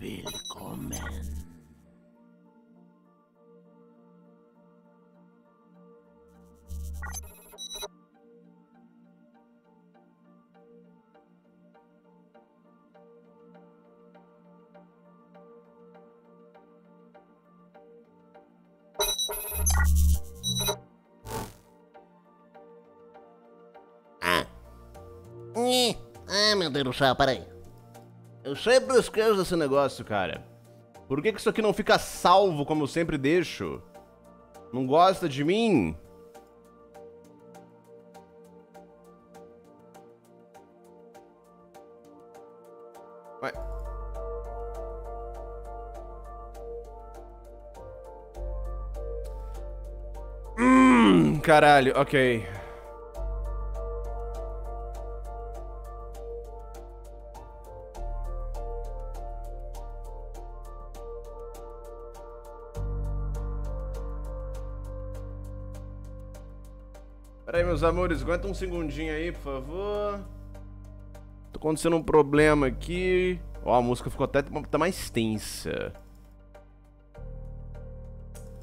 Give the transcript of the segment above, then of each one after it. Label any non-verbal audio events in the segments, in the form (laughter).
Willkommen. Ah. Ah, meu Deus do céu, peraí. Eu sempre esqueço desse negócio, cara. Por que, que isso aqui não fica salvo como eu sempre deixo? Não gosta de mim? Hum, caralho, ok. meus amores, aguenta um segundinho aí, por favor. Tô acontecendo um problema aqui. Ó, a música ficou até tá mais tensa.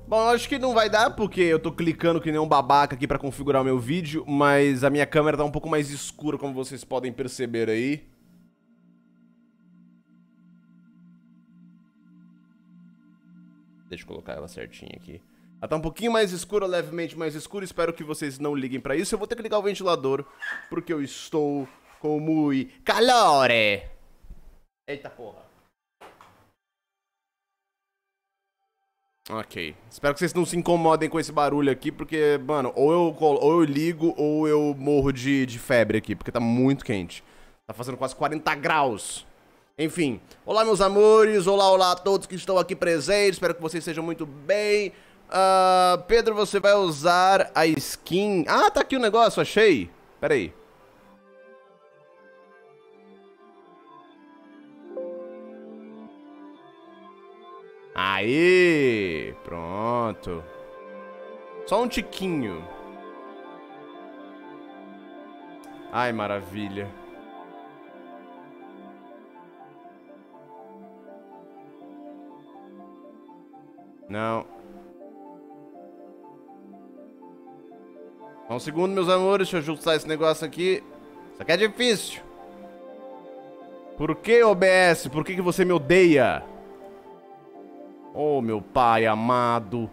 Bom, acho que não vai dar, porque eu tô clicando que nem um babaca aqui pra configurar o meu vídeo, mas a minha câmera tá um pouco mais escura, como vocês podem perceber aí. Deixa eu colocar ela certinha aqui. Ela tá um pouquinho mais escura, levemente mais escura. Espero que vocês não liguem para isso. Eu vou ter que ligar o ventilador, porque eu estou com muito calore. Eita porra. Ok. Espero que vocês não se incomodem com esse barulho aqui, porque, mano, ou eu, ou eu ligo ou eu morro de, de febre aqui, porque tá muito quente. Tá fazendo quase 40 graus. Enfim, olá meus amores, olá, olá a todos que estão aqui presentes, espero que vocês sejam muito bem. Uh, Pedro, você vai usar a skin... Ah, tá aqui o um negócio, achei. Pera aí. Aí, pronto. Só um tiquinho. Ai, maravilha. Não. Só um segundo, meus amores, deixa eu ajustar esse negócio aqui. Isso aqui é difícil. Por que, OBS? Por que, que você me odeia? Oh, meu pai amado.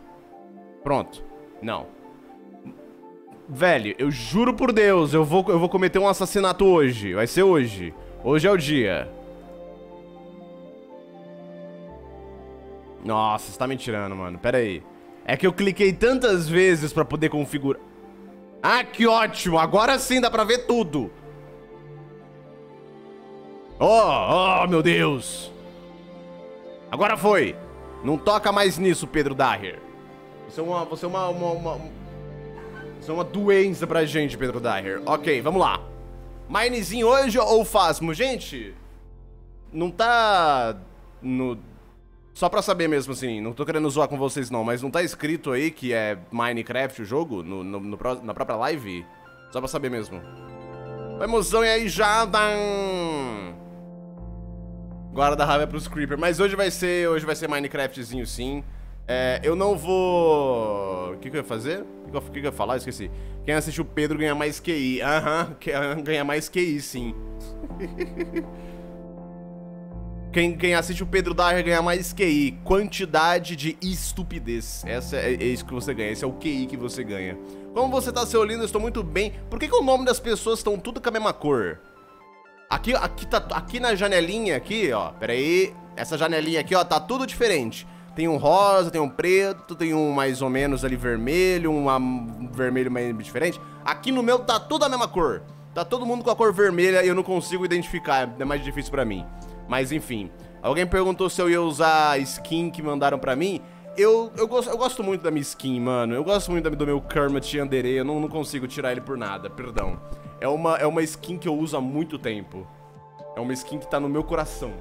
Pronto. Não. Velho, eu juro por Deus, eu vou, eu vou cometer um assassinato hoje. Vai ser hoje. Hoje é o dia. Nossa, você tá me tirando, mano. Pera aí. É que eu cliquei tantas vezes pra poder configurar... Ah, que ótimo! Agora sim dá pra ver tudo. Oh, oh, meu Deus! Agora foi! Não toca mais nisso, Pedro Dyer. Você é uma... Você é uma... uma, uma você é uma doença pra gente, Pedro Dyer. Ok, vamos lá. Minezinho hoje ou Fasmo? Gente, não tá... No, só pra saber mesmo, assim, não tô querendo zoar com vocês não, mas não tá escrito aí que é Minecraft o jogo no, no, no na própria live? Só pra saber mesmo. Vai, mozão, e aí, dan. Guarda-raiva pros Creeper. Mas hoje vai ser, hoje vai ser Minecraftzinho, sim. É, eu não vou... O que, que eu ia fazer? O que, que, eu ia falar? Eu esqueci. Quem assiste o Pedro ganha mais QI. Aham, uhum, ganha mais QI, sim. (laughs) Quem, quem assiste o Pedro Darja ganha mais QI. Quantidade de estupidez. Essa é, é, isso que você ganha. Esse é o QI que você ganha. Como você tá, seu lindo? Eu estou muito bem. Por que, que o nome das pessoas estão tudo com a mesma cor? Aqui, aqui, tá, aqui na janelinha aqui, ó. Pera aí. Essa janelinha aqui, ó, tá tudo diferente. Tem um rosa, tem um preto, tem um mais ou menos ali vermelho, um, um vermelho mais diferente. Aqui no meu tá tudo a mesma cor. Tá todo mundo com a cor vermelha e eu não consigo identificar, é mais difícil pra mim. Mas enfim. Alguém perguntou se eu ia usar a skin que mandaram pra mim. Eu, eu, gosto, eu gosto muito da minha skin, mano. Eu gosto muito do meu Kermit Yandere. Eu não, não consigo tirar ele por nada, perdão. É uma, é uma skin que eu uso há muito tempo. É uma skin que tá no meu coração.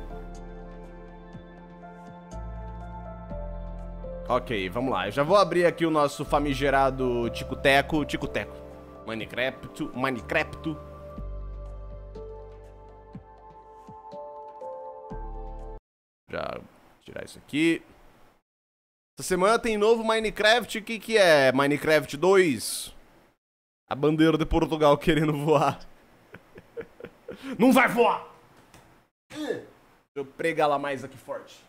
Ok, vamos lá. Eu já vou abrir aqui o nosso famigerado Tico Teco. Tico Teco. Minecraft. Já tirar isso aqui. Essa semana tem novo Minecraft. O que, que é? Minecraft 2? A bandeira de Portugal (laughs) querendo voar. (laughs) Não vai voar! Deixa eu pregar lá mais aqui forte.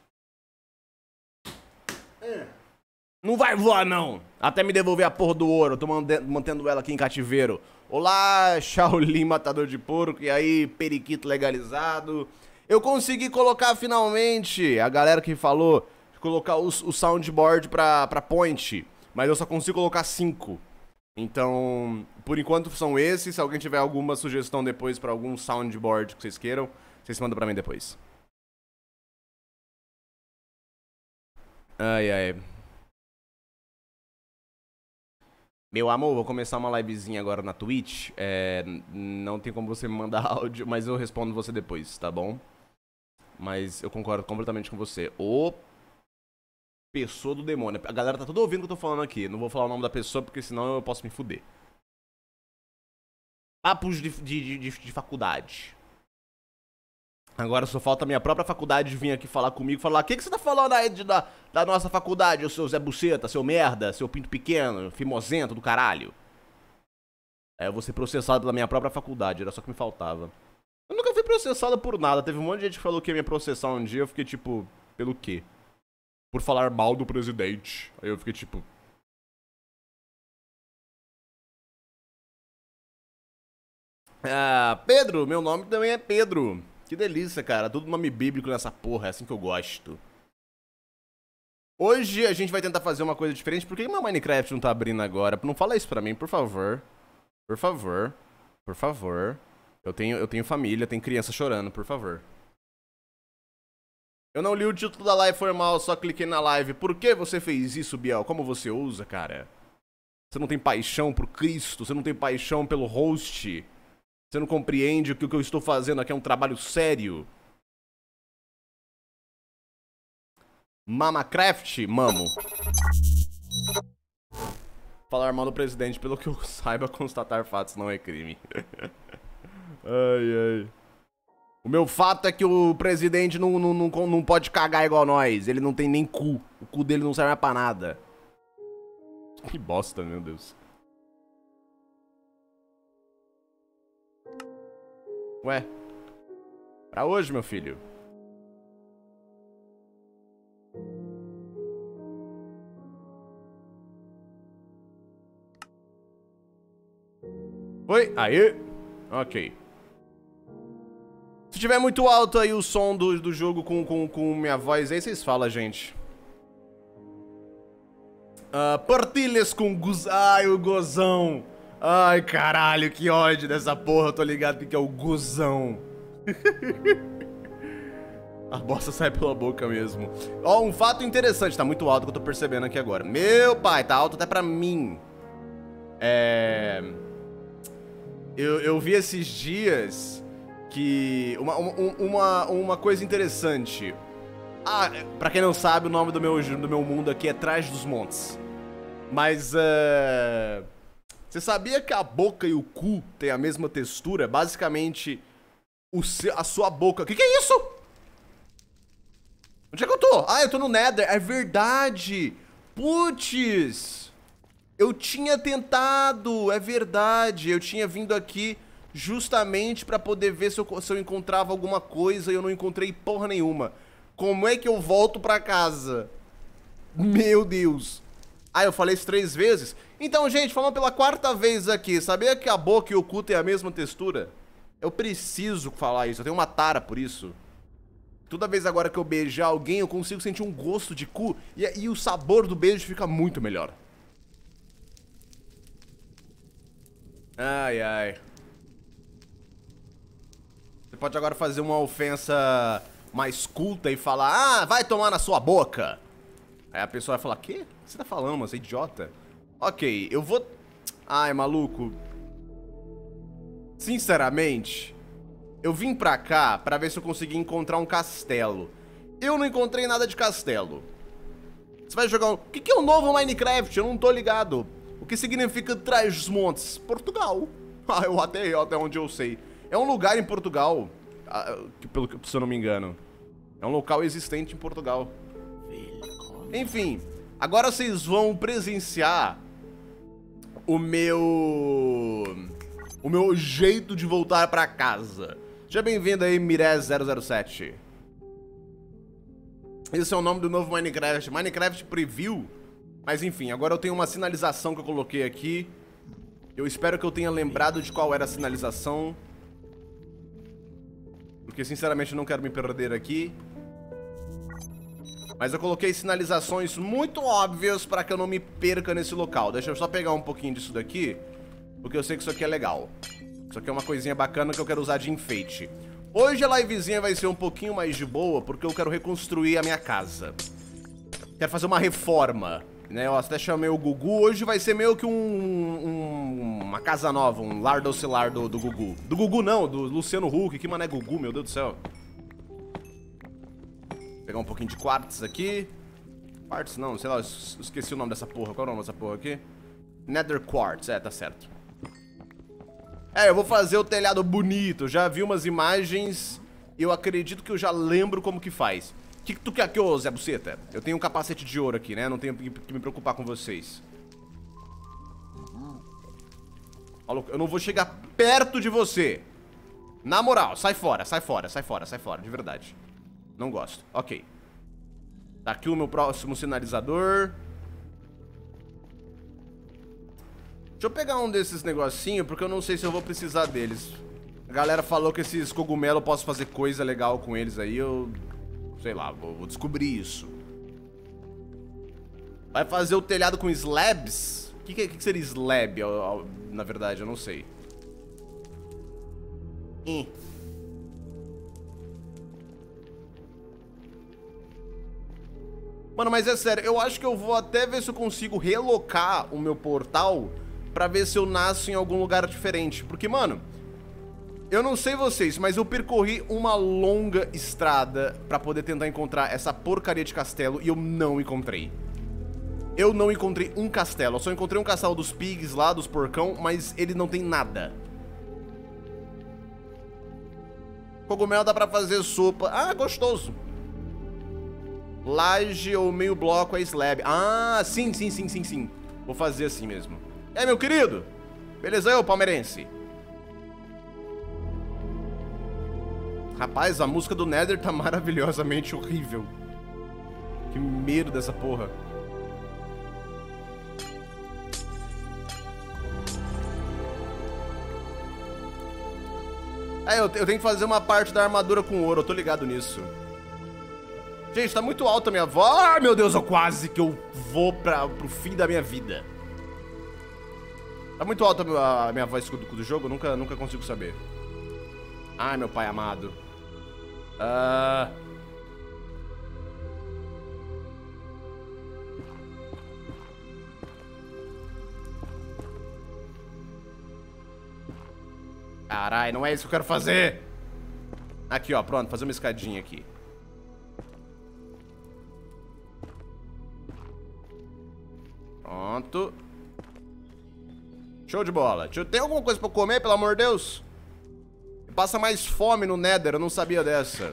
Não vai voar, não! Até me devolver a porra do ouro. tô mantendo ela aqui em cativeiro. Olá, (laughs) Shaolin Matador de Porco. E aí, periquito legalizado. Eu consegui colocar finalmente a galera que falou colocar o, o soundboard pra, pra point, mas eu só consigo colocar cinco. Então, por enquanto são esses. Se alguém tiver alguma sugestão depois para algum soundboard que vocês queiram, vocês mandam para mim depois. Ai, ai. Meu amor, vou começar uma livezinha agora na Twitch. É, não tem como você me mandar (laughs) áudio, mas eu respondo você depois, tá bom? Mas eu concordo completamente com você. O pessoa do demônio. A galera tá toda ouvindo o que eu tô falando aqui. Não vou falar o nome da pessoa porque senão eu posso me fuder. Papos de, de, de, de faculdade. Agora só falta a minha própria faculdade vir aqui falar comigo, falar: o que, que você tá falando aí de, da, da nossa faculdade, o seu Zé Buceta, seu merda, seu pinto pequeno, fimosento do caralho? Aí eu vou ser processado pela minha própria faculdade, era só que me faltava processado por nada. Teve um monte de gente que falou que ia me processar um dia. Eu fiquei tipo, pelo quê? Por falar mal do presidente. Aí eu fiquei tipo. Ah, Pedro, meu nome também é Pedro. Que delícia, cara. Tudo nome bíblico nessa porra. É assim que eu gosto. Hoje a gente vai tentar fazer uma coisa diferente. Por que meu Minecraft não tá abrindo agora? Não fala isso pra mim, por favor. Por favor. Por favor. Eu tenho, eu tenho família, tem criança chorando, por favor. Eu não li o título da live, foi mal, só cliquei na live. Por que você fez isso, Biel? Como você usa, cara? Você não tem paixão por Cristo, você não tem paixão pelo host. Você não compreende que o que eu estou fazendo aqui é um trabalho sério. Mamacraft, mamo. Falar mal do presidente, pelo que eu (laughs) saiba, constatar fatos não é crime. (laughs) Ai, ai. O meu fato é que o presidente não, não, não, não pode cagar igual nós. Ele não tem nem cu. O cu dele não serve mais pra nada. Que bosta, meu Deus. Ué. Pra hoje, meu filho. Oi, aí. Ok. Se tiver muito alto aí o som do, do jogo com, com, com minha voz aí, vocês falam, gente. Uh, partilhas com Guz... Ai, o Gozão. Ai, caralho, que ódio dessa porra. Eu tô ligado que é o Gozão. (laughs) A bosta sai pela boca mesmo. Ó, oh, um fato interessante. Tá muito alto que eu tô percebendo aqui agora. Meu pai, tá alto até pra mim. É... Eu, eu vi esses dias que uma, uma, uma coisa interessante. Ah, para quem não sabe, o nome do meu, do meu mundo aqui é Trás dos Montes. Mas uh, você sabia que a boca e o cu têm a mesma textura? Basicamente, o seu, a sua boca. O que, que é isso? Onde é que eu tô? Ah, eu tô no Nether. É verdade. Putz. Eu tinha tentado. É verdade. Eu tinha vindo aqui justamente para poder ver se eu, se eu encontrava alguma coisa e eu não encontrei porra nenhuma. Como é que eu volto para casa? Meu Deus. Ah, eu falei isso três vezes? Então, gente, falando pela quarta vez aqui, sabia que a boca e o cu têm é a mesma textura? Eu preciso falar isso, eu tenho uma tara por isso. Toda vez agora que eu beijar alguém, eu consigo sentir um gosto de cu e, e o sabor do beijo fica muito melhor. Ai, ai pode agora fazer uma ofensa mais culta e falar Ah, vai tomar na sua boca! Aí a pessoa vai falar, que? O que você tá falando, mano? Você é idiota? Ok, eu vou... Ai, maluco. Sinceramente, eu vim pra cá pra ver se eu consegui encontrar um castelo. Eu não encontrei nada de castelo. Você vai jogar um... O que, que é o um novo Minecraft? Eu não tô ligado. O que significa Trás dos Montes? Portugal. (laughs) Ah, eu até, até onde eu sei. É um lugar em Portugal, pelo que se eu não me engano. É um local existente em Portugal. Enfim, agora vocês vão presenciar o meu o meu jeito de voltar para casa. Seja bem-vindo aí, Mirez007. Esse é o nome do novo Minecraft. Minecraft Preview. Mas enfim, agora eu tenho uma sinalização que eu coloquei aqui. Eu espero que eu tenha lembrado de qual era a sinalização. Porque, sinceramente, não quero me perder aqui. Mas eu coloquei sinalizações muito óbvias para que eu não me perca nesse local. Deixa eu só pegar um pouquinho disso daqui, porque eu sei que isso aqui é legal. Isso aqui é uma coisinha bacana que eu quero usar de enfeite. Hoje a livezinha vai ser um pouquinho mais de boa, porque eu quero reconstruir a minha casa. Quero fazer uma reforma. Né, eu até chamei o Gugu, hoje vai ser meio que um, um uma casa nova, um lar do celular do, do Gugu. Do Gugu não, do Luciano Huck, que mané Gugu, meu Deus do céu. Vou pegar um pouquinho de quartz aqui. Quartz não, sei lá, esqueci o nome dessa porra, qual é o nome dessa porra aqui? Nether Quartz, é, tá certo. É, eu vou fazer o telhado bonito, já vi umas imagens, e eu acredito que eu já lembro como que faz que, que tu quer aqui, ô Zé Buceta? Eu tenho um capacete de ouro aqui, né? Não tenho que, que me preocupar com vocês. Eu não vou chegar perto de você. Na moral, sai fora, sai fora, sai fora, sai fora, de verdade. Não gosto. Ok. Tá aqui o meu próximo sinalizador. Deixa eu pegar um desses negocinho, porque eu não sei se eu vou precisar deles. A galera falou que esses cogumelos eu posso fazer coisa legal com eles aí, eu Sei lá, vou, vou descobrir isso. Vai fazer o telhado com slabs? O que, que, que, seria slab, ao, ao, na verdade? Eu não sei. Hum. Mano, mas é sério, eu acho que eu vou até ver se eu consigo relocar o meu portal pra ver se eu nasço em algum lugar diferente. Porque, mano, eu não sei vocês, mas eu percorri uma longa estrada para poder tentar encontrar essa porcaria de castelo e eu não encontrei. Eu não encontrei um castelo, eu só encontrei um castelo dos pigs lá, dos porcão, mas ele não tem nada. Cogumelo dá pra fazer sopa. Ah, gostoso. Laje ou meio bloco é slab. Ah, sim, sim, sim, sim, sim. Vou fazer assim mesmo. É, meu querido? Beleza eu, palmeirense? Rapaz, a música do Nether tá (laughs) maravilhosamente horrível. Que medo dessa porra. É, eu, tenho que fazer uma parte da armadura com ouro, eu tô ligado nisso. Gente, tá muito alta a minha voz. Ai, meu Deus, eu quase que eu vou pra, pro fim da minha vida. Tá muito alta a minha voz do, do jogo, eu nunca, nunca consigo saber. Ai, meu pai amado. Ah. Carai, não é isso que eu quero fazer. Aqui, ó, pronto, fazer uma escadinha aqui. Pronto. Show de bola. Tem alguma coisa pra comer, pelo amor de Deus? Passa mais fome no Nether, eu não sabia dessa.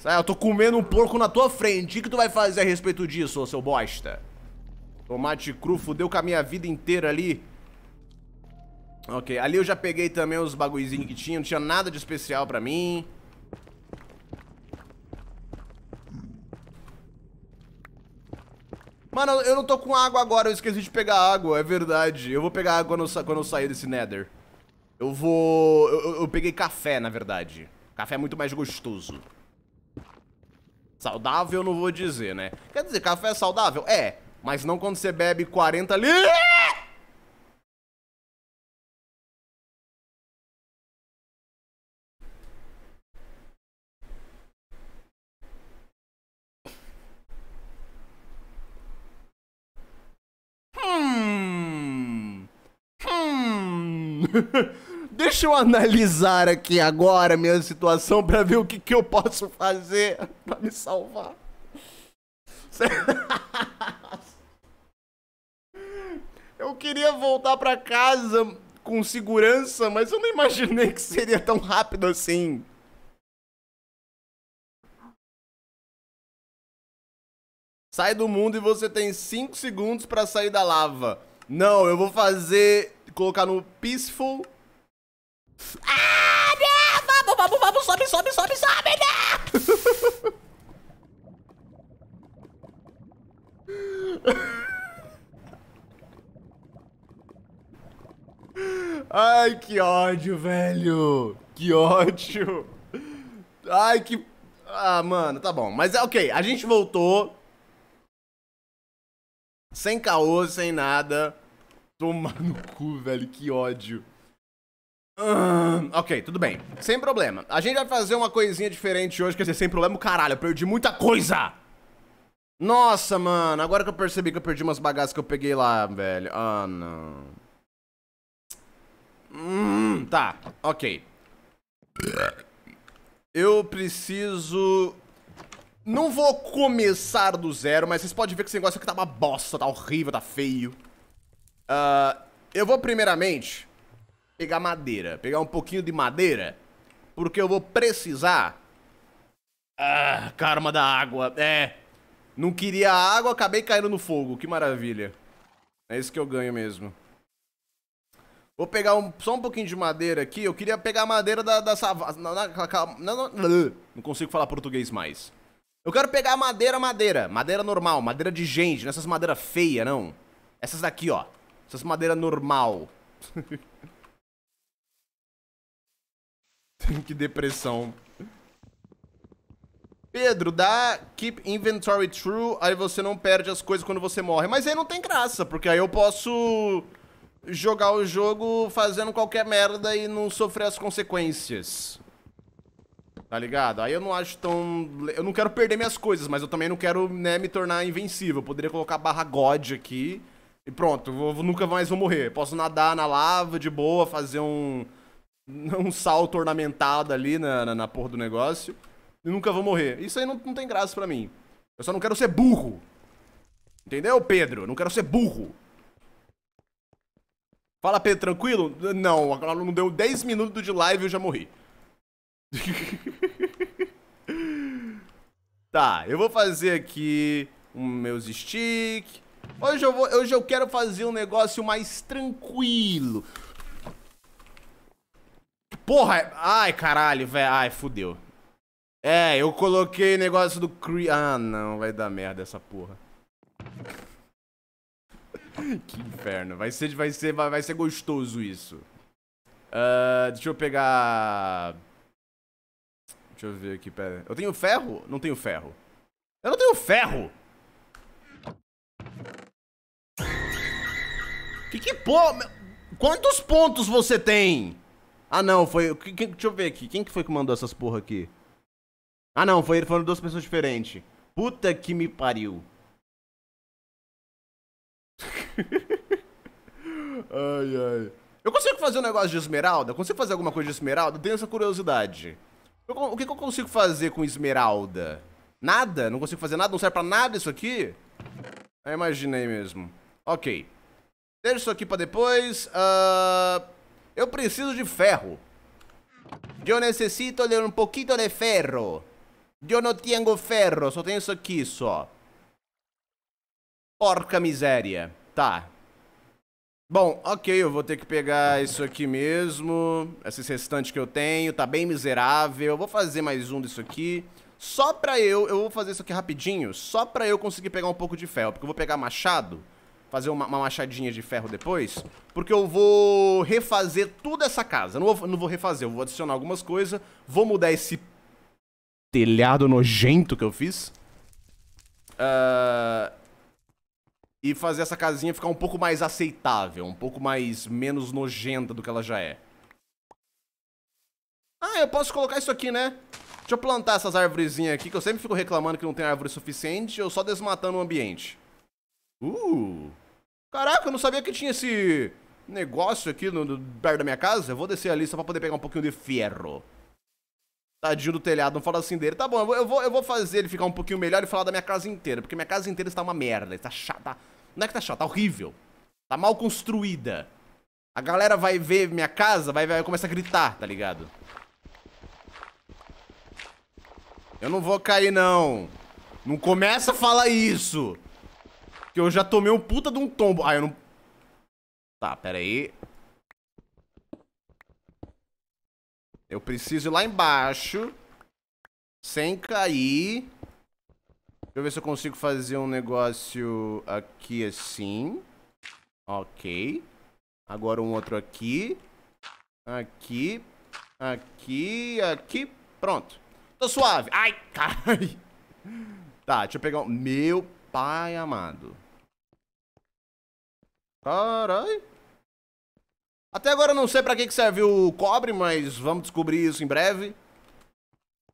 Sai, eu tô comendo um porco na tua frente. O que tu vai fazer a respeito disso, seu bosta? Tomate cru, fudeu com a minha vida inteira ali. Ok, ali eu já peguei também os bagulhozinhos que tinha. Não tinha nada de especial pra mim. Mano, eu não tô com água agora, eu esqueci de pegar água, é verdade. Eu vou pegar água quando eu, sa quando eu sair desse nether. Eu vou... Eu, eu, peguei café, na verdade. Café é muito mais gostoso. Saudável não vou dizer, né? Quer dizer, café é saudável? É, mas não quando você bebe 40 ali... Hum. hum. (laughs) Deixa eu analisar aqui agora a minha situação para ver o que, que eu posso fazer para me salvar. (laughs) Eu queria voltar para casa com segurança, mas eu não imaginei que seria tão rápido assim. Sai do mundo e você tem 5 segundos para sair da lava. Não, eu vou fazer. colocar no Peaceful ah, não! Vamos, vamos, vamos! Sobe, sobe, sobe, sobe! Não! (laughs) Ai, que ódio, velho! Que ódio! Ai, que... Ah, mano, tá bom. Mas é ok, a gente voltou. Sem caô, sem nada. Tomar no cu, velho, que ódio. Hum, ok, tudo bem. Sem problema. A gente vai fazer uma coisinha diferente hoje, quer dizer, sem problema, caralho, eu perdi muita coisa! Nossa, mano, agora que eu percebi que eu perdi umas bagaças que eu peguei lá, velho. Ah, oh, não. Hum, tá, ok. Eu preciso... Não vou começar do zero, mas vocês podem ver que esse negócio aqui tá uma bosta, tá horrível, tá feio. Uh, eu vou primeiramente pegar madeira, pegar um pouquinho de madeira, porque eu vou precisar. Ah, karma da água. É. Não queria água, acabei caindo no fogo. Que maravilha. É isso que eu ganho mesmo. Vou pegar um, só um pouquinho de madeira aqui. Eu queria pegar a madeira da, da savana. Não, não, não, não consigo falar português mais. Eu quero pegar madeira, madeira. Madeira normal, madeira de gente. Não essas madeiras feia, não. Essas daqui, ó. Essas madeiras normal. (laughs) que depressão. Pedro, dá Keep Inventory True, aí você não perde as coisas quando você morre. Mas aí não tem graça, porque aí eu posso jogar o jogo fazendo qualquer merda e não sofrer as consequências. Tá ligado? Aí eu não acho tão... Eu não quero perder minhas coisas, mas eu também não quero né, me tornar invencível. Eu poderia colocar barra God aqui e pronto, eu nunca mais vou morrer. Posso nadar na lava de boa, fazer um um salto ornamentado ali na, na, na, porra do negócio e nunca vou morrer. Isso aí não, não tem graça para mim. Eu só não quero ser burro. Entendeu, Pedro? Não quero ser burro. Fala, Pedro, tranquilo? Não, agora não deu 10 minutos de live e eu já morri. (laughs) tá, eu vou fazer aqui um, meus stick. Hoje eu, vou, hoje eu quero fazer um negócio mais tranquilo. Porra, é- ai caralho, velho, ai fudeu. É, eu coloquei o negócio do Cree. Ah, não, vai dar merda essa porra. (laughs) que inferno. Vai ser, vai ser, vai ser gostoso isso. Uh, deixa eu pegar. Deixa eu ver aqui, pera. Eu tenho ferro? Não tenho ferro. Eu não tenho ferro! Que que porra? Quantos pontos você tem? Ah, não, foi. Quem, quem, deixa eu ver aqui. Quem que foi que mandou essas porra aqui? Ah, não, foi, foram duas pessoas diferentes. Puta que me pariu. (laughs) ai, ai. Eu consigo fazer um negócio de esmeralda? Consigo fazer alguma coisa de esmeralda? Tenho essa curiosidade. Eu, o que, que eu consigo fazer com esmeralda? Nada? Não consigo fazer nada? Não serve pra nada isso aqui? Eu imaginei mesmo. Ok. Deixa isso aqui pra depois. Ahn... Uh... Eu preciso de ferro. Eu necessito de um pouquinho de ferro. Eu não tenho ferro, só tenho isso aqui só. Porca miséria. Tá. Bom, ok, eu vou ter que pegar isso aqui mesmo. Esses restantes que eu tenho, tá bem miserável. Eu vou fazer mais um disso aqui. Só pra eu, eu vou fazer isso aqui rapidinho, só pra eu conseguir pegar um pouco de ferro. Porque eu vou pegar machado fazer uma, uma, machadinha de ferro depois, porque eu vou refazer toda essa casa. Não vou, não vou refazer, eu vou adicionar algumas coisas, vou mudar esse telhado nojento que eu fiz. Uh, e fazer essa casinha ficar um pouco mais aceitável, um pouco mais menos nojenta do que ela já é. Ah, eu posso colocar isso aqui, né? Deixa eu plantar essas árvorezinhas aqui, que eu sempre fico reclamando que não tem árvore suficiente, eu só desmatando o ambiente. Uh! Caraca, eu não sabia que tinha esse negócio aqui no, no, perto da minha casa. Eu vou descer ali só pra poder pegar um pouquinho de ferro. Tadinho do telhado, não fala assim dele. Tá bom, eu vou, eu vou fazer ele ficar um pouquinho melhor e falar da minha casa inteira. Porque minha casa inteira está uma merda. Está chata. Não é que tá chata, tá horrível. Tá mal construída. A galera vai ver minha casa, vai, vai começar a gritar, tá ligado? Eu não vou cair, não. Não começa a falar isso. Porque eu já tomei um puta de um tombo. Ah, eu não... Tá, pera aí. Eu preciso ir lá embaixo. Sem cair. Deixa eu ver se eu consigo fazer um negócio aqui assim. Ok. Agora um outro aqui. Aqui. Aqui. Aqui. Pronto. Tô suave. Ai, caralho. Tá, deixa eu pegar um... Meu pai amado. Caralho. Até agora eu não sei pra que, serve serviu o cobre, mas vamos descobrir isso em breve.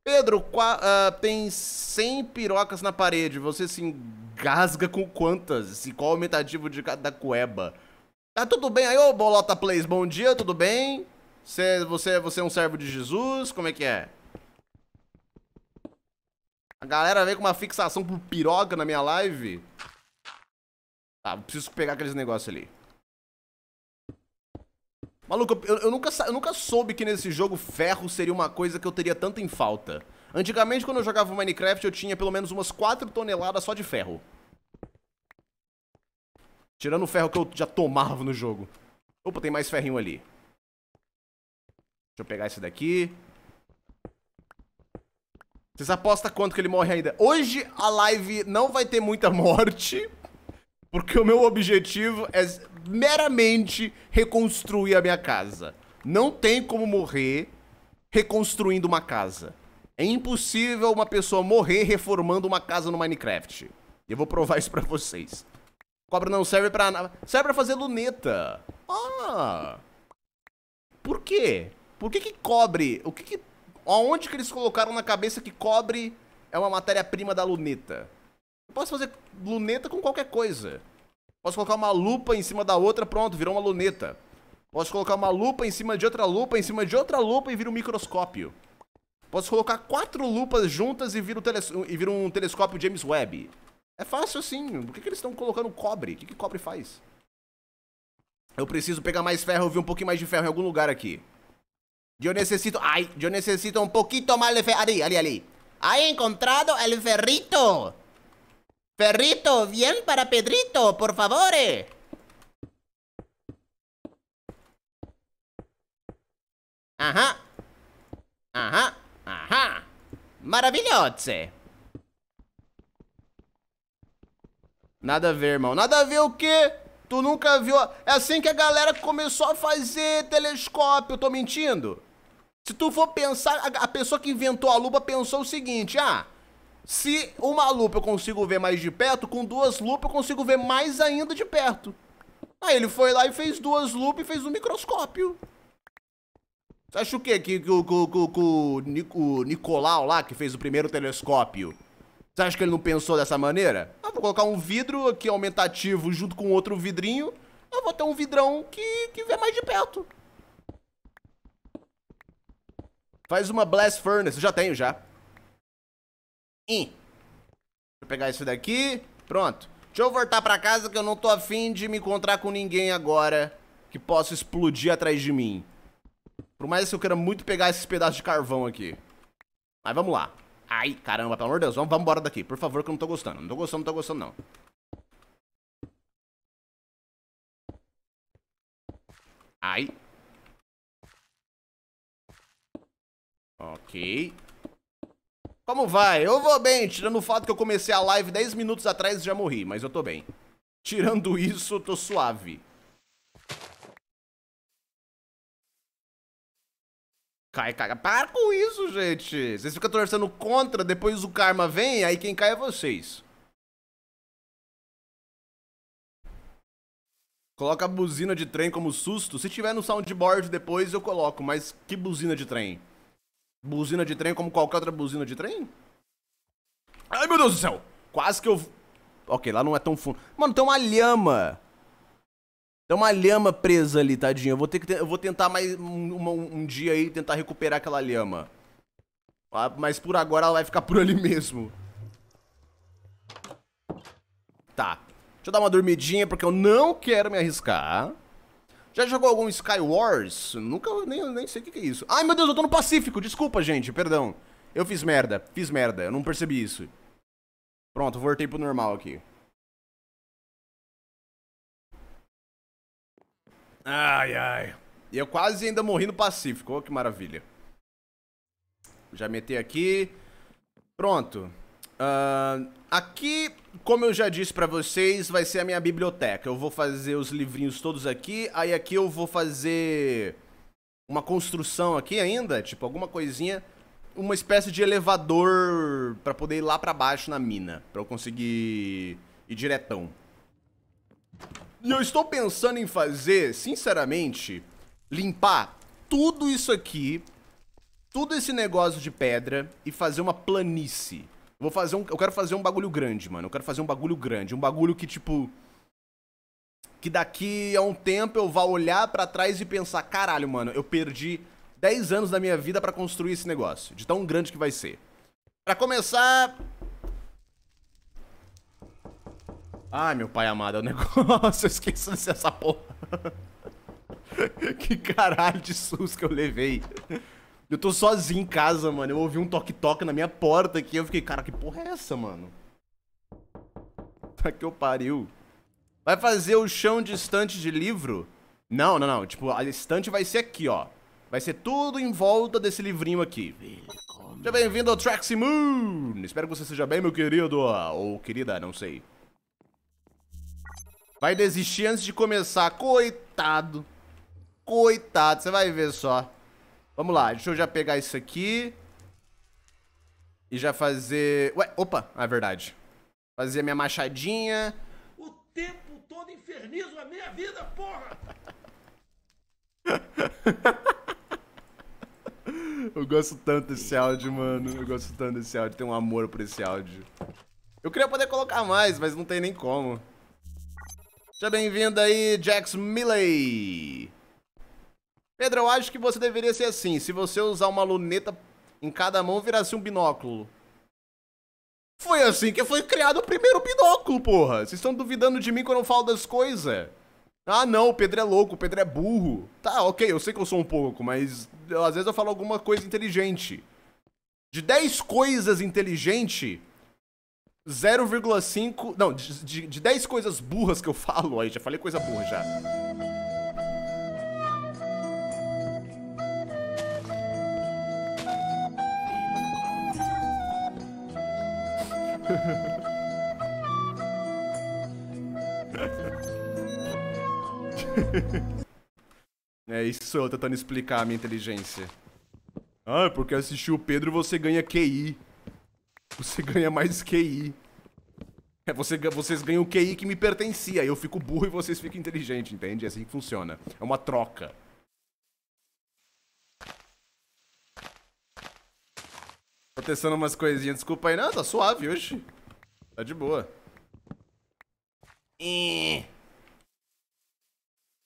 Pedro, qua, uh, tem 100 pirocas na parede. Você se engasga com quantas? E qual o aumentativo de cada cueba? Tá tudo bem aí, ô Bolota Plays. Bom dia, tudo bem? Cê, você, você é um servo de Jesus? Como é que é? A galera veio com uma fixação por piroca na minha live. Tá, preciso pegar aqueles negócios ali. Maluco, eu, eu, nunca, eu nunca soube que nesse jogo ferro seria uma coisa que eu teria tanto em falta. Antigamente, quando eu jogava Minecraft, eu tinha pelo menos umas 4 toneladas só de ferro. Tirando o ferro que eu já tomava no jogo. Opa, tem mais ferrinho ali. Deixa eu pegar esse daqui. Vocês apostam quanto que ele morre ainda? Hoje a live não vai ter muita (laughs) morte. Porque o meu objetivo é meramente reconstruir a minha casa. Não tem como morrer reconstruindo uma casa. É impossível uma pessoa morrer reformando uma casa no Minecraft. Eu vou provar isso pra vocês. Cobra não serve pra... Serve pra fazer luneta. Ah! Por quê? Por que que cobre... O que que... Aonde que eles colocaram na cabeça que cobre é uma matéria-prima da luneta? Eu posso fazer luneta com qualquer coisa. Posso colocar uma lupa em cima da outra, pronto, virou uma luneta. Posso colocar uma lupa em cima de outra lupa, em cima de outra lupa e vira um microscópio. Posso colocar quatro lupas juntas e vira um, teles... e vira um telescópio James Webb. É fácil assim. Por que, que eles estão colocando cobre? O que, que cobre faz? Eu preciso pegar mais ferro. Eu vi um pouquinho mais de ferro em algum lugar aqui. Eu necessito... Ai, eu necessito um pouquinho mais de ferro. Ali, ali, ali. Aí encontrado el ferrito. Ferrito, bien para Pedrito, por favor. Ajá. Ajá. Ajá. Maravilhose. Nada a ver, irmão. Nada a ver o quê? Tu nunca viu... É assim que a galera começou a fazer telescópio. Eu tô mentindo? Se tu for pensar... A pessoa que inventou a lupa pensou o seguinte. Ah, se uma lupa eu consigo ver mais de perto, com duas lupas eu consigo ver mais ainda de perto. Aí ele foi lá e fez duas lupas e fez um microscópio. Você acha o quê? Que, que, que, que, que o Nicolau lá, que fez o primeiro telescópio, você acha que ele não pensou dessa maneira? Ah, vou colocar um vidro aqui aumentativo junto com outro vidrinho. Eu vou ter um vidrão que, que vê mais de perto. Faz uma Blast Furnace. Já tenho, já in. Deixa eu pegar isso daqui. Pronto. Deixa eu voltar pra casa que eu não tô afim de me encontrar com ninguém agora que possa explodir atrás de mim. Por mais que eu queira muito pegar esses pedaços de carvão aqui. Mas vamos lá. Ai, caramba, pelo amor de Deus. Vamos, embora daqui, por favor, que eu não tô gostando. Não tô gostando, não tô gostando, não. Ai. Ok. Como vai? Eu vou bem, tirando o fato que eu comecei a live 10 minutos atrás e já morri, mas eu tô bem. Tirando isso, tô suave. Cai, cai. Para com isso, gente. Vocês ficam torcendo contra, depois o karma vem, aí quem cai é vocês. Coloca a buzina de trem como susto. Se tiver no soundboard depois, eu coloco, mas que buzina de trem? Buzina de trem como qualquer outra buzina de trem? Ai, meu Deus do céu! Quase que eu... Ok, lá não é tão fundo. Mano, tem uma lhama. Tem uma lhama presa ali, tadinho. Eu vou ter que... Te... Eu vou tentar mais um, um, um, dia aí tentar recuperar aquela lhama. Ah, mas por agora ela vai ficar por ali mesmo. Tá. Deixa eu dar uma dormidinha porque eu não quero me arriscar. Já jogou algum Sky Wars? Nunca, nem, nem sei o que é isso. Ai, meu Deus, eu tô no Pacífico. Desculpa, gente, perdão. Eu fiz merda, fiz merda, eu não percebi isso. Pronto, voltei pro normal aqui. Ai, ai. E eu quase ainda morri no Pacífico, olha que maravilha. Já meti aqui. Pronto. Uh, aqui como eu já disse para vocês, vai ser a minha biblioteca. Eu vou fazer os livrinhos todos aqui, aí aqui eu vou fazer uma construção aqui ainda, tipo alguma coisinha, uma espécie de elevador para poder ir lá para baixo na mina, para eu conseguir ir diretão. E eu estou pensando em fazer, sinceramente, limpar tudo isso aqui, tudo esse negócio de pedra e fazer uma planície. Vou fazer um. Eu quero fazer um bagulho grande, mano. Eu quero fazer um bagulho grande. Um bagulho que, tipo. Que daqui a um tempo eu vá olhar para trás e pensar: caralho, mano, eu perdi 10 anos da minha vida para construir esse negócio. De tão grande que vai ser. Para começar. Ai, meu pai amado, é o um (laughs) negócio. Eu esqueci dessa porra. (laughs) que caralho de susto que eu levei. Eu tô sozinho em casa, mano. Eu ouvi um toque-toque na minha porta aqui. Eu fiquei, cara, que porra é essa, mano? (laughs) Tá que eu pariu. Vai fazer o chão de estante de livro? Não, não, não. Tipo, a estante vai ser aqui, ó. Vai ser tudo em volta desse livrinho aqui. Seja bem-vindo ao Traxy Moon! Espero que você seja bem, meu querido. Ou querida, não sei. Vai desistir antes de começar. Coitado. Coitado, você vai ver só. Vamos lá, deixa eu já pegar isso aqui. E já fazer... Ué, opa, ah, é verdade. Fazer minha machadinha. O tempo todo infernizo a minha vida, porra! (laughs) eu gosto tanto desse áudio, mano. Eu gosto tanto desse áudio. Tenho um amor por esse áudio. Eu queria poder colocar mais, mas não tem nem como. Seja bem-vindo aí, Jax Milley. Pedro, eu acho que você deveria ser assim. Se você usar uma luneta em cada mão, virasse assim um binóculo. Foi assim que foi criado o primeiro binóculo, porra. Vocês estão duvidando de mim quando eu falo das coisas? Ah, não, o Pedro é louco, o Pedro é burro. Tá, ok, eu sei que eu sou um pouco, mas eu, às vezes eu falo alguma coisa inteligente. De 10 coisas inteligentes, 0,5. Não, de, de, de 10 coisas burras que eu falo, aí já falei coisa burra já. É isso sou eu tentando explicar a minha inteligência. Ah, porque assistiu o Pedro você ganha QI. Você (laughs) ganha mais QI. É, você, vocês ganham o QI que me pertencia. Eu fico burro e vocês ficam inteligentes, entende? É assim que funciona. É uma troca. Tô testando umas coisinhas. Desculpa aí. Não, tá suave hoje. Tá de boa. É.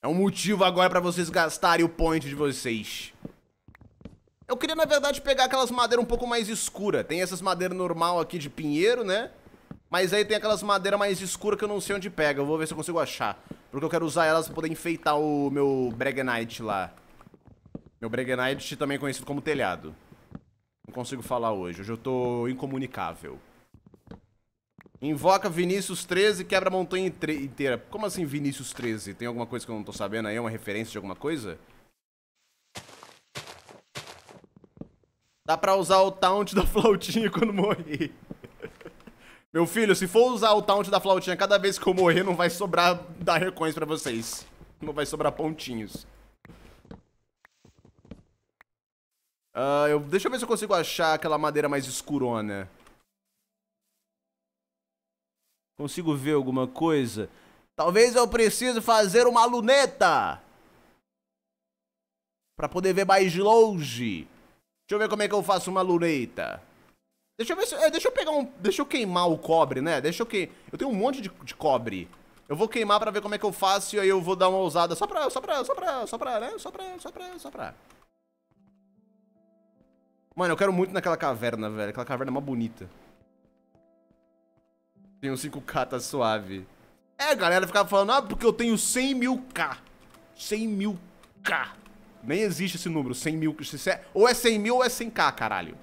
É um motivo agora pra vocês gastarem o point de vocês. Eu queria, na verdade, pegar aquelas madeiras um pouco mais escura. Tem essas madeiras normal aqui de pinheiro, né? Mas aí tem aquelas madeiras mais escuras que eu não sei onde pega. Eu vou ver se eu consigo achar. Porque eu quero usar elas pra poder enfeitar o meu Bregenite lá. Meu Bregenite também conhecido como telhado. Não consigo falar hoje. Hoje eu tô incomunicável. Invoca Vinícius 13 quebra a montanha inteira. Como assim Vinícius 13? Tem alguma coisa que eu não tô sabendo aí? É uma referência de alguma coisa? Dá pra usar o taunt da flautinha (laughs) quando morrer. Meu filho, se for usar o taunt da flautinha cada vez que eu morrer, não vai sobrar dar recões pra vocês. Não vai sobrar pontinhos. Uh, eu, deixa eu ver se eu consigo achar aquela madeira mais escurona. Consigo ver alguma coisa? Talvez eu precise fazer uma luneta. Pra poder ver mais longe. Deixa eu ver como é que eu faço uma luneta. Deixa eu ver se... É, deixa eu pegar um... Deixa eu queimar o cobre, né? Deixa eu que... Eu tenho um monte de, de cobre. Eu vou queimar pra ver como é que eu faço e aí eu vou dar uma ousada. Só pra... Só pra... Só pra... Só pra... Né? Só pra... Só pra... Só pra... Mano, eu quero muito naquela caverna, velho. Aquela caverna é mó bonita. Tem um 5k, tá suave. É, a galera ficava falando, ah, porque eu tenho 100 mil k. 100 mil k. Nem existe esse número, 100 é, é mil. Ou é 100 mil ou é 100k, caralho.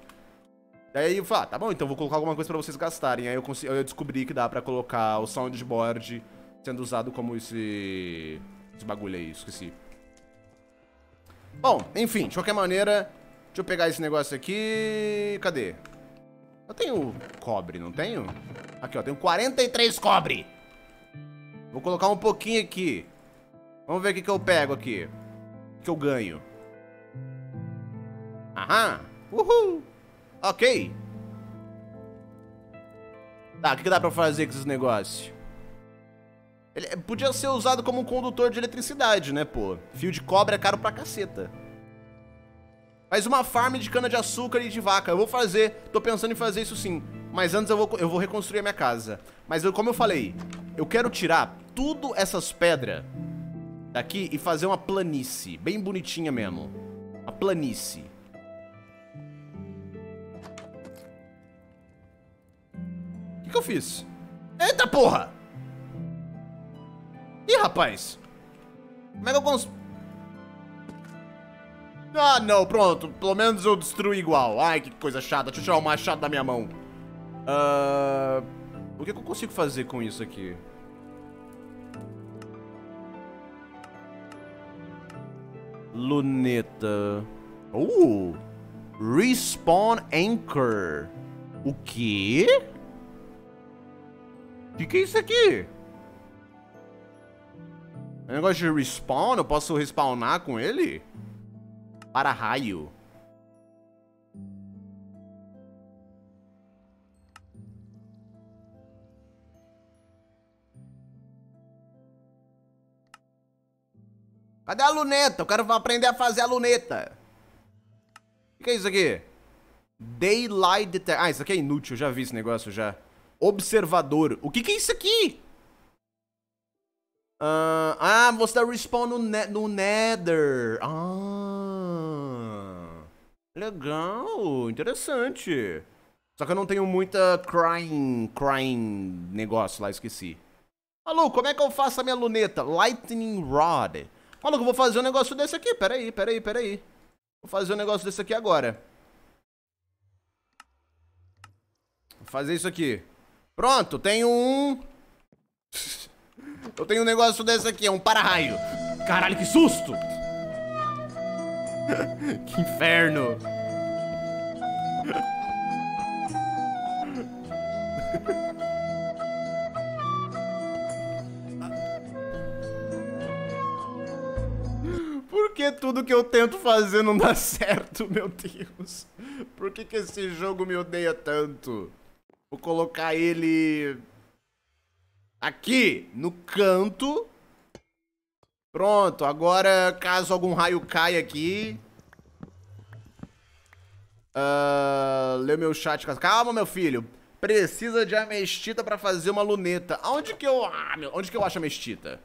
Daí eu falo, ah, tá bom, então vou colocar alguma coisa pra vocês gastarem. Aí eu, eu descobri que dá pra colocar o soundboard sendo usado como esse... Esse bagulho aí, esqueci. Bom, enfim, de qualquer maneira... Deixa eu pegar esse negócio aqui... Cadê? Eu tenho cobre, não tenho? Aqui, ó, tenho 43 cobre. Vou colocar um pouquinho aqui. Vamos ver o que, que eu pego aqui. O que eu ganho. Aham. Uhul. Ok. Tá, o que, que dá pra fazer com esses negócios? Ele podia ser usado como um condutor de eletricidade, né, pô? Fio de cobre é caro pra caceta. Faz uma farm de cana-de-açúcar e de vaca. Eu vou fazer, tô pensando em fazer isso sim. Mas antes eu vou, eu vou reconstruir a minha casa. Mas eu, como eu falei, eu quero tirar tudo essas pedras daqui e fazer uma planície. Bem bonitinha mesmo. Uma planície. O que, que eu fiz? Eita porra! Ih, rapaz! Como é que eu consigo... Ah, não, pronto. Pelo menos eu destruo igual. Ai, que coisa chata. Deixa eu tirar o machado da minha mão. Uh, o que, é que eu consigo fazer com isso aqui? Luneta. Uh! Respawn Anchor. O quê? O que, que é isso aqui? É um negócio de respawn? Eu posso respawnar com ele? para-raio. Cadê a luneta? Eu quero aprender a fazer a luneta. O que é isso aqui? Daylight Detector. Ah, isso aqui é inútil, eu já vi esse negócio já. Observador. O que, que é isso aqui? Uh, ah, você tá respawn no, ne no Nether. Ah. Legal, interessante. Só que eu não tenho muita crying, crying negócio lá, esqueci. Maluco, como é que eu faço a minha luneta? Lightning Rod. Maluco, eu vou fazer um negócio desse aqui. Peraí, peraí, peraí. Vou fazer um negócio desse aqui agora. Vou fazer isso aqui. Pronto, tenho um... (laughs) Eu tenho um negócio desse aqui, é um para-raio. Caralho, que susto! (laughs) que inferno! Por que tudo que eu tento fazer não dá certo, meu Deus? Por que, que esse jogo me odeia tanto? Vou colocar ele... Aqui, no canto Pronto, agora caso algum raio caia aqui... Uh, ah, leu meu chat. Calma, meu filho. Precisa de amestita pra fazer uma luneta. Onde que eu... Ah, meu, onde que eu acho amestita?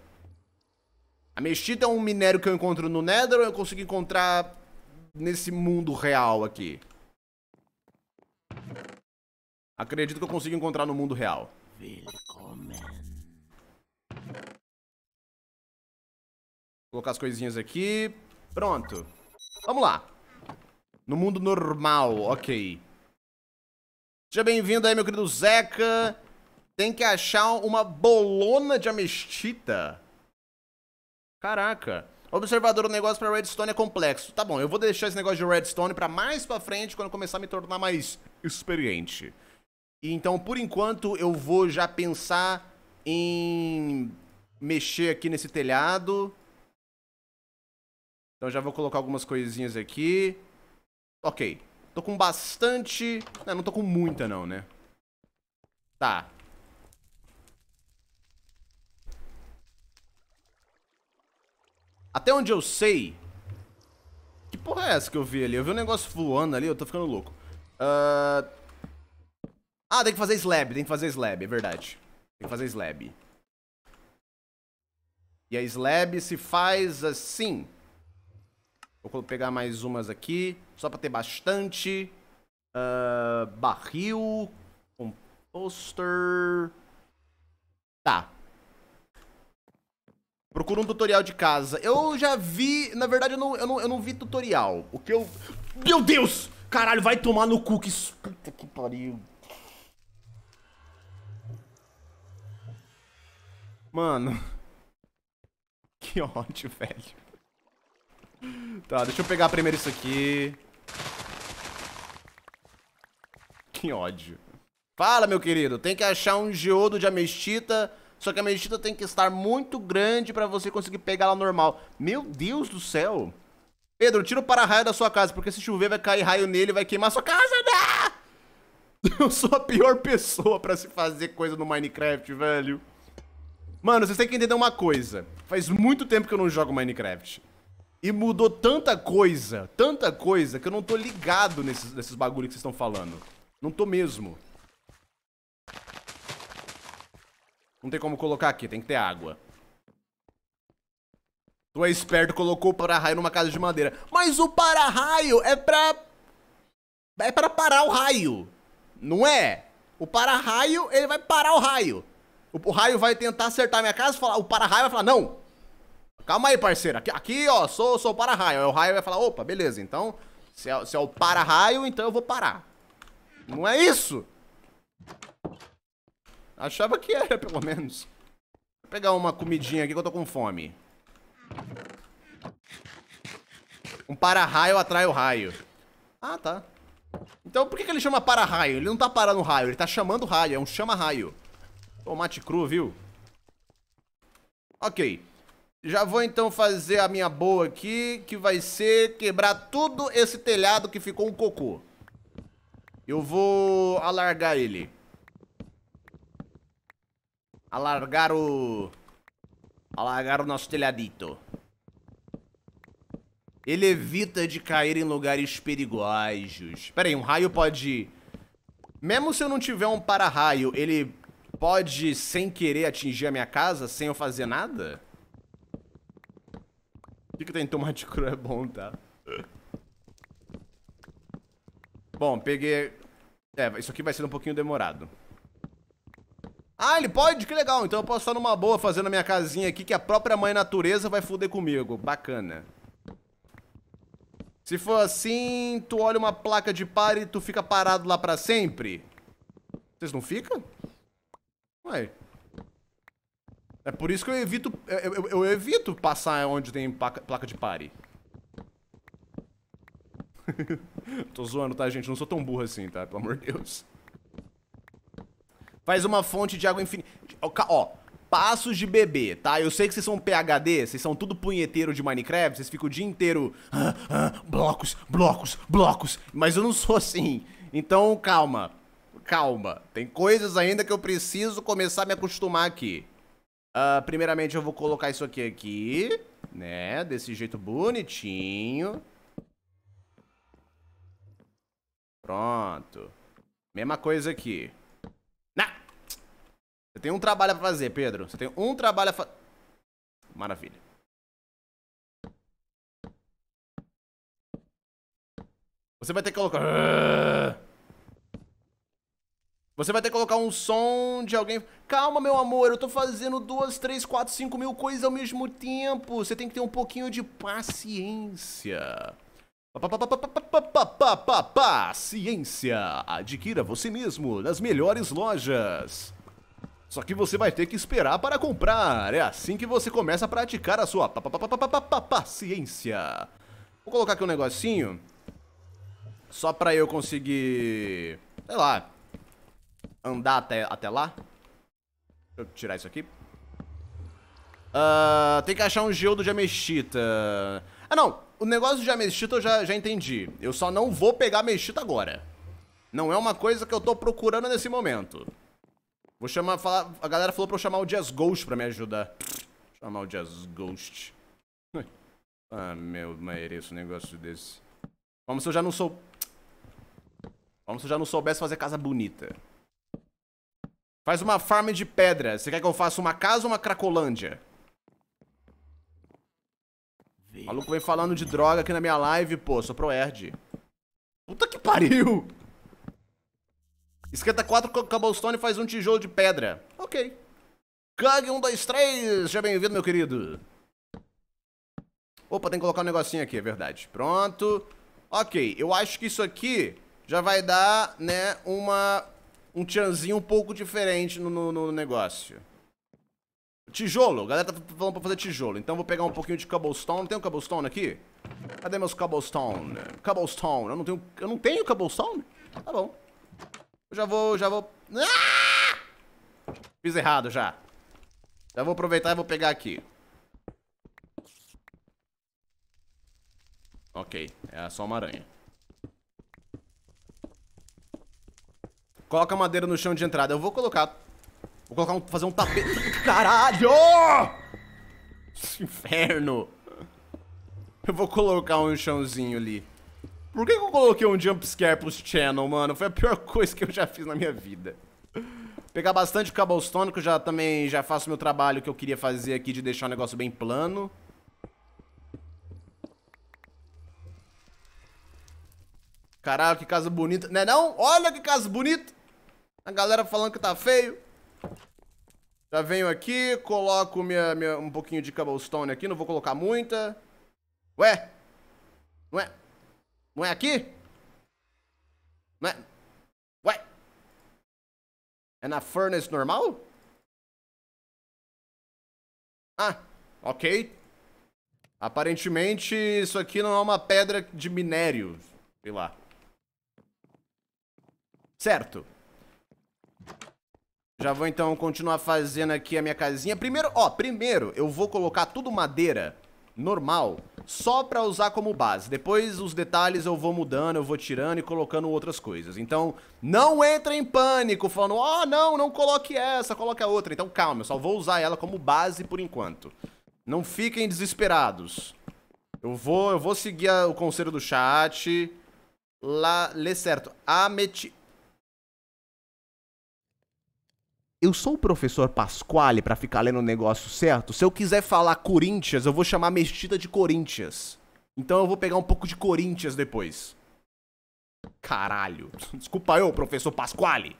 Amestita é um minério que eu encontro no Nether ou eu consigo encontrar nesse mundo real aqui? Acredito que eu consigo encontrar no mundo real. Willkommen. Colocar as coisinhas aqui. Pronto. Vamos lá. No mundo normal, ok. Seja bem-vindo aí, meu querido Zeca. Tem que achar uma bolona de amestita. Caraca. Observador, o negócio pra redstone é complexo. Tá bom, eu vou deixar esse negócio de redstone pra mais pra frente, quando começar a me tornar mais experiente. Então, por enquanto, eu vou já pensar em mexer aqui nesse telhado. Então já vou colocar algumas coisinhas aqui. Ok. Tô com bastante... Não, né, não tô com muita não, né? Tá. Até onde eu sei... Que porra é essa que eu vi ali? Eu vi um negócio voando ali, eu tô ficando louco. Uh... Ah, tem que fazer slab, tem que fazer slab, é verdade. Tem que fazer slab. E a slab se faz assim... Vou pegar mais umas aqui, só pra ter bastante. Uh, barril, composter... Tá. Procura um tutorial de casa. Eu já vi... Na verdade, eu não, eu não, eu não vi tutorial. O que eu... Meu Deus! Caralho, vai tomar no cu. Que... Puta que pariu. Mano... (laughs) Que ódio, velho. Tá, deixa eu pegar primeiro isso aqui. Que ódio. Fala, meu querido. Tem que achar um geodo de amestita. Só que a amestita tem que estar muito grande pra você conseguir pegar ela normal. Meu Deus do céu. Pedro, tira o para-raio da sua casa, porque se chover vai cair raio nele e vai queimar sua casa. Né? (laughs) Eu sou a pior pessoa pra se fazer coisa no Minecraft, velho. Mano, vocês têm que entender uma coisa. Faz muito tempo que eu não jogo Minecraft. E mudou tanta coisa, tanta coisa, que eu não tô ligado nesses, nesses bagulhos que vocês estão falando. Não tô mesmo. Não tem como colocar aqui, tem que ter água. Tu é esperto, colocou o para-raio numa casa de madeira. Mas o para-raio é pra... É pra parar o raio. Não é? O para-raio, ele vai parar o raio. O, raio vai tentar acertar minha casa, falar, o para-raio vai falar, não, Calma aí, parceiro. Aqui, aqui ó, sou, sou para-raio. O raio vai falar, opa, beleza, então... Se é, se é o para-raio, então eu vou parar. Não é isso? Achava que era, pelo menos. Vou pegar uma comidinha aqui que eu tô com fome. Um para-raio atrai o raio. Ah, tá. Então por que, que ele chama para-raio? Ele não tá parando o raio, ele tá chamando o raio, é um chama-raio. Tomate cru, viu? Ok. Já vou então fazer a minha boa aqui, que vai ser quebrar todo esse telhado que ficou um cocô. Eu vou alargar ele. Alargar o... Alargar o nosso telhadito. Ele evita de cair em lugares perigosos. Pera aí, um raio pode... Mesmo se eu não tiver um para-raio, ele pode, sem querer, atingir a minha casa sem eu fazer nada? Pica tem tomate cru, é bom, tá? Bom, peguei... É, isso aqui vai ser um pouquinho demorado. Ah, ele pode? Que legal. Então eu posso estar numa boa fazendo a minha casinha aqui que a própria mãe natureza vai foder comigo. Bacana. Se for assim, tu olha uma placa de pare e tu fica parado lá pra sempre? Vocês não ficam? Ué... É por isso que eu evito. Eu, eu, eu evito passar onde tem placa, de pare. (laughs) Tô zoando, tá, gente? Não sou tão burro assim, tá? Pelo amor de Deus. Faz uma fonte de água infinita. Ó, ó, passos de bebê, tá? Eu sei que vocês são PHD, vocês são tudo punheteiro de Minecraft, vocês ficam o dia inteiro. Ah, ah, blocos, blocos, blocos. Mas eu não sou assim. Então, calma. Calma. Tem coisas ainda que eu preciso começar a me acostumar aqui. Uh, primeiramente eu vou colocar isso aqui aqui, né? Desse jeito bonitinho. Pronto. Mesma coisa aqui. Na! Você tem um trabalho a fazer, Pedro. Você tem um trabalho a fazer. Maravilha. Você vai ter que colocar... Ah! Você vai ter que colocar um som de alguém. Calma, meu amor, eu tô fazendo duas, três, quatro, cinco mil coisas ao mesmo tempo. Você tem que ter um pouquinho de paciência. Paciência. Adquira você mesmo nas melhores lojas. Só que você vai ter que esperar para comprar. É assim que você começa a praticar a sua paciência. Vou colocar aqui um negocinho. Só para eu conseguir. Sei lá andar até, até lá. Deixa eu tirar isso aqui. Uh, tem que achar um geodo de amestita. Ah, não. O negócio de amestita eu já, já entendi. Eu só não vou pegar amestita agora. Não é uma coisa que eu tô procurando nesse momento. Vou chamar... Falar, a galera falou pra eu chamar o Jazz Ghost pra me ajudar. Chamar o Jazz Ghost. ah, meu, mereço um é negócio desse. Como se eu já não sou... Como se eu já não soubesse fazer casa bonita. Faz uma farm de pedra. Você quer que eu faça uma casa ou uma cracolândia? O maluco veio falando de droga aqui na minha live, pô. Sou Erd. Puta que pariu! Esquenta quatro cobblestone e faz um tijolo de pedra. Ok. Kug, um, dois, três. Seja bem-vindo, meu querido. Opa, tem que colocar um negocinho aqui, é verdade. Pronto. Ok, eu acho que isso aqui já vai dar, né, uma um tchanzinho um pouco diferente no, no, no negócio. Tijolo, a galera tá falando pra fazer tijolo. Então vou pegar um pouquinho de cobblestone. Tem um cobblestone aqui? Cadê meus cobblestone? Cobblestone, eu não tenho. Eu não tenho cobblestone? Tá bom. Eu já vou, já vou. Ah! Fiz errado já. Já vou aproveitar e vou pegar aqui. Ok, é só uma aranha. Coloca madeira no chão de entrada. Eu vou colocar... Vou colocar um... Fazer um tapete... (laughs) Caralho! Inferno! Eu vou colocar um chãozinho ali. Por que, que eu coloquei um jumpscare pros channel, mano? Foi a pior (laughs) coisa que eu já fiz na minha vida. Pegar bastante cobblestone, que eu já também já faço meu trabalho que eu queria fazer aqui de deixar o negócio bem plano. Caralho, que casa bonita. Né não, é não? Olha que casa bonita! A galera falando que tá feio. Já venho aqui, coloco minha, minha, um pouquinho de cobblestone aqui, não vou colocar muita. Ué? Não é? Não é aqui? Não é? Ué? É na furnace normal? Ah, ok. Aparentemente, isso aqui não é uma pedra de minério. Sei lá. Certo. Já vou então continuar fazendo aqui a minha casinha. Primeiro, ó, primeiro eu vou colocar tudo madeira normal, só pra usar como base. Depois os detalhes eu vou mudando, eu vou tirando e colocando outras coisas. Então, não entra em pânico falando, ó, oh, ah, não, não coloque essa, coloque a outra. Então calma, eu só vou usar ela como base por enquanto. Não fiquem desesperados. Eu vou, eu vou seguir a, o conselho do chat. Lá, lê certo. Ameti... eu sou o professor Pasquale para ficar lendo o negócio certo. Se eu quiser falar Corinthians, eu vou chamar Mestida de Corinthians. Então eu vou pegar um pouco de Corinthians depois. Caralho. Desculpa eu, professor Pasquale.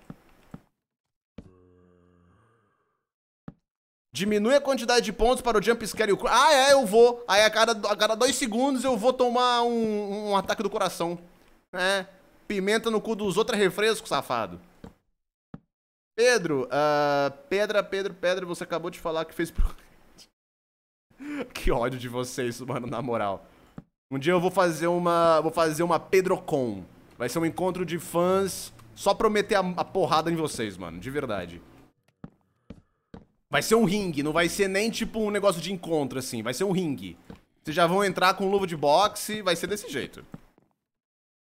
Diminui a quantidade de pontos para o jump scare e o... Ah, é, eu vou. Aí a cada, a cada dois segundos eu vou tomar um, um ataque do coração. É, pimenta no cu dos outros é refresco, safado. Pedro, uh, Pedra, Pedro, Pedra, você acabou de falar que fez pro... (laughs) que ódio de vocês, mano, na moral. Um dia eu vou fazer uma, vou fazer uma Pedrocon. Vai ser um encontro de fãs só prometer a, a porrada em vocês, mano, de verdade. Vai ser um ringue, não vai ser nem tipo um negócio de encontro assim, vai ser um ringue. Vocês já vão entrar com luva de boxe, vai ser desse jeito.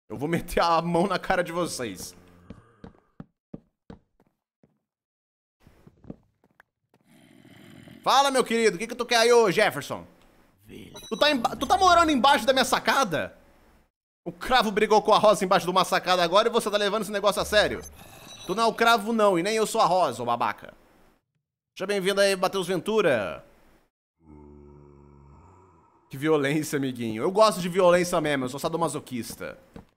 Eu vou meter a mão na cara de vocês. Fala, meu querido, o que que tu quer aí, ô Jefferson? Tu tá, tu tá morando embaixo da minha sacada? O cravo brigou com a rosa embaixo de uma sacada agora e você tá levando esse negócio a sério. Tu não é o cravo não, e nem eu sou a rosa, ô babaca. Seja bem-vindo aí, Matheus Ventura. Que violência, amiguinho. Eu gosto de violência mesmo, eu sou sadomasoquista. Deixa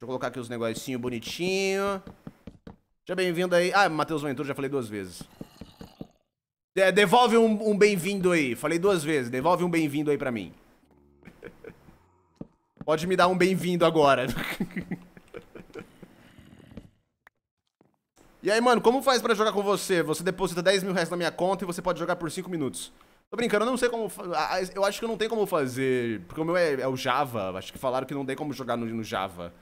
eu colocar aqui os negocinhos bonitinho. Seja bem-vindo aí. Ah, Matheus Ventura, já falei duas vezes. É, devolve um, um bem-vindo aí. Falei duas vezes. Devolve um bem-vindo aí pra mim. (laughs) Pode me dar um bem-vindo agora. (laughs) e aí, mano, como faz pra jogar com você? Você deposita 10 mil reais na minha conta e você pode jogar por 5 minutos. Tô brincando, eu não sei como. Eu acho que não tem como fazer. Porque o meu é, é o Java. Acho que falaram que não tem como jogar no, no Java.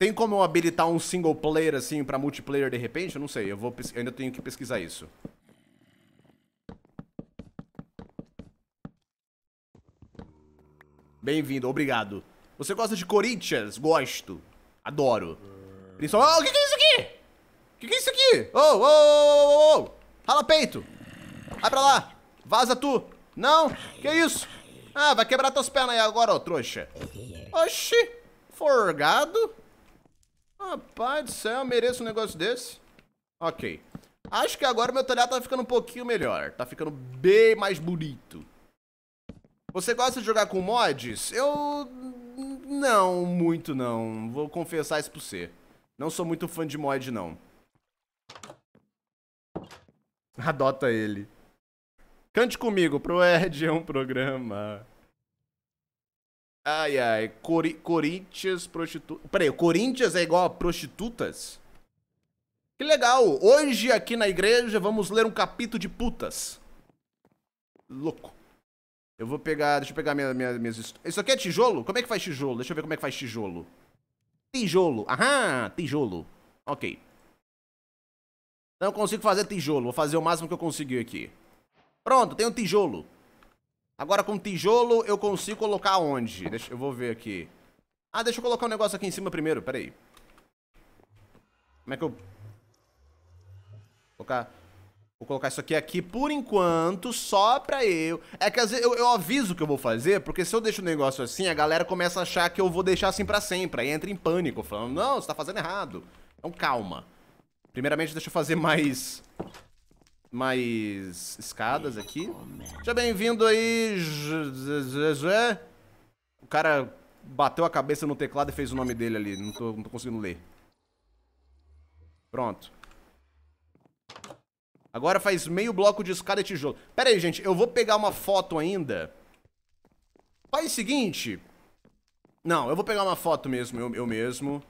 Tem como eu habilitar um single player assim para multiplayer de repente? Eu não sei, eu vou eu ainda tenho que pesquisar isso. Bem-vindo, obrigado. Você gosta de Corinthians? Gosto. Adoro. Principalmente. Oh, o que, que é isso aqui? O que, que é isso aqui? Oh, oh, oh, oh, oh! Rala peito! Vai pra lá! Vaza tu! Não? Que isso? Ah, vai quebrar teus pernas aí agora, ô trouxa. Oxi! Forgado? Rapaz do céu, eu mereço um negócio desse. Ok. Acho que agora meu telhado tá ficando um pouquinho melhor. Tá ficando bem mais bonito. Você gosta de jogar com mods? Eu. Não, muito não. Vou confessar isso pra você. Não sou muito fã de mod, não. Adota ele. Cante comigo, pro Ed é um programa. Ai, ai. Cori Corinthians prostitutas. Peraí, Corinthians é igual a prostitutas? Que legal! Hoje aqui na igreja vamos ler um capítulo de putas. Louco. Eu vou pegar, deixa eu pegar minha, minha, minhas... Isso aqui é tijolo? Como é que faz tijolo? Deixa eu ver como é que faz tijolo. Tijolo. Aham, tijolo. Ok. Não consigo fazer tijolo. Vou fazer o máximo que eu conseguir aqui. Pronto, tem um tijolo. Agora com tijolo eu consigo colocar onde? Deixa, eu vou ver aqui. Ah, deixa eu colocar um negócio aqui em cima primeiro, peraí. Como é que eu... Vou colocar... Vou colocar isso aqui aqui por enquanto, só pra eu. É que às vezes eu, eu aviso que eu vou fazer, porque se eu deixo o um negócio assim, a galera começa a achar que eu vou deixar assim pra sempre. Aí entra em pânico, falando, não, você tá fazendo errado. Então calma. Primeiramente, deixa eu fazer mais... Mais escadas aqui. Seja bem-vindo aí, José. O cara bateu a cabeça no teclado e fez o nome dele ali. Não tô, não tô conseguindo ler. Pronto. Agora faz meio bloco de escada e tijolo. Pera aí, gente, eu vou pegar uma foto ainda. Faz o seguinte. Não, eu vou pegar uma foto mesmo, eu, eu mesmo.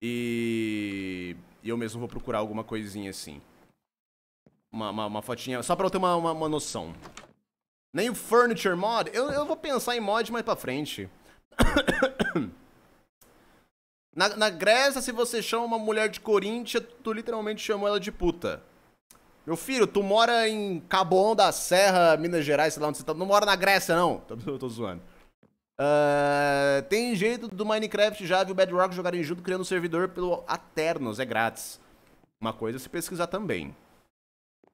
E... eu mesmo vou procurar alguma coisinha assim. Uma, uma, uma fotinha, só pra eu ter uma, uma, uma noção. Nem o Furniture Mod. Eu, eu vou pensar em mod mais pra frente. (coughs) na, na Grécia, se você chama uma mulher de Corinthians, tu literalmente chamou ela de puta. Meu filho, tu mora em Caboão da Serra, Minas Gerais, sei lá onde você tá. Não mora na Grécia, não. Tô, tô zoando. Uh, tem jeito do Minecraft Java e o Bedrock jogarem junto criando um servidor pelo Aternos, é grátis. Uma coisa é se pesquisar também.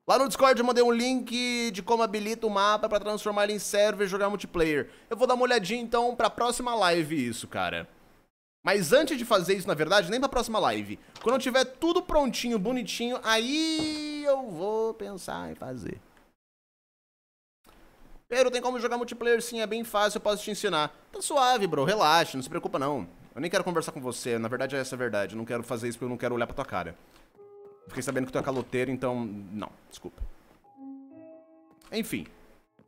Lá no Discord eu mandei um link de como habilita o mapa para transformar ele em server e jogar multiplayer. Eu vou dar uma olhadinha então pra próxima live isso, cara. Mas antes de fazer isso, na verdade, nem pra próxima live. Quando eu tiver tudo prontinho, bonitinho, aí eu vou pensar em fazer. Pero, tem como jogar multiplayer? Sim, é bem fácil, eu posso te ensinar. Tá suave, bro, relaxa, não se preocupa não. Eu nem quero conversar com você, na verdade é essa a verdade. Eu não quero fazer isso porque eu não quero olhar pra tua cara. Fiquei sabendo que tu é caloteiro, então... Não, desculpa. Enfim.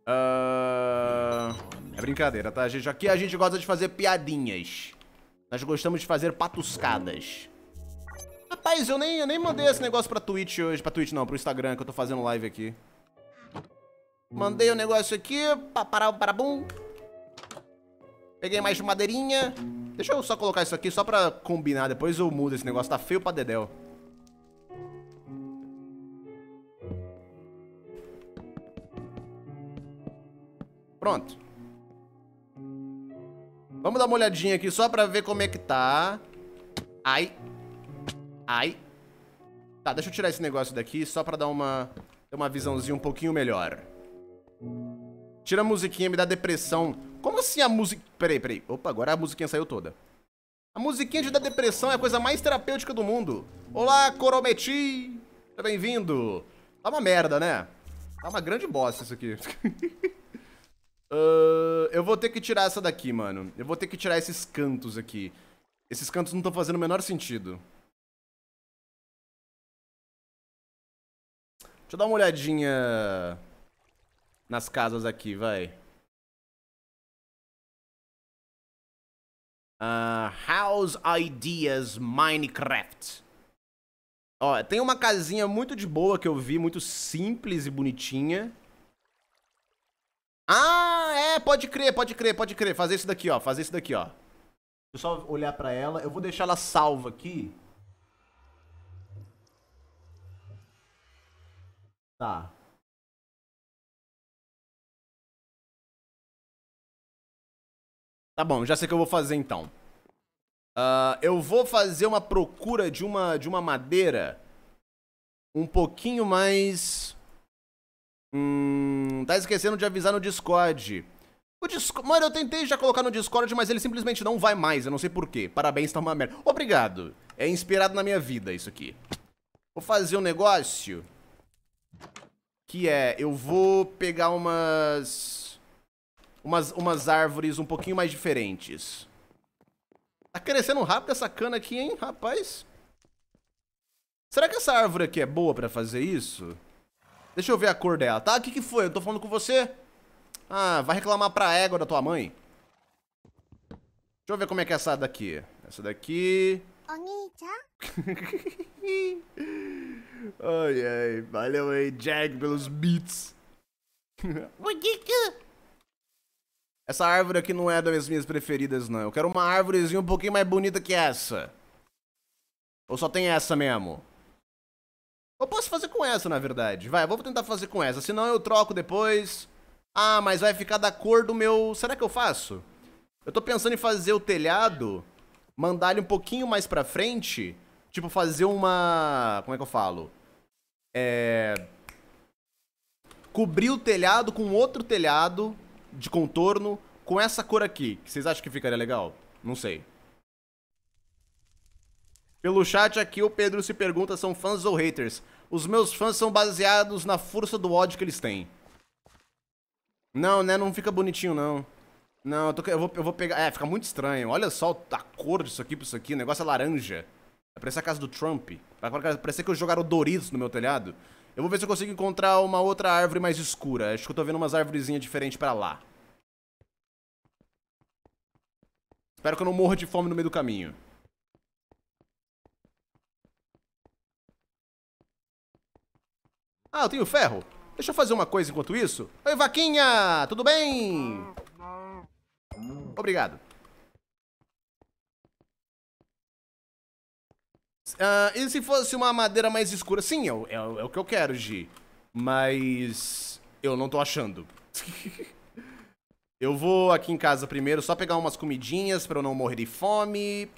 Uh... É brincadeira, tá, gente? Aqui a gente gosta de fazer piadinhas. Nós gostamos de fazer patuscadas. Rapaz, eu nem, eu nem mandei esse negócio pra Twitch hoje. Pra Twitch não, pro Instagram, que eu tô fazendo live aqui. Mandei o um negócio aqui. Parar parabum. Peguei mais madeirinha. Deixa eu só colocar isso aqui só pra combinar. Depois eu mudo esse negócio. Tá feio pra dedéu. Pronto. Vamos dar uma olhadinha aqui só pra ver como é que tá. Ai. Ai. Tá, deixa eu tirar esse negócio daqui só pra dar uma, uma visãozinha um pouquinho melhor. Tira a musiquinha, me dá depressão. Como assim a música... Peraí, peraí. Opa, agora a musiquinha saiu toda. A musiquinha de da depressão é a coisa mais terapêutica do mundo. Olá, Corometi! Seja bem-vindo. Tá uma merda, né? Tá uma grande bosta isso aqui. (laughs) Uh, eu vou ter que tirar essa daqui, mano. Eu vou ter que tirar esses cantos aqui. Esses cantos não estão fazendo o menor sentido. Deixa eu dar uma olhadinha nas casas aqui, vai. Uh, House Ideas Minecraft. Ó, tem uma casinha muito de boa que eu vi, muito simples e bonitinha. Ah, é, pode crer, pode crer, pode crer. Fazer isso daqui, ó. Fazer isso daqui, ó. Deixa eu só olhar pra ela. Eu vou deixar ela salva aqui. Tá. Tá bom, já sei o que eu vou fazer então. Uh, eu vou fazer uma procura de uma, de uma madeira um pouquinho mais Hum, tá esquecendo de avisar no Discord. O Discord. Mano, eu tentei já colocar no Discord, mas ele simplesmente não vai mais. Eu não sei porquê. Parabéns, tá uma merda. Obrigado. É inspirado na minha vida isso aqui. Vou fazer um negócio. Que é, eu vou pegar umas. Umas, umas árvores um pouquinho mais diferentes. Tá crescendo rápido essa cana aqui, hein, rapaz? Será que essa árvore aqui é boa pra fazer isso? Deixa eu ver a cor dela, tá? O que, que foi? Eu tô falando com você? Ah, vai reclamar pra égua da tua mãe? Deixa eu ver como é que é essa daqui. Essa daqui... (laughs) ai, ai. Valeu aí, Jack, pelos beats. (laughs) essa árvore aqui não é das minhas preferidas, não. Eu quero uma árvorezinha um pouquinho mais bonita que essa. Ou só tem essa mesmo? Eu posso fazer com essa, na verdade. Vai, eu vou tentar fazer com essa, senão eu troco depois. Ah, mas vai ficar da cor do meu... Será que eu faço? Eu tô pensando em fazer o telhado, mandar ele um pouquinho mais pra frente, tipo, fazer uma... como é que eu falo? É... Cobrir o telhado com outro telhado de contorno com essa cor aqui. Que vocês acham que ficaria legal? Não sei. Pelo chat aqui, o Pedro se pergunta, são fãs ou haters? Os meus fãs são baseados na força do ódio que eles têm. Não, né? Não fica bonitinho, não. Não, eu, tô, eu, vou, eu vou pegar... É, fica muito estranho. Olha só a cor disso aqui pra isso aqui. O negócio é laranja. Vai parecer a casa do Trump. Vai parecer que eu jogaram Doritos no meu telhado. Eu vou ver se eu consigo encontrar uma outra árvore mais escura. Acho que eu tô vendo umas árvorezinhas diferentes pra lá. Espero que eu não morra de fome no meio do caminho. Ah, eu tenho ferro. Deixa eu fazer uma coisa enquanto isso. Oi, vaquinha! Tudo bem? Obrigado. Ah, e se fosse uma madeira mais escura? Sim, é, é, é o que eu quero, Gi. Mas eu não tô achando. (laughs) eu vou aqui em casa primeiro, só pegar umas comidinhas pra eu não morrer de fome.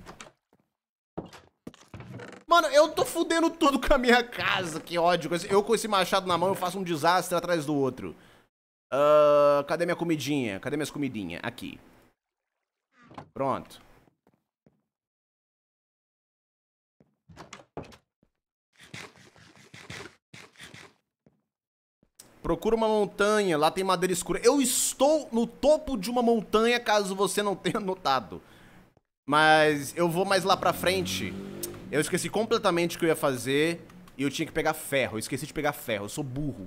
Mano, eu tô fudendo tudo com a minha casa, que ódio. Eu com esse machado na mão, eu faço um desastre atrás do outro. Uh, cadê minha comidinha? Cadê minhas comidinhas? Aqui. Pronto. Procura uma montanha, lá tem madeira escura. Eu estou no topo de uma montanha, caso você não tenha (laughs) notado. Mas eu vou mais lá pra frente. Eu esqueci completamente o que eu ia fazer e eu tinha que pegar ferro. Eu esqueci de pegar ferro, eu sou burro.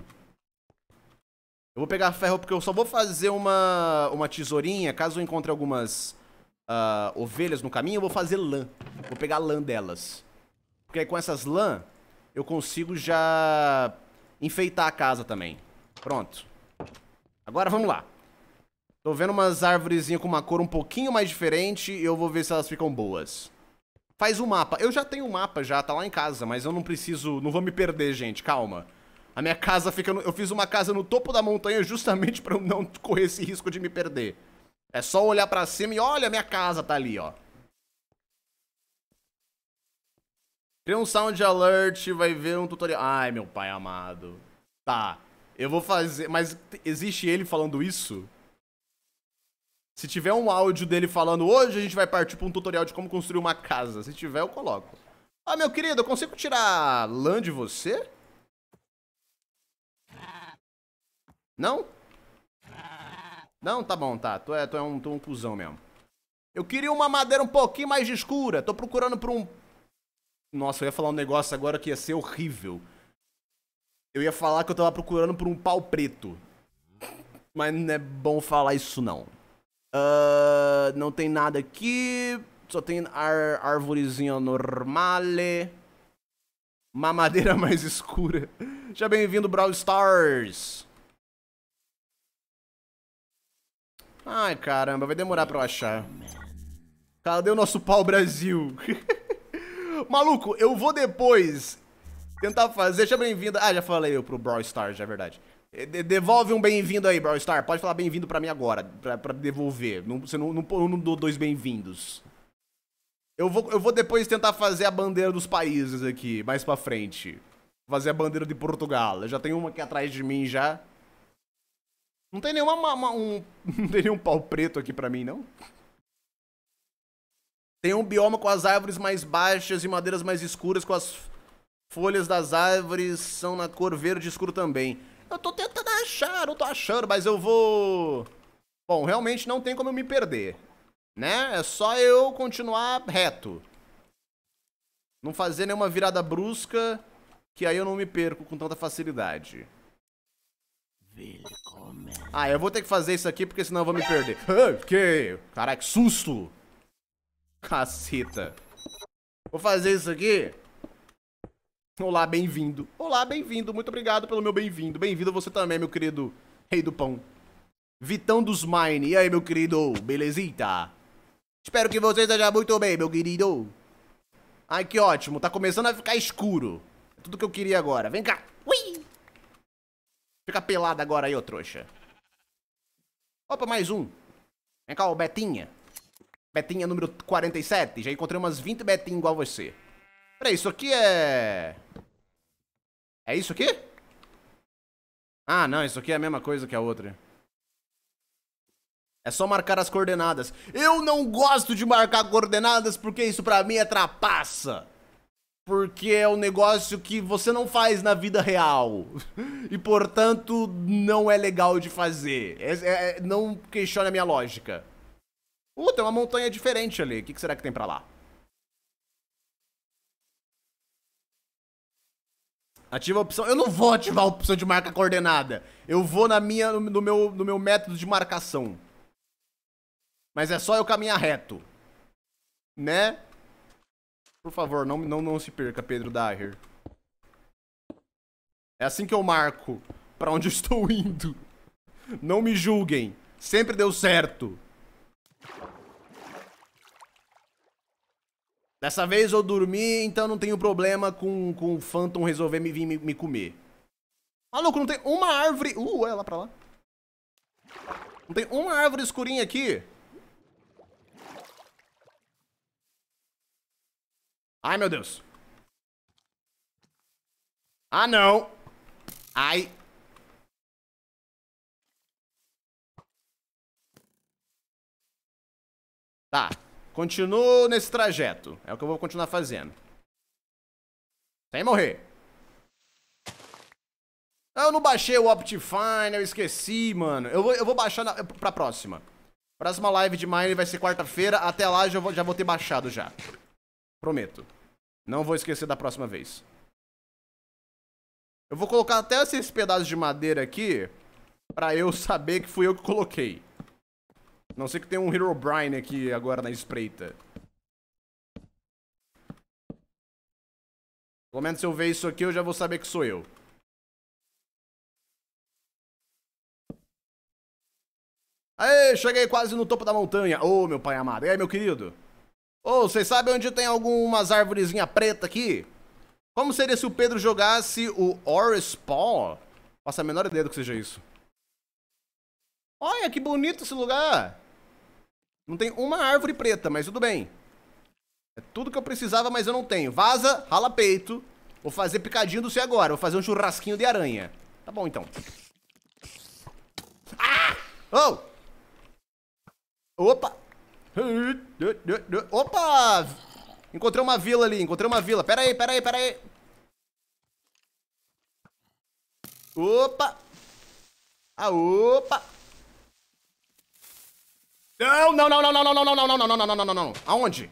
Eu vou pegar ferro porque eu só vou fazer uma, uma tesourinha, caso eu encontre algumas uh, ovelhas no caminho, eu vou fazer lã. Vou pegar lã delas. Porque aí com essas lã, eu consigo já enfeitar a casa também. Pronto. Agora vamos lá. Tô vendo umas árvorezinhas com uma cor um pouquinho mais diferente e eu vou ver se elas ficam boas. Faz o mapa. Eu já tenho o mapa já, tá lá em casa, mas eu não preciso, não vou me perder, gente, calma. A minha casa fica, no, eu fiz uma casa no topo da montanha justamente (laughs) para eu não correr esse risco de me perder. É só olhar para cima e olha, a minha casa tá ali, ó. Tem um sound alert, vai ver um tutorial. Ai, meu pai amado. Tá. Eu vou fazer, mas existe ele falando isso? Se tiver um áudio dele falando hoje, a gente vai partir para um tutorial de como construir uma casa. Se tiver, eu coloco. Ah, meu querido, eu consigo tirar lã de você? Não? Não? Tá bom, tá. Tu é, tu é, um, tu é um cuzão mesmo. Eu queria uma madeira um pouquinho mais escura. Tô procurando por um... Nossa, eu ia falar um negócio agora que ia ser horrível. Eu ia falar que eu tava procurando por um pau preto. Mas não é bom falar isso, não. Uh, não tem nada aqui. Só tem ar, árvorezinha normale. Mamadeira (laughs) mais escura. Já bem-vindo, Brawl Stars. Ai, caramba, vai demorar pra eu achar. Cadê o nosso pau-brasil? (laughs) Maluco, eu vou depois tentar fazer. Seja bem-vindo. Ah, já falei eu pro Brawl Stars, é verdade. É, devolve um bem-vindo aí, Brawl Star. Pode falar bem-vindo pra mim agora, pra, pra devolver. você não, não, eu não dou dois bem-vindos. Eu vou, eu vou depois tentar fazer a bandeira dos países aqui, mais pra frente. Fazer a bandeira de Portugal. Eu já tenho uma aqui atrás de mim já. Não tem nenhuma uma, uma, um, (laughs) não tem nenhum pau preto aqui pra mim, não? Tem um bioma com as árvores mais baixas e madeiras mais escuras, com as folhas das árvores são na cor verde escuro também. Eu tô tentando achar, não tô achando, mas eu vou... Bom, realmente não tem como eu me perder, né? É só eu continuar reto. Não fazer nenhuma virada brusca, que aí eu não me perco com tanta facilidade. Ah, eu vou ter que fazer isso aqui, porque senão eu vou me perder. que... Caraca, que susto! Caceta. Vou fazer isso aqui... Olá, bem-vindo. Olá, bem-vindo. Muito obrigado pelo meu bem-vindo. Bem-vindo você também, meu querido Rei do Pão. Vitão dos Mine. E aí, meu querido? Belezita? Espero que você esteja muito bem, meu querido. Ai, que ótimo. Tá começando a ficar escuro. É tudo que eu queria agora. Vem cá. Ui! Fica pelado agora aí, ô trouxa. Opa, mais um. Vem cá, ô Betinha. Betinha número 47. Já encontrei umas 20 Betinhas igual você. Peraí, isso aqui é... É isso aqui? Ah, não, isso aqui é a mesma coisa que a outra. É só marcar as coordenadas. Eu não gosto de marcar coordenadas porque isso pra mim é trapaça. Porque é um negócio que você não faz na vida real. (laughs) E, portanto, não é legal de fazer. É, é, é não questione a minha lógica. Uh, tem é uma montanha diferente ali. O que, que será que tem pra lá? Ativa a opção. Eu não vou ativar a opção de marca coordenada. Eu vou na minha, no, meu, no meu método de marcação. Mas é só eu caminhar reto. Né? Por favor, não, não, não se perca, Pedro Dyer. É assim que eu marco para onde eu estou indo. Não me julguem. Sempre deu certo. Dessa vez eu dormi, então não tenho problema com, com o Phantom resolver me vir me, me comer. Maluco, não tem uma árvore... Uh, é lá pra lá. Não tem uma árvore escurinha aqui? Ai, meu Deus. Ah, não. Ai. Tá. Continuo nesse trajeto. É o que eu vou continuar fazendo. Sem morrer. Ah, eu não baixei o Optifine, eu esqueci, mano. Eu vou, eu vou baixar na, pra próxima. Próxima live de Mine vai ser quarta-feira. Até lá já vou, já vou ter baixado já. Prometo. Não vou esquecer da próxima vez. Eu vou colocar até esses pedaços de madeira aqui pra eu saber que fui eu que coloquei. Não sei que tem um Herobrine aqui agora na espreita. Pelo menos se eu ver isso aqui, eu já vou saber que sou eu. Aê, cheguei quase no topo da montanha. Ô, oh, meu pai amado. E aí, meu querido? Ô, oh, vocês sabem onde tem algumas árvorezinhas preta aqui? Como seria se o Pedro jogasse o Orespawn? Faço a menor ideia do que seja isso. Olha que bonito esse lugar. Não tem uma árvore preta, mas tudo bem. É tudo que eu precisava, mas eu não tenho. Vaza, rala peito. Vou fazer picadinho do seu agora. Vou fazer um churrasquinho de aranha. Tá bom, então. Ah! Oh! Opa! Opa! Encontrei uma vila ali, encontrei uma vila. Pera aí, pera aí, pera aí. Opa! Ah, opa! Não, não, não, não, não, não, não, não, não, não, não, não, não, não, não, não. Aonde?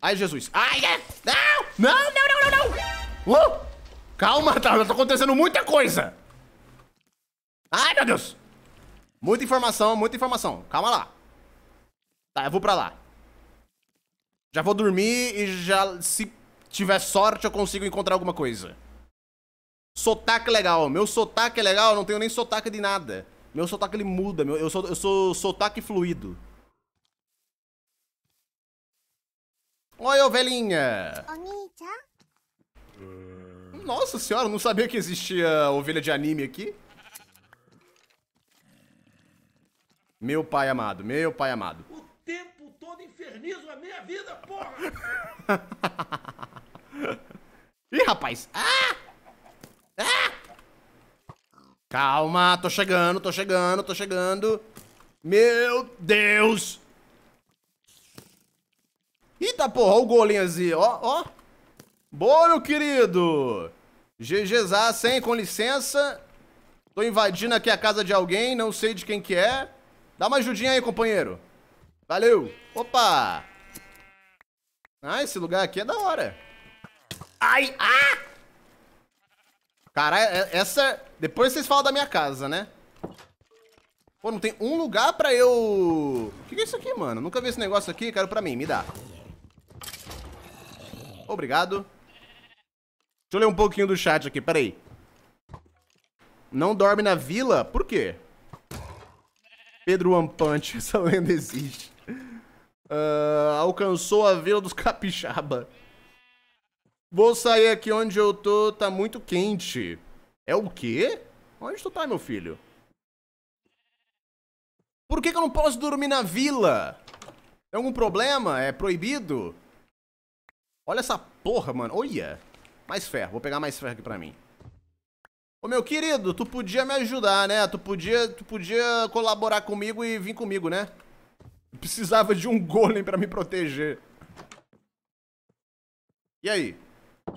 Ai, Jesus. Ai, Não, não, não, não, não, não. Uh, calma, tá, tá acontecendo muita coisa. Ai, meu Deus. Muita informação, muita informação. Calma lá. Tá, eu vou pra lá. Já vou dormir e já, se tiver sorte, eu consigo encontrar alguma coisa. Sotaque legal. Meu sotaque é legal, eu não tenho nem sotaque de nada. Meu sotaque ele muda, meu, eu, sou, eu sou sotaque fluido. Oi, ovelhinha! Nossa senhora, não sabia que existia ovelha de anime aqui. Meu pai amado, meu pai amado. O tempo todo infernizo a minha vida, porra! (laughs) Ih, rapaz! Ah! Ah! Calma, tô chegando, tô chegando, tô chegando. Meu Deus! Eita porra, olha o golinhazinho, assim, ó, ó. Boa, meu querido! GGzá, sem com licença. Tô invadindo aqui a casa de alguém, não sei de quem que é. Dá uma ajudinha aí, companheiro. Valeu. Opa! Ah, esse lugar aqui é da hora. Ai, ah! Caralho, é, essa... Depois vocês falam da minha casa, né? Pô, não tem um lugar pra eu... O que, que é isso aqui, mano? Nunca vi esse negócio aqui. Quero pra mim. Me dá. Obrigado. Deixa eu ler um pouquinho do chat aqui. peraí. Não dorme na vila? Por quê? Pedro One Punch. (laughs) Essa lenda existe. Uh, alcançou a vila dos capixaba. Vou sair aqui onde eu tô. Tá muito quente. É o quê? Onde tu tá, meu filho? Por que, que eu não posso dormir na vila? Tem algum problema? É proibido? Olha essa porra, mano. Olha. Mais ferro. Vou pegar mais ferro aqui pra mim. Ô, meu querido, tu podia me ajudar, né? Tu podia, tu podia colaborar comigo e vir comigo, né? Eu precisava de um (laughs) golem pra me proteger. E aí?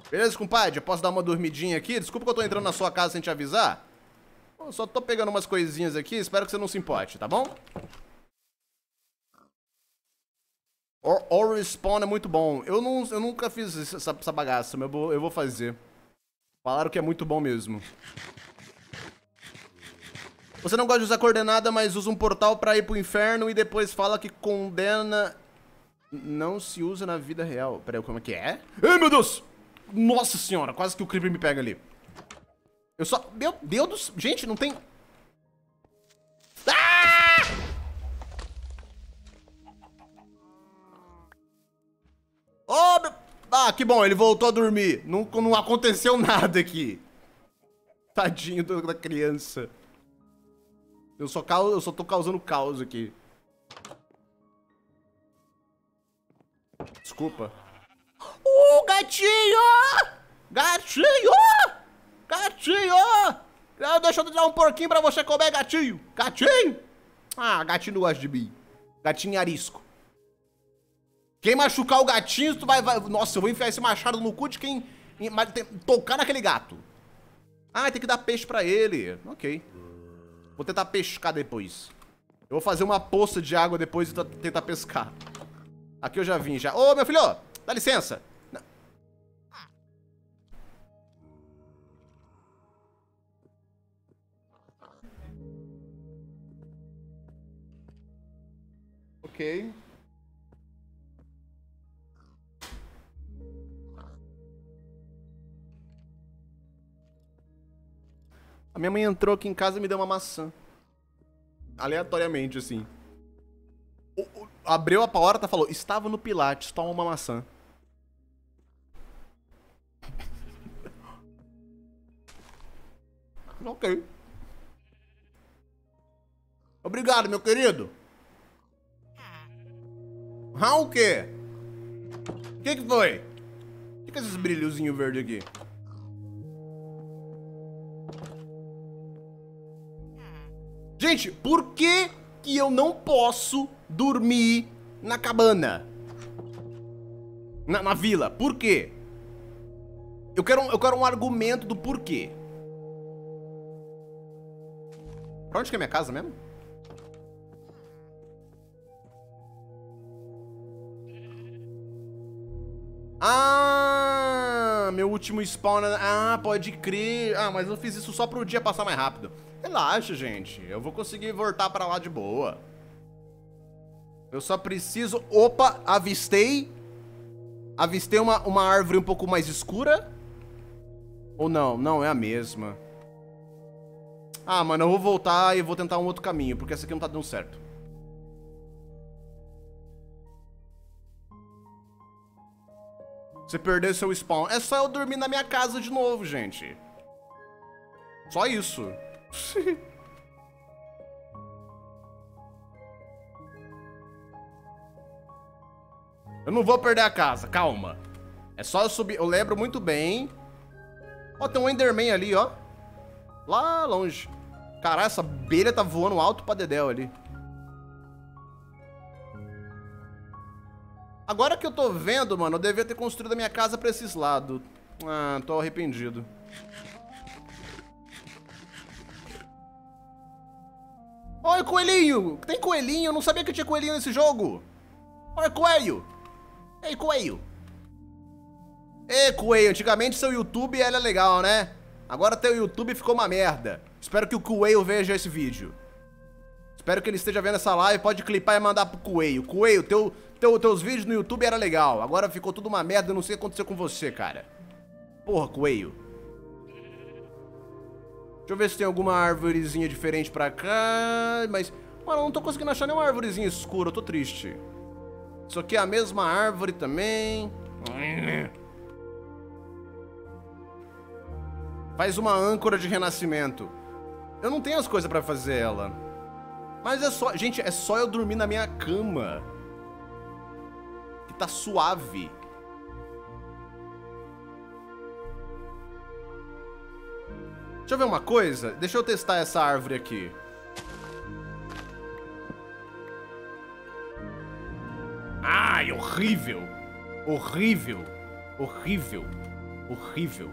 Beleza, compadre? Eu posso dar uma dormidinha aqui? Desculpa que eu tô entrando na sua casa sem te avisar. Eu só tô pegando umas coisinhas aqui, espero que você não se importe, tá bom? O Respawn é muito bom. Eu, não, eu nunca fiz essa, essa bagaça, mas eu vou, eu vou fazer. Falaram que é muito bom mesmo. Você não gosta de usar coordenada, mas usa um portal pra ir pro inferno e depois fala que condena... Não se usa na vida real. Peraí, como é que é? Ei, meu Deus! Nossa senhora, quase que o Creeper me pega ali. Eu só... Meu Deus do... Gente, não tem... Ah! Oh, meu... Ah, que bom, ele voltou a dormir. Não, não aconteceu nada aqui. Tadinho da criança. Eu só, causo, eu só tô causando caos aqui. Desculpa. Uh, gatinho! Gatinho! Gatinho! Eu, deixa eu dar um porquinho pra você comer, gatinho! Gatinho! Ah, gatinho não gosta de mim. Gatinho arisco. Quem machucar o gatinho, tu vai, vai... Nossa, eu vou enfiar esse machado no cu de quem... Em, tocar naquele gato. Ah, tem que dar peixe pra ele. Ok. Vou tentar pescar depois. Eu vou fazer uma poça de água depois e tentar pescar. Aqui eu já vim já. Ô, meu filho, dá licença. Ok. A minha mãe entrou aqui em casa e me deu uma maçã. Aleatoriamente, assim. O, o, abriu a porta e falou: Estava no Pilates, toma uma maçã. (laughs) ok. Obrigado, meu querido. Rá o quê? O que que foi? O que que é esses brilhozinho verde aqui? Gente, por que que eu não posso dormir na cabana? Na, na vila, por quê? Eu quero, um, eu quero um argumento do porquê. Pra onde que é minha casa mesmo? Ah, meu último spawn... Ah, pode crer. Ah, mas eu fiz isso só pro dia passar mais rápido. Relaxa, gente. Eu vou conseguir voltar pra lá de boa. Eu só preciso... Opa, avistei. Avistei uma, uma árvore um pouco mais escura. Ou não? Não, é a mesma. Ah, mano, eu vou voltar e vou tentar um outro caminho, porque essa aqui não tá dando certo. Você perdeu seu spawn. É só eu dormir na minha casa de novo, gente. Só isso. (laughs) eu não vou perder a casa, calma. É só eu subir. Eu lembro muito bem. Ó, tem um Enderman ali, ó. Lá longe. Caralho, essa abelha tá voando alto pra dedéu ali. Agora que eu tô vendo, mano, eu devia ter construído a minha casa pra esses lados. Ah, tô arrependido. Olha o coelhinho! Tem coelhinho, eu não sabia que tinha coelhinho nesse jogo! Olha coelho! Ei, coelho! Ei, coelho, antigamente seu YouTube era legal, né? Agora teu YouTube ficou uma merda. Espero que o coelho veja esse vídeo. Espero que ele esteja vendo essa live, pode clipar e mandar pro coelho. Coelho, teu, teu, teus vídeos no YouTube era legal. Agora ficou tudo uma merda, eu não sei o que aconteceu com você, cara. Porra, coelho. Deixa eu ver se tem alguma árvorezinha diferente pra cá, mas... Mano, eu não tô conseguindo achar nenhuma árvorezinha escura, eu tô triste. Isso aqui é a mesma árvore também. Faz uma âncora de renascimento. Eu não tenho as coisas pra fazer ela. Mas é só... Gente, é só eu dormir na minha cama tá suave. Deixa eu ver uma coisa. Deixa eu testar essa árvore aqui. Ai, horrível. Horrível. Horrível. Horrível.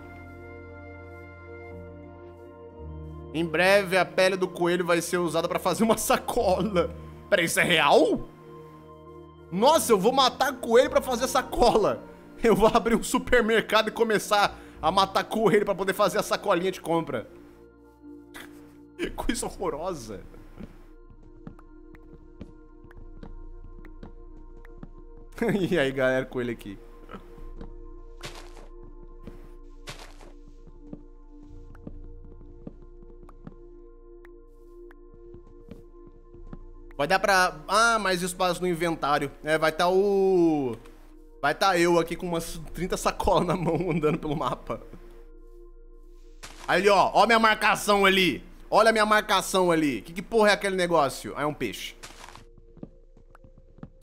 Em breve, a pele do coelho vai ser usada pra fazer uma sacola. Peraí, isso é real? Nossa, eu vou matar coelho para fazer essa cola. Eu vou abrir um supermercado e começar a matar coelho para poder fazer a sacolinha de compra. (laughs) Coisa horrorosa. (laughs) e aí, galera, coelho aqui. Vai dar pra... Ah, mais espaço no inventário. É, vai tá o... Vai tá eu aqui com umas 30 sacolas na mão (laughs) andando pelo mapa. Ali, ó. Ó minha marcação ali. Olha a minha marcação ali. Que, que porra é aquele negócio? Ah, é um peixe.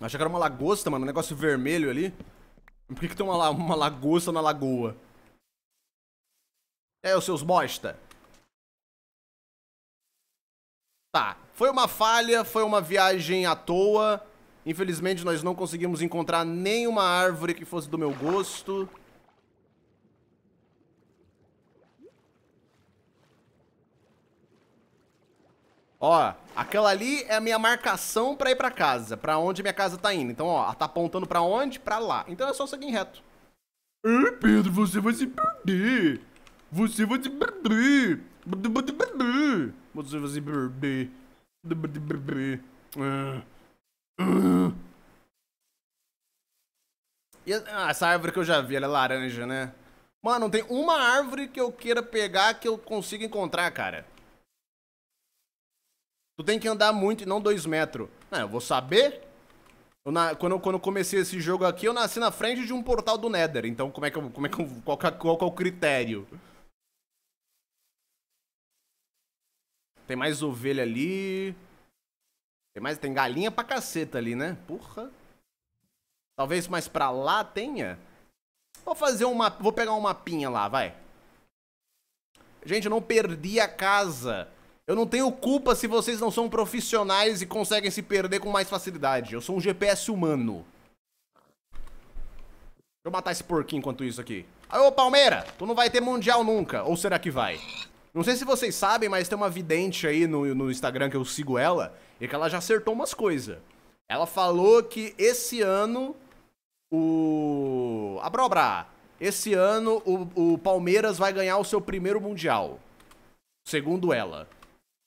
Achei que era uma lagosta, mano. Um negócio vermelho ali. Por que, que tem uma, uma lagosta na lagoa? É, os seus bosta. Tá. Foi uma falha, foi uma viagem à toa. Infelizmente, nós não conseguimos encontrar nenhuma árvore que fosse do meu gosto. Ó, aquela ali é a minha marcação pra ir pra casa, pra onde minha casa tá indo. Então, ó, ela tá apontando pra onde? Pra lá. Então é só seguir reto. Ei, Pedro, você vai se perder. Você vai se perder. Você vai se perder. Você vai se perder. E ah, essa árvore que eu já vi, ela é laranja, né? Mano, não tem uma árvore que eu queira pegar que eu consiga encontrar, cara. Tu tem que andar muito e não dois metros. Não, eu vou saber. Eu na... quando, eu, quando eu comecei esse jogo aqui, eu nasci na frente de um portal do Nether. Então, como é que eu, como é que eu, qual, é, qual, qual é o critério? Tem mais ovelha ali. Tem mais. Tem galinha pra caceta ali, né? Porra. Talvez mais pra lá tenha. Vou fazer um mapa. Vou pegar um mapinha lá, vai. Gente, eu não perdi a casa. Eu não tenho culpa se vocês não são profissionais e conseguem se perder com mais facilidade. Eu sou um GPS humano. Deixa eu matar esse porquinho enquanto isso aqui. Ô, Palmeira! Tu não vai ter mundial nunca. Ou será que vai? Não sei se vocês sabem, mas tem uma vidente aí no, no Instagram que eu sigo ela, e que ela já acertou umas coisas. Ela falou que esse ano o. Abrobra! Esse ano o, o Palmeiras vai ganhar o seu primeiro Mundial. Segundo ela.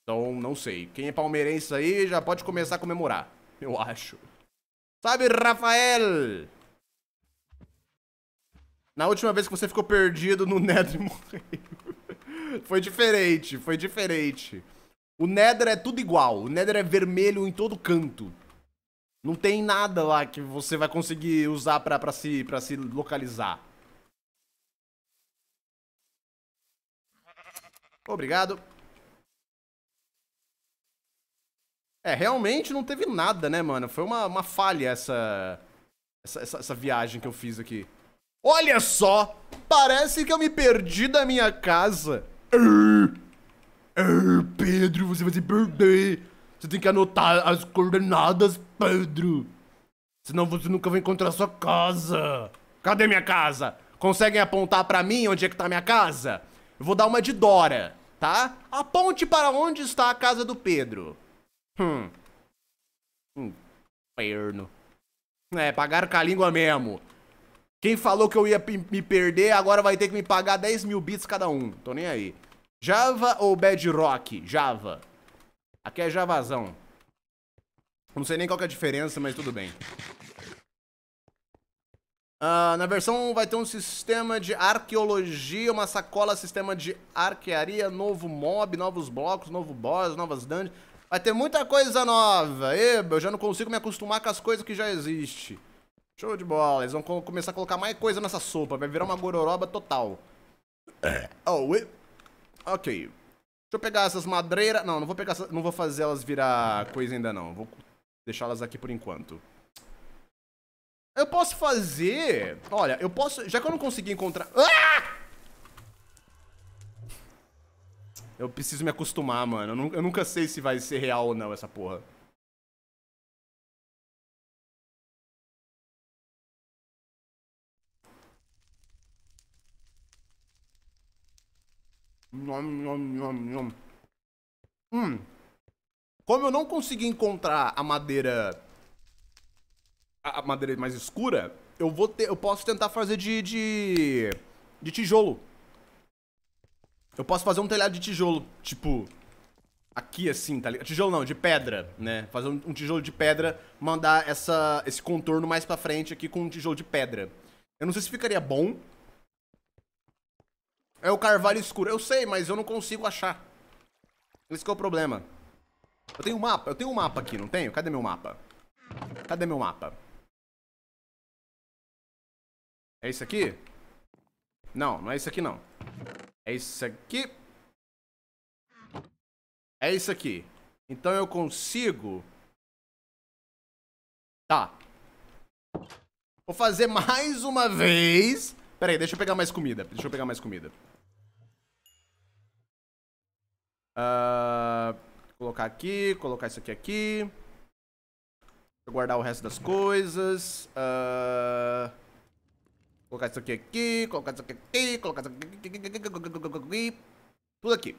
Então, não sei. Quem é palmeirense aí já pode começar a comemorar. (laughs) Eu acho. Sabe, Rafael? Na última vez que você ficou perdido no Neto e morreu. Foi diferente, foi diferente. O Nether é tudo igual. O Nether é vermelho em todo canto. Não tem nada lá que você vai conseguir usar pra, pra, se, pra se localizar. Obrigado. É, realmente não teve nada, né, mano? Foi uma, uma falha essa, essa, essa, essa viagem que eu fiz aqui. Olha só! Parece que eu me perdi da minha casa. Ah, Pedro, você vai se perder. Você tem que anotar as coordenadas, Pedro. Senão você nunca vai encontrar sua casa. Cadê minha casa? Conseguem apontar para mim onde é que tá minha casa? Eu vou dar uma de Dora, tá? Aponte para onde está a casa do Pedro. Hum. perno, É, pagaram com a língua mesmo. Quem falou que eu ia me perder agora vai ter que me pagar 10 mil bits cada um. Tô nem aí. Java ou Bedrock? Java. Aqui é Javazão. Não sei nem qual é a diferença, mas tudo bem. Uh, na versão vai ter um sistema de arqueologia, uma sacola, sistema de arquearia, novo mob, novos blocos, novo boss, novas dungeons. Vai ter muita coisa nova. Eba, eu já não consigo me acostumar com as coisas que já existem. Show de bola. Eles vão começar a colocar mais coisa nessa sopa. Vai virar uma gororoba total. É. Oh, Ok. Deixa eu pegar essas madreiras. Não, não vou pegar. Não vou fazer elas virar coisa ainda não. Vou deixá-las aqui por enquanto. Eu posso fazer. Olha, eu posso. Já que eu não consegui encontrar. Ah! Eu preciso me acostumar, mano. eu nunca sei se vai ser real ou não essa porra. Hum. Como eu não consegui encontrar a madeira. A madeira mais escura, eu vou ter. Eu posso tentar fazer de. de, de tijolo. Eu posso fazer um telhado de tijolo, tipo. Aqui assim, tá ligado? Tijolo não, de pedra, né? Fazer um, um, tijolo de pedra, mandar essa, esse contorno mais pra frente aqui com um tijolo de pedra. Eu não sei se ficaria bom, é o carvalho escuro. Eu sei, mas eu não consigo achar. Esse é o problema. Eu tenho um mapa. Eu tenho um mapa aqui, não tenho? Cadê meu mapa? Cadê meu mapa? É isso aqui? Não, não é isso aqui não. É isso aqui. É isso aqui. Então eu consigo... Tá. Vou fazer mais uma vez... Pera aí, deixa eu pegar mais comida. Deixa eu pegar mais comida. Uh, colocar aqui, colocar isso aqui aqui. Guardar o resto das coisas. Uh, colocar isso aqui aqui, colocar isso aqui aqui, colocar isso aqui, aqui, aqui tudo aqui.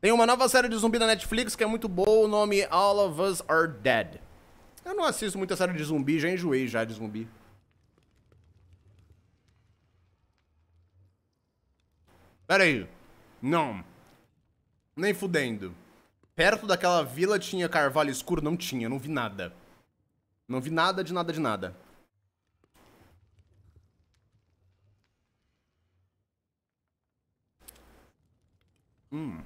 Tem uma nova série de zumbi na Netflix que é muito boa, o nome All of Us Are Dead. Eu não assisto muita série de zumbi, já enjoei já de zumbi. Pera aí. Não. Nem fudendo. Perto daquela vila tinha carvalho escuro? Não tinha, não vi nada. Não vi nada de nada de nada. Hum.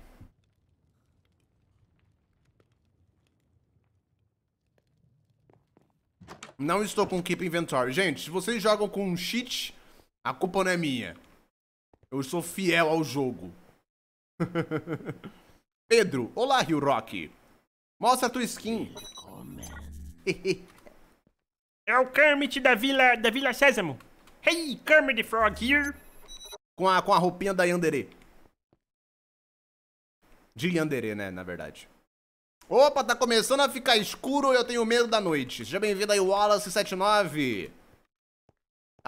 Não estou com Keep Inventory. Gente, se vocês jogam com um cheat, a culpa não é minha. Eu sou fiel ao jogo. (laughs) Pedro, olá, Rio Rock. Mostra a tua skin. (laughs) é o Kermit da Vila, da Vila Sésamo. Hey, Kermit Frog here. Com a, com a roupinha da Yandere. De Yandere, né, na verdade. Opa, tá começando a ficar escuro e eu tenho medo da noite. Seja bem-vindo aí, Wallace79.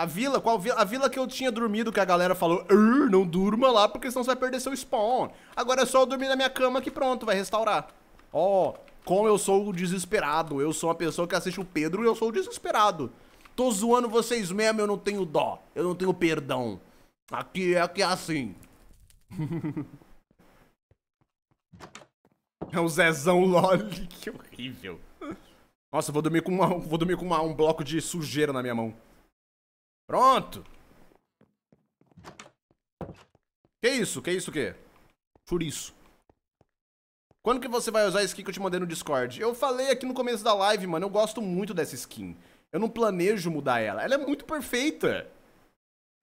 A vila, qual vila? A vila que eu tinha dormido, que a galera falou, não durma lá, porque senão você vai perder seu spawn. Agora é só eu dormir na minha cama que pronto, vai restaurar. Ó, oh, como eu sou o desesperado. Eu sou uma pessoa que assiste o Pedro e eu sou o desesperado. Tô zoando vocês mesmo, eu não tenho dó. Eu não tenho perdão. Aqui é que é assim. (laughs) é o Zezão Loli, que horrível. Nossa, eu vou dormir com, uma, vou dormir com uma, um bloco de sujeira na minha mão. Pronto. Que isso? Que isso o quê? isso. Quando que você vai usar a skin que eu te mandei no Discord? Eu falei aqui no começo da live, mano. Eu gosto muito dessa skin. Eu não planejo mudar ela. Ela é muito perfeita.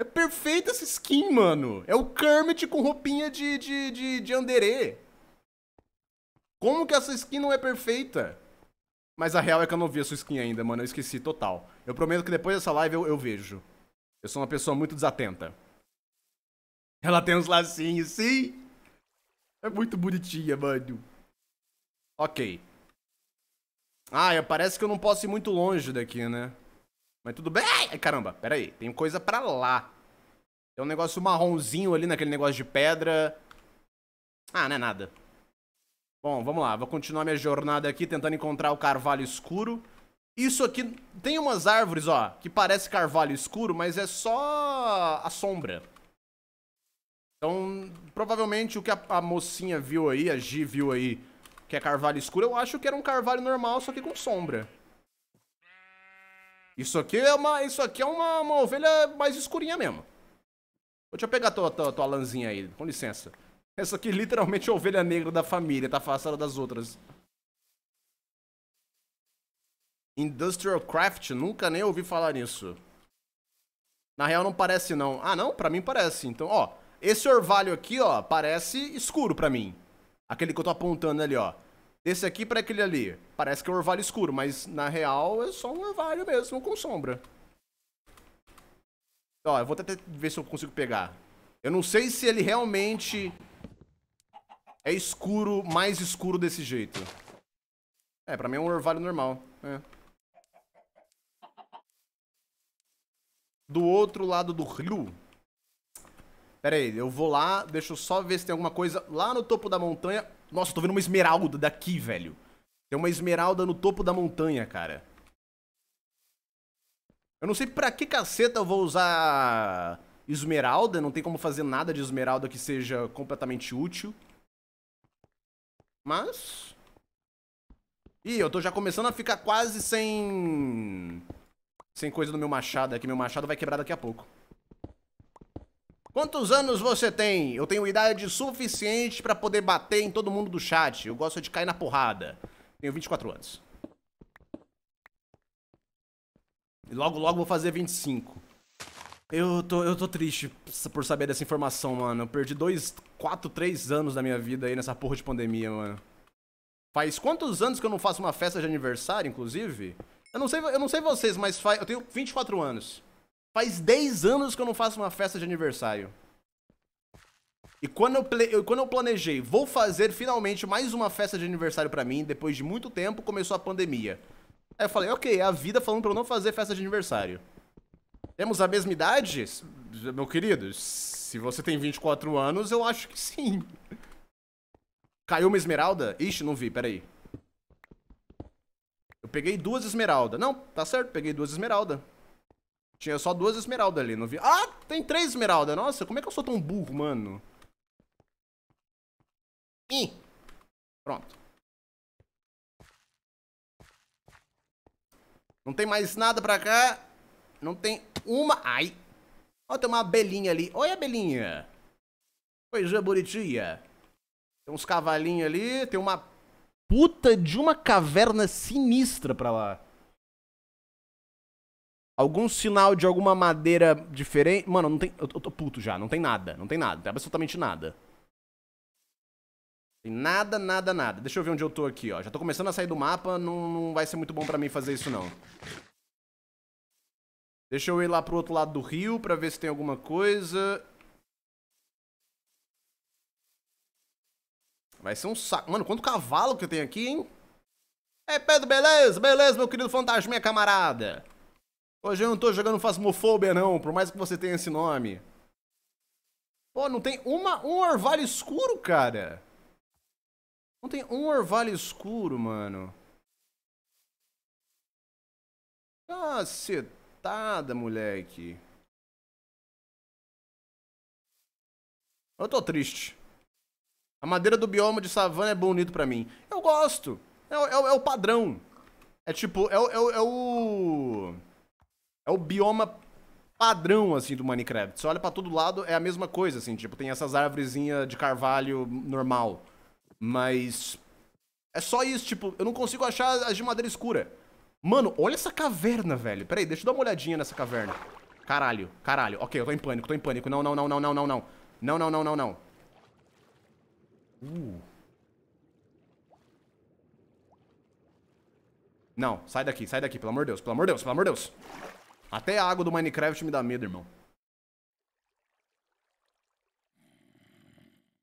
É perfeita essa skin, mano. É o Kermit com roupinha de, de, de, de anderê. Como que essa skin não é perfeita? Mas a real é que eu não vi a sua skin ainda, mano. Eu esqueci total. Eu prometo que depois dessa live eu, eu vejo. Eu sou uma pessoa muito desatenta. Ela tem uns lacinhos, sim. É muito bonitinha, mano. Ok. Ah, parece que eu não posso ir muito longe daqui, né? Mas tudo bem. Ai, caramba, pera aí. Tem coisa pra lá. Tem um negócio marronzinho ali naquele negócio de pedra. Ah, não é nada. Bom, vamos lá. Vou continuar minha jornada aqui tentando encontrar o carvalho escuro. Isso aqui tem umas árvores, ó, que parece carvalho escuro, mas é só a sombra. Então, provavelmente o que a, a mocinha viu aí, a G viu aí, que é carvalho escuro, eu acho que era um carvalho normal, só que com sombra. Isso aqui é uma, isso aqui é uma, uma ovelha mais escurinha mesmo. Deixa eu pegar tua, tua, tua lãzinha aí, com licença. Essa aqui literalmente é a ovelha negra da família, tá afastada das outras. Industrial Craft, nunca nem ouvi falar nisso. Na real não parece não. Ah não, pra mim parece. Então, ó, esse orvalho aqui, ó, parece escuro pra mim. Aquele que eu tô apontando ali, ó. Desse aqui pra aquele ali. Parece que é um orvalho escuro, mas na real é só um orvalho mesmo com sombra. Ó, eu vou até ver se eu consigo pegar. Eu não sei se ele realmente é escuro, mais escuro desse jeito. É, pra mim é um orvalho normal. É. do outro lado do rio. Pera aí, eu vou lá, deixa eu só ver se tem alguma coisa lá no topo da montanha. Nossa, tô vendo uma esmeralda daqui, velho. Tem uma esmeralda no topo da montanha, cara. Eu não sei pra que caceta eu vou usar esmeralda. Não tem como fazer nada de esmeralda que seja completamente útil. Mas... Ih, eu tô já começando a ficar quase sem... Sem coisa do meu machado aqui. Meu machado vai quebrar daqui a pouco. Quantos anos você tem? Eu tenho idade suficiente para poder bater em todo mundo do chat. Eu gosto de cair na porrada. Tenho 24 anos. E logo, logo vou fazer 25. Eu tô, eu tô triste por saber dessa informação, mano. Eu perdi dois, quatro, três anos da minha vida aí nessa porra de pandemia, mano. Faz quantos anos que eu não faço uma festa de aniversário, inclusive? Eu não sei, eu não sei vocês, mas faz, eu tenho 24 anos. Faz 10 anos que eu não faço uma festa de aniversário. E quando eu, quando eu planejei, vou fazer finalmente mais uma festa de aniversário para mim, depois de muito tempo, começou a pandemia. Aí eu falei, ok, é a vida falando pra eu não fazer festa de aniversário. Temos a mesma idade? Meu querido, se você tem 24 anos, eu acho que sim. Caiu uma esmeralda? Ixi, não vi, peraí. Eu peguei duas esmeraldas. Não, tá certo, peguei duas esmeraldas. Tinha só duas esmeraldas ali, não vi. Ah, tem três esmeraldas. Nossa, como é que eu sou tão burro, mano? Ih. Pronto. Não tem mais nada pra cá. Não tem uma... Ai. Ó, tem uma abelhinha ali. Oi, abelhinha. Coisa bonitinha. Tem uns cavalinhos ali. Tem uma puta de uma caverna sinistra pra lá. Algum sinal de alguma madeira diferente. Mano, não tem. Eu, tô puto já, não tem nada, não tem nada, não tem absolutamente nada. Tem nada, nada, nada. Deixa eu ver onde eu tô aqui, ó. Já tô começando a sair do mapa, não, não vai ser muito bom pra mim fazer isso, não. Deixa eu ir lá pro outro lado do rio pra ver se tem alguma coisa. Vai ser um saco. Mano, quanto cavalo que eu tenho aqui, hein? É, Pedro, beleza? Beleza, meu querido fantasminha camarada. Hoje eu não tô jogando Fasmofobia, não, por mais que você tenha esse nome. Pô, não tem uma, um orvalho escuro, cara. Não tem um orvalho escuro, mano. Cacetada, moleque. Eu tô triste. A madeira do bioma de savana é bonito para mim. Eu gosto. É, é, é, o padrão. É tipo, é, é, é, o. É o bioma padrão, assim, do Minecraft. Você olha para todo lado, é a mesma coisa, assim. Tipo, tem essas árvorezinhas de carvalho normal. Mas. É só isso, tipo, eu não consigo achar as de madeira escura. Mano, olha essa caverna, velho. Pera aí, deixa eu dar uma olhadinha nessa caverna. Caralho, caralho. Ok, eu tô em pânico, tô em pânico. Não, não, não, não, não, não, não. Não, não, não, não, não. Uh. Não, sai daqui, sai daqui, pelo amor de Deus, pelo amor de Deus, pelo amor de Deus. Até a água do Minecraft me dá medo, irmão.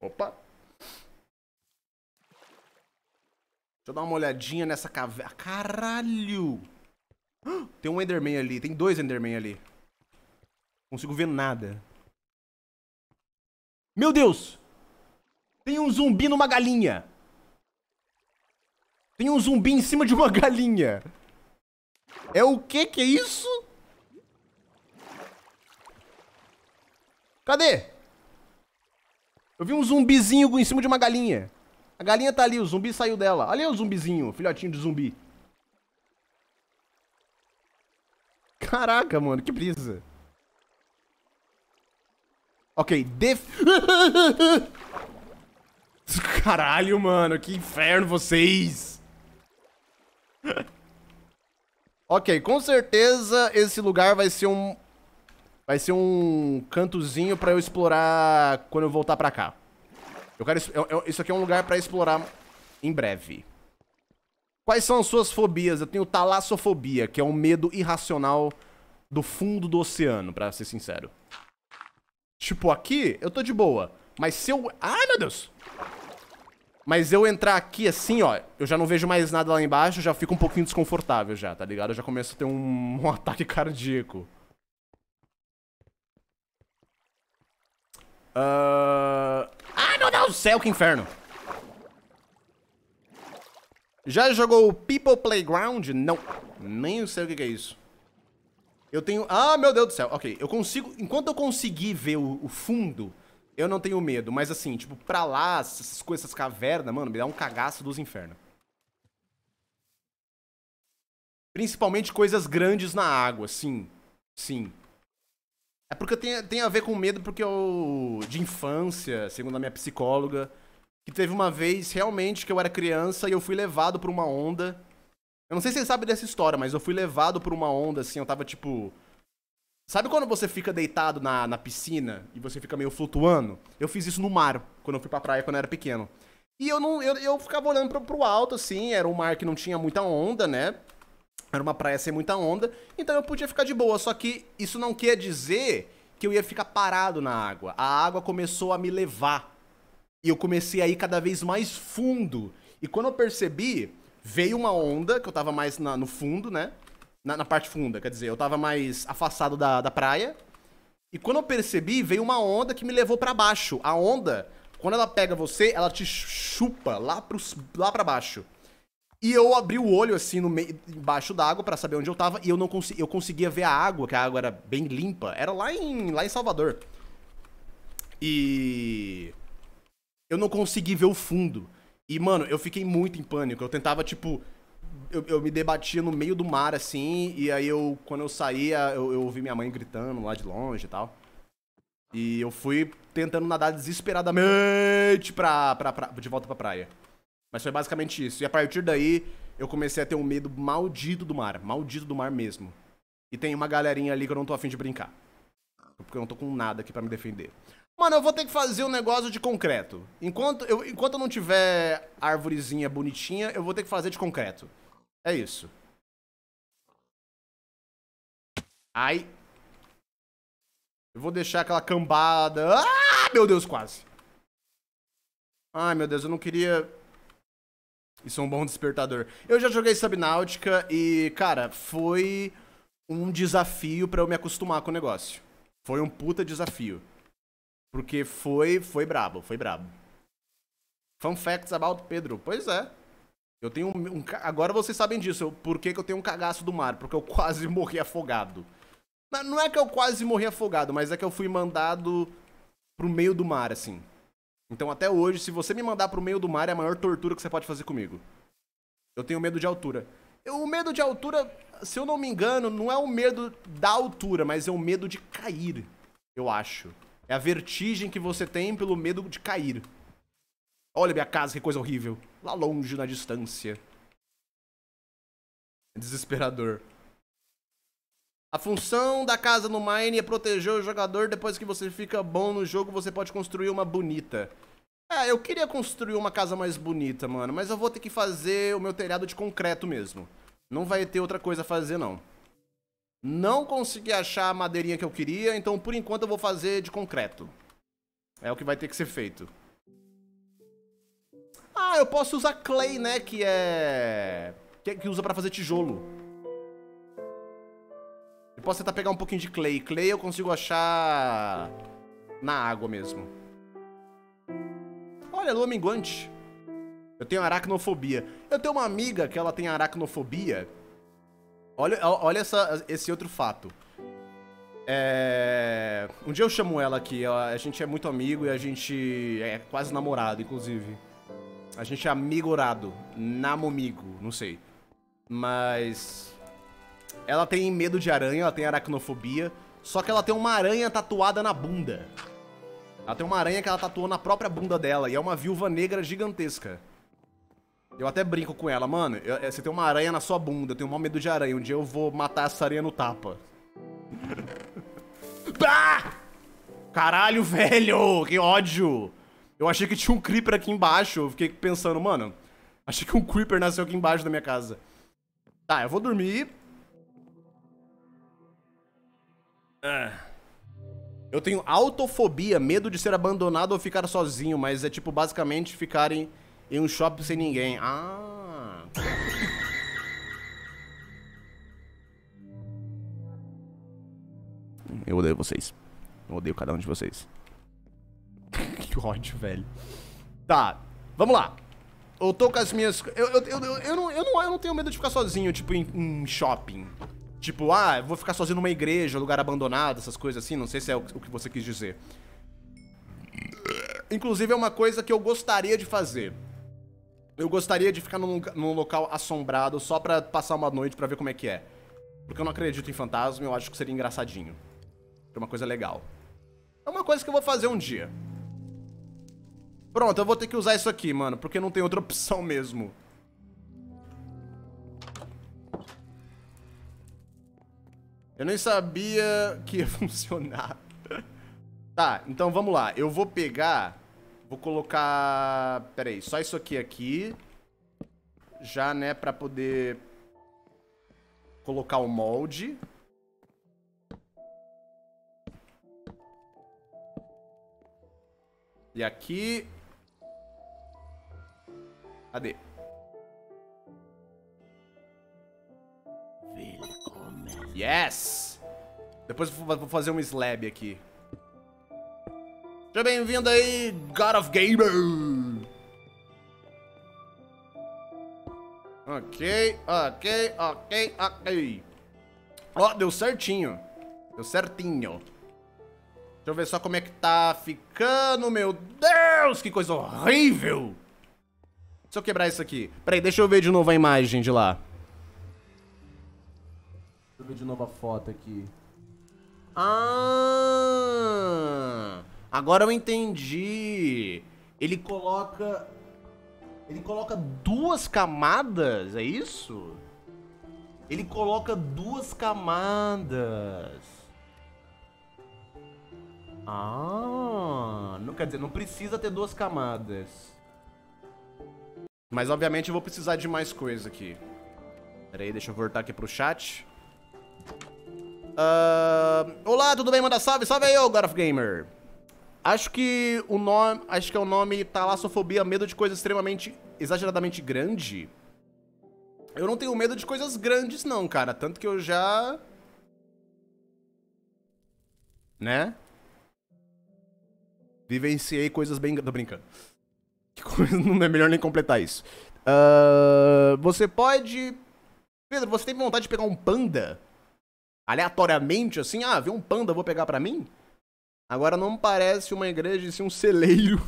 Opa. Deixa eu dar uma olhadinha nessa caverna. Caralho! Tem um Enderman ali, tem dois Enderman ali. Não consigo ver nada. Meu Deus! Tem um zumbi numa galinha. Tem um zumbi em cima de uma (laughs) galinha. É o que que é isso? Cadê? Eu vi um zumbizinho em cima de uma galinha. A galinha tá ali, o zumbi saiu dela. Olha aí é o zumbizinho, filhotinho de zumbi. Caraca, mano, que brisa. Ok, def... (laughs) Caralho, mano, que inferno vocês! (laughs) ok, com certeza esse lugar vai ser um... Vai ser um cantozinho pra eu explorar quando eu voltar pra cá. Eu quero... Eu, eu, isso aqui é um lugar pra explorar em breve. Quais são as suas fobias? Eu tenho talassofobia, que é um medo irracional do fundo do oceano, pra ser sincero. Tipo, aqui eu tô de boa. Mas se eu... Ai, meu Deus! Mas eu entrar aqui assim, ó, eu já não vejo mais nada lá embaixo, já fico um pouquinho desconfortável já, tá ligado? Eu já começo a ter um, (laughs) um ataque cardíaco. Uh... Ah, meu Deus do céu, que inferno! Já jogou People Playground? Não. Nem sei o que é isso. Eu tenho... Ah, meu Deus do céu. Ok, eu consigo... Enquanto eu conseguir ver o, o fundo eu não tenho medo, mas assim, tipo, pra lá, essas coisas, essas cavernas, mano, me dá um cagaço dos infernos. Principalmente coisas grandes na água, sim. Sim. É porque tem, tem a ver com medo, porque eu. de infância, segundo a minha psicóloga, que teve uma vez realmente que eu era criança e eu fui levado por uma onda. Eu não sei se vocês sabem dessa história, mas eu fui levado por uma onda, assim, eu tava tipo Sabe quando você fica deitado na, na piscina e você fica meio flutuando? Eu fiz isso no mar, quando eu fui pra praia quando eu era pequeno. E eu não. Eu, eu ficava olhando pro, pro alto, assim, era um mar que não tinha muita onda, né? Era uma praia sem muita onda, então eu podia ficar de boa. Só que isso não quer dizer que eu ia ficar parado na água. A água começou a me levar. E eu comecei a ir cada vez mais fundo. E quando eu percebi, veio uma onda, que eu tava mais na, no fundo, né? Na, na, parte funda, quer dizer, eu tava mais afastado da, da praia. E quando eu percebi, veio uma onda que me levou para baixo. A onda, quando ela pega você, ela te chupa lá, pros, lá pra baixo. E eu abri o olho, assim, no meio, embaixo d'água para saber onde eu tava. E eu não consegui, eu conseguia ver a água, que a água era bem limpa. Era lá em, lá em Salvador. E. Eu não consegui ver o fundo. E, mano, eu fiquei muito em pânico. Eu tentava, tipo, eu, eu, me debatia no meio do mar, assim, e aí eu, quando eu saía, eu, eu ouvi minha mãe gritando lá de longe e tal. E eu fui tentando nadar desesperadamente pra, pra, pra, de volta pra praia. Mas foi basicamente isso. E a partir daí, eu comecei a ter um medo maldito do mar. Maldito do mar mesmo. E tem uma galerinha ali que eu não tô afim de brincar. Porque eu não tô com nada aqui para me defender. Mano, eu vou ter que fazer um negócio de concreto. Enquanto eu, enquanto eu não tiver árvorezinha bonitinha, eu vou ter que fazer de concreto. É isso. Ai. Eu vou deixar aquela cambada. Ah, meu Deus, quase. Ai, meu Deus, eu não queria... Isso é um bom despertador. Eu já joguei Subnáutica e, cara, foi um desafio para eu me acostumar com o negócio. Foi um puta desafio. Porque foi, foi brabo, foi brabo. Fun facts about Pedro. Pois é. Eu tenho um, um agora vocês sabem disso, Porque por que, eu tenho um cagaço do mar? Porque eu (laughs) quase morri afogado. Não é que eu quase morri afogado, mas é que eu fui mandado pro meio do mar, assim. Então até hoje, se você me mandar pro meio do mar, é a maior tortura que você pode fazer comigo. Eu tenho medo de altura. Eu, o medo de altura, se eu não me engano, não é o medo da altura, mas é o medo de cair, eu acho. É a vertigem que você tem pelo medo de cair. Olha minha casa, que coisa horrível lá longe na distância. Desesperador. A função da casa no Mine é proteger o jogador. Depois que você fica bom no jogo, você pode construir uma bonita. É, eu queria construir uma casa mais bonita, mano. Mas eu vou ter que fazer o meu telhado de concreto mesmo. Não vai ter outra coisa a fazer, não. Não consegui achar a madeirinha que eu queria, então por enquanto eu vou fazer de concreto. É o que vai ter que ser feito. Ah, eu posso usar clay, né? Que é... Que, é, que usa pra fazer tijolo. Eu posso tentar pegar um pouquinho de clay. Clay eu consigo achar... Na água mesmo. Olha, lua minguante. Eu tenho aracnofobia. Eu tenho uma amiga que ela tem aracnofobia. Olha, olha essa, esse outro fato. É... Um dia eu chamo ela aqui, a gente é muito amigo e a gente é quase namorado, inclusive. A gente é amigorado. Namomigo, não sei. Mas. Ela tem medo de aranha, ela tem aracnofobia. Só que ela tem uma aranha tatuada na bunda. Ela tem uma aranha que ela tatuou na própria bunda dela. E é uma viúva negra gigantesca. Eu até brinco com ela, mano. Eu, é, você tem uma aranha na sua bunda, eu tenho um medo de aranha. Um dia eu vou matar essa aranha no tapa. bah! (laughs) Caralho, velho! Que ódio! Eu achei que tinha um creeper aqui embaixo. Eu fiquei pensando, mano. Achei que um creeper nasceu aqui embaixo da minha casa. Tá, eu vou dormir. Ah. Eu tenho autofobia, medo de ser abandonado ou ficar sozinho, mas é tipo basicamente ficarem em um shopping sem ninguém. Ah. Eu odeio vocês. Eu odeio cada um de vocês. (laughs) que ódio, velho. Tá, vamos lá. Eu tô com as minhas... Eu, eu, eu, eu, não, eu, não, eu não tenho medo de ficar sozinho, tipo, em, em shopping. Tipo, ah, vou ficar sozinho numa igreja, lugar abandonado, essas coisas assim. Não sei se é o, o que você quis dizer. Inclusive, é uma coisa que eu gostaria de fazer. Eu gostaria de ficar num, num local assombrado só pra passar uma noite pra ver como é que é. Porque eu não acredito em fantasma, eu acho que seria engraçadinho. É uma coisa legal. É uma coisa que eu vou fazer um dia. Pronto, eu vou ter que usar isso aqui, mano, porque não tem outra opção mesmo. Eu nem sabia que ia (laughs) funcionar. tá, então vamos lá. Eu vou pegar... Vou colocar... Pera aí, só isso aqui aqui. Já, né, pra poder... Colocar o molde. E aqui Cadê? Yes! Depois vou fazer um slab aqui. Seja bem-vindo aí, God of Gamer! Ok, ok, ok, ok. Ó, oh, deu certinho. Deu certinho. Deixa eu ver só como é que tá ficando, meu Deus! Que coisa horrível! Deixa eu quebrar isso aqui. Peraí, deixa eu ver de novo a imagem de lá. Deixa eu ver de novo a foto aqui. Ah! Agora eu entendi. Ele coloca. Ele coloca duas camadas, é isso? Ele coloca duas camadas. Ah! Não quer dizer, não precisa ter duas camadas. Mas, obviamente, eu vou precisar de mais coisa aqui. Pera aí, deixa eu voltar aqui pro chat. Uh... Olá, tudo bem? Manda salve, salve aí, ô God of Gamer. Acho que o nome, acho que é o nome talassofobia, medo de coisa extremamente, exageradamente grande. Eu não tenho medo de coisas grandes não, cara, tanto que eu já né? Vivenciei coisas bem, tô brincando. (laughs) não é melhor nem completar isso. Uh, você pode. Pedro, você teve vontade de pegar um panda? Aleatoriamente, assim, ah, vi um panda, vou pegar para mim? Agora não parece uma igreja e sim um celeiro.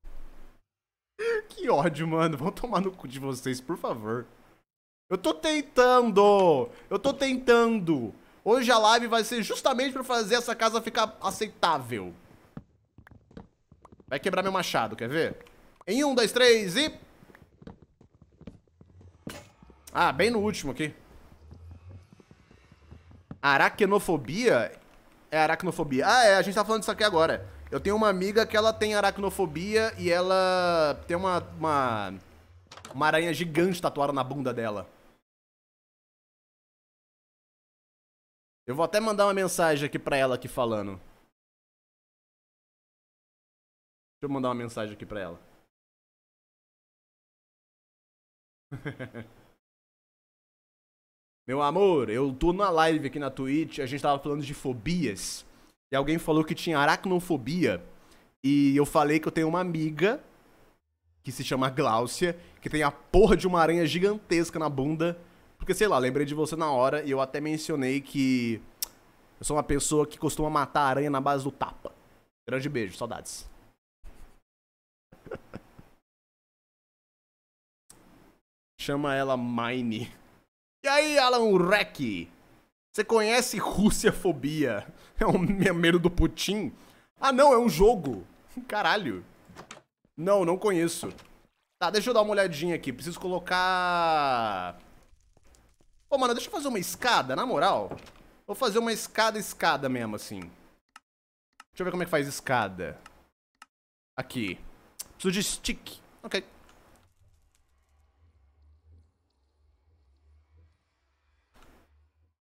(laughs) que ódio, mano. Vão tomar no cu de vocês, por favor. Eu tô tentando! Eu tô tentando! Hoje a live vai ser justamente para fazer essa casa ficar aceitável. Vai quebrar meu machado, quer ver? Em um, dois, três e... Ah, bem no último aqui. Araquenofobia? É aracnofobia. Ah, é, a gente tá falando disso aqui agora. Eu tenho uma amiga que ela tem aracnofobia e ela tem uma... Uma, uma aranha gigante tatuada na bunda dela. Eu vou até mandar uma mensagem aqui pra ela aqui falando. eu mandar uma mensagem aqui pra ela. (laughs) Meu amor, eu tô na live aqui na Twitch, a gente tava falando de fobias. E alguém falou que tinha aracnofobia. E eu falei que eu tenho uma amiga que se chama Gláucia, que tem a porra de uma aranha gigantesca na bunda. Porque, sei lá, lembrei de você na hora e eu até mencionei que eu sou uma pessoa que costuma matar aranha na base do tapa. Grande beijo, saudades. Chama ela Mine. E aí, Alan Rec? Você conhece Russiafobia? É um medo do Putin? Ah, não, é um jogo. Caralho. Não, não conheço. Tá, deixa eu dar uma olhadinha aqui. Preciso colocar... Pô, mano, deixa eu fazer uma escada, na moral. Vou fazer uma escada, escada mesmo, assim. Deixa eu ver como é que faz escada. Aqui. Preciso de stick. Ok.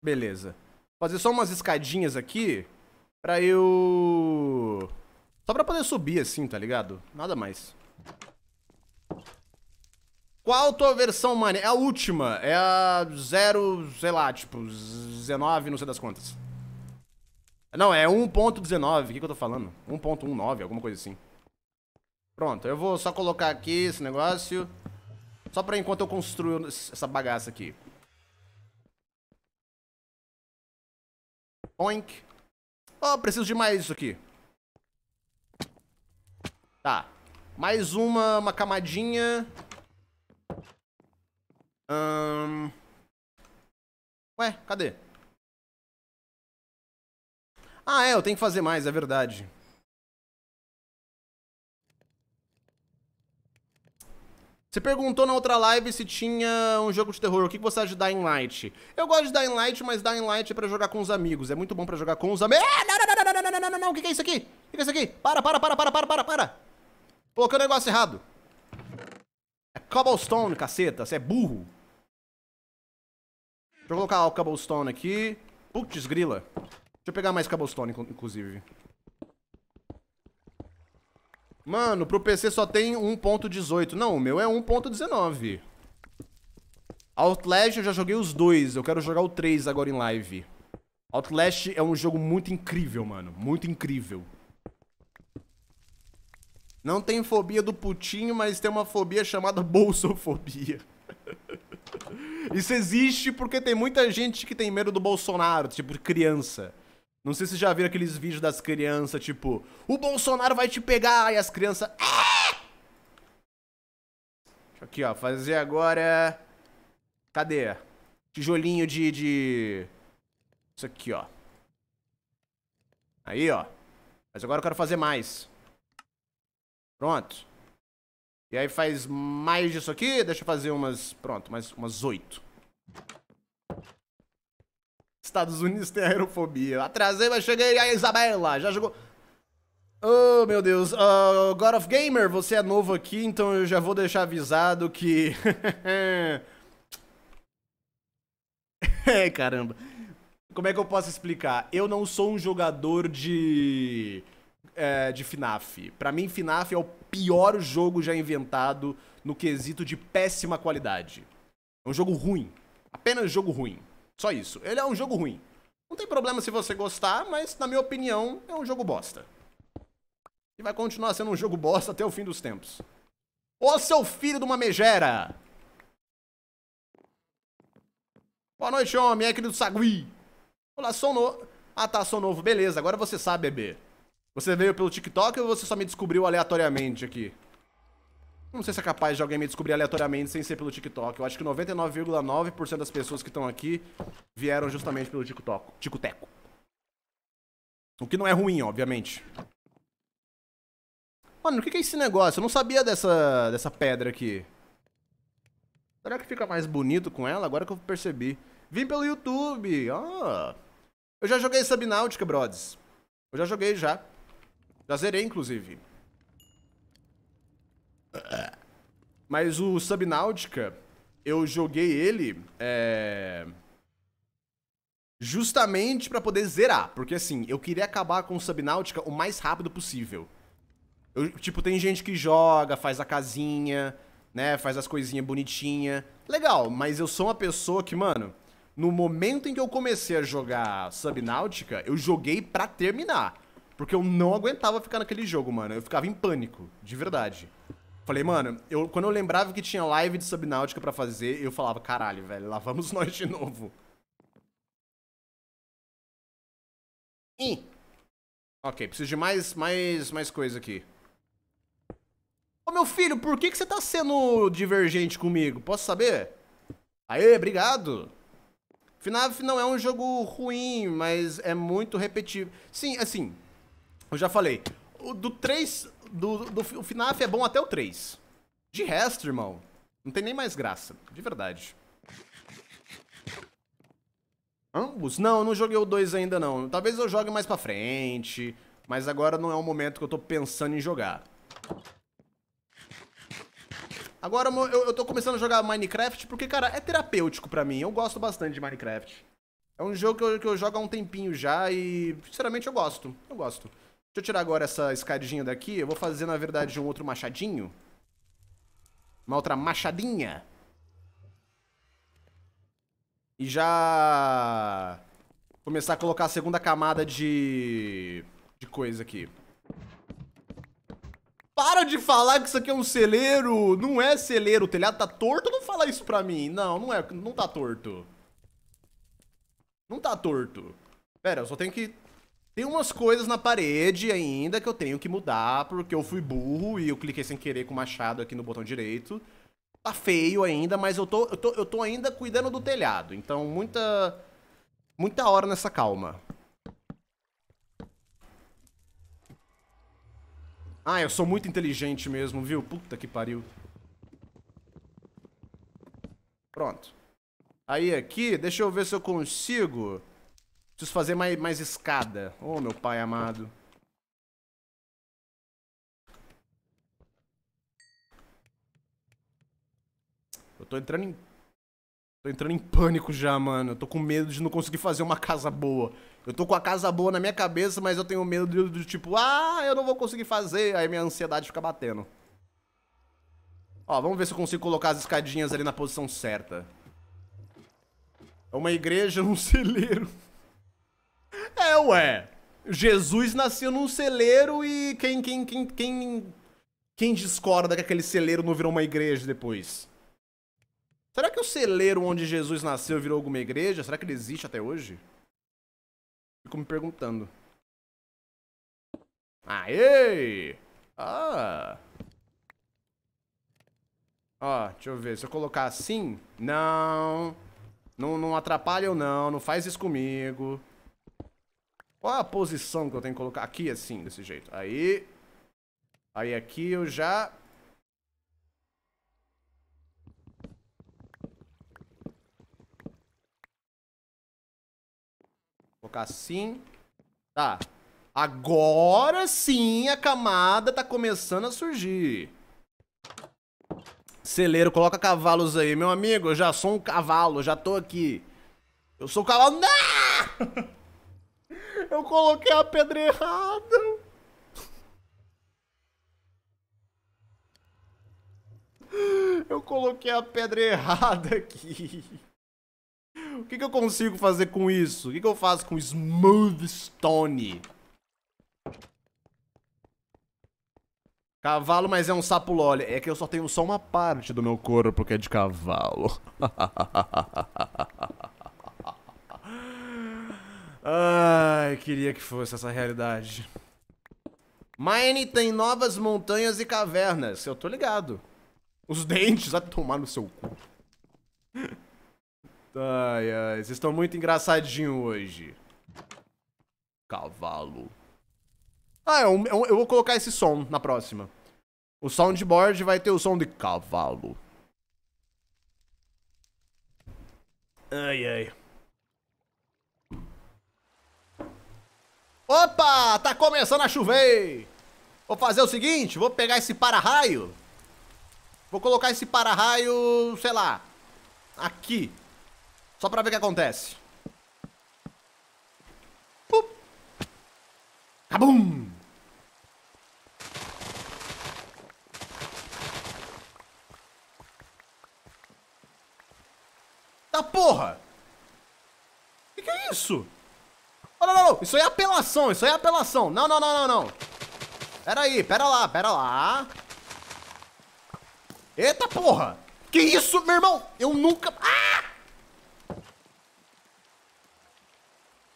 Beleza. Vou fazer só umas escadinhas aqui pra eu... Só pra poder subir assim, tá ligado? Nada mais. Qual tua versão, mano? É a última. É a zero, sei lá, tipo, 19, não sei das quantas. Não, é 1.19. O que, que eu tô falando? 1.19, alguma coisa assim. Pronto, eu vou só colocar aqui esse negócio. Só pra enquanto eu construo essa bagaça aqui. Oink. Oh, preciso de mais isso aqui. Tá. Mais uma, uma camadinha. Hum... Ué, cadê? Ah, é, eu tenho que fazer mais, é verdade. Você perguntou na outra live se tinha um jogo de terror. O que você acha de Dying Light? Eu gosto de Dying Light, mas Dying Light é pra jogar com os amigos. É muito bom pra jogar com os amigos. Ah, não, não, não, não, não, não, não, não, não. O que é isso aqui? O que é isso aqui? Para, para, para, para, para, para, para. Coloquei o negócio errado. É cobblestone, caceta. Você é burro. Deixa eu colocar o cobblestone aqui. Putz, grila. Deixa eu pegar mais cobblestone, inclusive. Mano, pro PC só tem 1.18. Não, o meu é 1.19. Outlast eu já joguei os dois. Eu quero jogar o 3 agora em live. Outlast é um jogo muito incrível, mano. Muito incrível. Não tem fobia do putinho, mas tem uma fobia chamada (laughs) bolsofobia. Isso existe porque tem muita gente que tem medo do Bolsonaro, tipo criança. Não sei se já viram aqueles vídeos das crianças, tipo, o Bolsonaro vai te pegar, e as crianças. É! Aqui, ó, fazer agora. Cadê? Tijolinho de, de. Isso aqui, ó. Aí, ó. Mas agora eu quero fazer mais. Pronto. E aí faz mais disso aqui. Deixa eu fazer umas. Pronto, mais umas oito. Estados Unidos tem aerofobia. Atrasei, mas cheguei. A Isabela já jogou. Oh, meu Deus. Uh, God of Gamer, você é novo aqui, então eu já vou deixar avisado que. (laughs) é, caramba. Como é que eu posso explicar? Eu não sou um jogador de. É, de FNAF. Pra mim, FNAF é o pior jogo já inventado no quesito de péssima qualidade. É um jogo ruim. Apenas jogo ruim. Só isso. Ele é um jogo ruim. Não tem problema se você gostar, mas na minha opinião é um jogo bosta. E vai continuar sendo um jogo bosta até o fim dos tempos. Ô seu filho de uma megera! Boa noite, homem. É querido Sagui. Olá, sou novo. Ah, tá, sou novo. Beleza, agora você sabe, bebê. Você veio pelo TikTok ou você só me descobriu aleatoriamente aqui? Não sei se é capaz de alguém me descobrir aleatoriamente sem ser pelo TikTok. Eu acho que 99,9% das pessoas que estão aqui vieram justamente pelo TikTok. Ticoteco. O que não é ruim, obviamente. Mano, o que é esse negócio? Eu não sabia dessa, dessa pedra aqui. Será que fica mais bonito com ela? Agora que eu percebi. Vim pelo YouTube. Ah. Eu já joguei Subnáutica, brothers. Eu já joguei já. Já zerei, inclusive. Mas o Subnáutica, eu joguei ele é... justamente para poder zerar, porque assim, eu queria acabar com o Subnáutica o mais rápido possível. Eu, tipo, tem gente que joga, faz a casinha, né, faz as coisinhas bonitinha. Legal, mas eu sou uma pessoa que, mano, no momento em que eu comecei a jogar Subnáutica, eu joguei para terminar. Porque eu não aguentava ficar naquele jogo, mano. Eu ficava em pânico, de verdade. Falei, mano, eu, quando eu lembrava que tinha live de Subnáutica para fazer, eu falava, caralho, velho, lá vamos (laughs) nós de novo. Ih. Ok, preciso de mais, mais, mais coisa aqui. Ô, meu filho, por que, que você tá sendo divergente comigo? Posso saber? Aê, obrigado. FNAF não é um jogo ruim, mas é muito repetitivo. Sim, assim, eu já falei. O do 3, do, do, do, o FNAF é bom até o 3. De resto, irmão, não tem nem mais graça. De verdade. Ambos? Não, não joguei o 2 ainda não. Talvez eu jogue mais pra frente, mas agora não é o momento que eu tô pensando em jogar. Agora eu, eu tô começando a jogar Minecraft porque, cara, é terapêutico pra mim. Eu gosto bastante de Minecraft. É um jogo que eu, que eu jogo há um tempinho já e, sinceramente, eu gosto. Eu gosto. Deixa eu tirar agora essa escadinha daqui. Eu vou fazer, na verdade, um outro machadinho. Uma outra machadinha. E já... Começar a colocar a segunda camada de... De coisa aqui. Para de falar que isso aqui é um celeiro. Não é celeiro. O telhado tá torto? Não fala isso pra mim. Não, não é. Não tá torto. Não tá torto. Pera, eu só tenho que tem umas coisas na parede ainda que eu tenho que mudar, porque eu fui burro e eu cliquei sem querer com o machado aqui no botão direito. Tá feio ainda, mas eu tô, eu tô, eu tô ainda cuidando do telhado, então muita, muita hora nessa calma. Ah, eu sou muito inteligente mesmo, viu? Puta que pariu. Pronto. Aí aqui, deixa eu ver se eu consigo Preciso fazer mais, mais escada. Oh, meu pai amado. Eu tô entrando em... Tô entrando em pânico já, mano. Eu tô com medo de não conseguir fazer uma casa boa. Eu tô com a casa boa na minha cabeça, mas eu tenho medo do tipo... Ah, eu não vou conseguir fazer. Aí minha ansiedade fica batendo. Ó, vamos ver se eu consigo colocar as escadinhas ali na posição certa. É uma igreja num (laughs) celeiro. É, ué. Jesus nasceu num celeiro e quem, quem, quem, quem, quem discorda que aquele celeiro não virou uma igreja depois? Será que o celeiro onde Jesus nasceu virou alguma igreja? Será que ele existe até hoje? Fico me perguntando. Aê! Ah! Ó, deixa eu ver. Se eu colocar assim... Não... Não, não atrapalha eu não. Não faz isso comigo. Qual a posição que eu tenho que colocar? Aqui, assim, desse jeito. Aí. Aí aqui eu já... Vou colocar assim. Tá. Agora sim a camada tá começando a surgir. Celeiro, coloca cavalos aí. Meu amigo, eu já sou um cavalo, já tô aqui. Eu sou o cavalo... Não! (laughs) Eu coloquei a pedra errada. Eu coloquei a pedra errada aqui. O que, que eu consigo fazer com isso? O que, que eu faço com Smooth Stone? Cavalo, mas é um sapo lolly. É que eu só tenho só uma parte do meu corpo que é de cavalo. (laughs) Ai, queria que fosse essa realidade. Mine tem novas montanhas e cavernas. Eu tô ligado. Os dentes, vai tomar no seu cu. Ai, ai, vocês estão muito engraçadinho hoje. Cavalo. Ah, eu, é eu, é eu, vou colocar esse som na próxima. O soundboard vai ter o som de cavalo. Ai, ai. Opa, tá começando a chover. Vou fazer o seguinte, vou pegar esse para-raio. Vou colocar esse para-raio, sei lá, aqui. Só pra ver o que acontece. Pup. Cabum! Tá porra! Que que é isso? Oh, não, não, não, isso aí é apelação, isso aí é apelação. Não, não, não, não, não. Pera aí, pera lá, pera lá. Eita porra! Que isso, meu irmão? Eu nunca... Ah!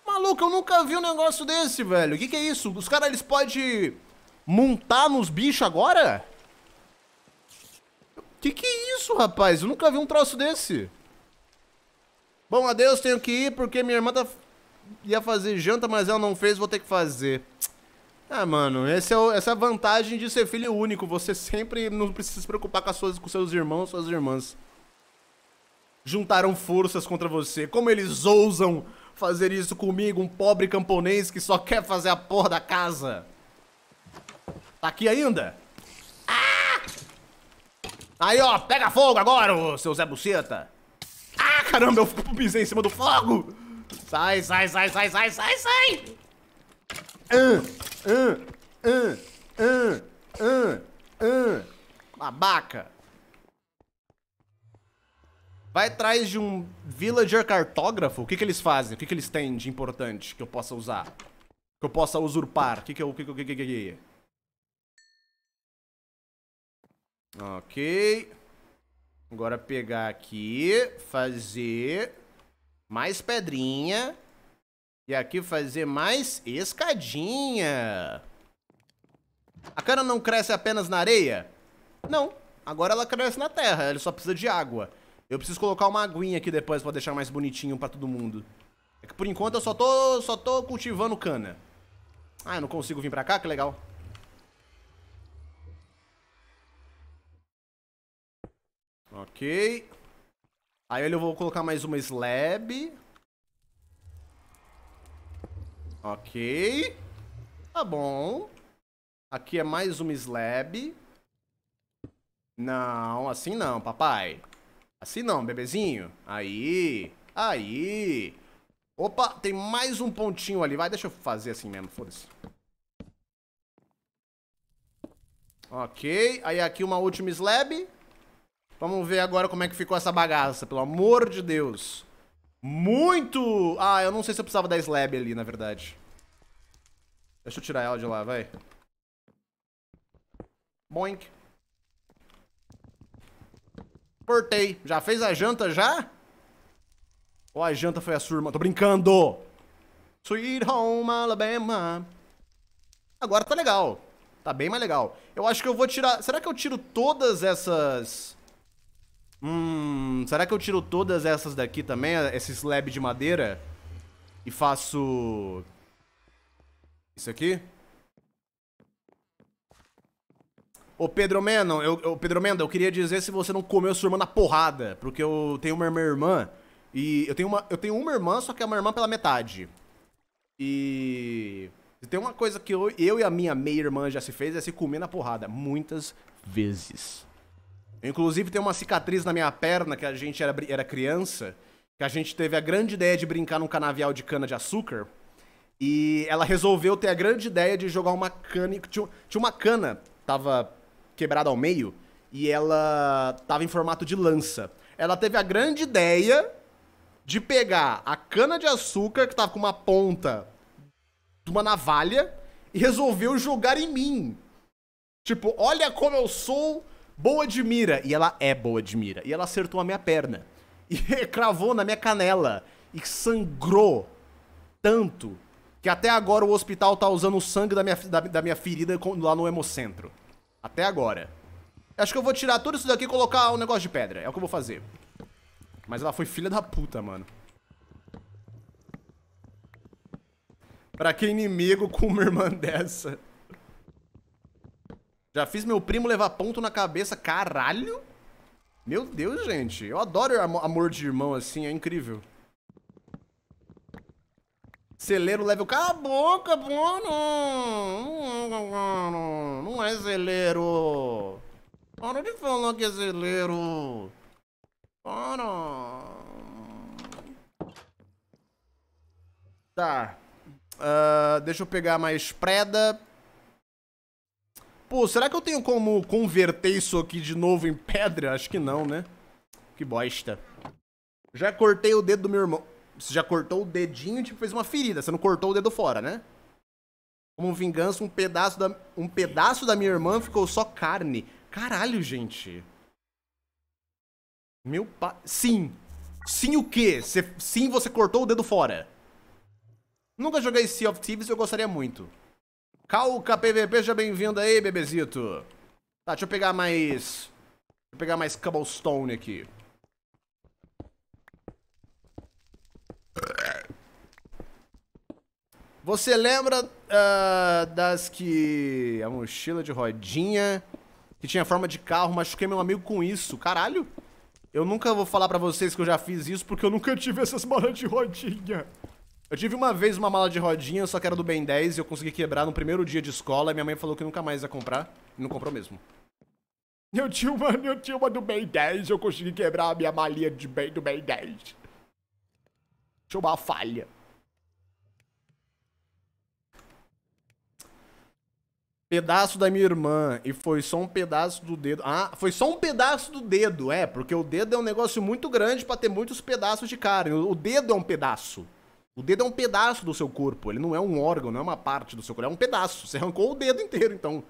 Maluco, eu nunca vi um negócio desse, velho. O que, que é isso? Os caras, eles podem montar nos bichos agora? Que que é isso, rapaz? Eu nunca vi um troço desse. Bom, adeus, tenho que ir porque minha irmã tá ia fazer janta, mas ela não fez, vou ter que fazer. Ah, mano, é o, essa é a vantagem de ser filho único. Você sempre não precisa se preocupar com, as suas, com seus irmãos suas irmãs. Juntaram forças contra você. Como eles ousam fazer isso comigo, um pobre camponês que só quer fazer a porra da casa? Tá aqui ainda? Ah! Aí, ó, pega fogo agora, ô, seu Zé Buceta. Ah, caramba, eu pisei em cima do fogo! Sai, sai, sai, sai, sai, sai, sai! Uh, uh, uh, uh, uh, uh. Babaca. Vai atrás de um villager cartógrafo. O que, que eles fazem? O que, que eles têm de importante que eu possa usar? Que eu possa usurpar? O que, que eu... É que, que, é que, que, é que... Ok. Agora pegar aqui, fazer mais pedrinha. E aqui fazer mais escadinha. A cana não cresce apenas na areia? Não. Agora ela cresce na terra, ela só precisa de água. Eu preciso colocar uma aguinha aqui depois pra deixar mais bonitinho pra todo mundo. É que por enquanto eu só tô, só tô cultivando cana. Ah, eu não consigo vir pra cá? Que legal. Ok. Aí eu vou colocar mais uma slab. Ok. Tá bom. Aqui é mais uma slab. Não, assim não, papai. Assim não, bebezinho. Aí. Aí. Opa, tem mais um pontinho ali. Vai, deixa eu fazer assim mesmo, foda-se. Ok. Aí aqui uma última slab. Vamos ver agora como é que ficou essa bagaça, pelo amor de Deus. Muito! Ah, eu não sei se eu precisava da slab ali, na verdade. Deixa eu tirar ela de lá, vai. Boink. Portei. Já fez a janta já? Ou oh, a janta foi a surma. Tô brincando! Sweet Home Alabama. Agora tá legal. Tá bem mais legal. Eu acho que eu vou tirar... Será que eu tiro todas essas... Hum, será que eu tiro todas essas daqui também, esse slab de madeira? E faço... Isso aqui? Ô Pedro Mendo, eu, eu, Pedro Mendo, eu queria dizer se você não comeu sua irmã na porrada, porque eu tenho uma minha irmã e eu tenho uma, eu tenho uma irmã, só que é uma irmã pela metade. E tem uma coisa que eu, eu e a minha meia-irmã já se fez é se comer na porrada muitas vezes inclusive, tem uma cicatriz na minha perna que a gente era, era criança, que a gente teve a grande ideia de brincar num canavial de cana-de-açúcar. E ela resolveu ter a grande ideia de jogar uma cana. Tinha, tinha uma cana, tava quebrada ao meio, e ela tava em formato de lança. Ela teve a grande ideia de pegar a cana de açúcar, que tava com uma ponta de uma navalha, e resolveu jogar em mim. Tipo, olha como eu sou boa de mira. E ela é boa de mira. E ela acertou a minha perna. E (laughs) cravou na minha canela. E sangrou tanto que até agora o hospital tá usando o sangue da minha, da, da minha ferida lá no hemocentro. Até agora. Acho que eu vou tirar tudo isso daqui e colocar um negócio de pedra. É o que eu vou fazer. Mas ela foi filha da puta, mano. Pra que inimigo com uma irmã (laughs) dessa? Já fiz meu primo levar ponto na cabeça, caralho. Meu Deus, gente. Eu adoro amor de irmão assim, é incrível. Celeiro level... Cala a boca, mano! Não é celeiro! Para de falar que é celeiro! Para! Tá. Uh, deixa eu pegar mais preda. Pô, será que eu tenho como converter isso aqui de novo em pedra? Acho que não, né? Que bosta. Já cortei o dedo do meu irmão. Você já cortou o dedinho e tipo, fez uma ferida. Você não cortou o dedo fora, né? Como vingança, um pedaço da, um pedaço da minha irmã ficou só carne. Caralho, gente. Meu pai... Sim. Sim o quê? Cê... Sim, você cortou o dedo fora. Nunca joguei Sea of Thieves e eu gostaria muito. Calca PVP, seja bem-vindo aí, bebezito. Tá, deixa eu pegar mais... Deixa eu pegar mais cobblestone aqui. Você lembra uh, das que... A mochila de rodinha que tinha forma de carro, machuquei meu amigo com isso. Caralho! Eu nunca vou falar pra vocês que eu já fiz isso porque eu nunca tive essas balas de rodinha. Eu tive uma vez uma mala de rodinha, só que era do Ben 10 e eu consegui quebrar no primeiro dia de escola. Minha mãe falou que nunca mais ia comprar e não comprou mesmo. Eu tinha uma, eu tinha uma do Ben 10 eu consegui quebrar a minha malinha de ben, do Ben 10. Tinha uma falha. Pedaço da minha irmã e foi só um pedaço do dedo. Ah, foi só um pedaço do dedo, é, porque o dedo é um negócio muito grande para ter muitos pedaços de carne. O dedo é um pedaço. O dedo é um pedaço do seu corpo, ele não é um órgão, não é uma parte do seu corpo, é um pedaço. Você arrancou o dedo inteiro, então.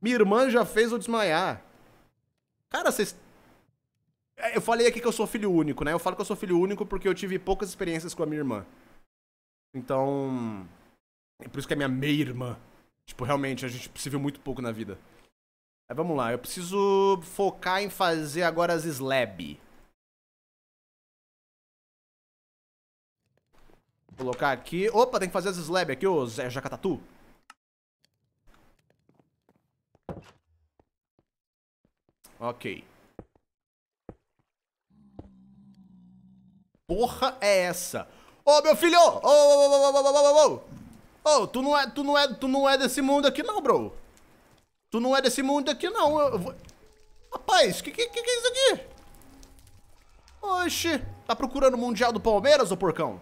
Minha irmã já fez eu desmaiar. Cara, vocês. É, eu falei aqui que eu sou filho único, né? Eu falo que eu sou filho único porque eu tive poucas experiências com a minha irmã. Então. É por isso que é minha meia-irmã. Tipo, realmente, a gente se viu muito pouco na vida. Mas vamos lá, eu preciso focar em fazer agora as slab. Colocar aqui. Opa, tem que fazer as slabs aqui, ô Zé Jacatatu. Ok. Porra é essa? Ô, meu filho! Ô, ô, ô, ô, ô, ô, ô, tu não é, tu não é, tu não é desse mundo aqui não, bro. Tu não é desse mundo aqui não. Eu, eu vou... Rapaz, que, que que é isso aqui? Oxi, tá procurando o Mundial do Palmeiras, ô porcão?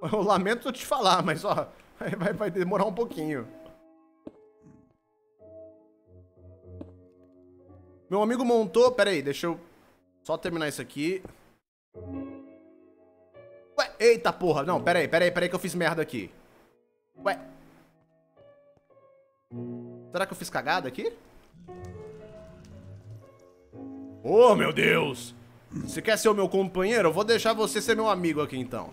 (laughs) Eu lamento te falar, mas ó, vai, vai demorar um pouquinho. Meu amigo montou... Pera aí, deixa eu só terminar isso aqui. Ué, eita porra. Não, pera aí, pera aí, pera aí que eu fiz merda aqui. Ué. Será que eu fiz cagada aqui? Oh, meu Deus. Se quer ser o meu companheiro, eu vou deixar você ser meu amigo aqui então.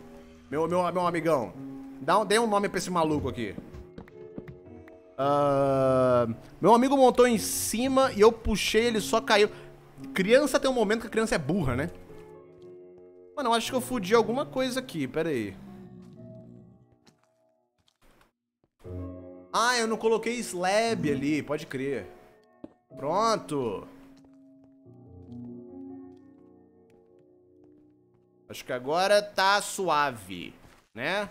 Meu, meu, meu amigão. Dá um, dê um nome pra esse maluco aqui. Uh, meu amigo montou em cima e eu puxei, ele só caiu. Criança tem um momento que a criança é burra, né? Mano, eu acho que eu fudi alguma coisa aqui, pera aí. Ah, eu não coloquei slab ali, pode crer. Pronto. Acho que agora tá suave, né?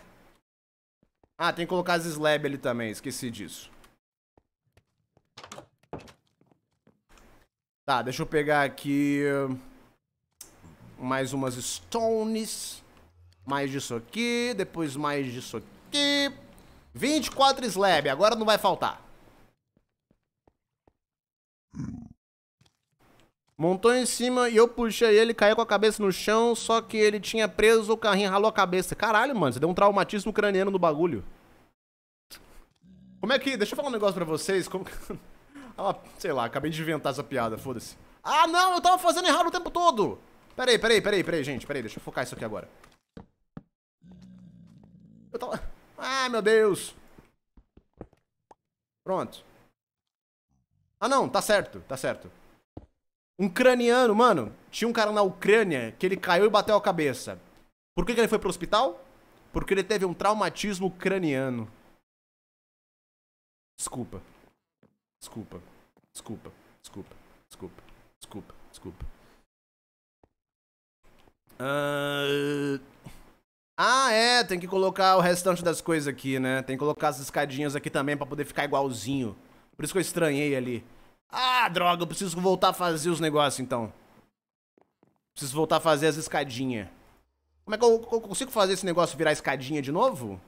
Ah, tem que colocar as slab ali também, esqueci disso. Tá, deixa eu pegar aqui mais umas stones, mais disso aqui, depois mais disso aqui. 24 slab, agora não vai faltar. Montou em cima e eu puxei ele, caiu com a cabeça no chão, só que ele tinha preso, o carrinho ralou a cabeça. Caralho, mano, você deu um traumatismo craniano no bagulho. Como é que... Deixa eu falar um negócio pra vocês, como... que. (laughs) Ah, sei lá, acabei de inventar essa piada, foda-se. Ah, não, eu tava fazendo errado o tempo todo! Peraí, peraí, peraí, peraí, gente, peraí, deixa eu focar isso aqui agora. Eu tava... Ah, meu Deus! Pronto. Ah, não, tá certo, tá certo. Um ucraniano, mano, tinha um cara na Ucrânia que ele caiu e bateu a cabeça. Por que, que ele foi pro hospital? Porque ele teve um traumatismo ucraniano. Desculpa. Desculpa. Desculpa. Desculpa. Desculpa. Desculpa. Desculpa. Uh... Ah, é, tem que colocar o restante das coisas aqui, né? Tem que colocar as escadinhas aqui também para poder ficar igualzinho. Por isso que eu estranhei ali. Ah, droga, eu preciso voltar a fazer os negócios então. Preciso voltar a fazer as escadinhas. Como é que eu, eu, consigo fazer esse negócio virar escadinha de novo?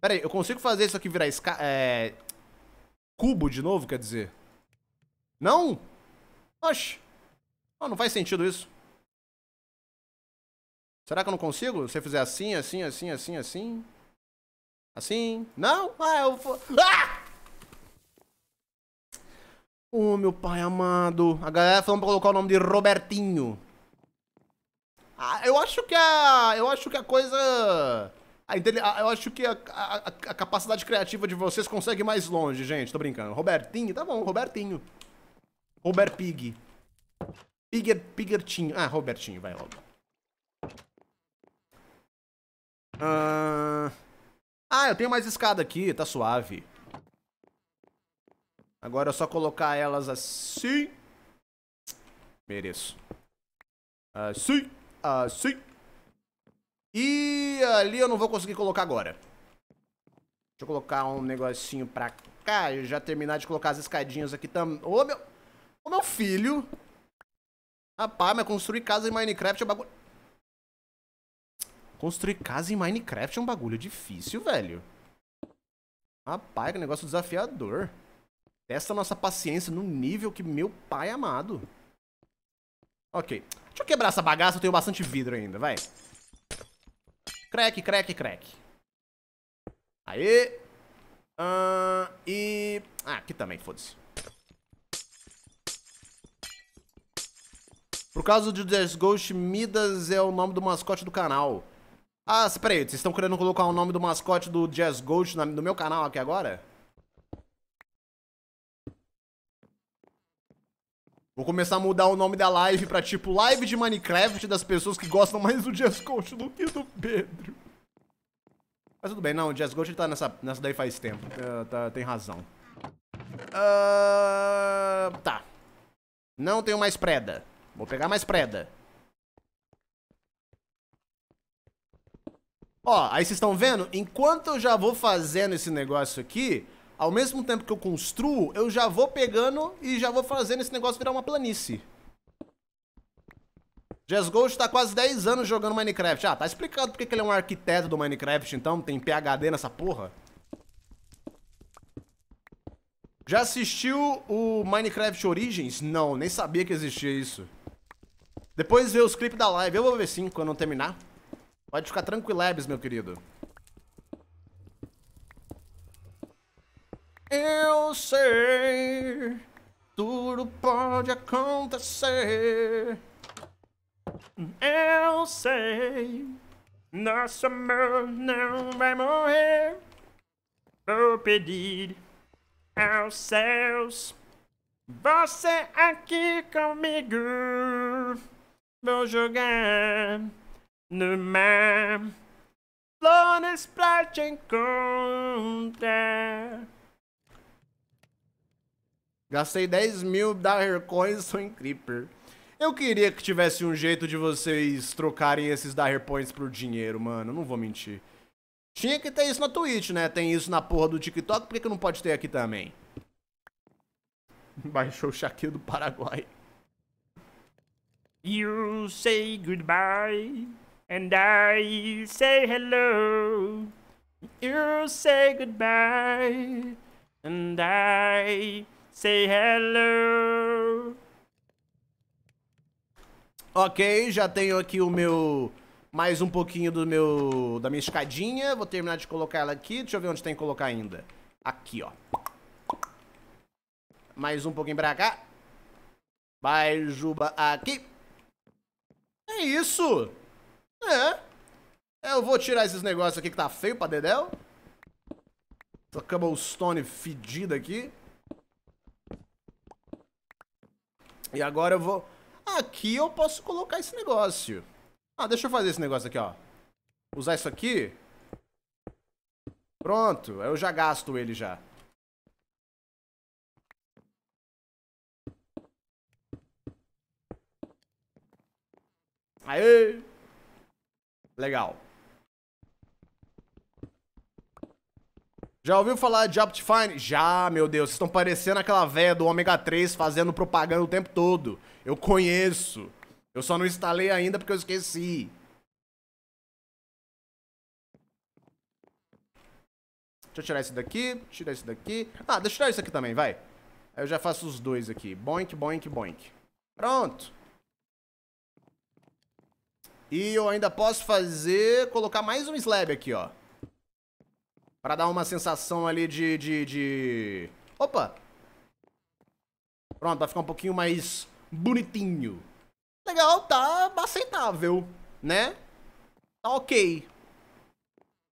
Pera aí, eu consigo fazer isso aqui virar esca é... Cubo de novo, quer dizer? Não? Oxe. Oh, não faz sentido isso. Será que eu não consigo? Se eu fizer assim, assim, assim, assim, assim... Assim... Não? Ah, eu... Ah! Ô, oh, meu pai amado. A galera falou pra colocar o nome de Robertinho. Ah, eu acho que a... Eu acho que a coisa... A, eu acho que a, a, a, capacidade criativa de vocês consegue ir mais longe, gente. Tô brincando. Robertinho? Tá bom, Robertinho. Robert Pig. Pigger, Piggertinho. Ah, Robertinho, vai logo. Ah, ah eu tenho mais escada aqui, tá suave. Agora é só colocar elas assim. Mereço. Assim, assim. E ali eu não vou conseguir colocar agora. Deixa eu colocar um negocinho pra cá. Eu já terminar de colocar as escadinhas aqui também. Ô, meu... Ô, meu filho. Rapaz, mas construir casa em Minecraft é um bagulho... Construir casa em Minecraft é um bagulho difícil, velho. Rapaz, que negócio desafiador. Testa nossa paciência no nível que meu pai é amado. Ok. Deixa eu quebrar essa bagaça, eu tenho bastante vidro ainda, vai. Crack, crack, crack. Aê. Uh, e... Ah, aqui também, foda-se. Por causa do Jazz Ghost, Midas é o nome do mascote do canal. Ah, espera aí, vocês estão querendo colocar o nome do mascote do Jazz Ghost no meu canal aqui agora? Vou começar a mudar o nome da live pra tipo live de Minecraft das pessoas que gostam mais do Jazz Coach do que do Pedro. Mas tudo bem, não, o Jazz Coach tá nessa, nessa daí faz tempo. Tá, tá, tem razão. Uh, tá. Não tenho mais preda. Vou pegar mais preda. Ó, aí vocês estão vendo? Enquanto eu já vou fazendo esse negócio aqui, ao mesmo tempo que eu construo, eu já vou pegando e já vou fazendo esse negócio virar uma planície. Jazz Gold tá quase 10 anos jogando Minecraft. Ah, tá explicado porque que ele é um arquiteto do Minecraft, então tem PHD nessa porra. Já assistiu o Minecraft Origins? Não, nem sabia que existia isso. Depois vê os clipes da live. Eu vou ver sim, quando terminar. Pode ficar tranquilebes, meu querido. Eu sei, tudo pode acontecer. Eu sei, nosso amor não vai morrer. Vou pedir aos céus, você aqui comigo. Vou jogar no mar, flores pra te encontrar. Gastei 10 mil Dire Coins só em Creeper. Eu queria que tivesse um jeito de vocês trocarem esses Dire Points por dinheiro, mano. Não vou mentir. Tinha que ter isso na Twitch, né? Tem isso na porra do TikTok, por que, que não pode ter aqui também? (laughs) Baixou o Shaquille do Paraguai. You say goodbye and I say hello. You say goodbye and I Say hello. Ok, já tenho aqui o meu... Mais um pouquinho do meu... Da minha escadinha. Vou terminar de colocar ela aqui. Deixa eu ver onde tem que colocar ainda. Aqui, ó. Mais um pouquinho pra cá. Vai, Juba, aqui. É isso. É. Eu vou tirar esses negócios aqui que tá feio pra dedéu. Essa cobblestone fedida aqui. E agora eu vou. Aqui eu posso colocar esse negócio. Ah, deixa eu fazer esse negócio aqui, ó. Usar isso aqui. Pronto, eu já gasto ele já. Aê! Legal. Já ouviu falar de Optifine? Já, meu Deus, vocês estão parecendo aquela véia do ômega 3 fazendo propaganda o tempo todo. Eu conheço. Eu só não instalei ainda porque eu esqueci. Deixa eu tirar isso daqui, tirar isso daqui. Ah, deixa eu tirar isso aqui também, vai. Aí eu já faço os dois aqui. Boink, boink, boink. Pronto. E eu ainda posso fazer... Colocar mais um slab aqui, ó. Pra dar uma sensação ali de, de, de... Opa! Pronto, vai ficar um pouquinho mais bonitinho. Legal, tá aceitável, né? Tá ok.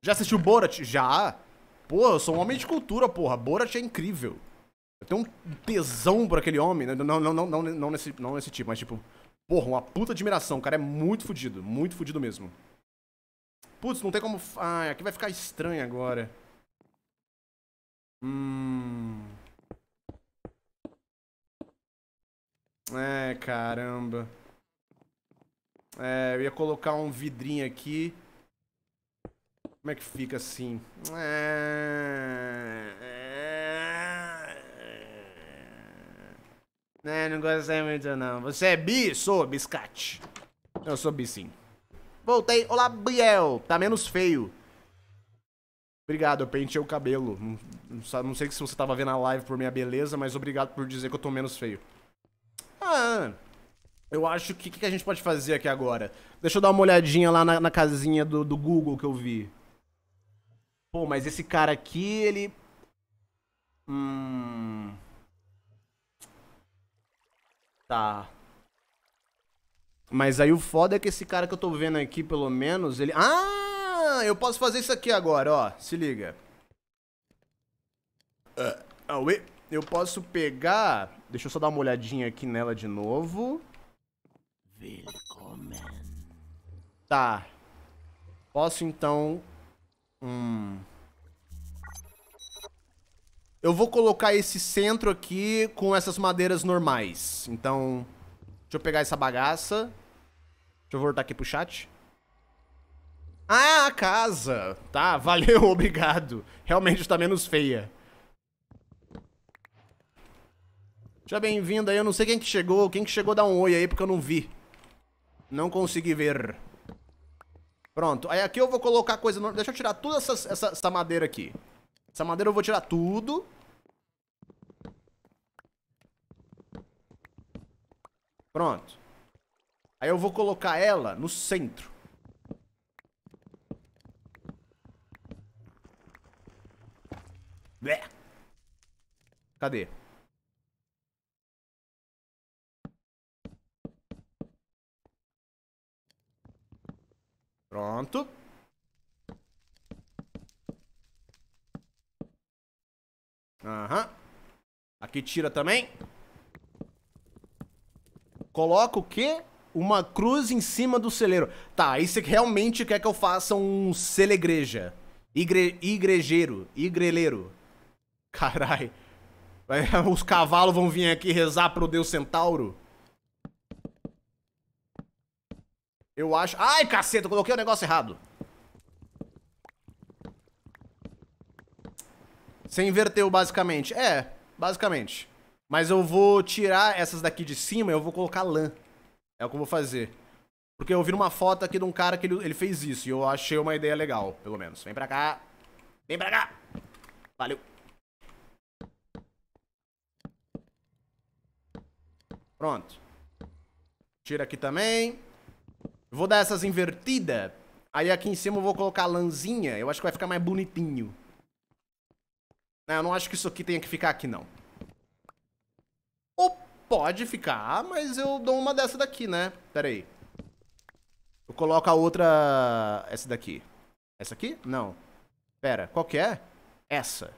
Já assistiu Borat? Já. Pô, eu sou um homem de cultura, porra. Borat é incrível. Eu tenho um tesão por aquele homem. Né? Não, não, não, não, não, nesse, não nesse tipo, mas tipo... Porra, uma puta admiração. O cara é muito fodido. Muito fodido mesmo. Putz, não tem como... ai aqui vai ficar estranho agora. Hum. É, caramba. É, eu ia colocar um vidrinho aqui. Como é que fica assim? É, é. é não gostei muito não. Você é bi? Sou, biscate. Eu sou bi sim. Voltei. Olá, Biel. Tá menos feio. Obrigado, eu pentei o cabelo. Não, não sei se você tava vendo a live por minha beleza, mas obrigado por dizer que eu tô menos feio. Ah, eu acho que o que, que, a gente pode fazer aqui agora? Deixa eu dar uma olhadinha lá na, na casinha do, do Google que eu vi. Pô, mas esse cara aqui, ele. Hum. Tá. Mas aí o foda é que esse cara que eu tô vendo aqui, pelo menos, ele. Ah! eu posso fazer isso aqui agora, ó. Se liga. Uh, Eu posso pegar... Deixa eu só dar uma olhadinha aqui nela de novo. Tá. Posso, então... Hum... Eu vou colocar esse centro aqui com essas madeiras normais. Então, deixa eu pegar essa bagaça. Deixa eu voltar aqui pro chat. Ah, a casa. Tá, valeu, (laughs) obrigado. Realmente tá menos feia. Seja bem-vindo aí. Eu não sei quem que chegou. Quem que chegou, dá um oi aí, porque eu não vi. Não consegui ver. Pronto. Aí aqui eu vou colocar coisa... No... Deixa eu tirar toda essa, essa, essa madeira aqui. Essa madeira eu vou tirar tudo. Pronto. Aí eu vou colocar ela no centro. Blé. Cadê? Pronto. Aham. Uhum. Aqui tira também. Coloca o quê? Uma cruz em cima do celeiro. Tá, aí você realmente quer que eu faça um celegreja. Igre... Igrejeiro. Igreleiro. Carai. (laughs) Os cavalos vão vir aqui rezar pro Deus Centauro? Eu acho... Ai, caceta, coloquei o negócio errado. Você inverteu, basicamente. É, basicamente. Mas eu vou tirar essas daqui de cima e eu vou colocar lã. É o que eu vou fazer. Porque eu vi uma foto aqui de um cara que ele, ele fez isso e eu achei uma ideia legal, pelo menos. Vem pra cá. Vem pra cá. Valeu. Pronto. Tira aqui também. Vou dar essas invertidas. Aí aqui em cima eu vou colocar lãzinha. Eu acho que vai ficar mais bonitinho. Não, eu não acho que isso aqui tenha que ficar aqui, não. Ou pode ficar, mas eu dou uma dessa daqui, né? Pera aí. Eu coloco a outra... Essa daqui. Essa aqui? Não. Pera, qual que é? Essa.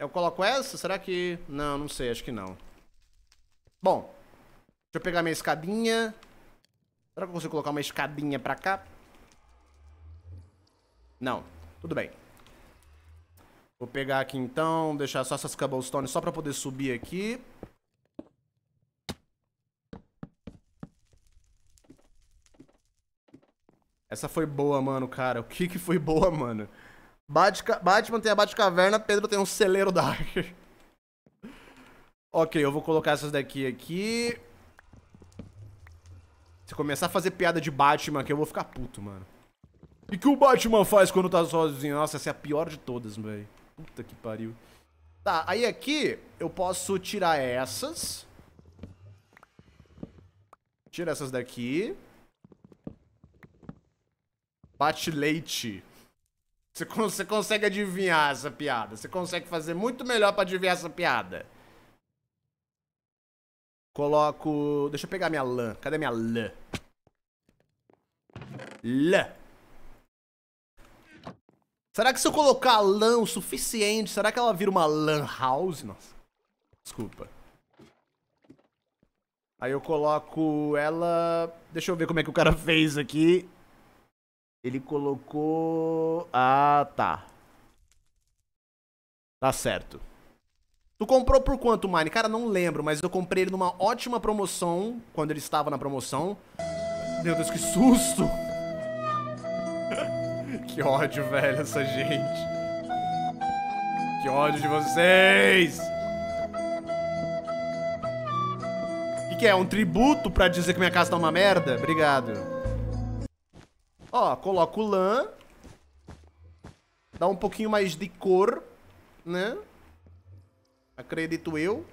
Eu coloco essa? Será que... Não, não sei. Acho que não. Bom. Deixa eu pegar minha escadinha. Será que eu consigo colocar uma escadinha pra cá? Não. Tudo bem. Vou pegar aqui então, deixar só essas cobblestones só pra poder subir aqui. Essa foi boa, mano, cara. O que que foi boa, mano? Batca Batman tem a Batcaverna, Pedro tem um celeiro Dark. ok, eu vou colocar essas daqui aqui. Se começar a fazer piada de Batman aqui, eu vou ficar puto, mano. E que o Batman faz quando tá sozinho? Nossa, essa é a pior de todas, velho. Puta que pariu. Tá, aí aqui eu posso tirar essas. Tira essas daqui. Bate leite. Você, você consegue adivinhar essa piada. Você consegue fazer muito melhor para adivinhar essa piada. Coloco. Deixa eu pegar minha lã. Cadê minha lã? Lã. Será que se eu colocar a lã o suficiente, será que ela vira uma lã house? Nossa. Desculpa. Aí eu coloco ela. Deixa eu ver como é que o cara fez aqui. Ele colocou... Ah, tá. Tá certo. Tu comprou por quanto, Mine? Cara, não lembro, mas eu comprei ele numa ótima promoção, quando ele estava na promoção. Meu Deus, que susto! (laughs) que ódio, velho, essa gente. Que ódio de vocês! O que, que é? Um tributo pra dizer que minha casa tá uma merda? Obrigado. Ó, coloco lã. Dá um pouquinho mais de cor, né? Acredito eu.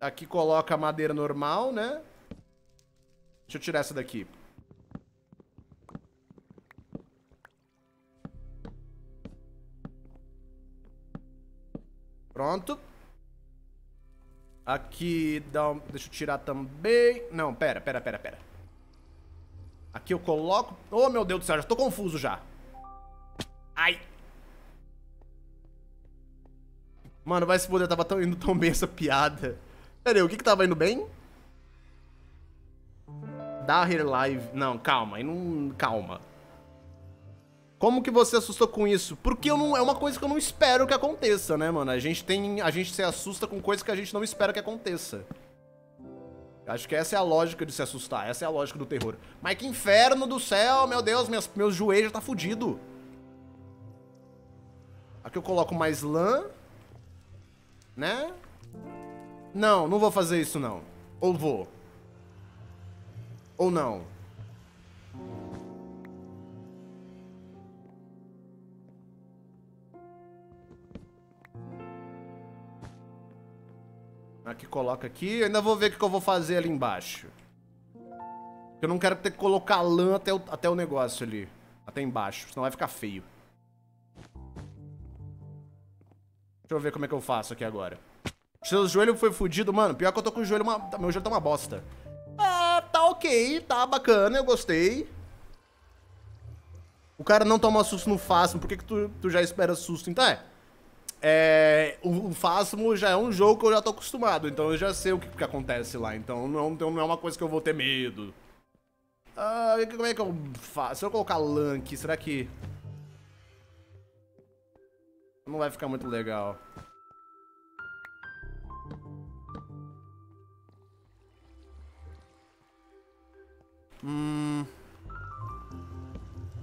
Aqui coloca madeira normal, né? Deixa eu tirar essa daqui. Pronto. Aqui dá um... Deixa eu tirar também. Não, pera, pera, pera, pera. Aqui eu coloco... Oh, meu Deus do céu, já tô confuso já. Ai. Mano, vai se foder, tava tão, indo tão bem essa piada. Pera aí, o que que tava indo bem? Dahir Live... Não, calma, aí não... Calma. Como que você assustou com isso? Porque eu não, é uma coisa que eu não espero que aconteça, né, mano? A gente tem... A gente se assusta com coisas que a gente não espera que aconteça. Acho que essa é a lógica de se assustar, essa é a lógica do terror. Mas que inferno do céu, meu Deus, meus, meus joelhos já tá fudido. Aqui eu coloco mais lã. Né? Não, não vou fazer isso não. Ou vou. Ou não. Aqui coloca aqui. Eu ainda vou ver o que eu vou fazer ali embaixo. Eu não quero ter que colocar lã até o, até o negócio ali. Até embaixo, senão vai ficar feio. Deixa eu ver como é que eu faço aqui agora. Seu joelho foi fudido, mano. Pior que eu tô com o joelho uma... Meu joelho tá uma bosta. Ah, tá ok, tá bacana, eu gostei. O cara não toma susto no fácil, por que, que tu, tu já espera susto? Então é é, o, Fasmo já é um jogo que eu já tô acostumado, então eu já sei o que, que acontece lá, então não, então não é uma coisa que eu vou ter medo. Ah, como é que eu faço? Se eu colocar Lank, será que... Não vai ficar muito legal. Hum...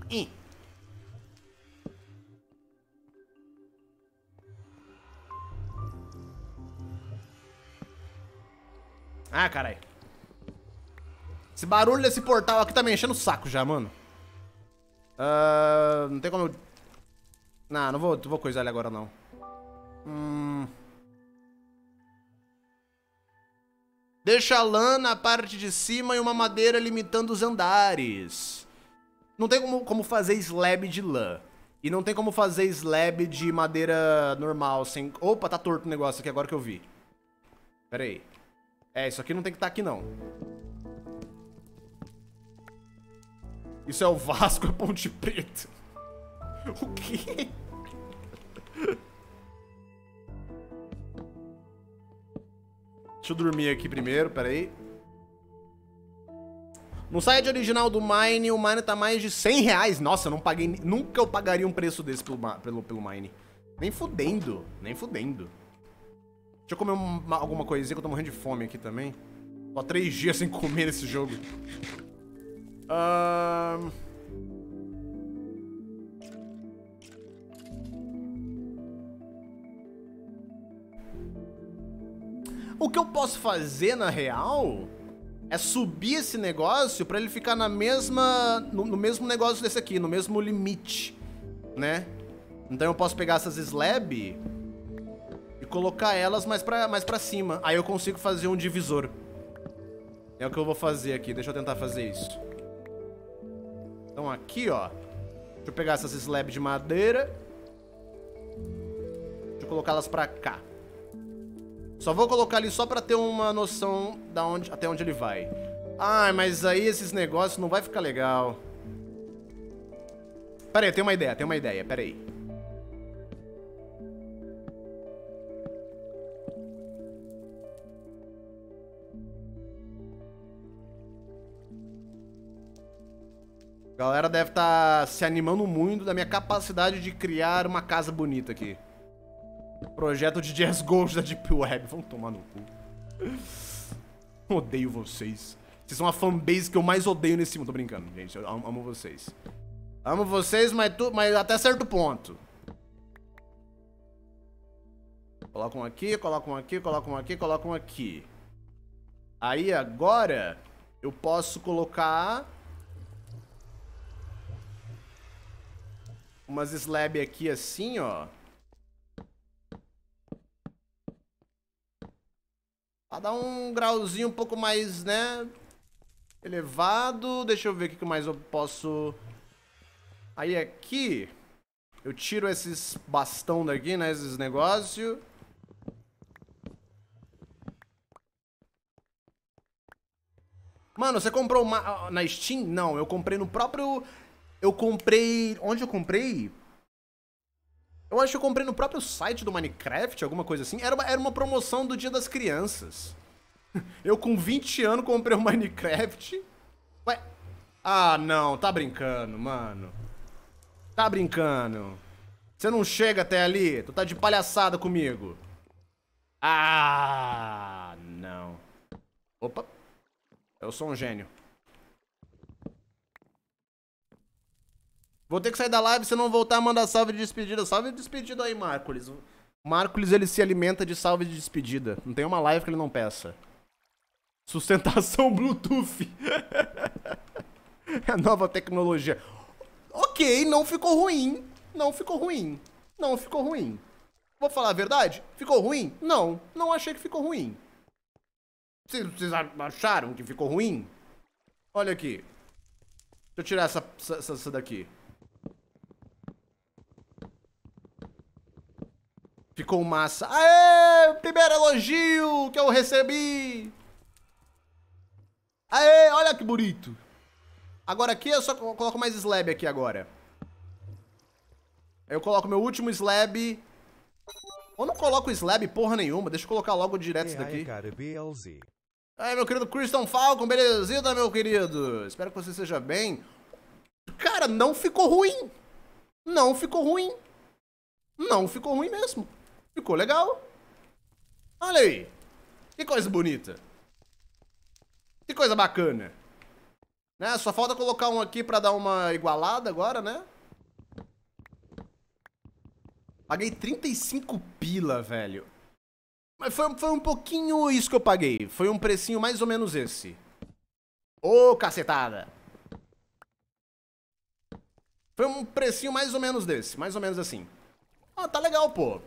Ih. Ah, caralho. Esse barulho desse portal aqui tá me enchendo o saco já, mano. Uh, não tem como eu... Não, não vou, não vou coisar ele agora, não. Hum... Deixa a lã na parte de cima e uma madeira limitando os andares. Não tem como, como fazer slab de lã. E não tem como fazer slab de madeira normal, sem... Opa, tá torto o negócio aqui agora que eu vi. Pera aí. É, isso aqui não tem que estar tá aqui, não. Isso é o Vasco, é Ponte Preta. O quê? Deixa eu dormir aqui primeiro, peraí. No site original do Mine, o Mine tá mais de 100 reais. Nossa, eu não paguei. Nunca eu pagaria um preço desse pelo, pelo, pelo Mine. Nem fudendo, nem fudendo. Deixa eu comer uma, alguma coisinha que eu tô morrendo de fome aqui também. Tô há três dias sem comer nesse jogo. Um... O que eu posso fazer na real é subir esse negócio para ele ficar na mesma no, no, mesmo negócio desse aqui, no mesmo limite, né? Então eu posso pegar essas slab colocar elas mais pra, mais pra cima. Aí eu consigo fazer um divisor. É o que eu vou fazer aqui. Deixa eu tentar fazer isso. Então aqui, ó. Deixa eu pegar essas slabs de madeira. Deixa eu colocá-las pra cá. Só vou colocar ali só pra ter uma noção da onde, até onde ele vai. ai mas aí esses negócios não vai ficar legal. Pera aí, eu tenho uma ideia, tenho uma ideia, pera aí. A galera deve estar tá se animando muito da minha capacidade de criar uma casa bonita aqui. Projeto de Jazz Ghost da Deep Web. Vão tomar no cu. odeio vocês. Vocês são a fanbase que eu mais odeio nesse mundo. Tô brincando, gente. Eu amo, amo vocês. Amo vocês, mas, tu, mas até certo ponto. Colocam aqui, colocam aqui, colocam aqui, colocam aqui. Aí agora eu posso colocar umas slab aqui assim, ó. Pra dar um grauzinho um pouco mais, né? Elevado. Deixa eu ver o que mais eu posso... Aí aqui... Eu tiro esses bastão daqui, né? Esses negócios. Mano, você comprou uma... na Steam? Não, eu comprei no próprio eu comprei. Onde eu comprei? Eu acho que eu comprei no próprio site do Minecraft, alguma coisa assim. Era uma, era uma promoção do Dia das Crianças. (laughs) Eu com 20 anos comprei o um Minecraft. Ué? Ah, não, tá brincando, mano. Tá brincando. Você não chega até ali? Tu tá de palhaçada comigo. Ah, não. Opa. Eu sou um gênio. Vou ter que sair da live se não voltar, mandar salve de despedida. Salve de despedida aí, Marcolis. Marcolis, ele se alimenta de salve de despedida. Não tem uma live que ele não peça. Sustentação (laughs) Bluetooth. é nova tecnologia. Ok, não ficou ruim. Não ficou ruim. Não ficou ruim. Vou falar a verdade? Ficou ruim? Não, não achei que ficou ruim. Vocês acharam que ficou ruim? Olha aqui. Deixa eu tirar essa, essa, essa daqui. com massa. Aê! Primeiro elogio que eu recebi! Aê! Olha que bonito! Agora aqui eu só coloco mais slab aqui agora. Eu coloco meu último slab. Ou não coloco slab porra nenhuma. Deixa eu colocar logo direto isso daqui. Aí meu querido Christian Falcon, belezita, meu querido? Espero que você esteja bem. Cara, não ficou ruim. Não ficou ruim. Não ficou ruim mesmo. Ficou legal. Olha aí. Que coisa bonita. Que coisa bacana. Né? Só falta colocar um aqui pra dar uma igualada agora, né? Paguei 35 pila, velho. Mas foi, foi um pouquinho isso que eu paguei. Foi um precinho mais ou menos esse. Ô, oh, cacetada. Foi um precinho mais ou menos desse. Mais ou menos assim. Ah, tá legal, pô.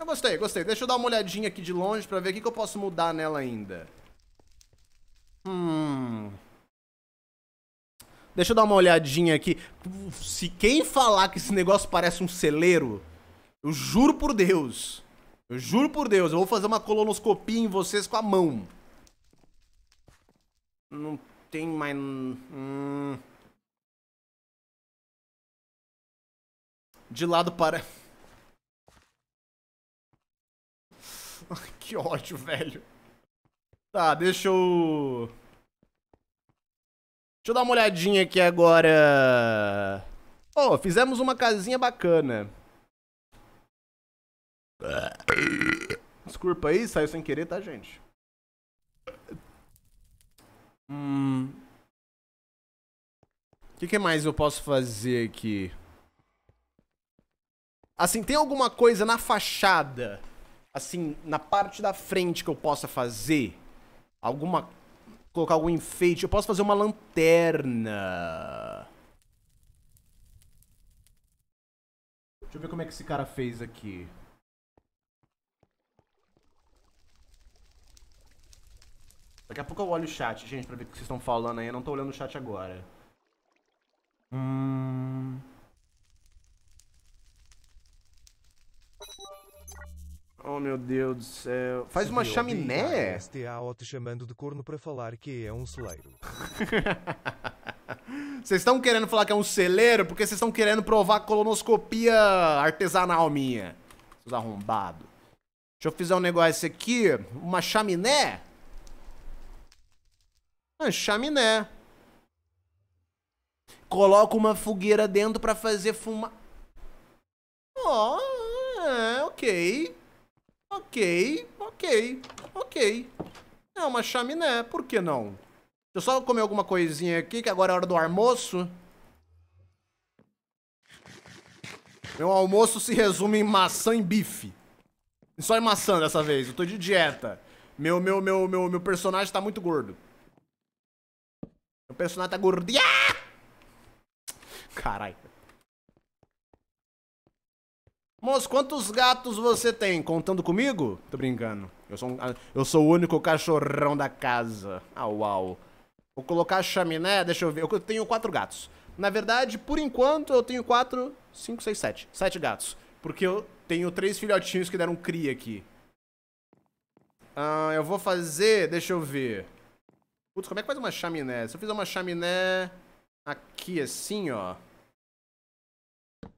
Eu gostei, gostei. Deixa eu dar uma olhadinha aqui de longe pra ver o que, que eu posso mudar nela ainda. Hum... Deixa eu dar uma olhadinha aqui. Se quem falar que esse negócio parece um celeiro, eu juro por Deus. Eu juro por Deus, eu vou fazer uma colonoscopia em vocês com a mão. Não tem mais... Hum... De lado para... (laughs) que ódio, velho. Tá, deixa eu... Deixa eu dar uma olhadinha aqui agora. oh, fizemos uma casinha bacana. Desculpa aí, saiu sem querer, tá, gente? Hum... O que, que mais eu posso fazer aqui? Assim, tem alguma coisa na fachada assim, na parte da frente que eu possa fazer alguma colocar algum enfeite, eu posso fazer uma lanterna. Deixa eu ver como é que esse cara fez aqui. Daqui a pouco eu olho o chat, gente, pra ver o que vocês estão falando aí. Eu não tô olhando o chat agora. Hum... Oh meu Deus do céu. Faz uma chaminé? STAO te chamando de corno para falar que é um celeiro. (laughs) Vocês estão querendo falar que é um celeiro porque vocês estão querendo provar colonoscopia artesanal minha. Seus arrombados. Deixa eu fazer um negócio aqui. Uma chaminé? Uma ah, chaminé. Coloca uma fogueira dentro para fazer fuma. Oh, é, ok. Ok, ok, ok. É uma chaminé, por que não? Deixa eu só comer alguma coisinha aqui, que agora é hora do almoço. Meu almoço se resume em maçã e bife. Só em maçã dessa vez, eu tô de dieta. Meu, meu, meu, meu, meu personagem tá muito gordo. Meu personagem tá gordo. Ah! Caralho. Moço, quantos gatos você tem? Contando comigo? Tô brincando. Eu sou, um, ah, eu sou o único cachorrão da casa. Ah, uau. Vou colocar a chaminé, deixa eu ver. Eu tenho quatro gatos. Na verdade, por enquanto, eu tenho quatro, cinco, seis, sete. Sete gatos. Porque eu tenho três filhotinhos que deram cria aqui. Ah, eu vou fazer... Deixa eu ver. Putz, como é que faz uma chaminé? Se eu fizer uma chaminé aqui assim, ó...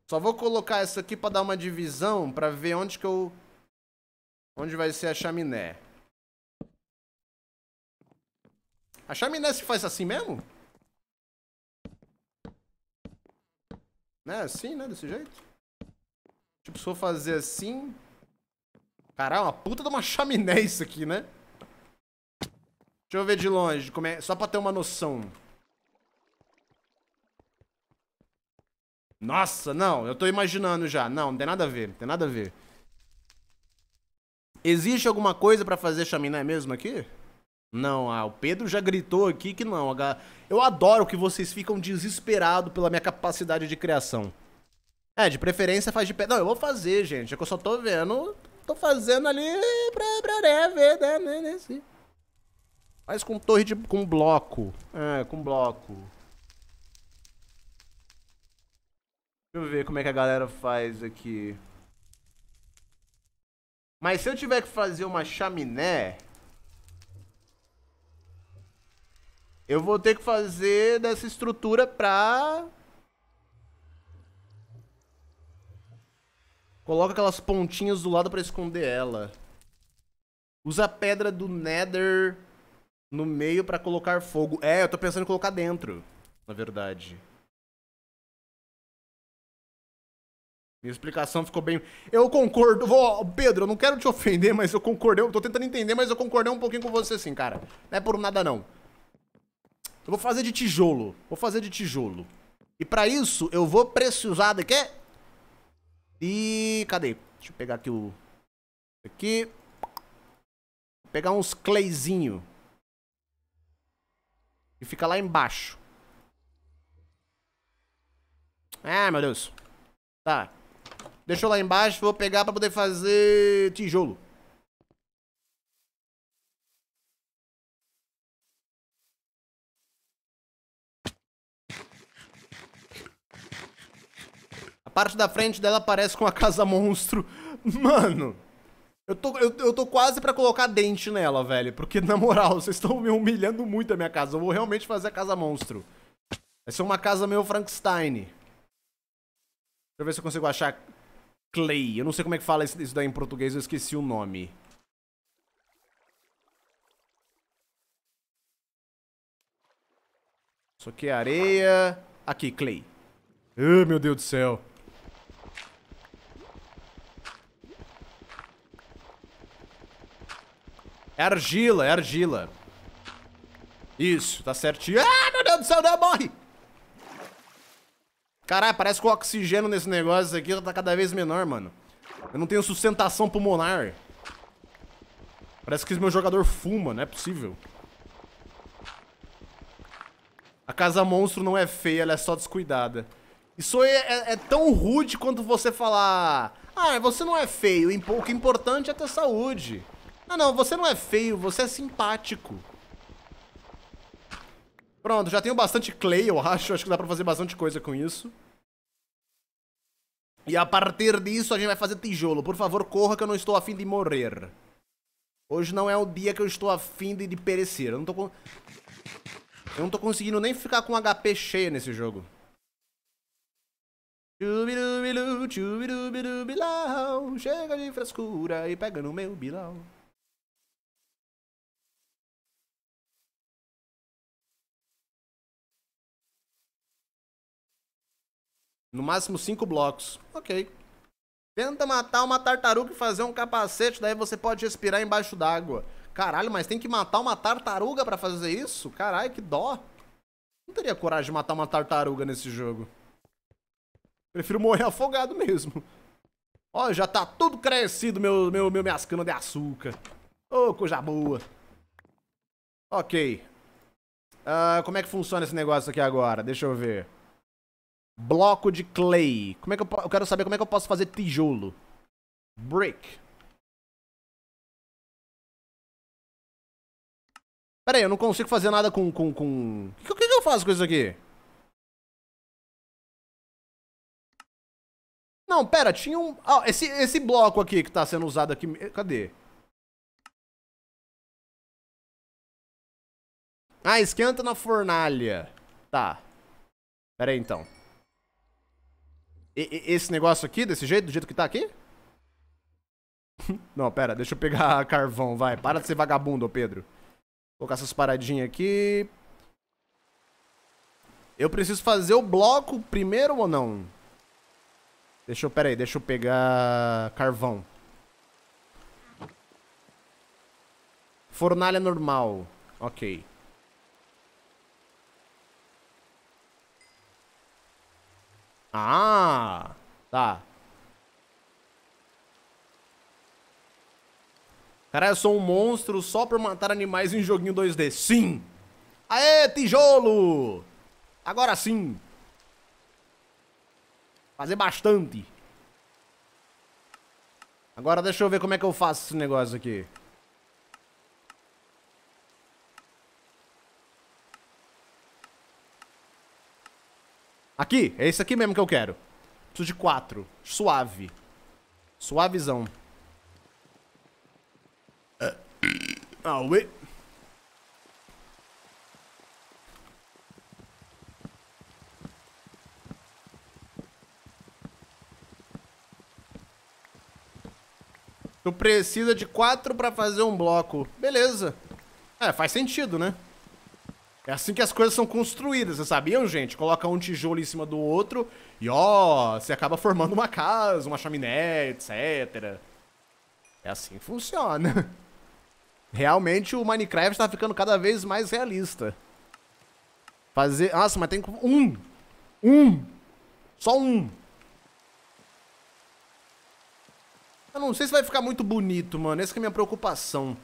Só vou colocar essa aqui para dar uma divisão, para ver onde que eu... Onde vai ser a chaminé. A chaminé se faz assim mesmo? Né? Assim, né? Desse jeito. Tipo, se for fazer assim... Caralho, é uma puta de uma chaminé isso aqui, né? Deixa eu ver de longe, como é... só pra ter uma noção. Nossa, não, eu tô imaginando já. Não, não tem nada a ver, não tem nada a ver. Existe alguma coisa para fazer chaminé mesmo aqui? Não, ah, o Pedro já gritou aqui que não. Eu adoro que vocês ficam desesperados pela minha capacidade de criação. É, de preferência faz de pé. Não, eu vou fazer, gente. É que eu só tô vendo. Tô fazendo ali pra, pra né, ver, né, né, né, Faz com torre de. com bloco. É, com bloco. Deixa eu ver como é que a galera faz aqui. Mas se eu tiver que fazer uma chaminé... Eu vou ter que fazer dessa estrutura pra... Coloca aquelas pontinhas do lado pra esconder ela. Usa a pedra do Nether no meio pra colocar fogo. É, eu tô pensando em colocar dentro, na verdade. Minha explicação ficou bem. Eu concordo. Vou... Pedro, eu não quero te ofender, mas eu concordei. Eu tô tentando entender, mas eu concordei um pouquinho com você, sim, cara. Não é por nada, não. Eu vou fazer de tijolo. Vou fazer de tijolo. E pra isso, eu vou precisar de quê? E. Cadê? Deixa eu pegar aqui o. Aqui. Vou pegar uns clayzinho. E fica lá embaixo. Ah, meu Deus. Tá. Deixou lá embaixo, vou pegar pra poder fazer tijolo. A parte da frente dela parece com a casa monstro. Mano, eu tô, eu, eu tô quase pra colocar dente nela, velho. Porque, na moral, vocês estão me humilhando muito a minha casa. Eu vou realmente fazer a casa monstro. Vai ser uma casa meio Frankenstein. Deixa eu ver se eu consigo achar Clay. Eu não sei como é que fala isso daí em português, eu esqueci o nome. Isso aqui é areia. Aqui, clay. Oh, meu Deus do céu. É argila, é argila. Isso, tá certinho. Ah, meu Deus do céu, não morre! Caralho, parece que o oxigênio nesse negócio aqui tá cada vez menor, mano. Eu não tenho sustentação pulmonar. Parece que o meu jogador fuma, não é possível. A casa monstro não é feia, ela é só descuidada. Isso é, é, é tão rude quanto você falar... Ah, você não é feio, o que é importante é ter saúde. Não, não, você não é feio, você é simpático. Pronto, já tenho bastante clay, eu acho. Acho que dá pra fazer bastante coisa com isso. E a partir disso a gente vai fazer tijolo. Por favor, corra que eu não estou afim de morrer. Hoje não é o dia que eu estou afim de, de perecer. Eu não tô com... Eu não tô conseguindo nem ficar com HP cheio nesse jogo. Chega de frescura e pega no meu bilau. No máximo cinco blocos. Ok. Tenta matar uma tartaruga e fazer um capacete, daí você pode respirar embaixo d'água. Caralho, mas tem que matar uma tartaruga para fazer isso? Caralho, que dó. Não teria coragem de matar uma tartaruga nesse jogo. Prefiro morrer afogado mesmo. Ó, já tá tudo crescido, meu, meu, meu, minhas canas de açúcar. Ô, oh, coisa boa. Ok. Uh, como é que funciona esse negócio aqui agora? Deixa eu ver. Bloco de clay. Como é que eu, eu quero saber como é que eu posso fazer tijolo. Brick. Pera aí, eu não consigo fazer nada com... com, com... O que, que, eu faço com isso aqui? Não, pera, tinha um... Ah, esse, esse bloco aqui que tá sendo usado aqui... Eh, cadê? Ah, esquenta na fornalha. Tá. Pera aí, então. E, esse negócio aqui, desse jeito, do jeito que tá aqui? (laughs) Não, pera, deixa eu pegar (laughs) carvão, vai. Para de ser vagabundo, Pedro. Vou colocar essas paradinhas aqui. Eu preciso fazer o bloco primeiro ou não? Deixa eu, pera aí, deixa eu pegar carvão. Fornalha normal, ok. Ah, tá. Cara, eu sou um monstro só por matar animais em joguinho 2D. Sim! Aê, tijolo! Agora sim! Fazer bastante. Agora deixa eu ver como é que eu faço esse negócio aqui. Aqui, é esse aqui mesmo que eu quero. Preciso de quatro. Suave. Suavizão. Aue. Tu precisa de quatro pra fazer um bloco. Beleza. É, faz sentido, né? É assim que as coisas são construídas, vocês sabiam, gente? Coloca um tijolo em cima do outro e ó, você acaba formando uma casa, uma chaminé, etc. É assim que funciona. (laughs) Realmente o Minecraft tá ficando cada vez mais realista. Fazer... Nossa, mas tem um! Um! Só um! Eu não sei se vai ficar muito bonito, mano. Essa é a minha preocupação.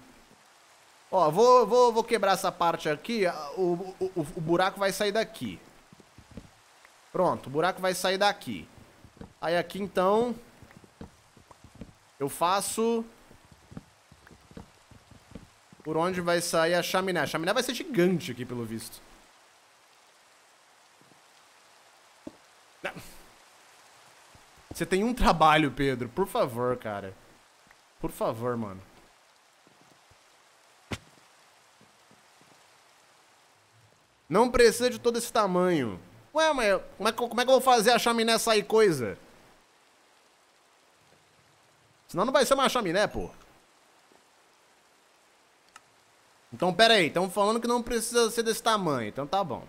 Ó, vou, vou, vou quebrar essa parte aqui. O, o, o buraco vai sair daqui. Pronto, o buraco vai sair daqui. Aí aqui, então... Eu faço... Por onde vai sair a chaminé? A chaminé vai ser gigante aqui, pelo visto. Você tem um trabalho, Pedro. Por favor, cara. Por favor, mano. Não precisa de todo esse tamanho. Ué, mas como é, que, como é que eu vou fazer a chaminé sair coisa? Senão não vai ser uma chaminé, pô. Então, pera aí. Estão falando que não precisa ser desse tamanho. Então tá bom.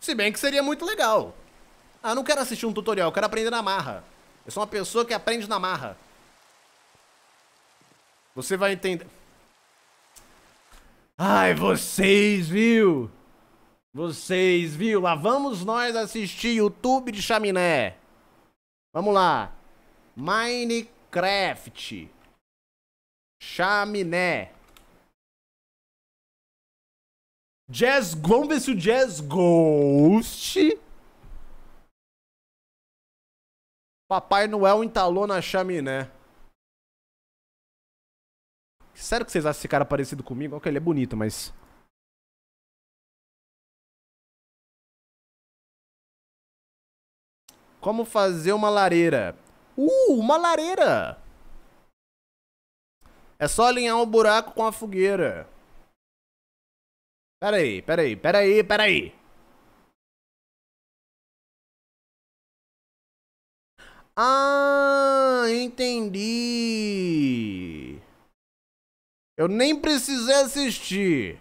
Se bem que seria muito legal. Ah, não quero assistir um tutorial, quero aprender na marra. Eu sou uma pessoa que aprende na marra. Você vai entender. Ai, vocês, viu? Vocês, viu? Lá vamos nós assistir YouTube de chaminé. Vamos lá. Minecraft. Chaminé. Jazz... Vamos ver se o Jazz Ghost... Papai Noel entalou na chaminé. Sério que vocês acham esse cara parecido comigo? Ok, ele é bonito, mas... Como fazer uma lareira? Uh, uma lareira! É só alinhar um buraco com a fogueira. Pera aí, pera aí, pera aí, pera aí. Ah, entendi. Eu nem precisei assistir.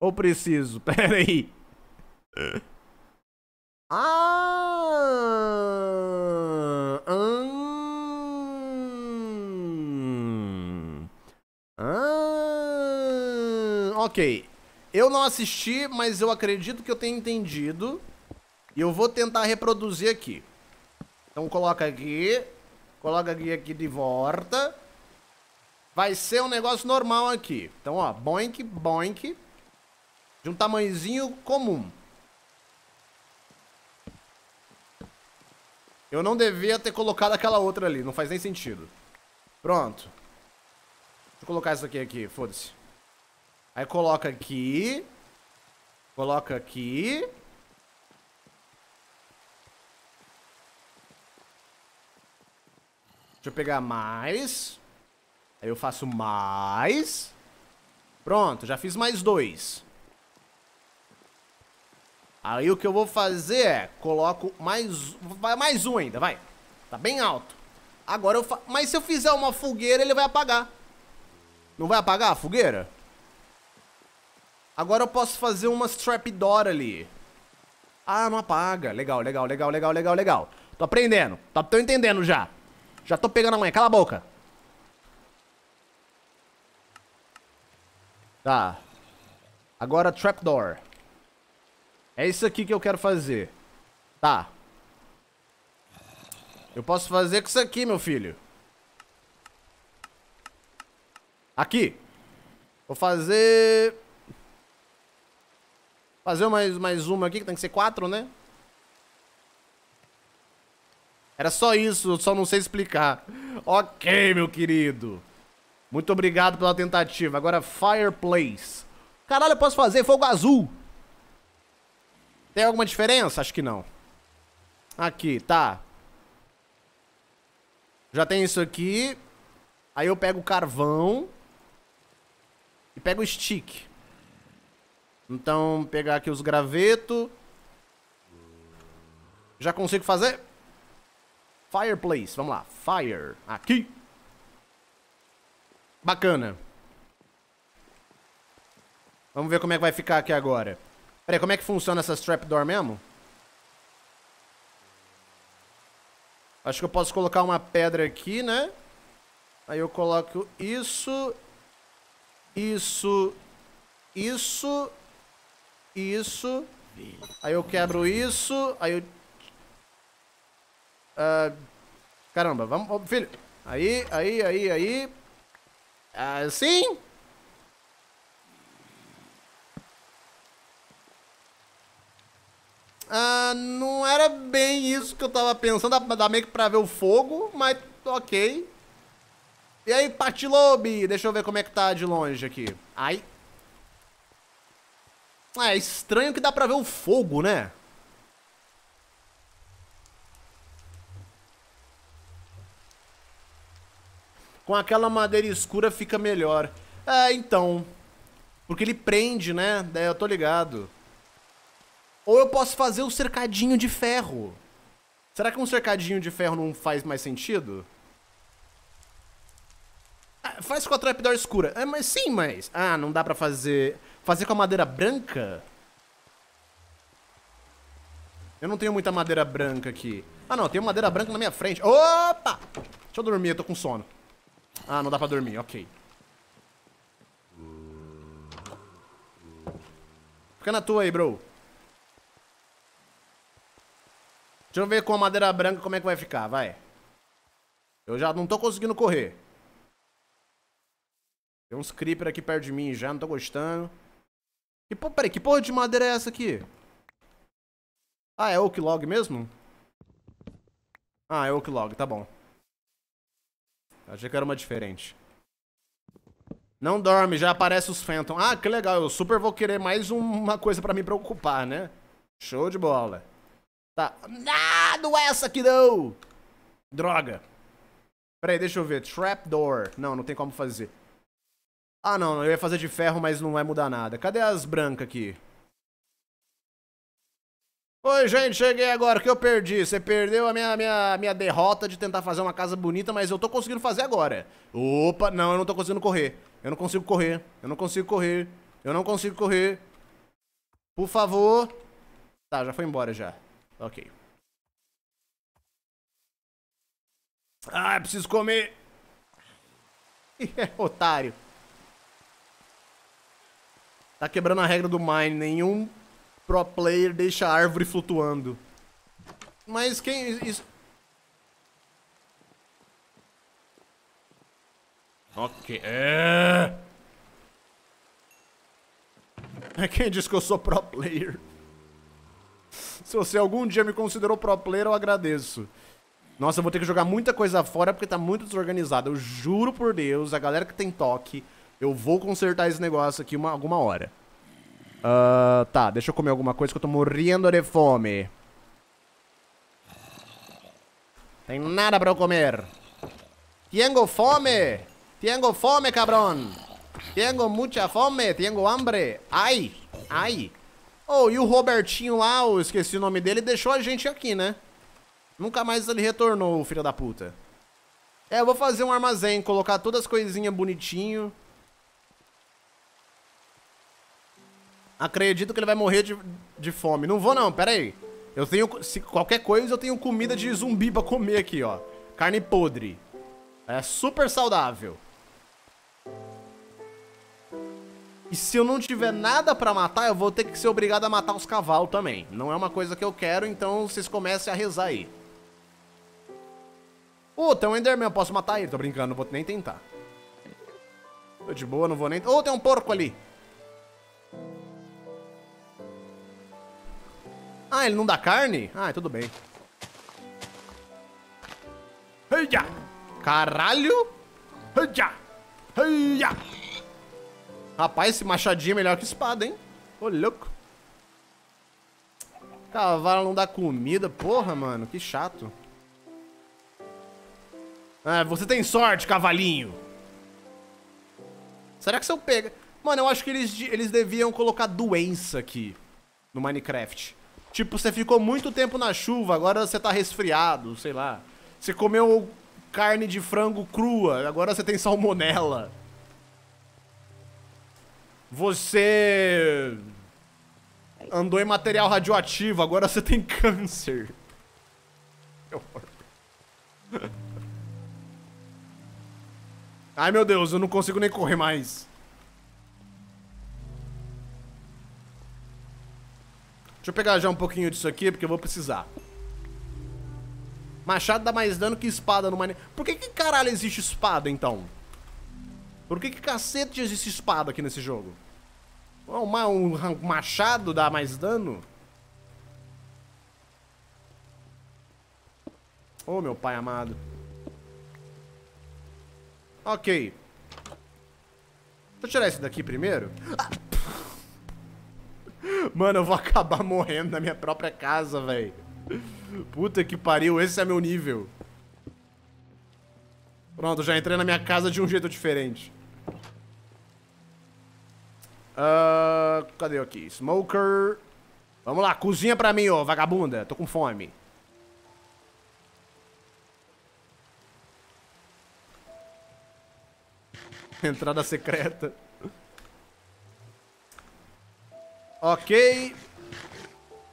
Ou preciso? (laughs) Pera aí. Ah, hum, hum, ok. Eu não assisti, mas eu acredito que eu tenha entendido. E eu vou tentar reproduzir aqui. Então coloca aqui. Coloca aqui, aqui de volta. Vai ser um negócio normal aqui. Então, ó, boink, boink. De um tamanhozinho comum. Eu não devia ter colocado aquela outra ali. Não faz nem sentido. Pronto. Deixa eu colocar isso aqui, aqui. Foda-se. Aí coloca aqui. Coloca aqui. Deixa eu pegar mais. Aí eu faço mais. Pronto, já fiz mais dois. Aí o que eu vou fazer é, coloco mais, vai mais um ainda, vai. Tá bem alto. Agora eu fa... Mas se eu fizer uma fogueira, ele vai apagar. Não vai apagar a fogueira? Agora eu posso fazer uma trapdoor ali. Ah, não apaga. Legal, legal, legal, legal, legal, legal. Tô aprendendo. Tô, tá, tô entendendo já. Já tô pegando a mãe. cala a boca. Tá. Agora trapdoor. É isso aqui que eu quero fazer. Tá. Eu posso fazer com isso aqui, meu filho. Aqui. Vou fazer... Fazer mais, mais uma aqui, que tem que ser quatro, né? Era só isso, eu só não sei explicar. Ok, meu querido. Muito obrigado pela tentativa. Agora, Fireplace. Caralho, eu posso fazer fogo azul. Tem alguma diferença? Acho que não. Aqui, tá. Já tem isso aqui. Aí eu pego o carvão. E pego o stick. Então, pegar aqui os gravetos. Já consigo fazer? Fireplace, vamos lá. Fire, aqui. Bacana. Vamos ver como é que vai ficar aqui agora. Peraí, como é que funciona essa trapdoor mesmo? Acho que eu posso colocar uma pedra aqui, né? Aí eu coloco isso, isso, isso, isso. Aí eu quebro isso, aí eu Uh, caramba, vamos. Oh, filho. Aí, aí, aí, aí. Assim. Ah, não era bem isso que eu tava pensando. Dá meio que pra ver o fogo, mas ok. E aí, Patilobe? Deixa eu ver como é que tá de longe aqui. Ai. Ah, é estranho que dá pra ver o fogo, né? com aquela madeira escura fica melhor. É, então. Porque ele prende, né? É, eu tô ligado. Ou eu posso fazer o um cercadinho de ferro. Será que um cercadinho de ferro não faz mais sentido? Ah, faz com a trapdoor escura. É, mas sim, mas... Ah, não dá pra fazer... Fazer com a madeira branca? Eu não tenho muita madeira branca aqui. Ah, não. Tenho madeira branca na minha frente. Opa! Deixa eu dormir, eu tô com sono. Ah, não dá pra dormir, ok. Fica na tua aí, bro. Deixa eu ver com a madeira branca como é que vai ficar, vai. Eu já não tô conseguindo correr. Tem uns creeper aqui perto de mim já, não tô gostando. Que porra, peraí, que porra de madeira é essa aqui? Ah, é oak log mesmo? Ah, é oak log, tá bom. Achei que era uma diferente. Não dorme, já aparece os Phantom. Ah, que legal, eu super vou querer mais uma coisa pra me preocupar, né? Show de bola. Tá. Ah, não é essa aqui não! Droga. Peraí, deixa eu ver. Trapdoor. Não, não tem como fazer. Ah, não, eu ia fazer de ferro, mas não vai mudar nada. Cadê as brancas aqui? Oi, gente, cheguei agora, que eu perdi. Você perdeu a minha, minha, minha derrota de tentar fazer uma casa bonita, mas eu tô conseguindo fazer agora. Opa, não, eu não tô conseguindo correr. Eu não consigo correr. Eu não consigo correr. Eu não consigo correr. Por favor. Tá, já foi embora já. Ok. Ah, preciso comer. É otário. Tá quebrando a regra do mine. Nenhum pro player deixa a árvore flutuando. Mas quem... Isso... Ok. É... é quem disse que eu sou pro player. Se você algum dia me considerou pro player, eu agradeço. Nossa, eu vou ter que jogar muita coisa fora porque tá muito desorganizado. Eu juro por Deus, a galera que tem toque, eu vou consertar esse negócio aqui uma, alguma hora. Uh, tá, deixa eu comer alguma coisa que eu tô morrendo de fome. Tem nada pra eu comer. Tengo fome. Tengo fome, cabrão Tengo muita fome. Tengo hambre. Ai, ai. Oh, e o Robertinho lá, eu esqueci o nome dele, deixou a gente aqui, né? Nunca mais ele retornou, filho da puta. É, eu vou fazer um armazém, colocar todas as coisinhas bonitinho. Acredito que ele vai morrer de, de fome. Não vou não, pera aí. Eu tenho... qualquer coisa, eu tenho comida de zumbi pra comer aqui, ó. Carne podre. É super saudável. E se eu não tiver nada pra matar, eu vou ter que ser obrigado a matar os cavalos também. Não é uma coisa que eu quero, então vocês comecem a rezar aí. Oh, tem um Enderman, eu posso matar ele. Tô brincando, não vou nem tentar. Tô de boa, não vou nem... Oh, tem um porco ali. Ah, ele não dá carne? Ah, tudo bem. Caralho! Rapaz, esse machadinho é melhor que espada, hein? Ô, louco. Cavalo não dá comida. Porra, mano, que chato. Ah, você tem sorte, cavalinho. Será que se eu pega... Mano, eu acho que eles, eles deviam colocar doença aqui no Minecraft. Tipo, você ficou muito tempo na chuva, agora você tá resfriado, sei lá. Você comeu carne de frango crua, agora você tem salmonela. Você andou em material radioativo, agora você tem câncer. Ai meu Deus, eu não consigo nem correr mais. Deixa eu pegar já um pouquinho disso aqui, porque eu vou precisar. Machado dá mais dano que espada no mane... Por que que caralho existe espada, então? Por que que cacete existe espada aqui nesse jogo? Um, um machado dá mais dano? Ô, oh, meu pai amado. Ok. Deixa eu tirar esse daqui primeiro. Ah! Mano, eu vou acabar morrendo na minha própria casa, velho. Puta que pariu, esse é meu nível. Pronto, já entrei na minha casa de um jeito diferente. Uh, cadê eu aqui? Smoker. Vamos lá, cozinha pra mim, ô vagabunda. Tô com fome. (laughs) Entrada secreta. Ok.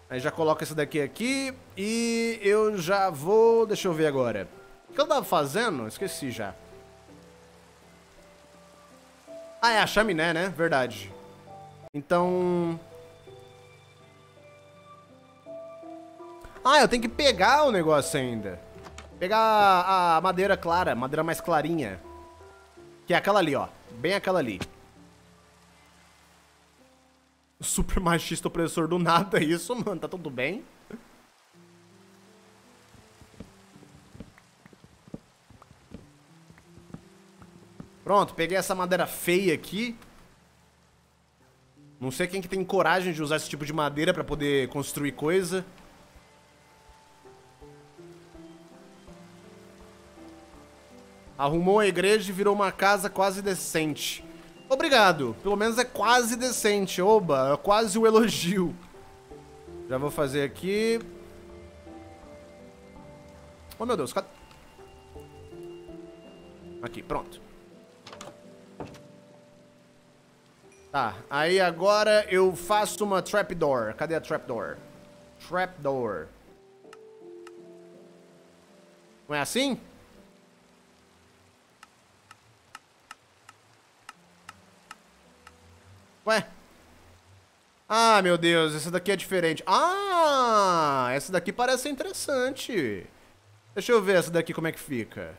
Aí já coloca esse daqui aqui. E eu já vou... Deixa eu ver agora. O que eu tava fazendo? Esqueci já. Ah, é a chaminé, né? Verdade. Então... Ah, eu tenho que pegar o negócio ainda. Pegar a madeira clara, madeira mais clarinha. Que é aquela ali, ó. Bem aquela ali super machista opressor do nada é isso, mano. Tá tudo bem? Pronto, peguei essa madeira feia aqui. Não sei quem que tem coragem de usar esse tipo de madeira pra poder construir coisa. Arrumou a igreja e virou uma casa quase decente. Obrigado. Pelo menos é quase decente. Oba, é quase o um elogio. Já vou fazer aqui. Oh, meu Deus. Cadê? Aqui, pronto. Tá, aí agora eu faço uma trapdoor. Cadê a trapdoor? Trapdoor. Não é assim? Ué? Ah, meu Deus, essa daqui é diferente. Ah, essa daqui parece interessante. Deixa eu ver essa daqui como é que fica.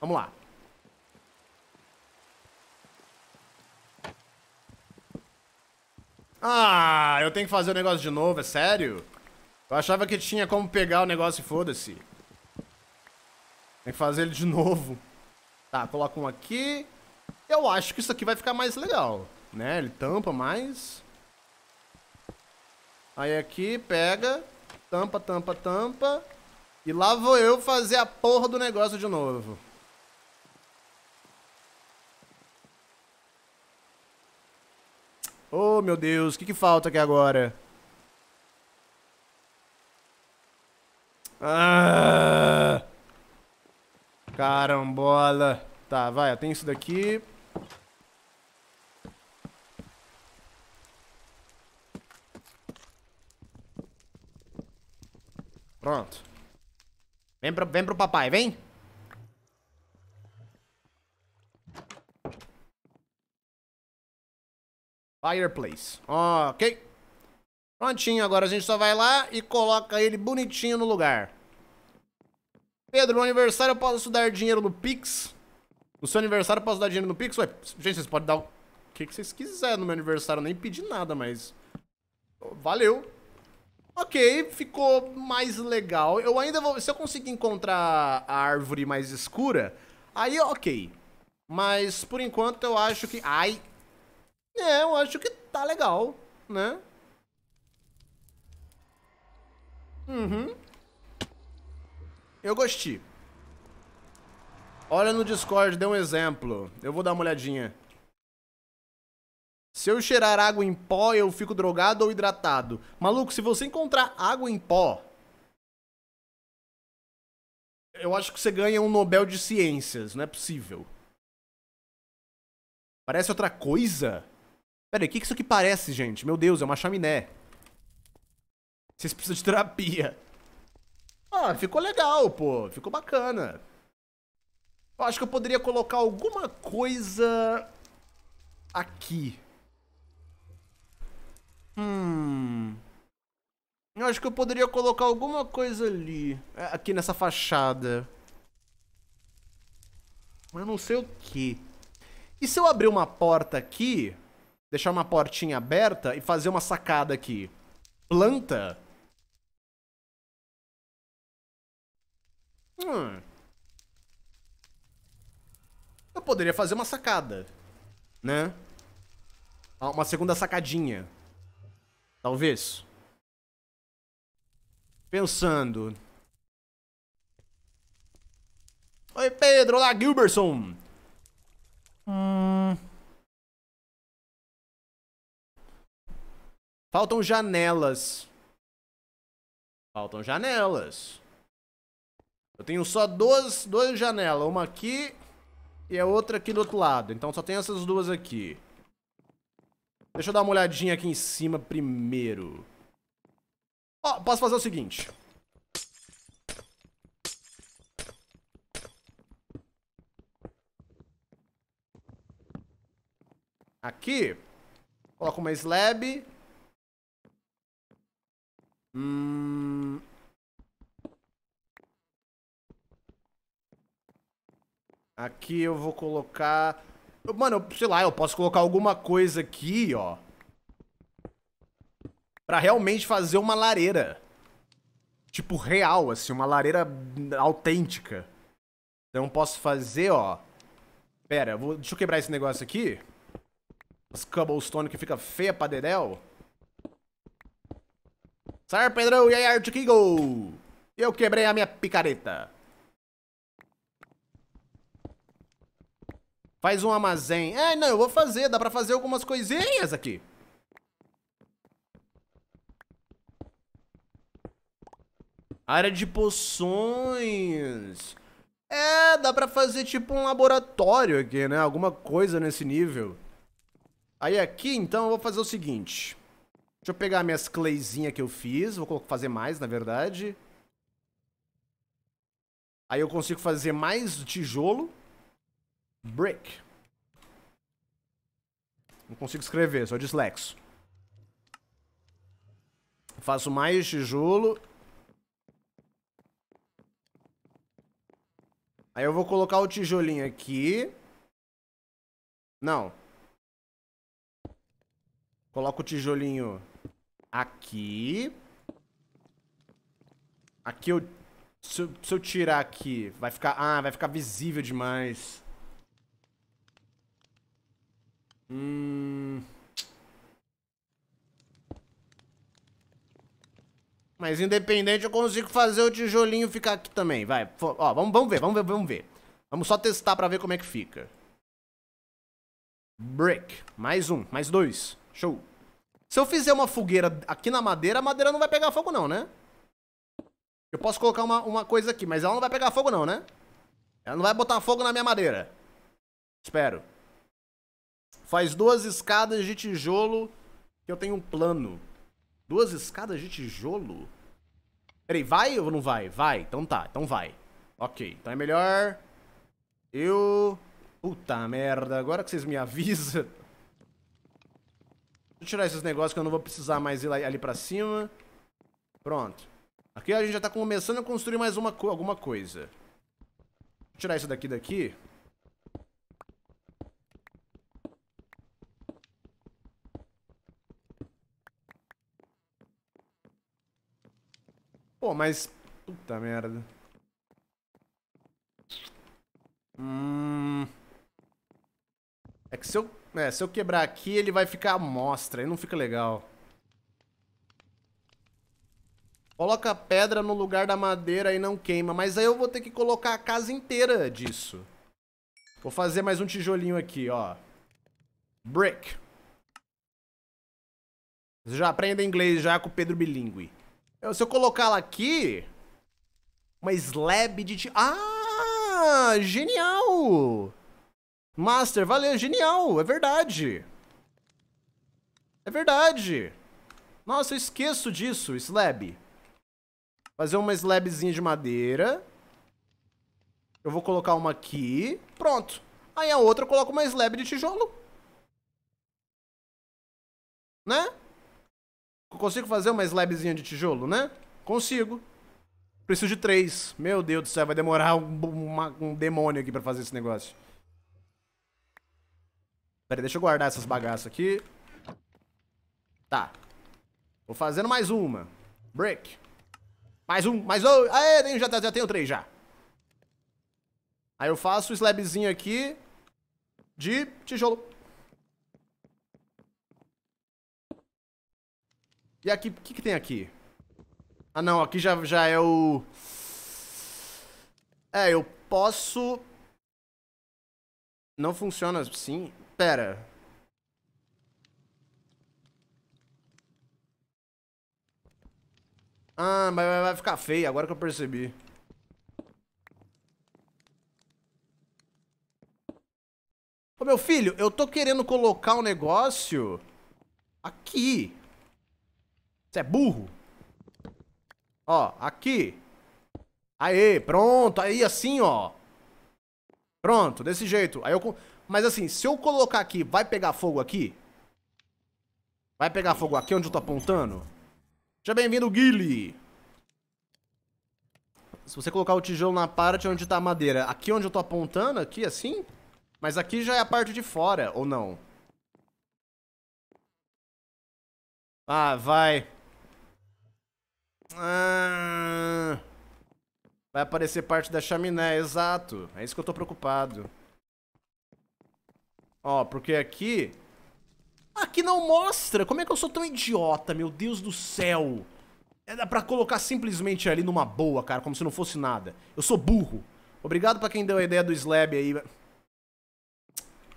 Vamos lá. Ah, eu tenho que fazer o negócio de novo, é sério? Eu achava que tinha como pegar o negócio e foda-se. Tem que fazer ele de (laughs) novo. Tá, coloca um aqui. Eu acho que isso aqui vai ficar mais legal, né? Ele tampa mais. Aí aqui, pega, tampa, tampa, tampa. E lá vou eu fazer a porra do negócio de novo. Oh, meu Deus, o que, que falta aqui agora? Ah! Carambola. Tá, vai, tem isso daqui. pra, vem pro papai, vem. Fireplace. Ok. Prontinho, agora a gente só vai lá e coloca ele bonitinho no lugar. Pedro, no aniversário eu posso dar dinheiro no Pix? No seu aniversário eu posso dar dinheiro no Pix? Ué, gente, vocês podem dar o que, que vocês quiserem no meu aniversário. Eu nem pedi nada, mas... Valeu. Ok, ficou mais legal. Eu ainda vou. Se eu conseguir encontrar a árvore mais escura, aí ok. Mas por enquanto eu acho que. Ai! É, eu acho que tá legal, né? Uhum. Eu gostei. Olha no Discord, dê um exemplo. Eu vou dar uma olhadinha. Se eu cheirar água em pó, eu fico drogado ou hidratado. Maluco, se você encontrar água em pó, eu acho que você ganha um Nobel de Ciências, não é possível. Parece outra coisa? Pera aí, o que, que isso aqui parece, gente? Meu Deus, é uma chaminé. Vocês precisam de terapia. Ah, ficou legal, pô. Ficou bacana. Eu acho que eu poderia colocar alguma coisa aqui. Hum. Eu acho que eu poderia colocar alguma coisa ali. É, aqui nessa fachada. Eu não sei o que. E se eu abrir uma porta aqui, deixar uma portinha aberta e fazer uma sacada aqui? Planta? Hum. Eu poderia fazer uma sacada, né? Ah, uma segunda sacadinha. Talvez. Pensando. Oi, Pedro. Olá, Gilberson. Hum... Faltam janelas. Faltam janelas. Eu tenho só duas, duas janelas. Uma aqui e a outra aqui do outro lado. Então só tem essas duas aqui. Deixa eu dar uma olhadinha aqui em cima primeiro. Ó, oh, posso fazer o seguinte. Aqui. Coloco uma slab. Hum... Aqui eu vou colocar Mano, sei lá, eu posso colocar alguma coisa aqui, ó. Pra realmente fazer uma lareira. Tipo, real, assim, uma lareira autêntica. Então eu posso fazer, ó. Pera, vou, deixa eu quebrar esse negócio aqui. As cobblestone que fica feia pra dedéu. Sai, Pedrão, e aí, Artigo? Eu quebrei a minha picareta. Faz um armazém. É, não, eu vou fazer. Dá pra fazer algumas coisinhas aqui. Área de poções. É, dá pra fazer tipo um laboratório aqui, né? Alguma coisa nesse nível. Aí aqui, então, eu vou fazer o seguinte. Deixa eu pegar minhas clayzinhas que eu fiz. Vou fazer mais, na verdade. Aí eu consigo fazer mais tijolo. Brick. Não consigo escrever, sou dislexo. Faço mais tijolo. Aí eu vou colocar o tijolinho aqui. Não. Coloco o tijolinho aqui. Aqui eu... Se, eu... se eu tirar aqui, vai ficar... Ah, vai ficar visível demais. Hum. Mas independente eu consigo fazer o tijolinho ficar aqui também, vai. Ó, vamos, vamos ver, vamos ver, vamos ver. Vamos só testar pra ver como é que fica. Brick. Mais um, mais dois. Show. Se eu fizer uma fogueira aqui na madeira, a madeira não vai pegar fogo não, né? Eu posso colocar uma, uma coisa aqui, mas ela não vai pegar fogo não, né? Ela não vai botar fogo na minha madeira. Espero. Faz duas escadas de tijolo que eu tenho um plano. Duas escadas de tijolo? Peraí, vai ou não vai? Vai, então tá, então vai. Ok, então é melhor... Eu... Puta merda, agora que vocês me avisam... Deixa eu tirar esses negócios que eu não vou precisar mais ir ali pra cima. Pronto. Aqui a gente já tá começando a construir mais uma co alguma coisa. eu tirar isso daqui daqui. Pô, mas... Puta merda. Hum... É que se eu, é, se eu quebrar aqui, ele vai ficar à mostra e não fica legal. Coloca a pedra no lugar da madeira e não queima. Mas aí eu vou ter que colocar a casa inteira disso. Vou fazer mais um tijolinho aqui, ó. Brick. Vocês já aprendem inglês já com o Pedro Bilingue. Se eu colocar ela aqui... Uma slab de... Ah! Genial! Master, valeu, genial, é verdade. É verdade. Nossa, eu esqueço disso, slab. Fazer uma slabzinha de madeira. Eu vou colocar uma aqui. Pronto. Aí a outra eu coloco uma slab de tijolo. Né? Eu consigo fazer uma slabzinha de tijolo, né? Consigo. Preciso de três. Meu Deus do céu, vai demorar um, uma, um demônio aqui pra fazer esse negócio. Pera aí, deixa eu guardar essas bagaças aqui. Tá. Vou fazendo mais uma. Break. Mais um, mais um. Aê, tenho, já, já tenho três já. Aí eu faço o slabzinho aqui de tijolo. E aqui, o que, que tem aqui? Ah, não, aqui já, já é o... É, eu posso... Não funciona assim? Pera. Ah, mas vai ficar feio, agora que eu percebi. Ô, meu filho, eu tô querendo colocar um negócio aqui. Você é burro? Ó, aqui. Aê, pronto. Aí assim, ó. Pronto, desse jeito. Aí eu... Mas assim, se eu colocar aqui, vai pegar fogo aqui? Vai pegar fogo aqui onde eu tô apontando? Seja bem-vindo, Guile. Se você colocar o tijolo na parte onde tá a madeira, aqui onde eu tô apontando, aqui assim? Mas aqui já é a parte de fora, ou não? Ah, vai. Ah. vai aparecer parte da chaminé, exato. É isso que eu tô preocupado. Ó, porque aqui... Aqui não mostra! Como é que eu sou tão idiota, meu Deus do céu! É dá pra colocar simplesmente ali numa boa, cara, como se não fosse nada. Eu sou burro. Obrigado pra quem deu a ideia do slab aí.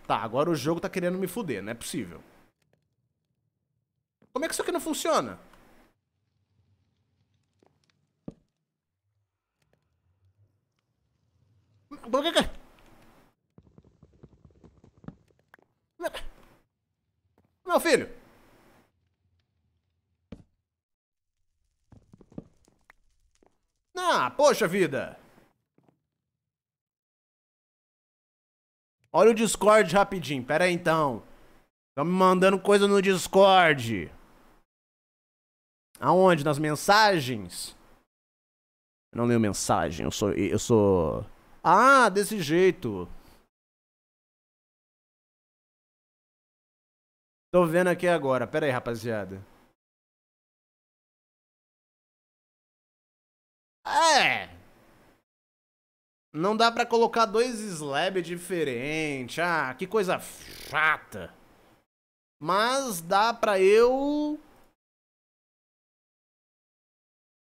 Tá, agora o jogo tá querendo me fuder, não é possível. Como é que isso aqui não funciona? Meu filho! Ah, poxa vida! Olha o Discord rapidinho, pera aí então. Estão me mandando coisa no Discord. Aonde? Nas mensagens? Eu não leio mensagem, eu sou. Eu sou. Ah, desse jeito. Tô vendo aqui agora. Pera aí, rapaziada. É. Não dá pra colocar dois slabs diferentes. Ah, que coisa chata. Mas dá pra eu...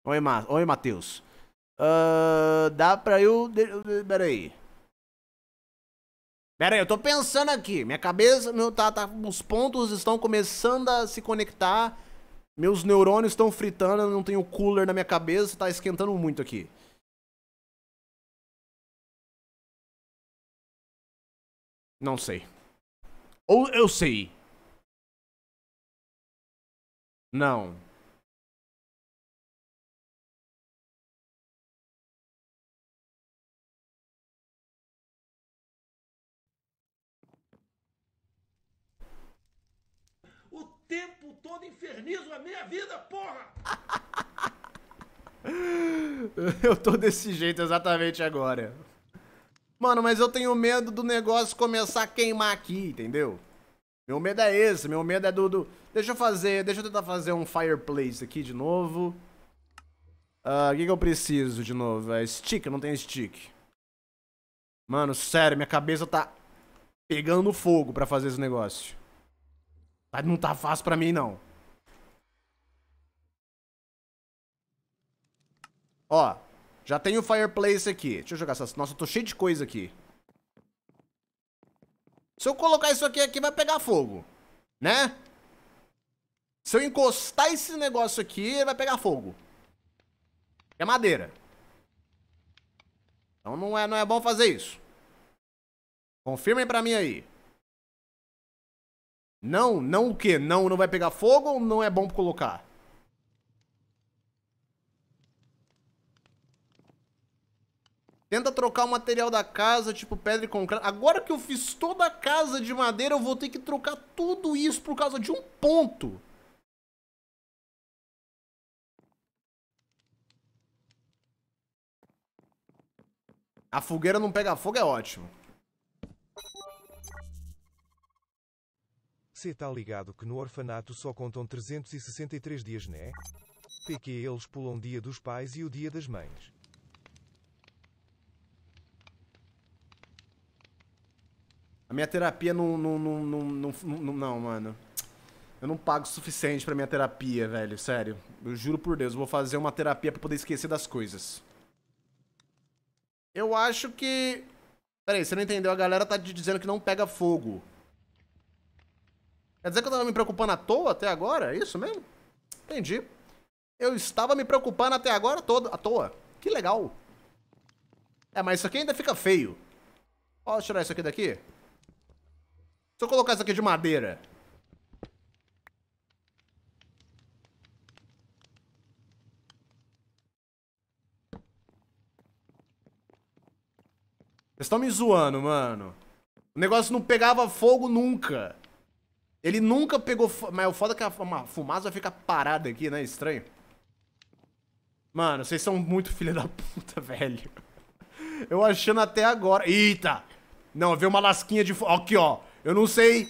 Oi, Ma... Oi Matheus. Uh, dá pra eu. Pera aí. Pera aí, eu tô pensando aqui. Minha cabeça, meu, tá, tá, os pontos estão começando a se conectar. Meus neurônios estão fritando, eu não tenho cooler na minha cabeça, tá esquentando muito aqui. Não sei. Ou eu sei. Não. todo, a minha vida, porra! (laughs) eu tô desse jeito exatamente agora. Mano, mas eu tenho medo do negócio começar a queimar aqui, entendeu? Meu medo é esse, meu medo é do, do... Deixa eu fazer, deixa eu tentar fazer um fireplace aqui de novo. Ah, o uh, que, que eu preciso de novo? É stick? Não tem stick. Mano, sério, minha cabeça tá pegando fogo pra fazer esse negócio. Mas tá, não tá fácil pra mim, não. Ó, já tem o fireplace aqui. Deixa eu jogar essas... Nossa, eu tô cheio de coisa aqui. Se eu colocar isso aqui, aqui vai pegar fogo. Né? Se eu encostar esse negócio aqui, vai pegar fogo. É madeira. Então não é, não é bom fazer isso. Confirmem pra mim aí. Não, não o quê? Não, não vai pegar fogo ou não é bom colocar? Tenta trocar o material da casa, tipo pedra e concreto. Agora que eu fiz toda a casa de madeira, eu vou ter que trocar tudo isso por causa de um ponto. A fogueira não pega fogo é ótimo. Você tá ligado que no orfanato só contam 363 dias, né? PQ eles pulam dia dos pais e o dia das mães. A minha terapia não. Não, não, não, não, não mano. Eu não pago o suficiente pra minha terapia, velho. Sério. Eu juro por Deus, vou fazer uma terapia pra poder esquecer das coisas. Eu acho que. Peraí, você não entendeu? A galera tá dizendo que não pega fogo. Quer dizer que eu tava me preocupando à toa até agora? É isso mesmo? Entendi. Eu estava me preocupando até agora todo, à toa. Que legal. É, mas isso aqui ainda fica feio. Posso tirar isso aqui daqui? Se eu colocar isso aqui de madeira. Vocês estão me zoando, mano. O negócio não pegava fogo nunca. Ele nunca pegou... Mas o foda é que a fumaça fica parada aqui, né? Estranho. Mano, vocês são muito filha da puta, (laughs) velho. Eu achando até agora... Eita! Não, veio uma lasquinha de fogo. Aqui, ó. Eu não sei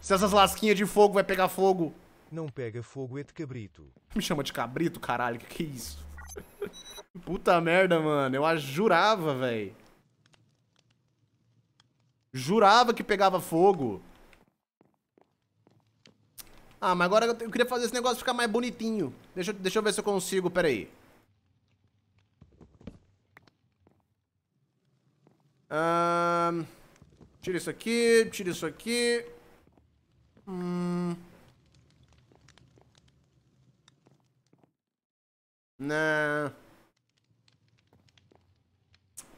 se essas lasquinhas de fogo vai pegar fogo. Não pega fogo, é de cabrito. Me chama de cabrito, caralho. Que que é isso? (laughs) Puta merda, mano. Eu jurava, velho. Jurava que pegava fogo. Ah, mas agora eu queria fazer esse negócio ficar mais bonitinho. Deixa, deixa eu ver se eu consigo, peraí. Ahn... Tira isso aqui, tira isso aqui. Hum. Não. Né.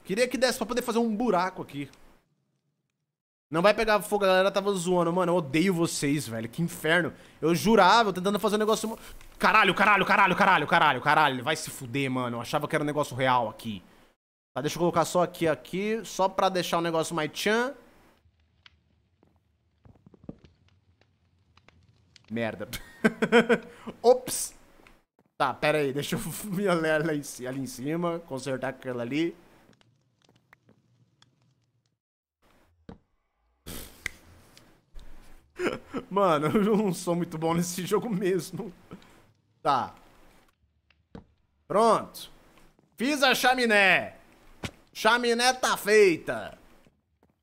Queria que desse pra poder fazer um buraco aqui. Não vai pegar fogo, a galera tava zoando. Mano, eu odeio vocês, velho. Que inferno. Eu jurava, eu tentando fazer um negócio... Caralho, caralho, caralho, caralho, caralho, caralho. Vai se fuder, mano. Eu achava que era um negócio real aqui. Tá, deixa eu colocar só aqui, aqui. Só pra deixar o negócio mais tchan. Merda. (laughs) Ops. Tá, pera aí. Deixa eu (laughs) me ali em cima. Consertar aquela ali. Mano, eu não sou muito bom nesse (laughs) jogo mesmo. Tá. Pronto. Fiz a chaminé. Chaminé tá feita.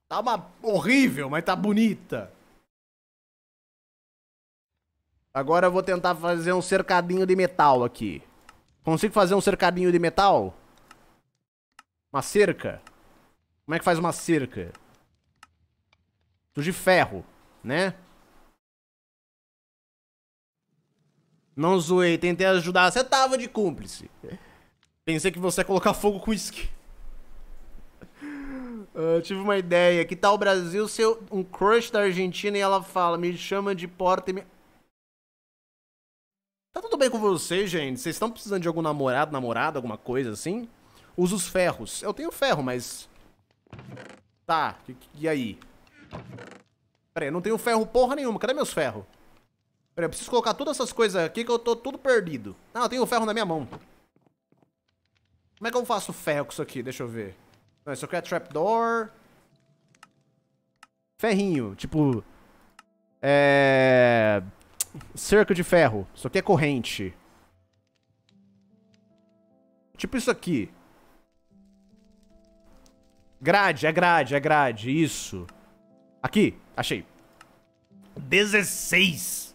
Tá uma horrível, mas tá bonita. Agora eu vou tentar fazer um cercadinho de metal aqui. Consigo fazer um cercadinho de metal? Uma cerca? Como é que faz uma cerca? Tudo de ferro, né? Não zoei, tentei ajudar. Você tava de cúmplice. Pensei que você ia colocar fogo com uísque. Uh, ah, tive uma ideia. Que tal o Brasil ser um crush da Argentina e ela fala, me chama de porta e me... Tá tudo bem com vocês, gente? Vocês estão precisando de algum namorado, namorada, alguma coisa assim? Usa os ferros. Eu tenho ferro, mas... Tá, e, e aí? Peraí, eu não tenho ferro porra nenhuma. Cadê meus ferros? Peraí, eu preciso colocar todas essas coisas aqui que eu tô tudo perdido. Ah, eu tenho ferro na minha mão. Como é que eu faço ferro com isso aqui? Deixa eu ver. Não, isso aqui é trapdoor. Ferrinho, tipo... É... Cerco de ferro. Isso aqui é corrente. Tipo isso aqui. Grade, é grade, é grade. Isso. Aqui, achei. 16.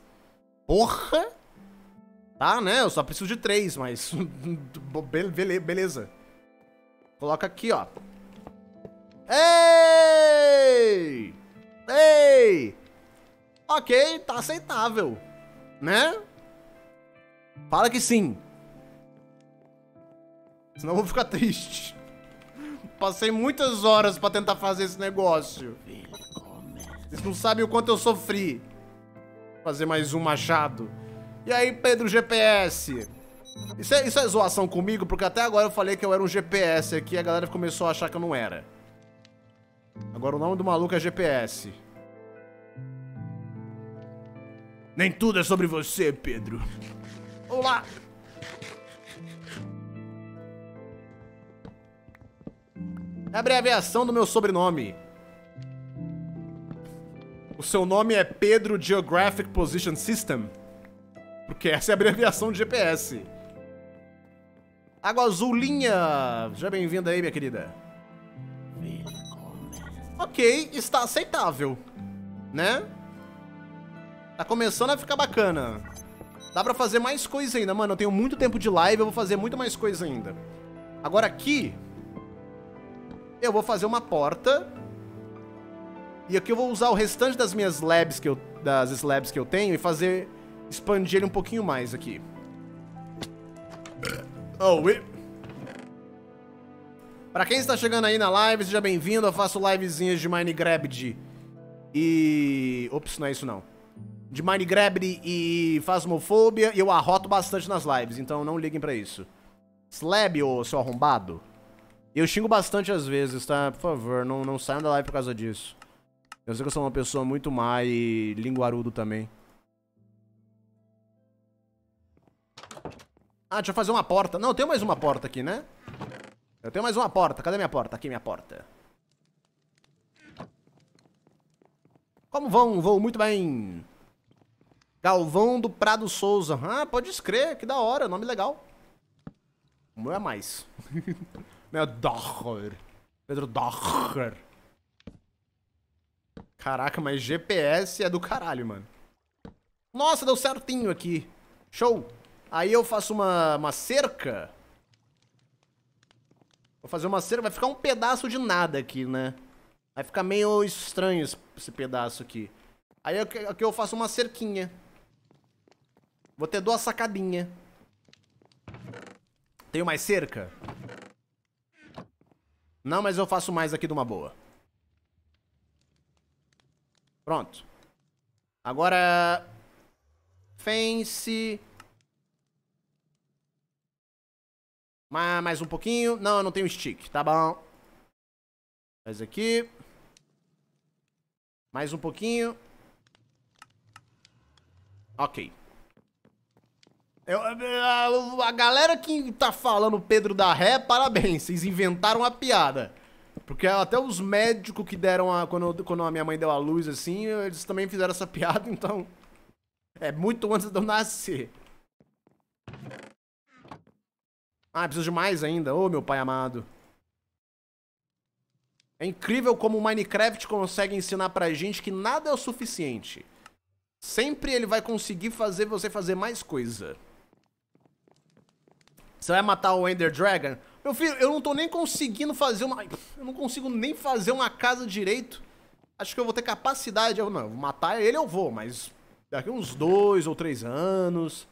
Porra! Tá, né? Eu só preciso de três, mas... (laughs) beleza. Coloca aqui, ó. Ei! Ei! Ok, tá aceitável. Né? Fala que sim. Senão eu vou ficar triste. (laughs) Passei muitas horas pra tentar fazer esse negócio. Vocês não sabem o quanto eu sofri fazer mais um machado. E aí, Pedro GPS? Isso é, isso é zoação comigo? Porque até agora eu falei que eu era um GPS aqui e a galera começou a achar que eu não era. Agora o nome do maluco é GPS. Nem tudo é sobre você, Pedro. Olá! É a abreviação do meu sobrenome. O seu nome é Pedro Geographic Position System. Porque essa é a abreviação de GPS. Água Azulinha! Seja bem-vinda aí, minha querida. Ok, está aceitável. Né? Tá começando a ficar bacana. Dá pra fazer mais coisa ainda. Mano, eu tenho muito tempo de live, eu vou fazer muito mais coisa ainda. Agora aqui... Eu vou fazer uma porta e aqui eu vou usar o restante das minhas labs que eu, das slabs que eu tenho e fazer expandir ele um pouquinho mais aqui. Oh, e... Pra quem está chegando aí na live, seja bem-vindo. Eu faço livezinhas de Minecraft e... Ops, não é isso não. De Minecraft e Fasmofobia e eu arroto bastante nas lives, então não liguem pra isso. Slab, ô seu arrombado. Eu xingo bastante às vezes, tá? Por favor, não, não saiam da live por causa disso. Eu sei que eu sou uma pessoa muito má e linguarudo também. Ah, deixa eu fazer uma porta. Não, eu tenho mais uma porta aqui, né? Eu tenho mais uma porta. Cadê minha porta? Aqui, minha porta. Como vão? Vou muito bem. Galvão do Prado Souza. Ah, pode escrever. Que da hora. Nome legal. O meu é mais. (laughs) meu é Dacher. Pedro Dacher. Caraca, mas GPS é do caralho, mano. Nossa, deu certinho aqui. Show. Aí eu faço uma, uma cerca. Vou fazer uma cerca. Vai ficar um pedaço de nada aqui, né? Vai ficar meio estranho esse, esse pedaço aqui. Aí aqui eu faço uma cerquinha. Vou ter duas sacadinhas. Tenho mais cerca? Não, mas eu faço mais aqui de uma boa. Pronto. Agora. Fence. Mais um pouquinho. Não, eu não tenho stick. Tá bom. Faz aqui. Mais um pouquinho. Ok. Eu, a galera que tá falando Pedro da Ré, parabéns. Vocês inventaram a piada. Porque até os médicos que deram a. Quando, quando a minha mãe deu a luz, assim, eles também fizeram essa (laughs) piada, então. É muito antes de eu nascer. Ah, preciso de mais ainda. Ô, oh, meu pai amado. É incrível como o Minecraft consegue ensinar pra gente que nada é o suficiente. Sempre ele vai conseguir fazer você fazer mais coisa. Você vai matar o Ender Dragon? Meu filho, eu não tô nem conseguindo fazer uma. Eu não consigo nem fazer uma casa direito. Acho que eu vou ter capacidade. Eu, não, matar ele eu vou, mas daqui uns dois ou três anos.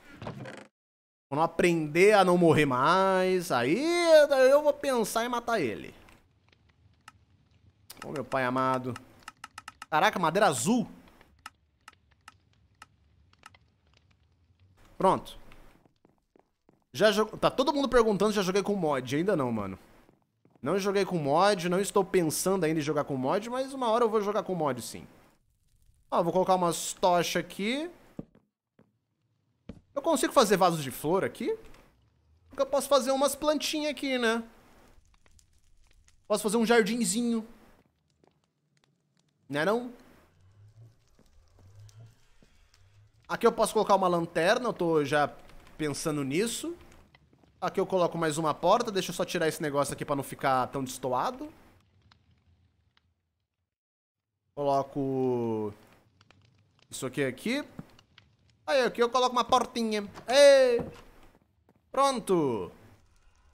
Quando aprender a não morrer mais, aí eu vou pensar em matar ele. Ô, oh, meu pai amado. Caraca, madeira azul. Pronto. Já Tá todo mundo perguntando se já joguei com mod. Ainda não, mano. Não joguei com mod, não estou pensando ainda em jogar com mod, mas uma hora eu vou jogar com mod sim. Ó, vou colocar umas tochas aqui. Eu consigo fazer vasos de flor aqui? Porque eu posso fazer umas plantinhas aqui, né? Posso fazer um jardinzinho. Né não, não? Aqui eu posso colocar uma lanterna, eu tô já pensando nisso. Aqui eu coloco mais uma porta. Deixa eu só tirar esse negócio aqui pra não ficar tão destoado. Coloco... Isso aqui aqui. Aí aqui eu coloco uma portinha. Ei! Pronto!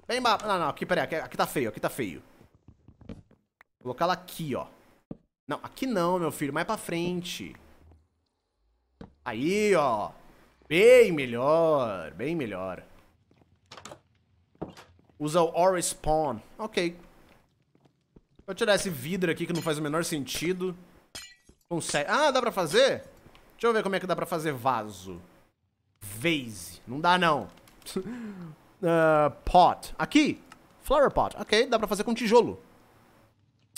Bem ba... Não, não, aqui, peraí. Aqui, aqui tá feio, aqui tá feio. Vou colocar ela aqui, ó. Não, aqui não, meu filho. Mais pra frente. Aí, ó. Bem melhor, bem melhor. Usa o Aura Spawn. Ok. Vou tirar esse vidro aqui que não faz o menor sentido. Consegue. Ah, dá pra fazer? Deixa eu ver como é que dá pra fazer vaso. Vase. Não dá, não. uh, (laughs) pot. Aqui. Flower pot. Ok, dá pra fazer com tijolo.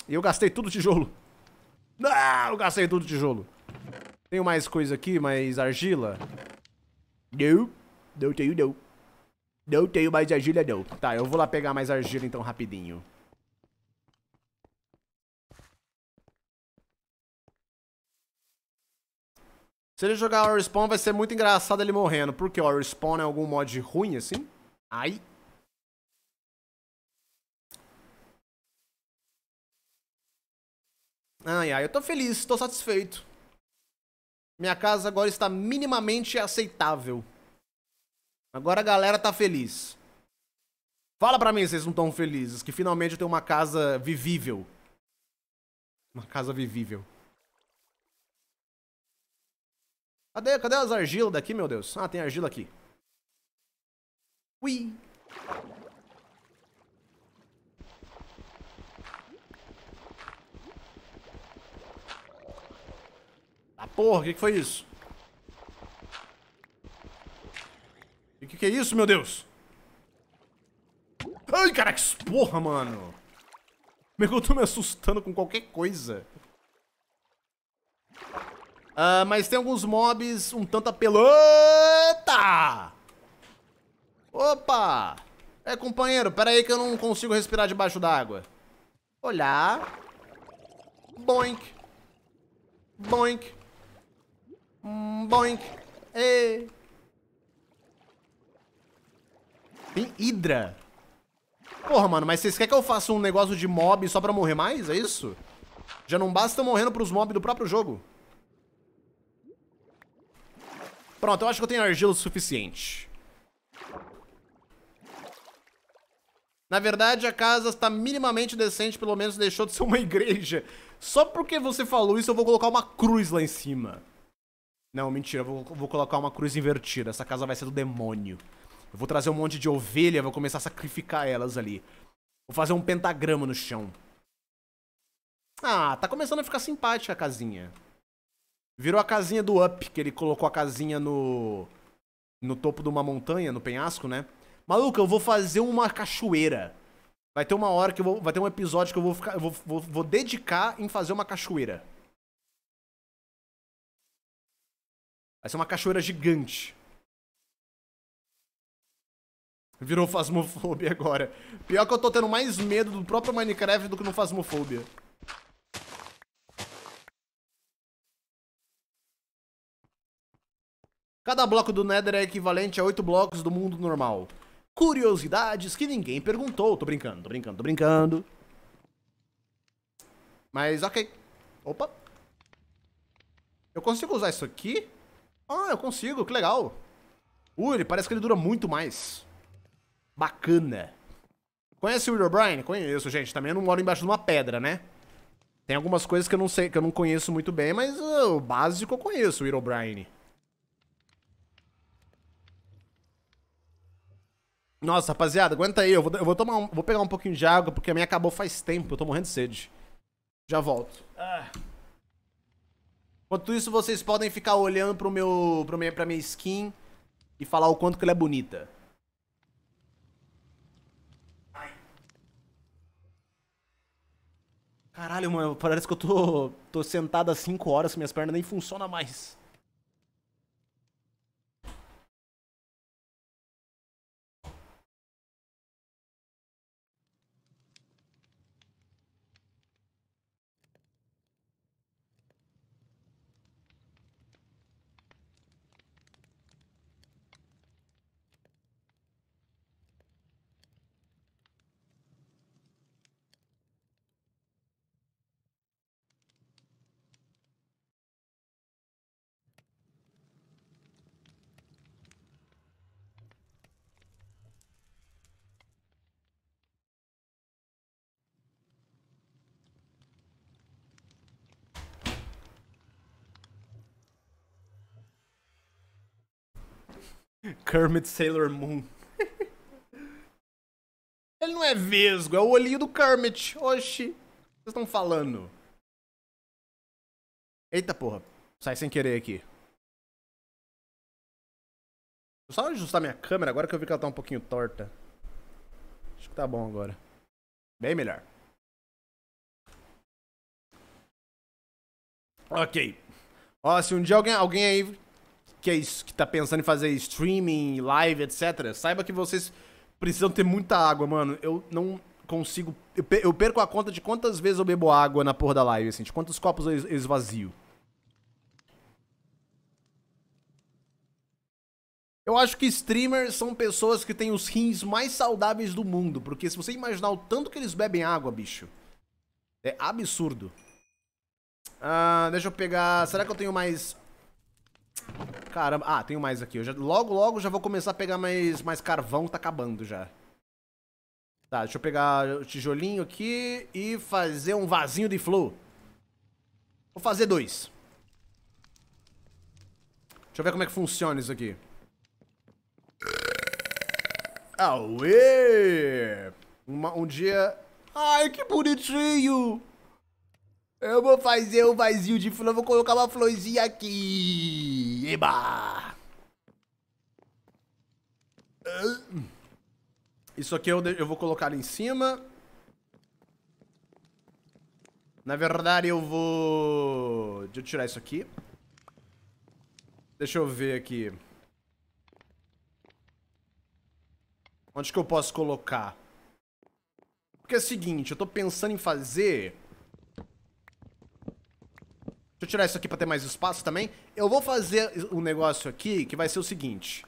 E eu gastei tudo tijolo. Ah, eu gastei tudo tijolo. Tenho mais coisa aqui, mais argila? Não. Não tenho, não. Não tenho mais argila, não. Tá, eu vou lá pegar mais argila então rapidinho. Se ele jogar Horror Spawn, vai ser muito engraçado ele morrendo. Porque Horror Spawn é algum mod ruim, assim? Ai. Ai, ai, eu tô feliz, tô satisfeito. Minha casa agora está minimamente aceitável. Agora a galera tá feliz. Fala pra mim se vocês não estão felizes, que finalmente eu tenho uma casa vivível. Uma casa vivível. Cadê, cadê as argilas daqui, meu Deus? Ah, tem argila aqui. Ui. a ah, porra, o que, que foi isso? E o que, que é isso, meu Deus? Ai, caraca, porra, mano. Meu é que eu tô me assustando com qualquer coisa? Uh, mas tem alguns mobs um tanto apelota! Opa! É, companheiro, pera aí que eu não consigo respirar debaixo d'água. Olhar. Boink. Boink. Hum, boink. E Tem Hidra. Porra, mano, mas vocês querem que eu faça um negócio de mob só pra morrer mais? É isso? Já não basta morrendo pros mobs do próprio jogo. Pronto, eu acho que eu tenho argila suficiente. Na verdade, a casa está minimamente decente, pelo menos deixou de ser uma (laughs) igreja. Só porque você falou isso, eu vou colocar uma cruz lá em cima. Não, mentira, eu vou, vou colocar uma cruz invertida. Essa casa vai ser do demônio. Eu vou trazer um monte de ovelha, vou começar a sacrificar elas ali. Vou fazer um pentagrama no chão. Ah, tá começando a ficar simpática a casinha. Virou a casinha do Up, que ele colocou a casinha no. no topo de uma montanha, no penhasco, né? Maluco, eu vou fazer uma cachoeira. Vai ter uma hora que eu vou. Vai ter um episódio que eu vou ficar. Eu vou, vou, vou dedicar em fazer uma cachoeira. Vai ser uma cachoeira gigante. Virou Fasmofobia agora. Pior que eu tô tendo mais medo do próprio Minecraft do que no Fasmofobia. Cada bloco do Nether é equivalente a oito blocos do mundo normal. Curiosidades que ninguém perguntou. Tô brincando, tô brincando, tô brincando. Mas ok. Opa. Eu consigo usar isso aqui? Ah, eu consigo, que legal. Uh, ele parece que ele dura muito mais bacana. Conhece o Will O'Brien? Conheço, gente. Também eu não moro embaixo de uma pedra, né? Tem algumas coisas que eu não sei, que eu não conheço muito bem, mas uh, o básico eu conheço, o Will O'Brien. Nossa, rapaziada, aguenta aí. Eu vou, eu vou tomar um, vou pegar um pouquinho de água, porque a minha acabou faz tempo. Eu tô morrendo de sede. Já volto. Ah. Enquanto isso, vocês podem ficar olhando pro meu, pro minha, pra minha skin e falar o quanto que ela é bonita. Caralho, mano, parece que eu tô, tô sentado há 5 horas, minhas pernas nem funcionam mais. Kermit Sailor Moon. (laughs) Ele não é vesgo, é o olhinho do Kermit. Oxi, vocês estão falando? Eita porra, sai sem querer aqui. Vou só ajustar minha câmera agora que eu vi que ela tá um pouquinho torta. Acho que tá bom agora. Bem melhor. Ok. Ó, se um dia alguém, alguém aí que é isso, que tá pensando em fazer streaming, live, etc, saiba que vocês precisam ter muita água, mano. Eu não consigo. Eu perco a conta de quantas vezes eu bebo água na porra da live, assim, de quantos copos eu esvazio. Eu acho que streamers são pessoas que têm os rins mais saudáveis do mundo, porque se você imaginar o tanto que eles bebem água, bicho, é absurdo. Ah, deixa eu pegar. Será que eu tenho mais Caramba. Ah, tenho mais aqui. Eu já, logo, logo já vou começar a pegar mais, mais carvão, tá acabando já. Tá, deixa eu pegar o tijolinho aqui e fazer um vasinho de flow. Vou fazer dois. Deixa eu ver como é que funciona isso aqui. Aue! Uma, um dia... Ai, que bonitinho! Eu vou fazer um vasinho de flor, vou colocar uma florzinha aqui. Eba! Isso aqui eu, eu vou colocar ali em cima. Na verdade, eu vou... Deixa eu tirar isso aqui. Deixa eu ver aqui. Onde que eu posso colocar? Porque é o seguinte, eu tô pensando em fazer eu tirar isso aqui pra ter mais espaço também. Eu vou fazer um negócio aqui que vai ser o seguinte.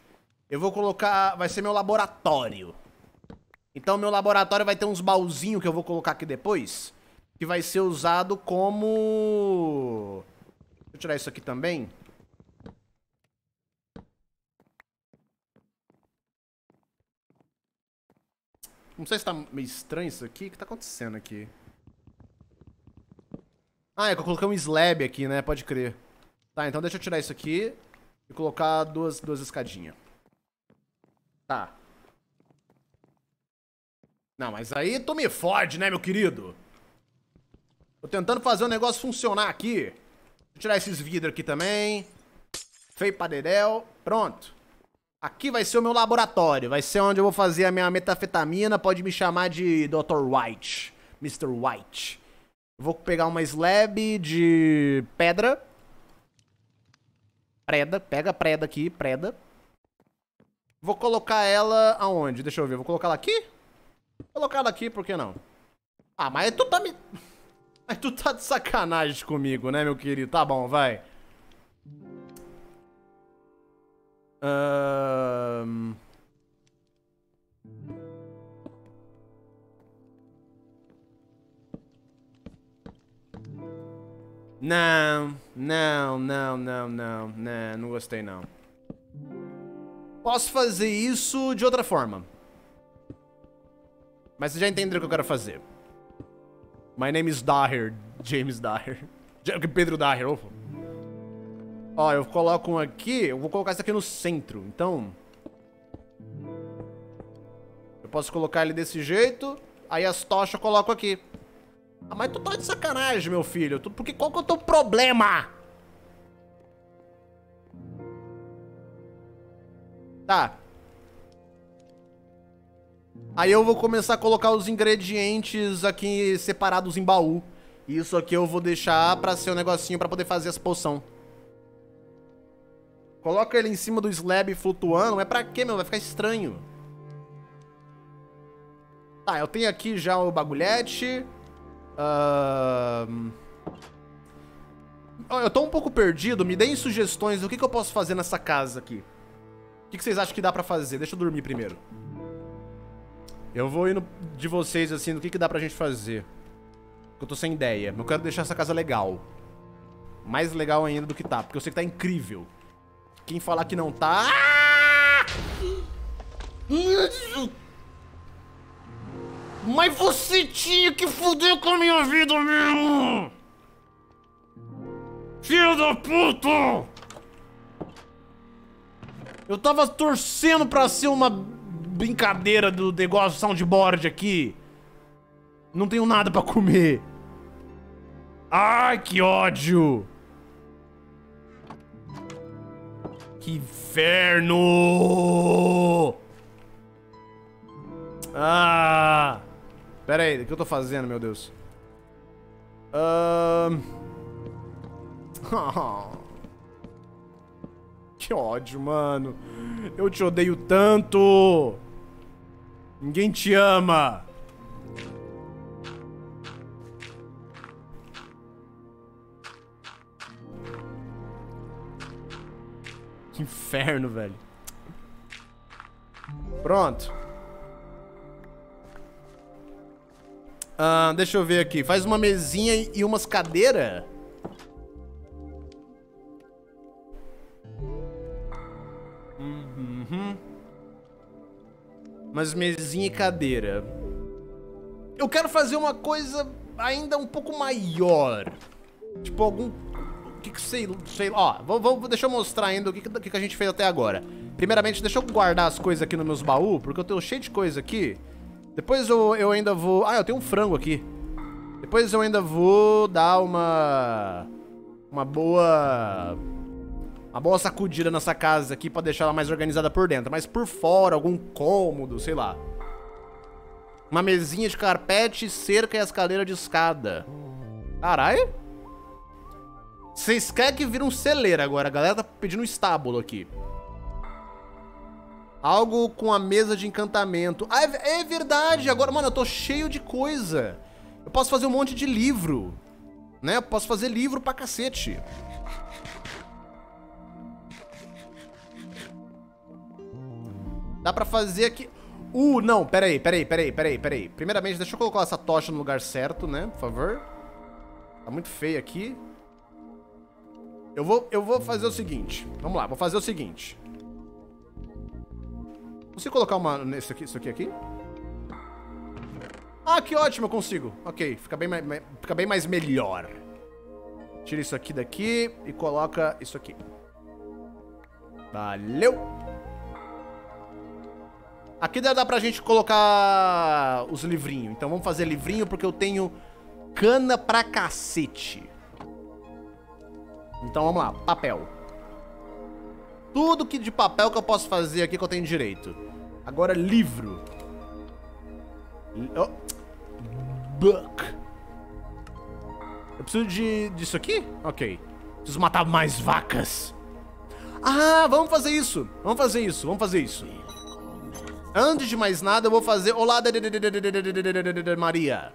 Eu vou colocar... Vai ser meu laboratório. Então meu laboratório vai ter uns baúzinhos que eu vou colocar aqui depois. Que vai ser usado como... Deixa eu tirar isso aqui também. Não sei se tá meio estranho isso aqui. O que tá acontecendo aqui? Ah, é que eu coloquei um slab aqui, né? Pode crer. Tá, então deixa eu tirar isso aqui e colocar duas, duas escadinhas. Tá. Não, mas aí tu me fode, né, meu querido? Tô tentando fazer o um negócio funcionar aqui. Deixa eu tirar esses vidros aqui também. Feio padeirel. Pronto. Aqui vai ser o meu laboratório. Vai ser onde eu vou fazer a minha metafetamina. Pode me chamar de Dr. White. Mr. White vou pegar uma slab de pedra. Preda, pega a preda aqui, preda. Vou colocar ela aonde? Deixa eu ver, vou colocar ela aqui? Vou colocar ela aqui, por que não? Ah, mas tu tá me... (laughs) Mas tu tá de sacanagem comigo, né, meu querido? Tá bom, vai. Ahn... Não, não, não, não, não, não, não gostei não. Posso fazer isso de outra forma. Mas vocês já entenderam o que eu quero fazer. My name is Daher, James Daher. Pedro Daher, opa. Ó, eu coloco um aqui, eu vou colocar isso aqui no centro, então... Eu posso colocar ele desse jeito, aí as tochas eu coloco aqui. Ah, mas tu tá de sacanagem, meu filho. Tu, porque qual que é o teu problema? Tá. Aí eu vou começar a colocar os ingredientes aqui separados em baú. Isso aqui eu vou deixar pra ser um negocinho pra poder fazer essa poção. Coloca ele em cima do slab flutuando. É pra quê, meu? Vai ficar estranho. Tá, eu tenho aqui já o bagulhete. Uh... Eu tô um pouco perdido, me deem sugestões do que, que eu posso fazer nessa casa aqui. O que, que vocês acham que dá pra fazer? Deixa eu dormir primeiro. Eu vou indo de vocês, assim, do que, que dá pra gente fazer. Eu tô sem ideia. Eu quero deixar essa casa legal. Mais legal ainda do que tá, porque eu sei que tá incrível. Quem falar que não tá... Ah! Mas você tinha que foder com a minha vida mesmo! Filho da puta! Eu tava torcendo pra ser uma brincadeira do negócio soundboard aqui. Não tenho nada pra comer. Ai, que ódio! Que inferno! Ah! Pera aí, o que eu tô fazendo, meu Deus? Ahn... (laughs) que ódio, mano. Eu te odeio tanto. Ninguém te ama. Que inferno, velho. Pronto. Ah, deixa eu ver aqui. Faz uma mesinha e umas cadeiras. Uhum. Mas mesinha e cadeira. Eu quero fazer uma coisa ainda um pouco maior. Tipo, algum... O que que sei... sei ó, vou, vou, deixa eu mostrar ainda o que, que, que a gente fez até agora. Primeiramente, deixa eu guardar as coisas aqui nos meus baús, porque eu tenho cheio de coisa aqui. Depois eu, eu ainda vou... Ah, eu tenho um frango aqui. Depois eu ainda vou dar uma... Uma boa... Uma boa sacudida nessa casa aqui pra deixar ela mais organizada por dentro. Mas por fora, algum cômodo, sei lá. Uma mesinha de carpete, cerca e as cadeiras de escada. Caralho. Vocês querem que vira um celeiro agora. A galera tá pedindo um estábulo aqui. Algo com a mesa de encantamento. Ah, é, é verdade! Agora, mano, eu tô cheio de coisa. Eu posso fazer um monte de livro. Né? Eu posso fazer livro pra cacete. Dá pra fazer aqui... Uh, não, peraí, peraí, peraí, peraí, peraí. Primeiramente, deixa eu colocar essa tocha no lugar certo, né? Por favor. Tá muito feio aqui. Eu vou, eu vou fazer o seguinte. Vamos lá, vou fazer o seguinte. Consigo colocar uma nesse aqui, isso aqui aqui? Ah, que ótimo, eu consigo. Ok, fica bem, fica bem mais melhor. Tira isso aqui daqui e coloca isso aqui. Valeu! Aqui dá pra gente colocar os livrinhos. Então vamos fazer livrinho porque eu tenho cana pra cacete. Então vamos lá, papel. Tudo que de papel que eu posso fazer aqui que eu tenho direito. Agora, livro. Oh. Book. Eu preciso de... disso aqui? Ok. Preciso matar mais vacas. Ah, vamos fazer isso. Vamos fazer isso, vamos fazer isso. Antes de mais nada, eu vou fazer... Olá, Maria.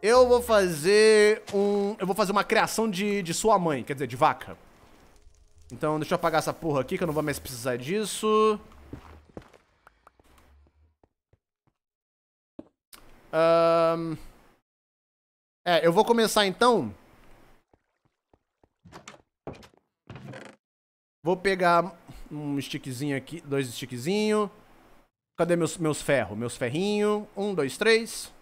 Eu vou fazer um... Eu vou fazer uma criação de, de sua mãe, quer dizer, de vaca. Então, deixa eu apagar essa porra aqui, que eu não vou mais precisar disso. Um... É, eu vou começar então. Vou pegar um stickzinho aqui, dois stickzinho. Cadê meus, meus ferros? Meus ferrinhos. Um, dois, três.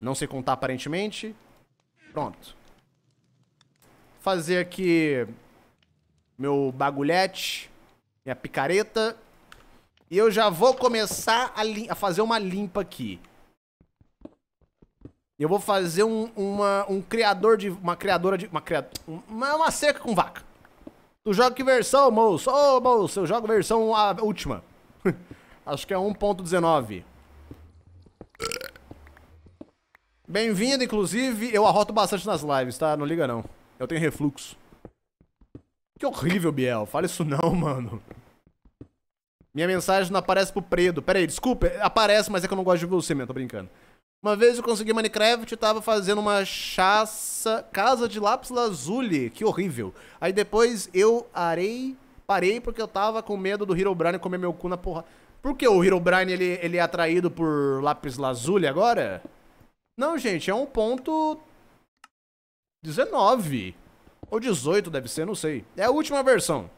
Não sei contar aparentemente. Pronto. Fazer aqui meu bagulhete, minha picareta. E eu já vou começar a, a fazer uma limpa aqui. Eu vou fazer um, uma, um criador de. Uma criadora de. Uma, criadora, uma, uma seca com vaca. Tu joga que versão, moço? Ô, oh, moço, eu jogo versão a última. (laughs) Acho que é 1.19. Bem-vindo, inclusive. Eu arroto bastante nas lives, tá? Não liga não. Eu tenho refluxo. Que horrível, Biel. Fala isso não, (laughs) mano. Minha mensagem não aparece pro Predo. Pera aí, desculpa. Aparece, mas é que eu não gosto de você mesmo. Tô brincando. Uma vez eu consegui Minecraft e tava fazendo uma chaça, casa de lápis lazuli, que horrível. Aí depois eu arei, parei porque eu tava com medo do Herobrine comer meu cu na porra. Por que o Herobrine ele, ele é atraído por lápis lazuli agora? Não, gente, é um ponto 19 ou 18 deve ser, não sei. É a última versão.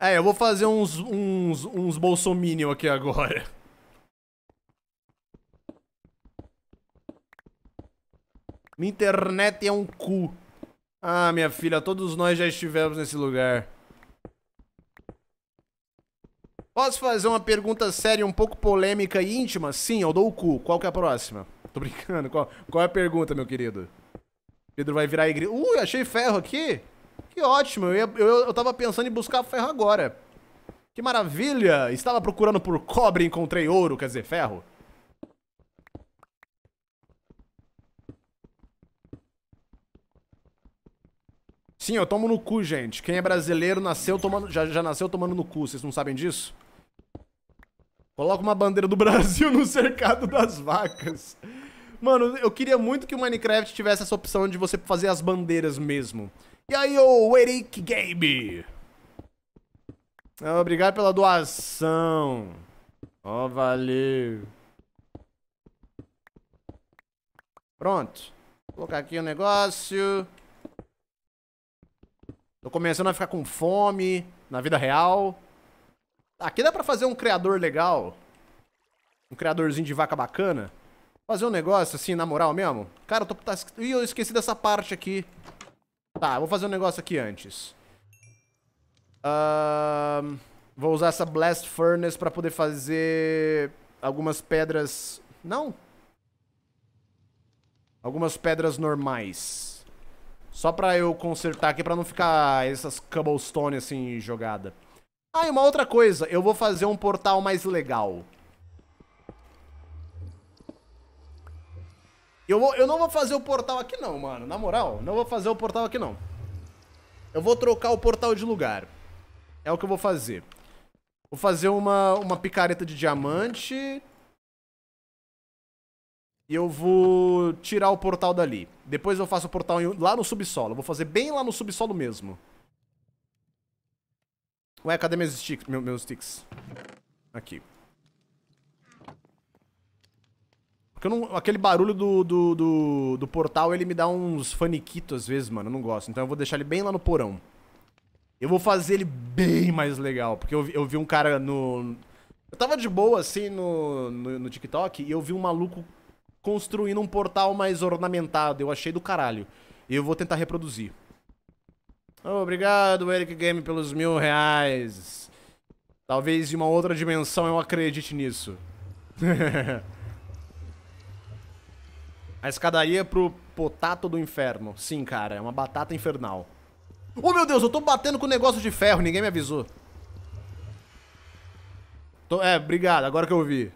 É, eu vou fazer uns uns uns bolsominion aqui agora. Minha internet é um cu. Ah, minha filha, todos nós já estivemos nesse lugar. Posso fazer uma pergunta séria, um pouco polêmica e íntima? Sim, eu dou o cu. Qual que é a próxima? Tô brincando. Qual, qual é a pergunta, meu querido? Pedro vai virar igreja. Ui, uh, achei ferro aqui. Que ótimo. Eu, ia, eu, eu tava pensando em buscar ferro agora. Que maravilha. Estava procurando por cobre e encontrei ouro, quer dizer, ferro. Sim, eu tomo no cu, gente. Quem é brasileiro nasceu tomando, já, já nasceu tomando no cu, vocês não sabem disso? Coloca uma bandeira do (laughs) Brasil no cercado das vacas. Mano, eu queria muito que o Minecraft tivesse essa opção de você fazer as bandeiras mesmo. E aí, ô Eric Gabe? Ah, obrigado pela doação. Ó, oh, valeu. Pronto. Vou colocar aqui o um negócio. Tô começando a ficar com fome na vida real. Aqui dá pra fazer um criador legal. Um criadorzinho de vaca bacana. Fazer um negócio assim, na moral mesmo. Cara, eu tô... Tá, ih, eu esqueci dessa parte aqui. Tá, vou fazer um negócio aqui antes. Uh, vou usar essa Blast Furnace pra poder fazer algumas pedras... Não? Algumas pedras normais. Só pra eu consertar aqui pra não ficar essas cobblestone assim jogada. Ah, e uma outra coisa. Eu vou fazer um portal mais legal. Eu, vou, eu não vou fazer o portal aqui não, mano. Na moral, não vou fazer o portal aqui não. Eu vou trocar o portal de lugar. É o que eu vou fazer. Vou fazer uma, uma picareta de diamante e eu vou tirar o portal dali. Depois eu faço o portal lá no subsolo. Eu vou fazer bem lá no subsolo mesmo. Ué, cadê meus sticks? Meu, meus sticks? Aqui. Porque não, aquele barulho do, do, do, do, portal, ele me dá uns faniquitos às vezes, mano. Eu não gosto. Então eu vou deixar ele bem lá no porão. Eu vou fazer ele bem mais legal. Porque eu, eu vi um cara no... Eu tava de boa, assim, no, no, no TikTok e eu vi um maluco construindo um portal mais ornamentado. Eu achei do caralho. E eu vou tentar reproduzir. obrigado, Eric Game, pelos mil reais. Talvez em uma outra dimensão eu acredite nisso. (laughs) A escadaria é pro potato do inferno. Sim, cara, é uma batata infernal. Oh, meu Deus, eu tô batendo com um negócio de ferro, ninguém me avisou. Tô... é, obrigado, agora que eu vi.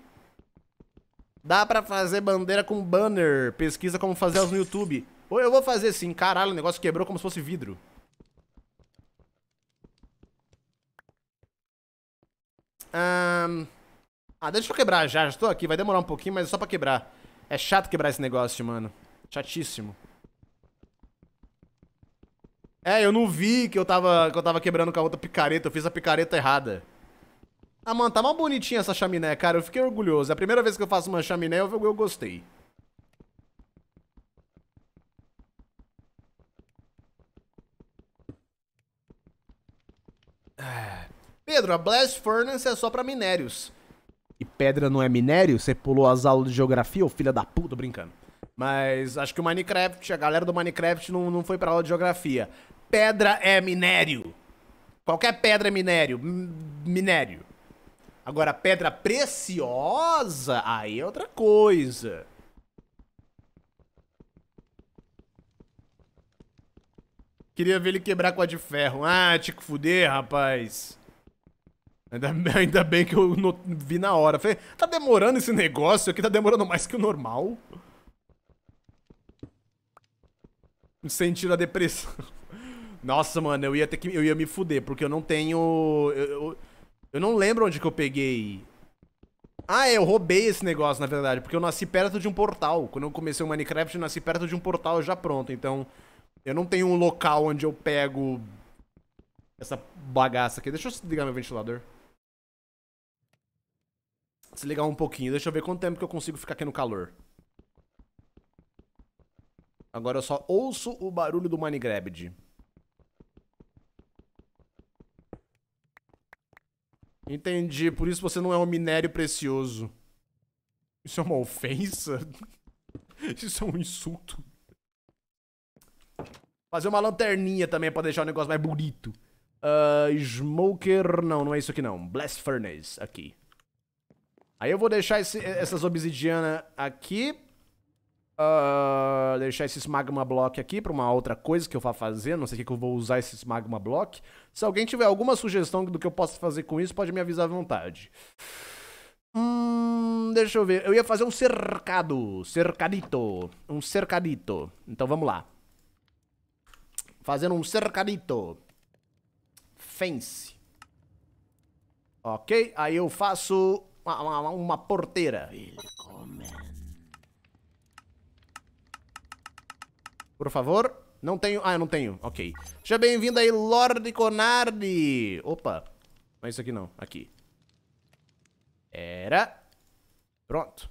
Dá pra fazer bandeira com banner. Pesquisa como fazer elas no YouTube. Ou eu vou fazer sim. Caralho, o negócio quebrou como se fosse vidro. Ah, deixa eu quebrar já. Já tô aqui. Vai demorar um pouquinho, mas é só pra quebrar. É chato quebrar esse negócio, mano. Chatíssimo. É, eu não vi que eu tava, que eu tava quebrando com a outra picareta. Eu fiz a picareta errada. Ah, mano, tá mal bonitinha essa chaminé, cara. Eu fiquei orgulhoso. É a primeira vez que eu faço uma chaminé, eu, eu gostei. É. Pedro, a Blast Furnace é só pra minérios. E pedra não é minério? Você pulou as aulas de geografia, ô filha da puta, brincando. Mas acho que o Minecraft, a galera do Minecraft não, não foi pra aula de geografia. Pedra é minério. Qualquer pedra é minério. M minério. Agora, pedra preciosa, aí é outra coisa. Queria ver ele quebrar com a de ferro. Ah, tico fuder, rapaz. Ainda, (laughs) ainda bem que eu no, vi na hora. Falei, tá demorando esse negócio aqui, tá demorando mais que o normal. Sentindo a depressão. (laughs) Nossa, mano, eu ia ter que. Eu ia me fuder, porque eu não tenho. Eu, eu, eu não lembro onde que eu peguei. Ah, é, eu roubei esse negócio, na verdade, porque eu nasci perto de um portal. Quando eu comecei o Minecraft, eu nasci perto de um portal já pronto. Então, eu não tenho um local onde eu pego essa bagaça aqui. Deixa eu ligar meu ventilador. Desligar um pouquinho. Deixa eu ver quanto tempo que eu consigo ficar aqui no calor. Agora eu só ouço o barulho do Minecraft. Entendi, por isso você não é um minério precioso. Isso é uma ofensa? (laughs) Isso é um insulto. Fazer uma lanterninha também pra deixar o negócio mais bonito. Uh, smoker, não, não é isso aqui não. Blast Furnace, aqui. Aí eu vou deixar esse, essas obsidiana aqui. Uh, deixar esses magma block aqui para uma outra coisa que eu vá fazer. Não sei o que eu vou usar esses magma block. Se alguém tiver alguma sugestão do que eu possa fazer com isso, pode me avisar à vontade. Hum, deixa eu ver. Eu ia fazer um cercado. Cercadito. Um cercadito. Então vamos lá. Fazendo um cercadito. Fence. Ok? Aí eu faço uma, uma, uma porteira. Por favor. Não tenho. Ah, eu não tenho. Ok. Seja bem-vindo aí, Lorde Conardi. Opa. Não é isso aqui não. Aqui. Era. Pronto.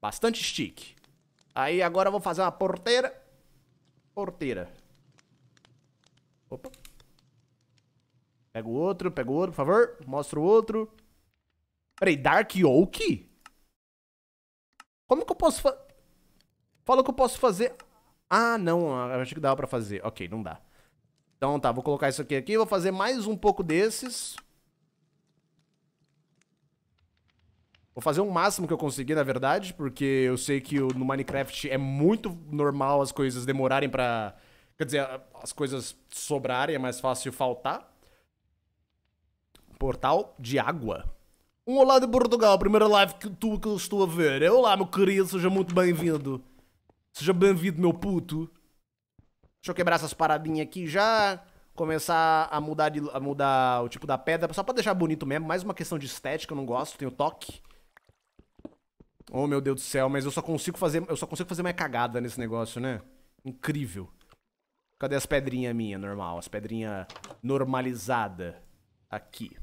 Bastante stick. Aí agora eu vou fazer uma porteira. Porteira. Opa. Pega o outro, pega o outro, por favor. Mostra o outro. Peraí, Dark Oak? Como que eu posso fazer? Fala que eu posso fazer ah, não, acho que dava pra fazer. Ok, não dá. Então tá, vou colocar isso aqui aqui. Vou fazer mais um pouco desses. Vou fazer o um máximo que eu conseguir, na verdade, porque eu sei que no Minecraft é muito normal as coisas demorarem pra... Quer dizer, as coisas sobrarem, é mais fácil faltar. Portal de água. Um olá de Portugal, primeira live que tu que eu estou a ver. Olá, meu querido, seja muito bem-vindo. Seja bem-vindo, meu puto. Deixa eu quebrar essas paradinhas aqui já. Começar a mudar, de, a mudar o tipo da pedra. Só pra deixar bonito mesmo. Mais uma questão de estética, eu não gosto. Tenho toque. Oh, meu Deus do céu. Mas eu só consigo fazer, eu só consigo fazer mais cagada nesse negócio, né? Incrível. Cadê as pedrinhas minha normal? As pedrinhas normalizada aqui.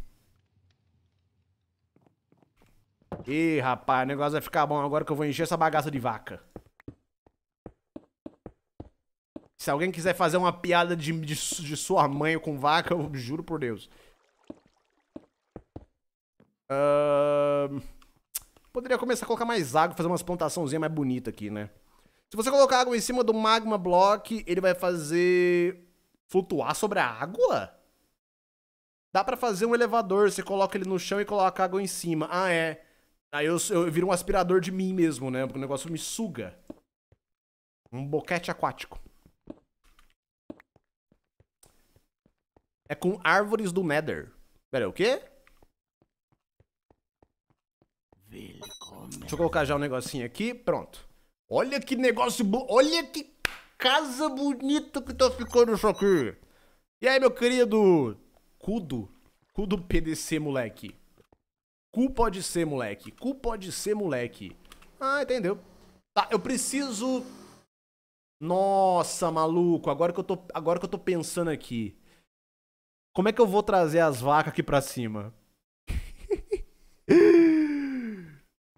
Ih, rapaz, o negócio vai ficar bom agora que eu vou encher essa bagaça de vaca. Se alguém quiser fazer uma piada de, de, de sua mãe com vaca, eu juro por Deus. Uh... Poderia começar a colocar mais água, fazer umas plantaçãozinhas mais bonita aqui, né? Se você colocar água em cima do magma block, ele vai fazer flutuar sobre a água? Dá para fazer um elevador, você coloca ele no chão e coloca água em cima. Ah, é. Aí eu, eu viro um aspirador de mim mesmo, né? Porque o negócio me suga. Um boquete aquático. É com árvores do Nether. Pera, o quê? Deixa eu colocar já um negocinho aqui. Pronto. Olha que negócio... Olha que casa bonita que tá ficando isso aqui. E aí, meu querido... Cudo. Cudo PDC, moleque. Cu pode ser, moleque. Cu pode ser, moleque. Ah, entendeu. Tá, eu preciso... Nossa, maluco. Agora que eu tô, agora que eu tô pensando aqui. Como é que eu vou trazer as vacas aqui pra cima? (laughs)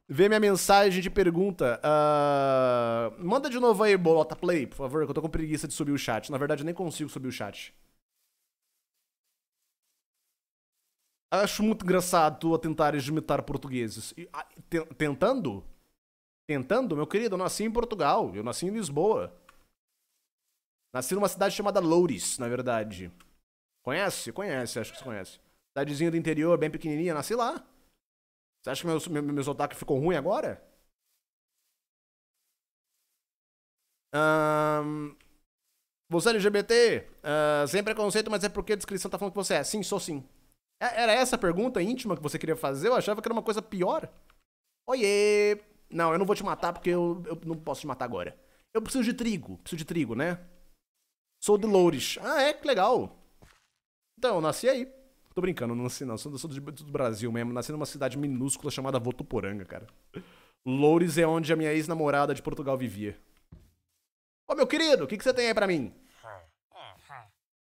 Vê minha mensagem de pergunta. Uh... manda de novo aí, Bolota Play, por favor, que eu tô com preguiça de subir o chat. Na verdade, eu nem consigo subir o chat. Acho muito engraçado tu tentares imitar portugueses. Ah, tentando? Tentando? Meu querido, eu nasci em Portugal. Eu nasci em Lisboa. Nasci numa cidade chamada Loures, na verdade. Conhece? Conhece, acho que você conhece. Cidadezinha do interior, bem pequenininha, nasci lá. Você acha que meu meu sotaque ficou ruim agora? Um, você é LGBT? Uh, sem preconceito, mas é porque a descrição tá falando que você é. Sim, sou sim. É, era essa a pergunta íntima que você queria fazer? Eu achava que era uma coisa pior. Oiê! Não, eu não vou te matar porque eu, eu não posso te matar agora. Eu preciso de trigo. Preciso de trigo, né? Sou de Louris. Ah, é? Que legal. Então, eu nasci aí. Tô brincando, não nasci não. Sou, sou do, do Brasil mesmo. Nasci numa cidade minúscula chamada Votuporanga, cara. Loures é onde a minha ex-namorada de Portugal vivia. Ô, meu querido, o que, que você tem aí pra mim?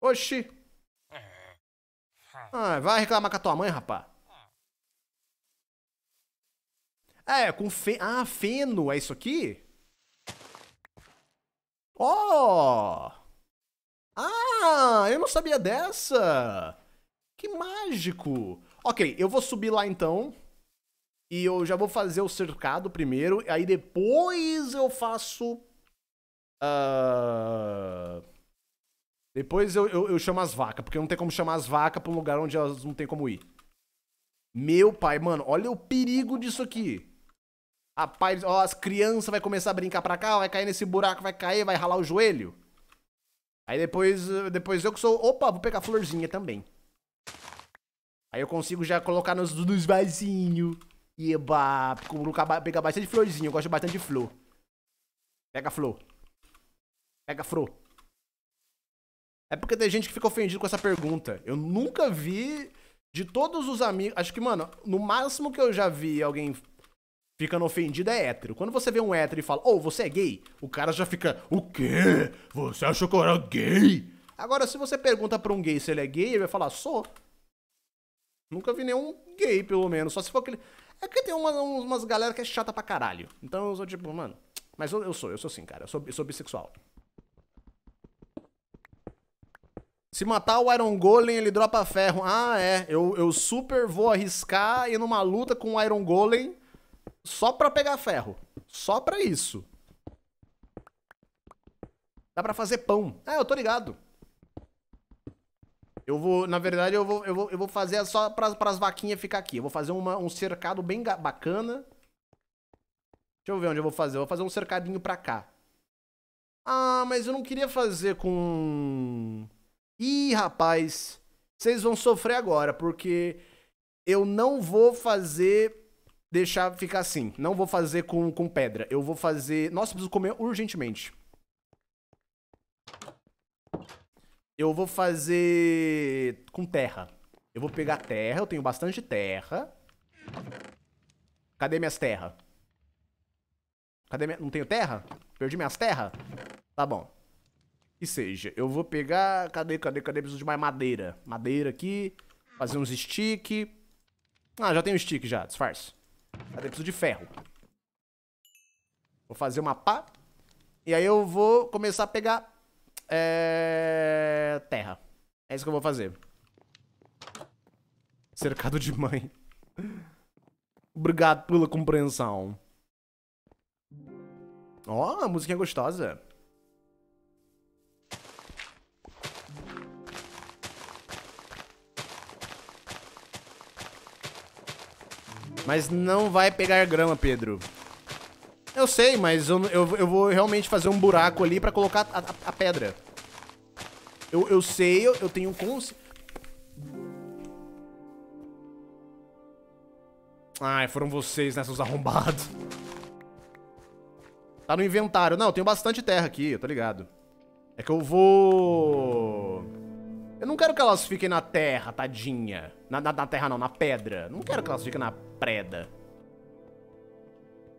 Oxi. Ah, vai reclamar com a tua mãe, rapá. É, com fe... Ah, feno, é isso aqui? Oh! Ah, eu não sabia dessa! Que mágico! Ok, eu vou subir lá então. E eu já vou fazer o cercado primeiro. Aí depois eu faço. Uh... Depois eu, eu, eu, chamo as vacas, porque não tem como chamar as vacas pra um lugar onde elas não tem como ir. Meu pai, mano, olha o perigo disso aqui. Rapaz, ó, as crianças vai começar a brincar pra cá, vai cair nesse buraco, vai cair, vai ralar o joelho. Aí depois, eh, depois eu que sou... Opa, vou pegar a florzinha também. Aí eu consigo já colocar nos, nos vasinhos. Eba, pegar bastante florzinha. Eu gosto bastante de flor. Pega flor. Pega flor. É porque tem gente que fica ofendido com essa pergunta. Eu nunca vi de todos os amigos. Acho que, mano, no máximo que eu já vi alguém ficando ofendido é hétero. Quando você vê um hétero e fala, ô, oh, você é gay, o cara já fica, o quê? Você achou que eu era gay? Agora, se você pergunta pra um gay se ele é gay, ele vai falar, sou. Nunca vi nenhum gay, pelo menos. Só se for aquele. É que tem umas, umas galera que é chata pra caralho. Então eu sou tipo, mano. Mas eu, eu sou, eu sou sim, cara. Eu sou, eu sou bissexual. Se matar o Iron Golem, ele dropa ferro. Ah, é. Eu, eu super vou arriscar e numa luta com o Iron Golem só pra pegar ferro. Só pra isso. Dá pra fazer pão. Ah, eu tô ligado. Eu vou, na verdade, eu vou, eu vou, eu vou fazer só pras, pras vaquinhas ficar aqui. Eu vou fazer uma, um cercado bem bacana. Deixa eu ver onde eu vou fazer. Eu vou fazer um cercadinho pra cá. Ah, mas eu não queria fazer com... Ih, rapaz. Vocês vão sofrer agora, porque eu não vou fazer deixar ficar assim. Não vou fazer com, com pedra. Eu vou fazer... Nossa, preciso comer urgentemente. Eu vou fazer com terra. Eu vou pegar terra, eu tenho bastante terra. Cadê minhas terras? Cadê minha... Não tenho terra? Perdi minhas terras? Tá bom. Que seja, eu vou pegar... Cadê, cadê, cadê? Preciso de mais madeira. Madeira aqui. Fazer uns stick. Ah, já tenho stick já, disfarce. Cadê? eu preciso de ferro. Vou fazer uma pá. E aí eu vou começar a pegar... É... Terra. É isso que eu vou fazer. Cercado de mãe. Obrigado pela compreensão. Ó, oh, a musiquinha gostosa. Mas não vai pegar grama, Pedro. Eu sei, mas eu, eu, eu vou realmente fazer um buraco ali pra colocar a, a, a pedra. Eu, eu sei, eu, eu tenho consciência. Ai, foram vocês, né, seus arrombados. Tá no inventário. Não, eu tenho bastante terra aqui, eu tô ligado. É que eu vou... Eu não quero que elas fiquem na terra, tadinha. Na, na, na terra não, na pedra. Não quero que elas fiquem na preda.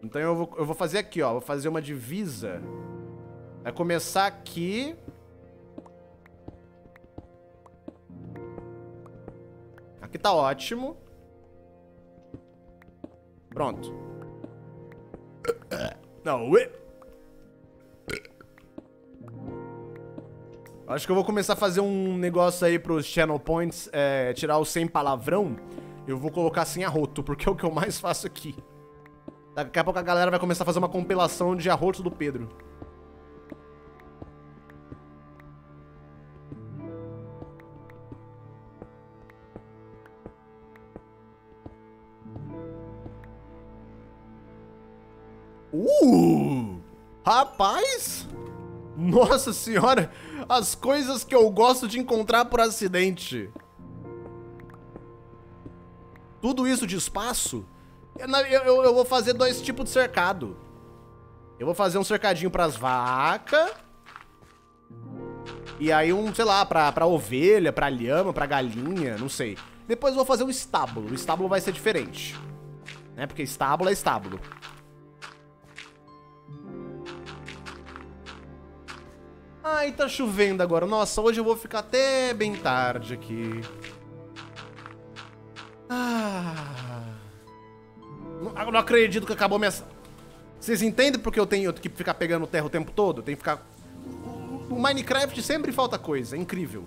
Então eu vou, eu vou fazer aqui, ó. Vou fazer uma divisa. Vai começar aqui. Aqui tá ótimo. Pronto. Não, ué. Acho que eu vou começar a fazer um negócio aí pros channel points, é, tirar o sem palavrão. Eu vou colocar sem arroto, porque é o que eu mais faço aqui. Daqui a pouco a galera vai começar a fazer uma compilação de arroto do Pedro. Uh! Rapaz! Nossa senhora, as coisas que eu gosto de encontrar por acidente. Tudo isso de espaço? Eu, eu, eu vou fazer dois tipos de cercado. Eu vou fazer um cercadinho pras vacas. E aí um, sei lá, pra, pra ovelha, pra lhama, pra galinha, não sei. Depois eu vou fazer um estábulo. O estábulo vai ser diferente. Né? Porque estábulo é estábulo. Ai, tá chovendo agora. Nossa, hoje eu vou ficar até bem tarde aqui. Ah. Não, não acredito que acabou minha. Vocês entendem porque eu tenho que ficar pegando terra o tempo todo? Tem que ficar. O Minecraft sempre falta coisa, é incrível.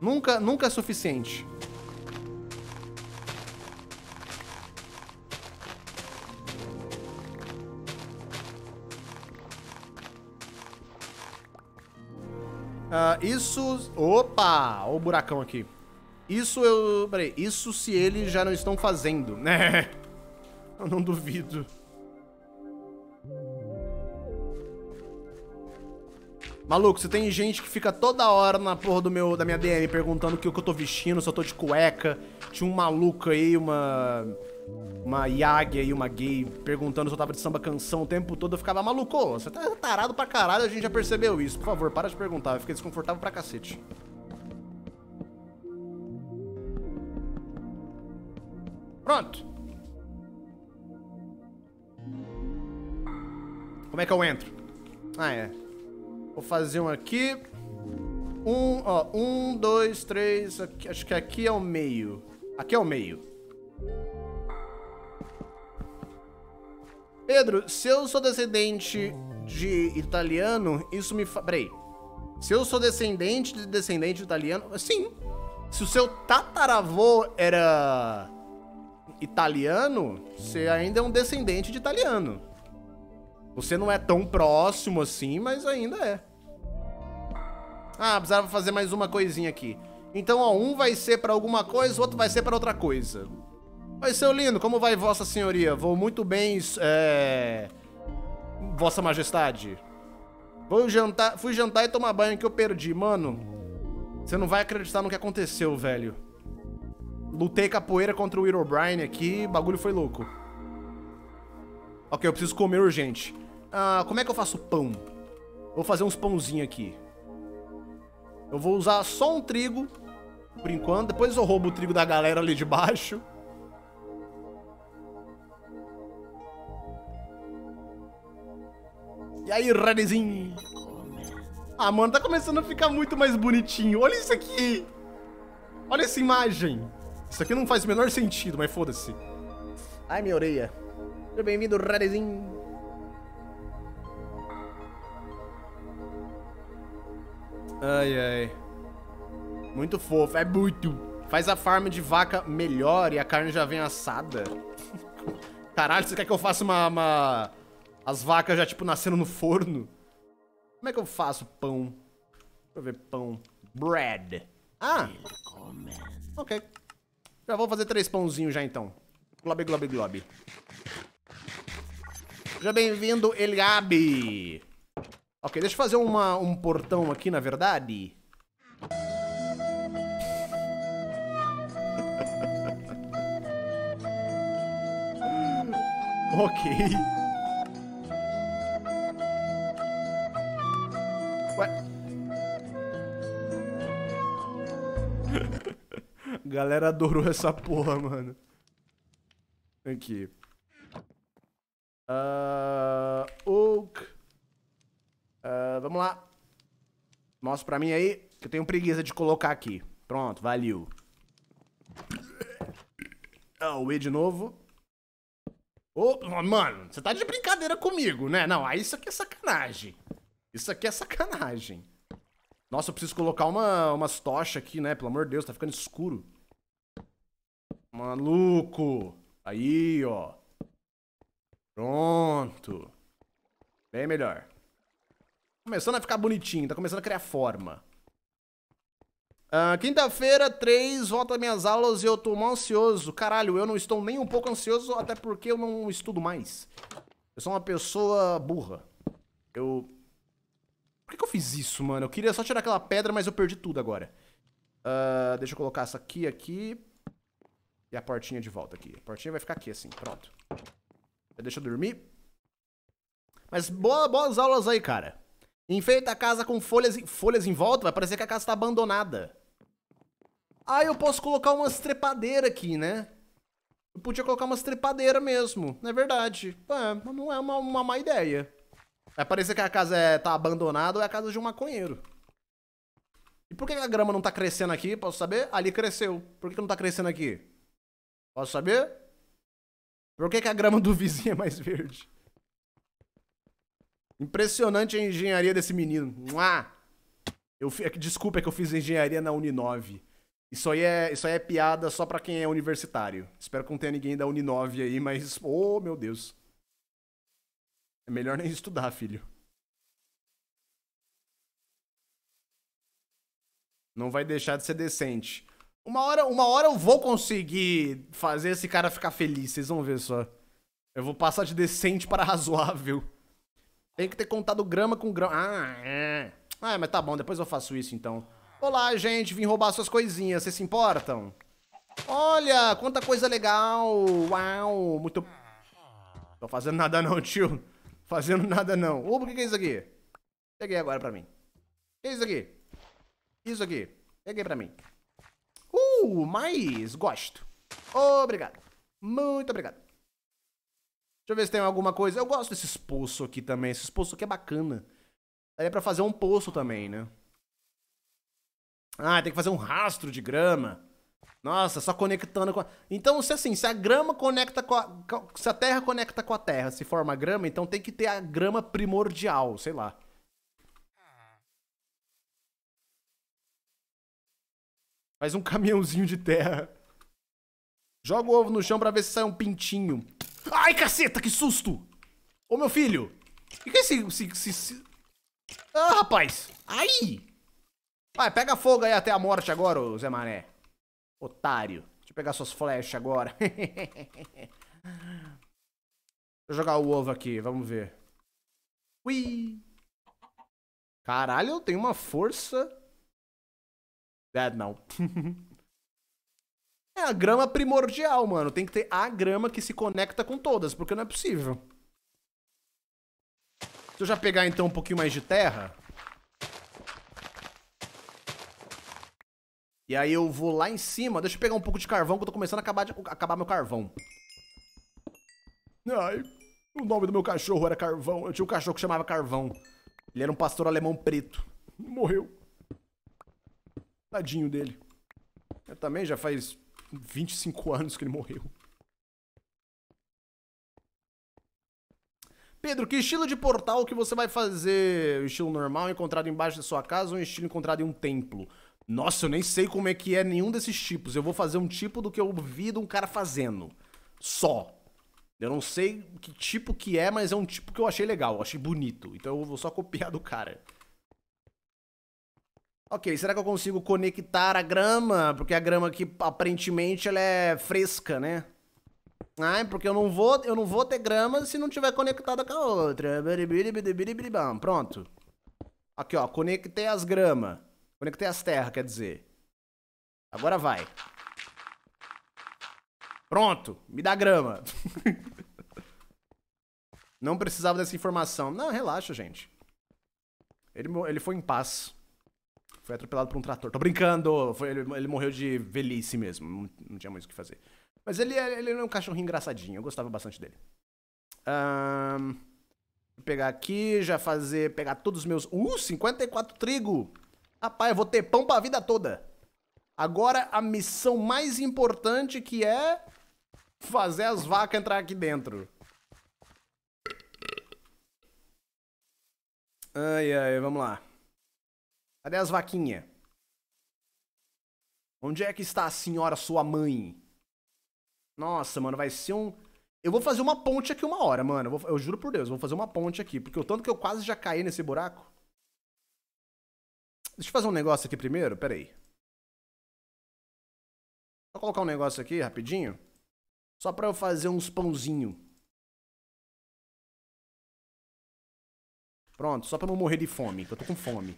Nunca, nunca é suficiente. Uh, isso... Opa! Olha o buracão aqui. Isso eu... Peraí. Isso se eles já não estão fazendo, né? (laughs) eu não duvido. Maluco, você tem gente que fica toda hora na porra do meu, da minha DM perguntando o que, que eu tô vestindo, se eu tô de cueca. Tinha um maluco aí, uma uma Yagi aí, uma gay, perguntando se eu tava de samba canção o tempo todo, eu ficava maluco, você tá tarado pra caralho, a gente já percebeu isso. Por favor, para de perguntar, eu fiquei desconfortável pra cacete. Pronto. Como é que eu entro? Ah, é. Vou fazer um aqui. Um, ó, um, dois, três, aqui, acho que aqui é o meio. Aqui é o meio. Pedro, se eu sou descendente de italiano, isso me Fa... Peraí. Se eu sou descendente de descendente de italiano. Sim. Se o seu tataravô era italiano, você ainda é um descendente de italiano. Você não é tão próximo assim, mas ainda é. Ah, precisava fazer mais uma coisinha aqui. Então, ó, um vai ser para alguma coisa, o outro vai ser para outra coisa. Oi, seu lindo, como vai Vossa Senhoria? Vou muito bem, é... Vossa Majestade. Vou jantar, fui jantar e tomar banho que eu perdi, mano. Você não vai acreditar no que aconteceu, velho. Lutei capoeira contra o Herobrine aqui, bagulho foi louco. Ok, eu preciso comer urgente. Ah, como é que eu faço pão? Vou fazer uns pãozinhos aqui. Eu vou usar só um trigo, por enquanto. Depois eu roubo o trigo da galera ali de baixo. E aí, Renezinho? Ah, mano, tá começando a ficar muito mais bonitinho. Olha isso aqui. Olha essa imagem. Isso aqui não faz o menor sentido, mas foda-se. Ai, minha orelha. Seja bem-vindo, Renezinho. Ai, ai. Muito fofo, é muito. Faz a farm de vaca melhor e a carne já vem assada. (laughs) Caralho, você quer que eu faça uma... uma... As vacas já, tipo, nascendo no forno. Como é que eu faço pão? Deixa eu ver, pão. Bread. Ah! Ok. Já vou fazer três pãozinhos já, então. Globe, globe, globe. Seja bem-vindo, Eliabe. Ok, deixa eu fazer uma, um portão aqui, na verdade. (laughs) ok. Galera adorou essa porra, mano. Aqui. Uh, oak. Uh, vamos lá. Mostra pra mim aí, que eu tenho preguiça de colocar aqui. Pronto, valeu. Ah, o E de novo. Ô, oh, mano, você tá de brincadeira comigo, né? Não, isso aqui é sacanagem. Isso aqui é sacanagem. Nossa, eu preciso colocar uma, umas tochas aqui, né? Pelo amor de Deus, tá ficando escuro. Maluco. Aí, ó. Pronto. Bem melhor. Começando a ficar bonitinho, tá começando a criar forma. Uh, Quinta-feira, três volta minhas aulas e eu tô mal ansioso. Caralho, eu não estou nem um pouco ansioso, até porque eu não estudo mais. Eu sou uma pessoa burra. Eu... Por que, que eu fiz isso, mano? Eu queria só tirar aquela pedra, mas eu perdi tudo agora. Uh, deixa eu colocar essa aqui, aqui. E a portinha de volta aqui. A portinha vai ficar aqui assim, pronto. Já deixa eu dormir. Mas boa, boas aulas aí, cara. Enfeita a casa com folhas, folhas em volta, vai parecer que a casa tá abandonada. Ah, eu posso colocar umas trepadeiras aqui, né? Eu podia colocar umas trepadeiras mesmo, não é verdade? É, não é uma, uma má ideia. Vai parecer que a casa é, tá abandonada ou é a casa de um maconheiro. E por que a grama não tá crescendo aqui, posso saber? Ali cresceu. Por que não tá crescendo aqui? Posso saber? Por que, que a grama do vizinho é mais verde? Impressionante a engenharia desse menino. Eu, é desculpa é que eu fiz engenharia na Uni9. Isso aí, é, isso aí é piada só pra quem é universitário. Espero que não tenha ninguém da Uni9 aí, mas. Oh, meu Deus. É melhor nem estudar, filho. Não vai deixar de ser decente. Uma hora, uma hora eu vou conseguir fazer esse cara ficar feliz, vocês vão ver só. Eu vou passar de decente para (laughs) razoável. Tem que ter contado grama com grama. Ah, é. Ah, mas tá bom, depois eu faço isso então. Olá, gente, vim roubar suas coisinhas, vocês se importam? Olha, quanta coisa legal! Uau, muito... Tô fazendo nada não, tio. Fazendo nada não. Opa, o que é isso aqui? Peguei agora pra mim. O que é isso aqui? Isso aqui. Peguei pra mim mas gosto. Obrigado. Muito obrigado. Deixa eu ver se tem alguma coisa. Eu gosto desses poços aqui também. Esses poços aqui é bacana. Daria pra fazer um poço também, né? Ah, tem que fazer um rastro de grama. Nossa, só conectando com a... Então, se assim, se a grama conecta com a... Se a terra conecta com a terra, se forma grama, então tem que ter a grama primordial, sei lá. Faz um caminhãozinho de terra. Joga o ovo no chão pra ver se sai um pintinho. Ai, caceta, que susto! Ô, meu filho! O que, que é esse, esse, esse, Ah, rapaz! Ai! Vai, pega fogo aí até a morte agora, ô Zé Mané. Otário. Deixa eu pegar suas flechas agora. (laughs) Deixa eu jogar o ovo aqui, vamos ver. Ui! Caralho, eu tenho uma força é, não. (laughs) é a grama primordial, mano. Tem que ter a grama que se conecta com todas, porque não é possível. Se eu já pegar, então, um pouquinho mais de terra... E aí eu vou lá em cima. Deixa eu pegar um pouco de carvão, que eu tô começando a acabar, de, a acabar meu carvão. Ai, o nome do meu cachorro era Carvão. Eu tinha um cachorro que chamava Carvão. Ele era um pastor alemão preto. Morreu. Tadinho dele. Eu também já faz 25 anos que ele morreu. Pedro, que estilo de portal que você vai fazer? O estilo normal encontrado embaixo da sua casa ou um estilo encontrado em um templo? Nossa, eu nem sei como é que é nenhum desses tipos. Eu vou fazer um tipo do que eu vi de um cara fazendo. Só. Eu não sei que tipo que é, mas é um tipo que eu achei legal, eu achei bonito. Então eu vou só copiar do cara. Ok, será que eu consigo conectar a grama? Porque a grama aqui, aparentemente, ela é fresca, né? Ah, porque eu não vou, eu não vou ter grama se não tiver conectada com a outra. Pronto. Aqui, ó, conectei as gramas. Conectei as terras, quer dizer. Agora vai. Pronto, me dá grama. (laughs) não precisava dessa informação. Não, relaxa, gente. Ele, ele foi em paz. Foi atropelado por um trator. Tô brincando, foi, ele, ele morreu de velhice mesmo, não, não, tinha mais o que fazer. Mas ele, é, ele é um cachorrinho engraçadinho, eu gostava bastante dele. Um, vou pegar aqui, já fazer, pegar todos os meus... Uh, 54 trigo! Rapaz, eu vou ter pão pra vida toda. Agora a missão mais importante que é fazer as vacas entrar aqui dentro. Ai, ai, vamos lá. Cadê as vaquinhas? Onde é que está a senhora, sua mãe? Nossa, mano, vai ser um. Eu vou fazer uma ponte aqui uma hora, mano. Eu, vou... eu juro por Deus, eu vou fazer uma ponte aqui. Porque o tanto que eu quase já caí nesse buraco. Deixa eu fazer um negócio aqui primeiro, peraí. Vou colocar um negócio aqui rapidinho. Só pra eu fazer uns pãozinho. Pronto, só pra eu não morrer de fome, que eu tô com fome.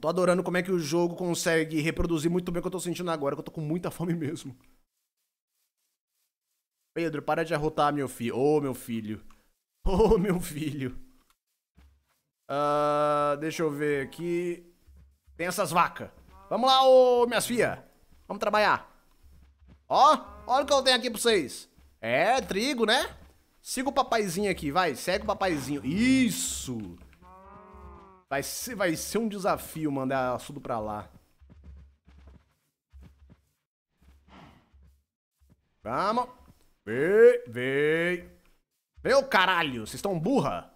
Tô adorando como é que o jogo consegue reproduzir muito bem o que eu tô sentindo agora, que eu tô com muita fome mesmo. Pedro, para de arrotar, meu filho. Ô, oh, meu filho. Ô, oh, meu filho. Uh, deixa eu ver aqui. Tem essas vacas. Vamos lá, ô, oh, minhas filhas. Vamos trabalhar. Ó, olha o que eu tenho aqui pra vocês. É, trigo, né? Siga o papaizinho aqui, vai. Segue o papaizinho. Isso! Vai ser, vai ser um desafio mandar tudo pra lá. Vamos. Vem, vem. Vem, ô caralho. Vocês estão burra?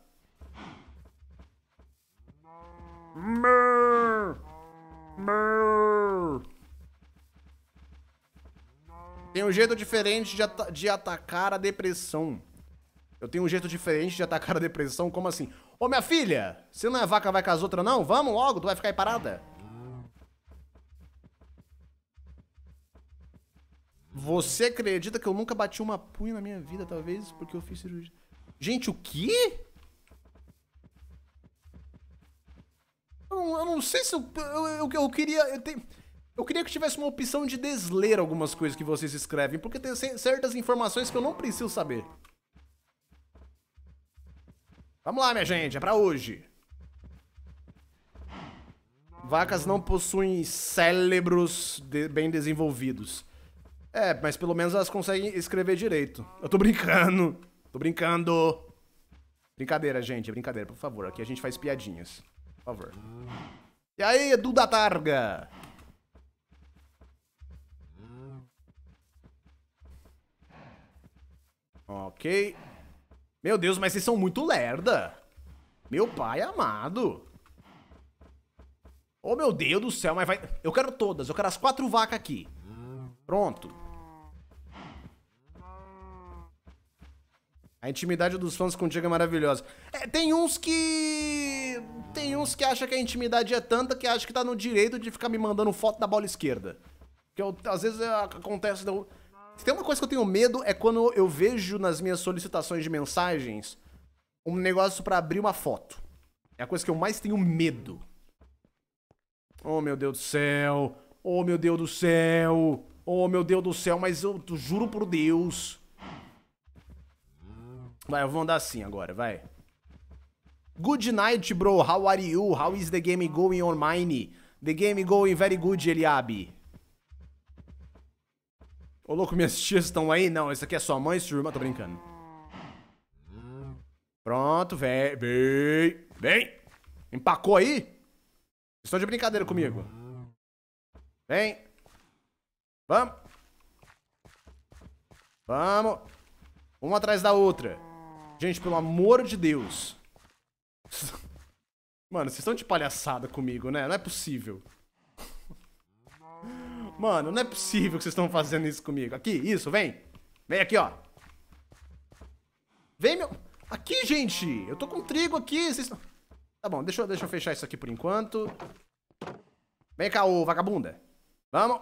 Tem um jeito diferente de, at de atacar a depressão. Eu tenho um jeito diferente de atacar a depressão? Como assim? Ô, minha filha, se não é vaca, vai com as outras, não? Vamos logo, tu vai ficar aí parada. Você acredita que eu nunca bati uma punha na minha vida, talvez, porque eu fiz cirurgia? Gente, o quê? Eu não, eu não sei se eu, eu, eu queria... Eu, te, eu queria que tivesse uma opção de desler algumas coisas que vocês escrevem, porque tem certas informações que eu não preciso saber. Vamos lá, minha gente, é pra hoje. Vacas não possuem cérebros de bem desenvolvidos. É, mas pelo menos elas conseguem escrever direito. Eu tô brincando. Tô brincando. Brincadeira, gente, é brincadeira, por favor. Aqui a gente faz piadinhas. Por favor. E aí, Edu da Targa? Ok. Meu Deus, mas vocês são muito lerda. Meu pai amado. Oh, meu Deus do céu, mas vai... Eu quero todas, eu quero as quatro vacas aqui. Pronto. A intimidade dos fãs contigo é maravilhosa. É, tem uns que... Tem uns que acham que a intimidade é tanta que acha que tá no direito de ficar me mandando foto da bola esquerda. Que eu, às vezes acontece... Eu... Se tem uma coisa que eu tenho medo é quando eu vejo nas minhas solicitações de mensagens um negócio para abrir uma foto. É a coisa que eu mais tenho medo. Oh, meu Deus do céu. Oh, meu Deus do céu. Oh, meu Deus do céu, mas eu juro por Deus. Vai, eu vou andar assim agora, vai. Good night, bro. How are you? How is the game going mine? The game going very good, Eliabe. Ô louco, minhas tias estão aí? Não, isso aqui é sua mãe e sua irmã. Tô brincando. Pronto, vem. Vem. Vem. Empacou aí? Estão de brincadeira comigo. Vem. Vamos. Vamos. Uma atrás da outra. Gente, pelo amor de Deus. (laughs) Mano, vocês estão de palhaçada comigo, né? Não é possível. Mano, não é possível que vocês estão fazendo isso comigo. Aqui, isso, vem. Vem aqui, ó. Vem, meu... Aqui, gente. Eu tô com trigo aqui. Vocês... Tá bom, deixa, eu, deixa eu fechar isso aqui por enquanto. Vem cá, ô vagabunda. Vamos.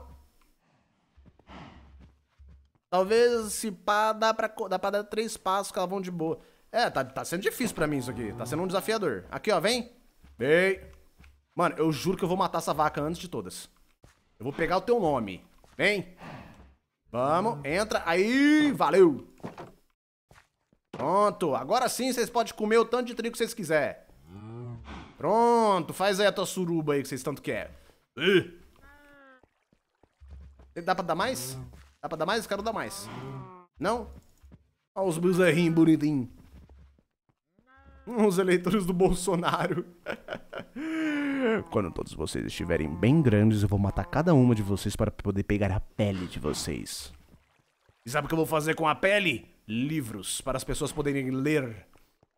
Talvez se pá, dá pra, dá pra dar três passos que elas vão de boa. É, tá, tá sendo difícil pra mim isso aqui. Tá sendo um desafiador. Aqui, ó, vem. Vem. Mano, eu juro que eu vou matar essa vaca antes de todas. Eu vou pegar o teu nome. Vem. Vamos, entra. Aí, valeu. Pronto. Agora sim vocês podem comer o tanto de trigo que vocês quiserem. Pronto. Faz aí a tua suruba aí que vocês tanto querem. Dá pra dar mais? Dá pra dar mais? quero dar mais. Não? Olha os bezerrinhos bonitinhos os eleitores do Bolsonaro. (laughs) Quando todos vocês estiverem bem grandes, eu vou matar cada uma de vocês para poder pegar a pele de vocês. E sabe o que eu vou fazer com a pele? Livros, para as pessoas poderem ler.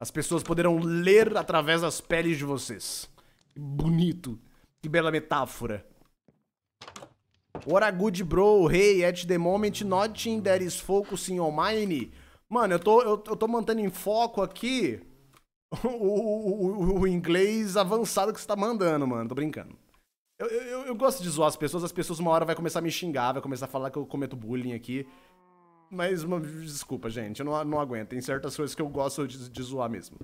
As pessoas poderão ler através das peles de vocês. Que bonito. Que bela metáfora. What a good bro, hey, at the moment, nothing there is focus in your mind. Mano, eu tô, eu, eu tô mantendo em foco aqui o, o, o, inglês avançado que você tá mandando, mano. Tô brincando. Eu, eu, eu, gosto de zoar as pessoas, as pessoas uma hora vai começar a me xingar, vai começar a falar que eu cometo bullying aqui. Mas, uma, desculpa, gente, eu não, não aguento. Tem certas coisas que eu gosto de, de zoar mesmo.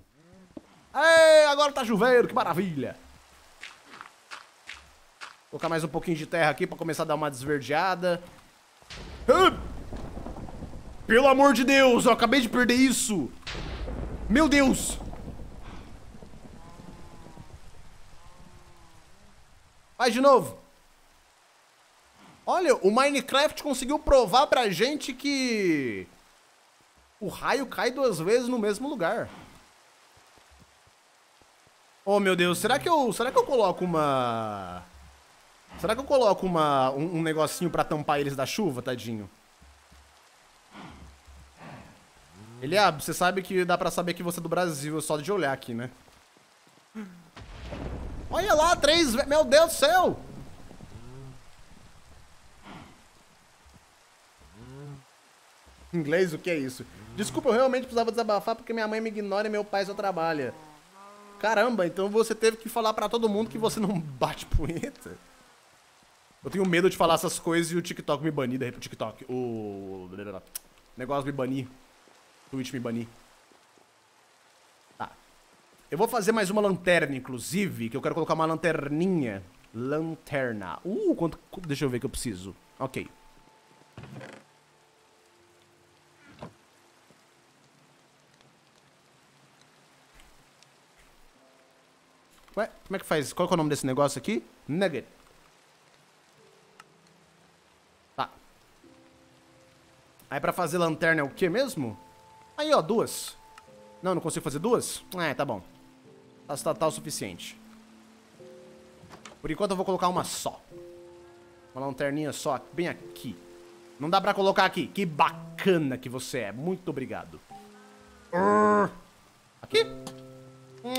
Aê, agora tá chuveiro, que maravilha! Vou colocar mais um pouquinho de terra aqui pra começar a dar uma desverdeada. Pelo amor de Deus, eu acabei de perder isso! Meu Deus! Faz de novo. Olha, o Minecraft conseguiu provar pra gente que... O raio cai duas vezes no mesmo lugar. Oh, meu Deus, será que eu, será que eu coloco uma... Será que eu coloco uma, um, um negocinho pra tampar eles da chuva, tadinho? Eliab, ah, você sabe que dá pra saber que você é do Brasil, é só de olhar aqui, né? Olha lá, três... Meu Deus do céu! inglês, o que é isso? Desculpa, eu realmente precisava desabafar porque minha mãe me ignora e meu pai só trabalha. Caramba, então você teve que falar para todo mundo que você não (laughs) bate punheta? Eu tenho medo de falar essas coisas e o TikTok me banir, daí pro TikTok, o... negócio me banir, Twitch me banir. Eu vou fazer mais uma lanterna, inclusive, que eu quero colocar uma lanterninha. Lanterna. Uh, quanto... Deixa eu ver que eu preciso. Ok. Ué, como é que faz? Qual é o nome desse negócio aqui? Nugget. Tá. Aí pra fazer lanterna é o que mesmo? Aí, ó, duas. Não, não consigo fazer duas? É, tá bom a estatal suficiente. Por enquanto eu vou colocar uma só. Uma lanterninha só, bem aqui. Não dá pra colocar aqui. Que bacana que você é. Muito obrigado. Aqui?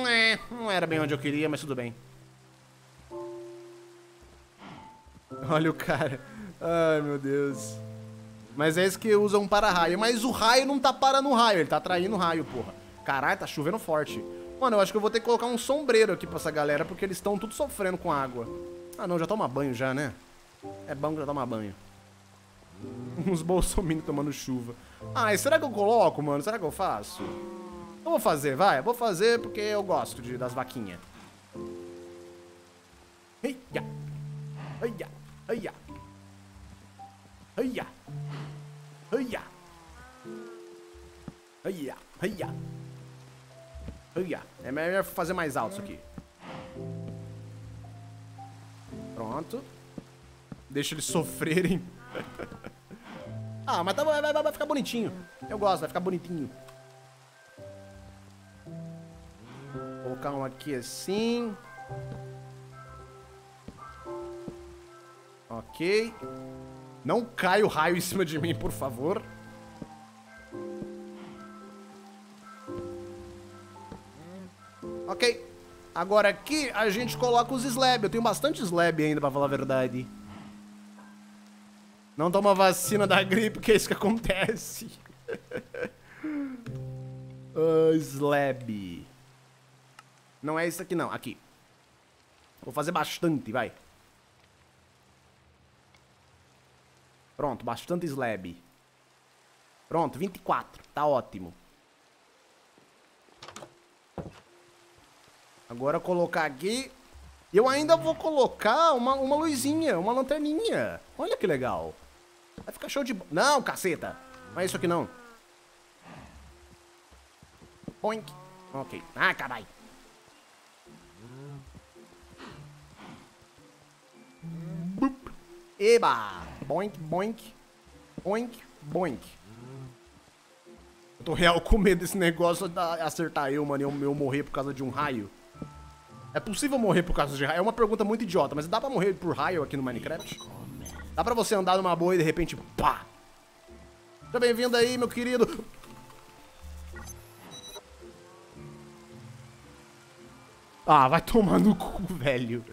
É, não era bem onde eu queria, mas tudo bem. Olha o cara. Ai, meu Deus. Mas é esse que usa um para-raio. Mas o raio não tá parando o raio. Ele tá atraindo o raio, porra. Caralho, tá chovendo forte. Mano, eu acho que eu vou ter que colocar um sombreiro aqui pra essa galera, porque eles estão tudo sofrendo com água. Ah, não, já toma banho já, né? É bom já toma banho. (laughs) Uns bolsominos tomando chuva. Ah, será que eu coloco, mano? Será que eu faço? Eu vou fazer, vai. Eu vou fazer porque eu gosto de, das vaquinhas. Eia! Eia! Eia! Eia! Eia! Eia! Eia! Ah, é melhor fazer mais alto isso aqui. Pronto. Deixa eles sofrerem. (laughs) ah, mas tá, vai, vai, vai ficar bonitinho. Eu gosto, vai ficar bonitinho. Colocar um aqui assim. Ok. Não cai o raio em cima de mim, por favor. Ok. Agora aqui a gente coloca os slab. Eu tenho bastante slab ainda, pra falar a verdade. Não toma vacina da gripe, que é isso que acontece. uh, (laughs) slab. Não é isso aqui não, aqui. Vou fazer bastante, vai. Pronto, bastante slab. Pronto, 24. Tá ótimo. Agora colocar aqui. Eu ainda vou colocar uma, uma luzinha, uma lanterninha. Olha que legal. Vai ficar show de... Não, caceta. Não é isso aqui não. Oink. Ok. Ah, carai. Eba. Boink, boink. Boink, boink. Eu tô real com medo desse negócio de acertar eu, mano. E eu, eu morrer por causa de um raio. É possível morrer por causa de raio? É uma pergunta muito idiota, mas dá pra morrer por raio aqui no Minecraft? Dá pra você andar numa boa e de repente, pá! Seja bem-vindo aí, meu querido! Ah, vai tomar no cu, (laughs) velho.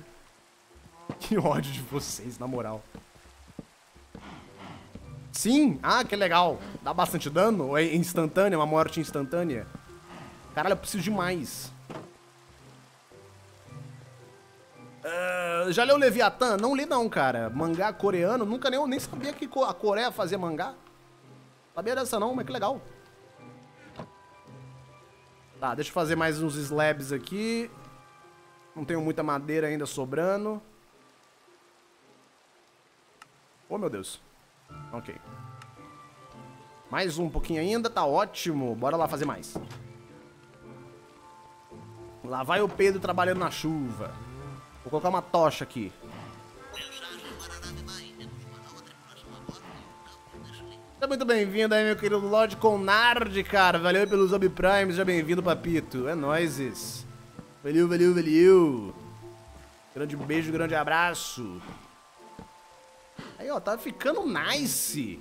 Que ódio de vocês, na moral. Sim? Ah, que legal. Dá bastante dano? É instantânea? Uma morte instantânea? Caralho, eu preciso de mais. Ah, já leu Leviatã? Não li não, cara. Mangá coreano, nunca nem, nem sabia que a Coreia fazia mangá. Sabia dessa não, mas que legal. Tá, deixa eu fazer mais uns slabs aqui. Não tenho muita madeira ainda sobrando. Oh, meu Deus. Ok. Mais um pouquinho ainda, tá ótimo. Bora lá fazer mais. Lá vai o Pedro trabalhando na chuva. Vou colocar uma tocha aqui. Seja então, muito bem-vindo aí, meu querido Lorde Conard, cara. Valeu pelos subprimes, já bem-vindo, papito. É nóises. Valeu, valeu, valeu. Grande beijo, grande abraço. Aí, ó, tá ficando nice.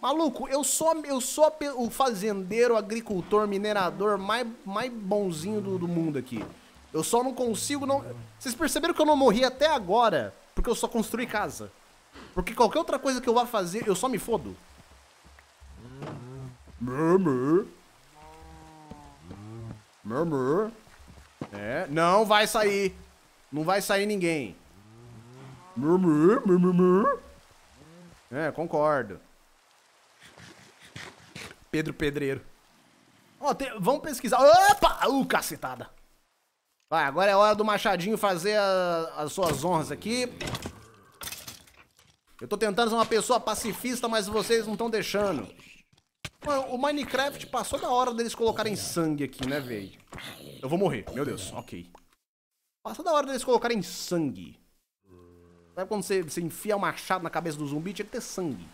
Maluco, eu sou, eu sou o fazendeiro, agricultor, minerador mais, mais bonzinho do, do mundo aqui. Eu só não consigo não. Vocês perceberam que eu não morri até agora porque eu só construí casa. Porque qualquer outra coisa que eu vá fazer, eu só me fodo. É, não vai sair. Não vai sair ninguém. É, concordo. Pedro Pedreiro. Ó, oh, vamos pesquisar. Opa! Uh, cacetada. Vai, agora é hora do Machadinho fazer a, as suas honras aqui. Eu tô tentando ser uma pessoa pacifista, mas vocês não estão deixando. Mano, o Minecraft passou da hora deles colocarem sangue aqui, né, velho? Eu vou morrer. Meu Deus, ok. Passou da hora deles colocarem sangue. Sabe quando você, você enfia o machado na cabeça do zumbi? Tinha que ter sangue.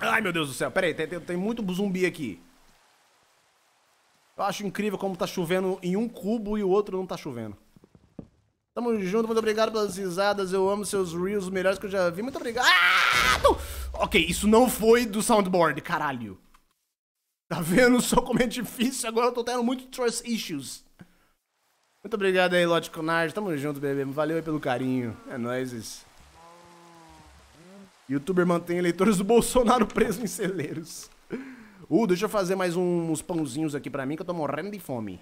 Ai, meu Deus do céu. Pera aí, tem, tem, tem muito zumbi aqui. Eu acho incrível como tá chovendo em um cubo e o outro não tá chovendo. Tamo junto, muito obrigado pelas risadas. Eu amo seus reels, melhores que eu já vi. Muito obrigado. ok, isso não foi do soundboard, caralho. Tá vendo só como é difícil? Agora eu tô tendo muito trust issues. Muito obrigado aí, Lote Conard. Tamo junto, bebê. Valeu aí pelo carinho. É nóis isso. Youtuber mantém eleitores do Bolsonaro presos em celeiros. Uh, deixa eu fazer mais uns pãozinhos aqui pra mim que eu tô morrendo de fome.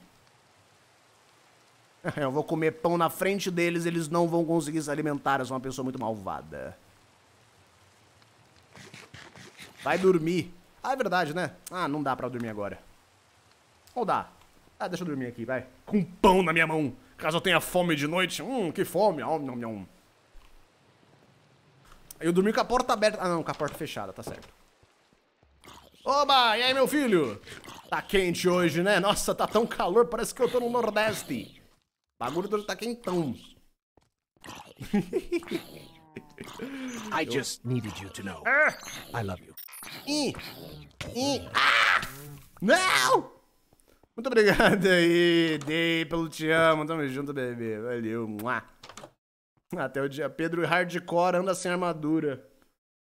(laughs) eu vou comer pão na frente deles, eles não vão conseguir se alimentar. Eu sou uma pessoa muito malvada. Vai dormir. Ah, é verdade, né? Ah, não dá pra dormir agora. Ou dá? Ah, deixa eu dormir aqui, vai. Com pão na minha mão. Caso eu tenha fome de noite. Hum, que fome. Oh, nham, Aí Eu dormi com a porta aberta. Ah, não, com a porta fechada, tá certo. Oba, e aí, meu filho? Tá quente hoje, né? Nossa, tá tão calor, parece que eu tô no Nordeste. O bagulho hoje tá quentão. (laughs) I just needed you to know. Ah. I love you. ah! Não! Muito obrigado aí, Day, pelo te amo. Tamo junto, bebê. Valeu. Mua. Até o dia. Pedro Hardcore anda sem armadura.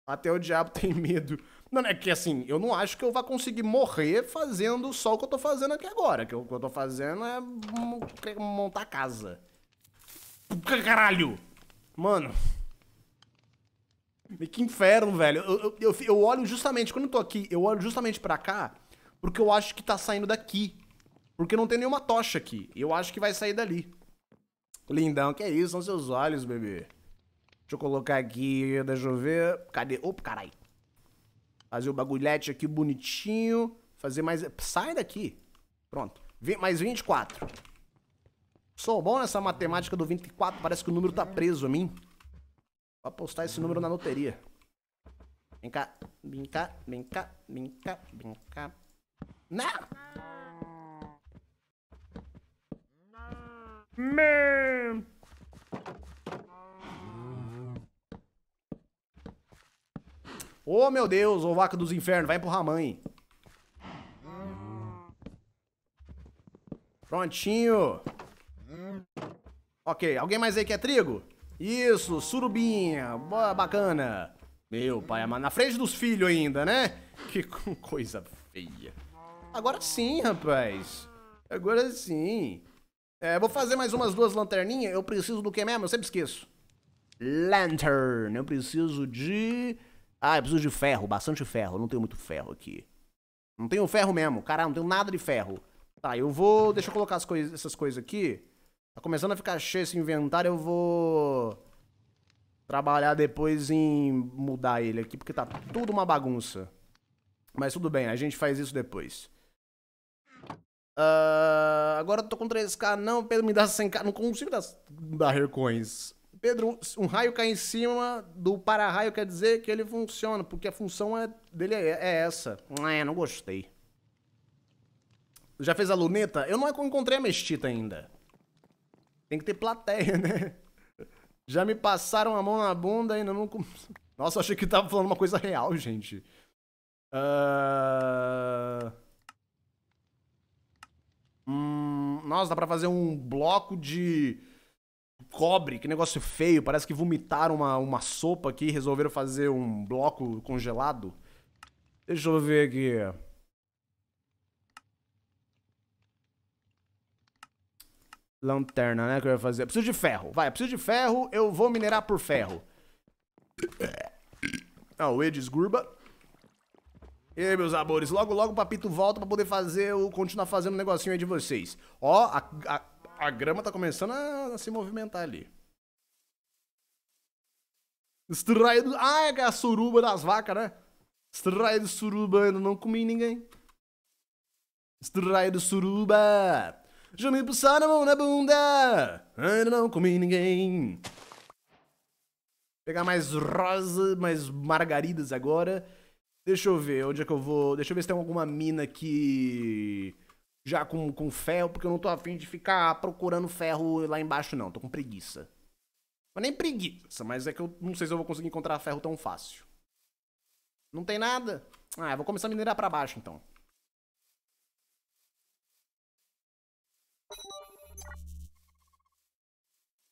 Até o diabo tem medo. Não, é que assim, eu não acho que eu vá conseguir morrer fazendo só o que eu tô fazendo aqui agora. Que o que eu tô fazendo é montar casa. Caralho! Mano. Que inferno, velho. Eu, eu, eu, olho justamente, quando eu tô aqui, eu olho justamente pra cá, porque eu acho que tá saindo daqui. Porque não tem nenhuma tocha aqui. Eu acho que vai sair dali. Lindão, que é isso? São seus olhos, bebê. Deixa eu colocar aqui, deixa eu ver. Cadê? Opa, caralho fazer o bagulhete aqui bonitinho, fazer mais... Sai daqui. Pronto. V mais 24. Sou bom nessa matemática do 24, parece que o número tá preso a mim. Vou apostar esse número na loteria. Vem cá, vem cá, vem cá, vem cá, vem cá. Não! Man! Ô oh, meu Deus, ô oh, vaca dos infernos, vai empurrar a mãe. Prontinho. Ok, alguém mais aí quer trigo? Isso, surubinha, Boa, bacana. Meu pai, mas na frente dos filhos ainda, né? Que (laughs) coisa feia. Agora sim, rapaz. Agora sim. É, vou fazer mais umas duas lanterninhas. Eu preciso do que mesmo? Eu sempre esqueço. Lantern. Eu preciso de... Ah, eu preciso de ferro, bastante ferro. Eu não tenho muito ferro aqui. Não tenho ferro mesmo. Caralho, não tenho nada de ferro. Tá, eu vou. Deixa eu colocar coisas, essas coisas aqui. Tá começando a ficar cheio esse inventário. Eu vou. Trabalhar depois em mudar ele aqui, porque tá tudo uma bagunça. Mas tudo bem, a gente faz isso depois. Uh, agora eu tô com 3k, não, Pedro, me dá 100k. Não consigo dar, dar coins. Pedro, um raio cai em cima do para-raio quer dizer que ele funciona, porque a função é, dele é, é essa. É, não gostei. Já fez a luneta? Eu não é encontrei a mestita ainda. Tem que ter plateia, (laughs) né? Já me passaram a mão na bunda ainda não... Nossa, achei que tava falando uma coisa real, gente. Uh... Hum, nossa, dá pra fazer um bloco de cobre, que negócio feio. Parece que vomitaram uma, uma sopa aqui e resolveram fazer um bloco congelado. Deixa eu ver aqui. Lanterna, né? Que eu ia fazer. Eu preciso de ferro. Vai, preciso de ferro. Eu vou minerar por ferro. Ah, o Edis Gurba. E aí, meus amores. Logo, logo o Papito volta pra poder fazer. o continuar fazendo o um negocinho aí de vocês. Ó, a, a a grama tá começando a, a se movimentar ali. do Ah, é a suruba das vacas, né? do suruba, ainda não comi ninguém. do suruba. Já me passaram na mão na bunda. Ainda não comi ninguém. Pegar mais rosa, mais margaridas agora. Deixa eu ver, onde é que eu vou. Deixa eu ver se tem alguma mina que. Aqui já com, com ferro, porque eu não tô afim de ficar procurando ferro lá embaixo, não. Tô com preguiça. Mas nem preguiça, mas é que eu não sei se eu vou conseguir encontrar ferro tão fácil. Não tem nada? Ah, eu vou começar a minerar pra baixo, então.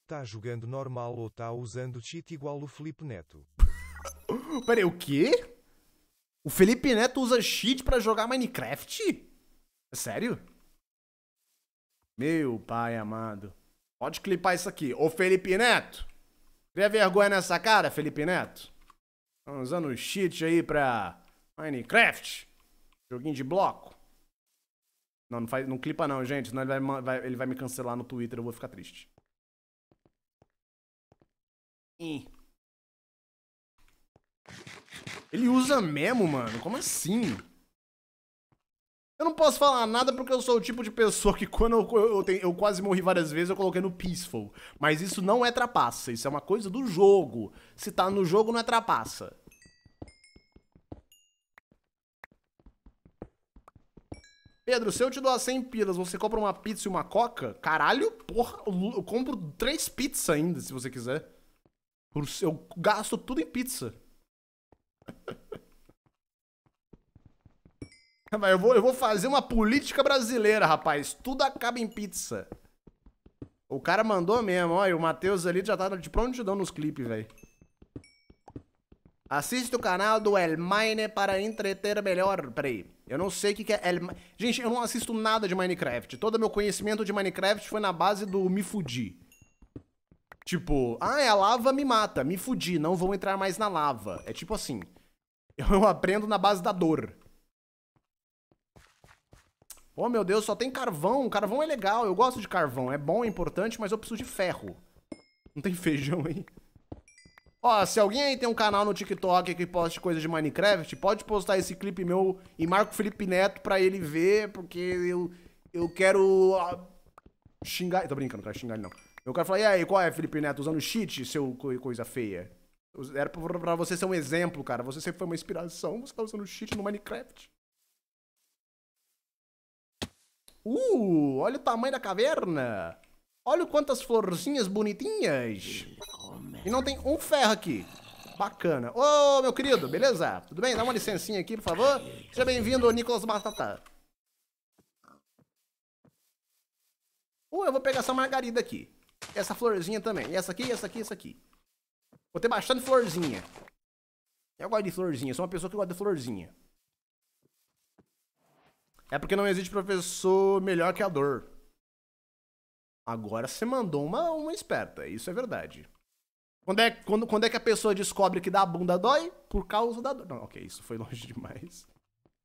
Tá jogando normal ou tá usando cheat igual o Felipe Neto? (laughs) Peraí, o quê? O Felipe Neto usa cheat pra jogar Minecraft? É Sério? Meu pai amado. Pode clipar isso aqui. Ô Felipe Neto! Cria vergonha nessa cara, Felipe Neto. Estão tá usando cheat aí pra Minecraft. Joguinho de bloco. Não, não, faz, não clipa não, gente. Senão ele vai, vai, ele vai me cancelar no Twitter, eu vou ficar triste. Ele usa memo, mano. Como assim? Eu não posso falar nada porque eu sou o tipo de pessoa que quando eu, eu, tenho, eu, quase morri várias vezes, eu coloquei no Peaceful. Mas isso não é trapaça, isso é uma coisa do jogo. Se tá no jogo, não é trapaça. Pedro, se eu te as 100 pilas, você compra uma pizza e uma coca? Caralho, porra, eu compro três pizzas ainda, se você quiser. Eu gasto tudo em pizza. (laughs) (laughs) Mas eu vou, eu vou fazer uma política brasileira, rapaz. Tudo acaba em pizza. O cara mandou mesmo, ó. E o Matheus ali já tá de prontidão nos clipes, velho. Assiste o canal do El Mine para entreter melhor. Peraí. Eu não sei o que, que é El Mine. Gente, eu não assisto nada de Minecraft. Todo meu conhecimento de Minecraft foi na base do me fudi. Tipo, ah, é a lava me mata, me fudi, não vou entrar mais na lava. É tipo assim. (laughs) Eu aprendo na base da dor. Oh, meu Deus, só tem carvão. Carvão é legal, eu gosto de carvão. É bom, é importante, mas eu preciso de ferro. Não tem (laughs) feijão aí. Ó, se alguém aí tem um canal no TikTok que poste coisa de Minecraft, pode postar esse clipe meu e Marco Felipe Neto pra ele ver, porque eu, eu quero xingar... tô brincando, quero xingar não. Eu quero falar, e aí, qual é, Felipe Neto, usando cheat, seu coisa feia? Era pra, pra você ser um exemplo, cara. Você sempre foi uma inspiração, você tá usando cheat no Minecraft. Uh, olha o tamanho da caverna. Olha quantas florzinhas bonitinhas. E não tem um ferro aqui. Bacana. Ô, oh, meu querido, beleza? Tudo bem? Dá uma licencinha aqui, por favor. Seja bem-vindo, Nicolas Batata. Uh, eu vou pegar essa margarida aqui. Essa florzinha também. E essa aqui, essa aqui, essa aqui. Vou ter bastante florzinha. Eu gosto de florzinha. Sou uma pessoa que gosta de florzinha. É porque não existe professor melhor que a dor. Agora você mandou uma, uma esperta, isso é verdade. Quando é, quando, quando é que a pessoa descobre que a bunda dói? Por causa da dor. Não, ok, isso foi longe (laughs) demais.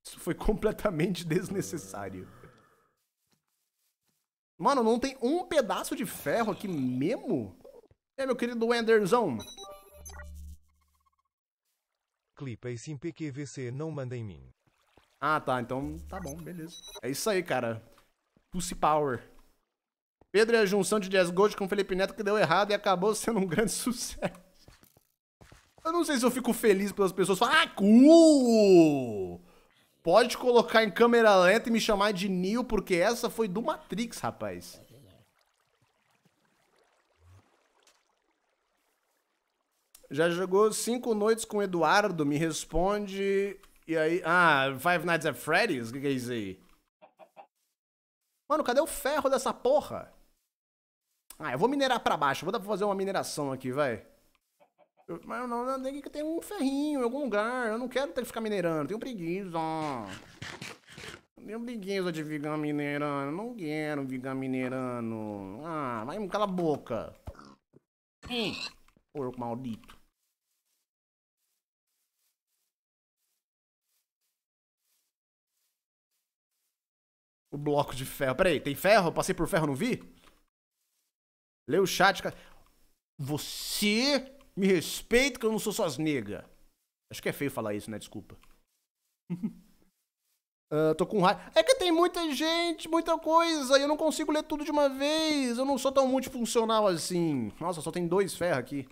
Isso foi completamente desnecessário. Mano, não tem um pedaço de ferro aqui mesmo? É, meu querido Wenderzão. Clipa e sim PQVC não manda em mim. Ah, tá. Então tá bom, beleza. É isso aí, cara. Pussy Power. Pedro é a junção de Jazz Gold com Felipe Neto que deu errado e acabou sendo um grande (laughs) sucesso. Eu não sei se eu fico feliz pelas pessoas falarem. Ah, cu! Pode colocar em câmera lenta e me chamar de Neo, porque essa foi do Matrix, rapaz. Já jogou cinco noites com o Eduardo? Me responde e aí. Ah, Five Nights at Freddy's? O que, que é isso aí? Mano, cadê o ferro dessa porra? Ah, eu vou minerar pra baixo. Vou dar pra fazer uma mineração aqui, vai. Mas eu não, não que ter um ferrinho em algum lugar. Eu não quero ter que ficar minerando. Tenho preguiça. Tenho preguiça de ficar minerando. Não quero ficar minerando. Ah, vai, cala a boca. Hum, porco maldito. O bloco de ferro. Peraí, tem ferro? Eu passei por ferro, não vi? Lê o chat. Cara. Você me respeita que eu não sou suas nega. Acho que é feio falar isso, né? Desculpa. uh, (laughs) tô com raiva. É que tem muita gente, muita coisa, e eu não consigo ler tudo de uma vez. Eu não sou tão multifuncional assim. Nossa, só tem dois ferros aqui.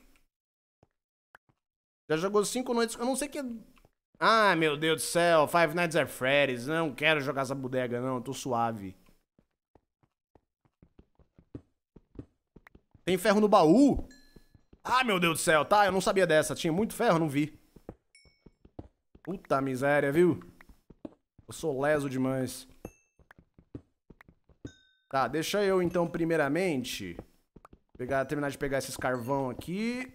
Já jogou cinco noites. Eu não sei que ah, meu Deus do céu, Five Nights at Freddy's, não quero jogar essa bodega, não, tô suave. Tem ferro no baú? Ah, meu Deus do céu, tá, eu não sabia dessa, tinha muito ferro, não vi. Puta miséria, viu? Eu sou leso demais. Tá, deixa eu então, primeiramente, pegar, terminar de pegar esses carvão aqui.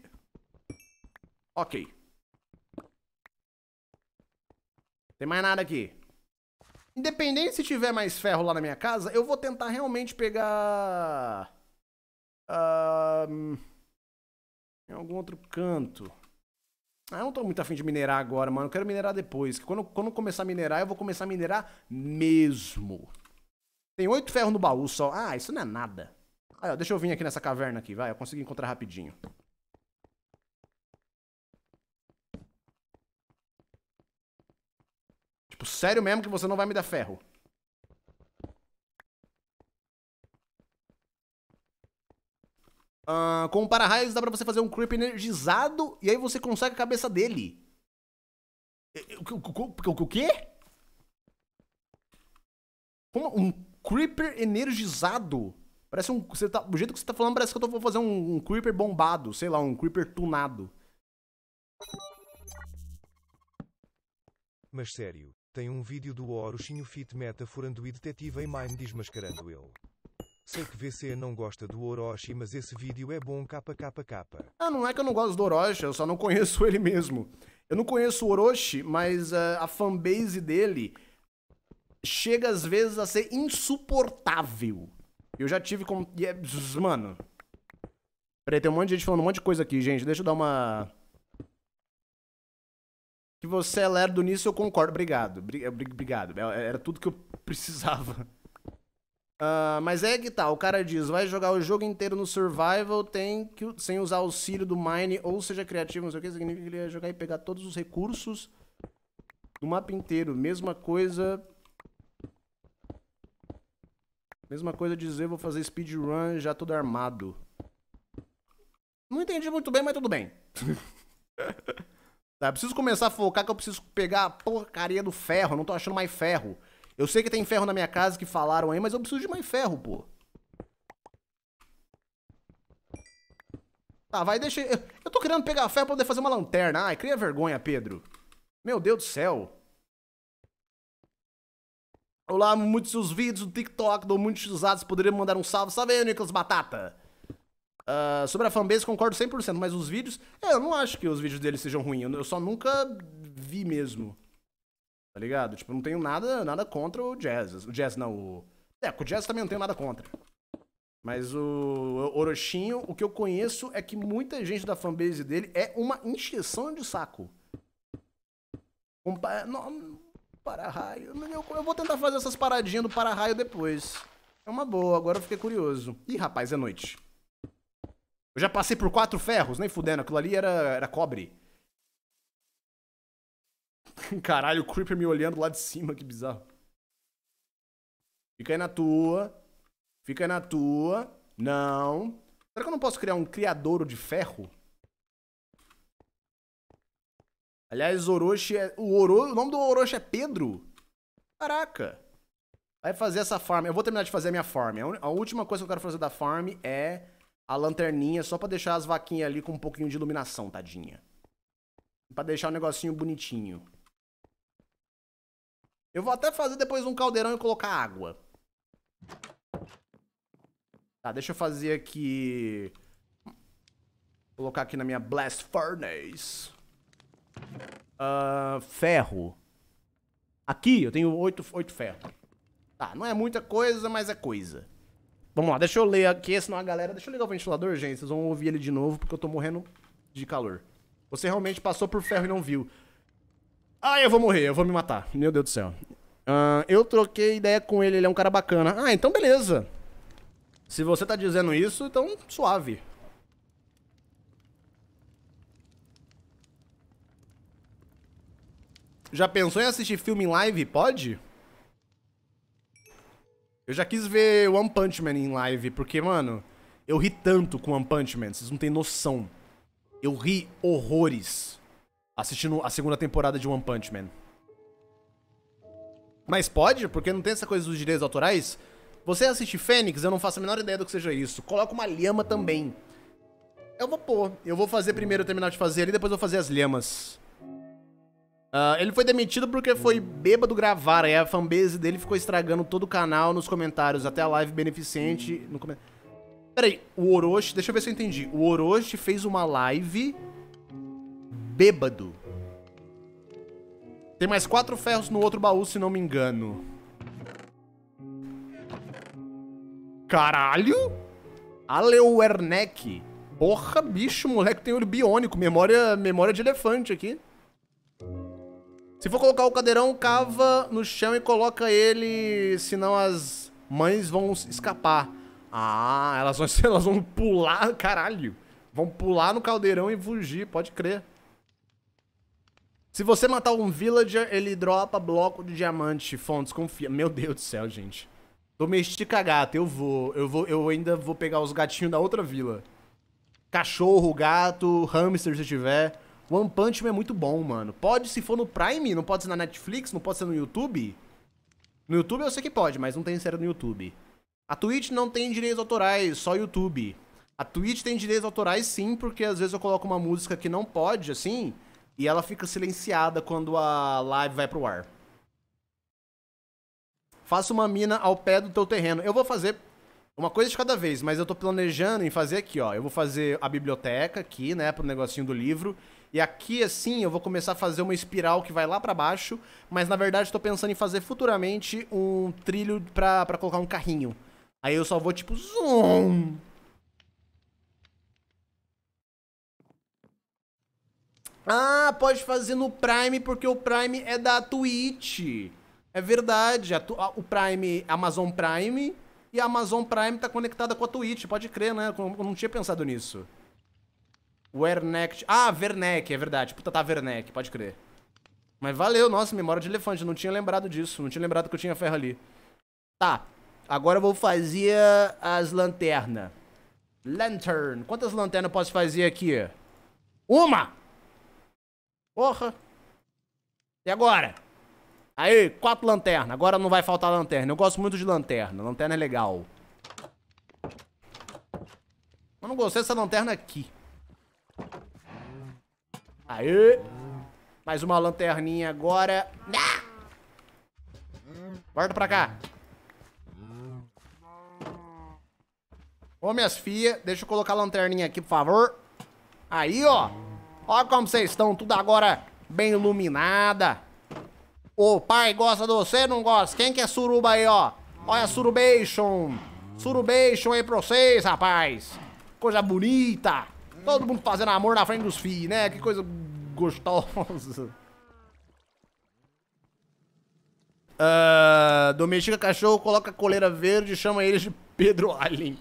Ok. Tem mais nada aqui. Independente se tiver mais ferro lá na minha casa, eu vou tentar realmente pegar... Uh, em algum outro canto. Ah, eu não tô muito afim de minerar agora, mano. Eu quero minerar depois. quando, começar a minerar, eu vou começar a minerar mesmo. Tem oito ferros no baú só. Ah, isso não é nada. Ah, deixa eu vir aqui nessa caverna aqui, vai. Eu consegui encontrar rapidinho. Tipo, sério mesmo que você não vai me dar ferro? Uh, com o para-raios dá pra você fazer um creep energizado e aí você consegue a cabeça dele. O quê? Como um creeper energizado? Parece um. Você tá, o jeito que você tá falando parece que eu vou fazer um, um creeper bombado, sei lá, um creeper tunado. Mas sério, tem um vídeo do Orochinho Fit Meta furando e detetive em mime desmascarando ele. Sei que VC não gosta do Orochi, mas esse vídeo é bom kkkk. Ah, não é que eu não gosto do Orochi, eu só não conheço ele mesmo. Eu não conheço o Orochi, mas a, ah, a fanbase dele chega às vezes a ser insuportável. Eu já tive como... É, mano... Peraí, tem um monte de gente falando um monte de coisa aqui, gente. Deixa eu dar uma que você é lerdo nisso, eu concordo. Obrigado. É, obrigado. É, é, era tudo que eu (laughs) precisava. Uh, mas é que tá, o cara diz, vai jogar o jogo inteiro no survival tem que, sem usar auxílio do mine ou seja criativo, não sei o que, significa que ele ia jogar e pegar todos os recursos do mapa inteiro. Mesma coisa... Mesma coisa dizer, vou fazer speedrun já todo armado. Não entendi muito bem, mas tudo bem. (laughs) Tá? Eu preciso começar a focar que eu preciso pegar a porcaria do ferro. Eu não tô achando mais ferro. Eu sei que tem ferro na minha casa que falaram aí, mas eu preciso de mais ferro, pô. Tá, vai, deixa... Eu, eu tô querendo pegar ferro pra poder fazer uma lanterna. Ai, cria vergonha, Pedro. Meu Deus do céu. Olá, muitos seus vídeos do TikTok dou muitos usados. Poderia mandar um salve. Salve aí, Nicolas Batata. Uh, sobre a fanbase, concordo 100%, mas os vídeos. É, eu não acho que os vídeos dele sejam ruins. Eu só nunca vi mesmo. Tá ligado? Tipo, não tenho nada, nada contra o Jazz. O Jazz não, o. É, com o Jazz também não tenho nada contra. Mas o Orochinho, o que eu conheço é que muita gente da fanbase dele é uma injeção de saco. Um pa... não, para-raio. Eu, vou tentar fazer essas paradinhas do para-raio depois. É uma boa, agora eu fiquei curioso. Ih, rapaz, é noite. Eu já passei por quatro ferros, nem fudendo. Aquilo ali era, era cobre. (laughs) Caralho, o Creeper me olhando lá de cima, que bizarro. Fica aí na tua. Fica aí na tua. Não. Será que eu não posso criar um criadouro de ferro? Aliás, Orochi é... O, Oro... o nome do Orochi é Pedro? Caraca. Vai fazer essa farm. Eu vou terminar de fazer a minha farm. A última coisa que eu quero fazer da farm é a lanterninha só para deixar as vaquinhas ali com um pouquinho de iluminação, tadinha. Pra deixar o negocinho bonitinho. Eu vou até fazer depois um caldeirão e colocar água. Tá, deixa eu fazer aqui... Colocar aqui na minha Blast Furnace. Uh, ferro. Aqui eu tenho oito, oito ferro. Tá, não é muita coisa, mas é coisa. Vamos lá, deixa eu ler aqui, senão a galera. Deixa eu ligar o ventilador, gente. Vocês vão ouvir ele de novo, porque eu tô morrendo de calor. Você realmente passou por ferro e não viu. Ah, eu vou morrer, eu vou me matar. Meu Deus do céu. Uh, eu troquei ideia com ele, ele é um cara bacana. Ah, então beleza. Se você tá dizendo isso, então suave. Já pensou em assistir filme em live? Pode? Eu já quis ver One Punch Man em live, porque, mano, eu ri tanto com One Punch Man, vocês não têm noção. Eu ri horrores assistindo a segunda temporada de One Punch Man. Mas pode, porque não tem essa coisa dos direitos autorais. Você assiste Fênix, eu não faço a menor ideia do que seja isso. Coloca uma lhama também. Eu vou pôr. Eu vou fazer primeiro, terminar de fazer ali, depois eu vou fazer as lhamas. Uh, ele foi demitido porque foi bêbado gravar, aí a fanbase dele ficou estragando todo o canal nos comentários, até a live beneficente. No com... Peraí, o Orochi, deixa eu ver se eu entendi. O Orochi fez uma live bêbado. Tem mais quatro ferros no outro baú, se não me engano. Caralho? Aleuerneck. Porra, bicho, moleque tem olho biônico, memória, memória de elefante aqui. Se for colocar o cadeirão, cava no chão e coloca ele, senão as mães vão escapar. Ah, elas vão, (laughs) elas vão pular, caralho. Vão pular no caldeirão e fugir, pode crer. Se você matar um villager, ele dropa bloco de diamante. Fontes, confia. Meu Deus do céu, gente. Domestica gato, eu vou. Eu vou, eu ainda vou pegar os gatinhos da outra vila. Cachorro, gato, hamster se tiver. One Punch Man é muito bom, mano. Pode se for no Prime, não pode ser na Netflix, não pode ser no YouTube. No YouTube eu sei que pode, mas não tem série no YouTube. A Twitch não tem direitos autorais, só YouTube. A Twitch tem direitos autorais sim, porque às vezes eu coloco uma música que não pode, assim, e ela fica silenciada quando a live vai pro ar. Faça uma mina ao pé do teu terreno. Eu vou fazer uma coisa de cada vez, mas eu tô planejando em fazer aqui, ó. Eu vou fazer a biblioteca aqui, né, pro negocinho do livro. E aqui, assim, eu vou começar a fazer uma espiral que vai lá para baixo, mas na verdade estou pensando em fazer futuramente um trilho para colocar um carrinho. Aí eu só vou tipo zoom. Ah, pode fazer no Prime porque o Prime é da Twitch. É verdade, a, a, o Prime, Amazon Prime e a Amazon Prime tá conectada com a Twitch, pode crer, né? Eu não tinha pensado nisso. Werneck. Ah, Werneck, é verdade. Puta, tá Werneck, pode crer. Mas valeu, nossa, memória de elefante. Eu não tinha lembrado disso. Não tinha lembrado que eu tinha ferro ali. Tá. Agora eu vou fazer as lanternas. Lantern. Quantas lanternas eu posso fazer aqui? Uma! Porra! E agora? Aí, quatro lanternas. Agora não vai faltar lanterna. Eu gosto muito de lanterna. Lanterna é legal. Eu não gostei dessa lanterna aqui. Aê! Mais uma lanterninha agora. Ah! Guarda pra cá. Ô, minhas fias, deixa eu colocar a lanterninha aqui, por favor. Aí, ó. Ó como vocês estão, tudo agora bem iluminada. O pai gosta de você, não gosta? Quem que é suruba aí, ó? Olha a surubation. Surubation aí pra vocês, rapaz. Coisa bonita. Todo mundo fazendo amor na frente dos filhos, né? Que coisa gostosa. Uh, domestica cachorro, coloca a coleira verde e chama eles de Pedro Alien.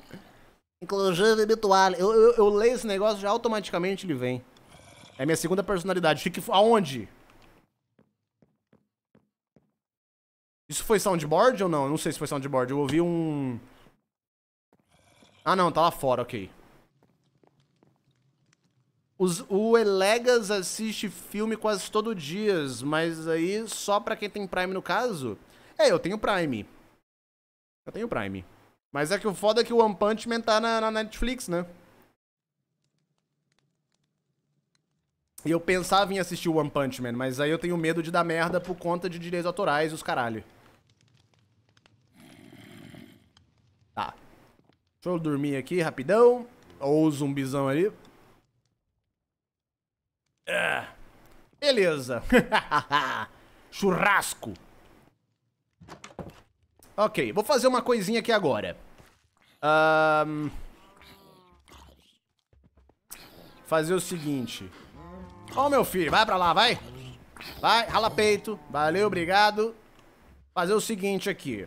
Inclusive, habitual. Eu, eu, eu leio esse negócio já automaticamente ele vem. É minha segunda personalidade. Fique aonde? Isso foi soundboard ou não? Não sei se foi soundboard. Eu ouvi um... Ah, não. Tá lá fora, ok. Os, o Elegas assiste filme quase todo dia, mas aí só pra quem tem Prime no caso. É, eu tenho Prime. Eu tenho Prime. Mas é que o foda é que o One Punch Man tá na, na Netflix, né? E eu pensava em assistir o One Punch Man, mas aí eu tenho medo de dar merda por conta de direitos autorais e os caralho. Tá. Deixa eu dormir aqui rapidão. Ou o zumbizão ali. Beleza. (laughs) Churrasco. Ok, vou fazer uma coisinha aqui agora. Um... Fazer o seguinte. Ó, oh, meu filho, vai pra lá, vai. Vai, rala peito. Valeu, obrigado. Fazer o seguinte aqui.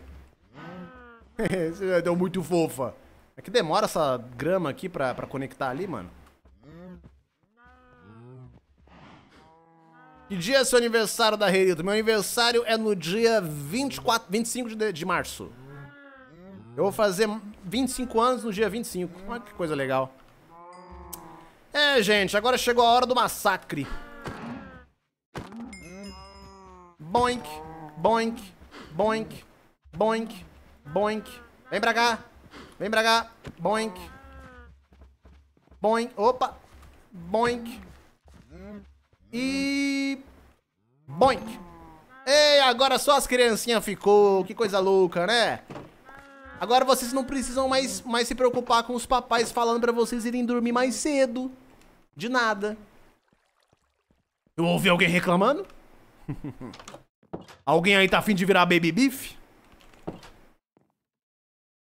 (laughs) Deu muito fofa. É que demora essa grama aqui pra, pra conectar ali, mano. Que dia é seu aniversário da Rerito? Meu aniversário é no dia 24, 25 de, de março. Eu vou fazer 25 anos no dia 25. Olha que coisa legal. É, gente, agora chegou a hora do massacre. Boink, boink, boink, boink, boink. Vem pra cá. Vem pra cá. Boink. Boink. Opa. Boink. E... Boink! Ei, agora só as criancinhas ficou, que coisa louca, né? Agora vocês não precisam mais, mais se preocupar com os papais falando pra vocês irem dormir mais cedo. De nada. Eu ouvi alguém reclamando? (laughs) alguém aí tá afim de virar baby beef?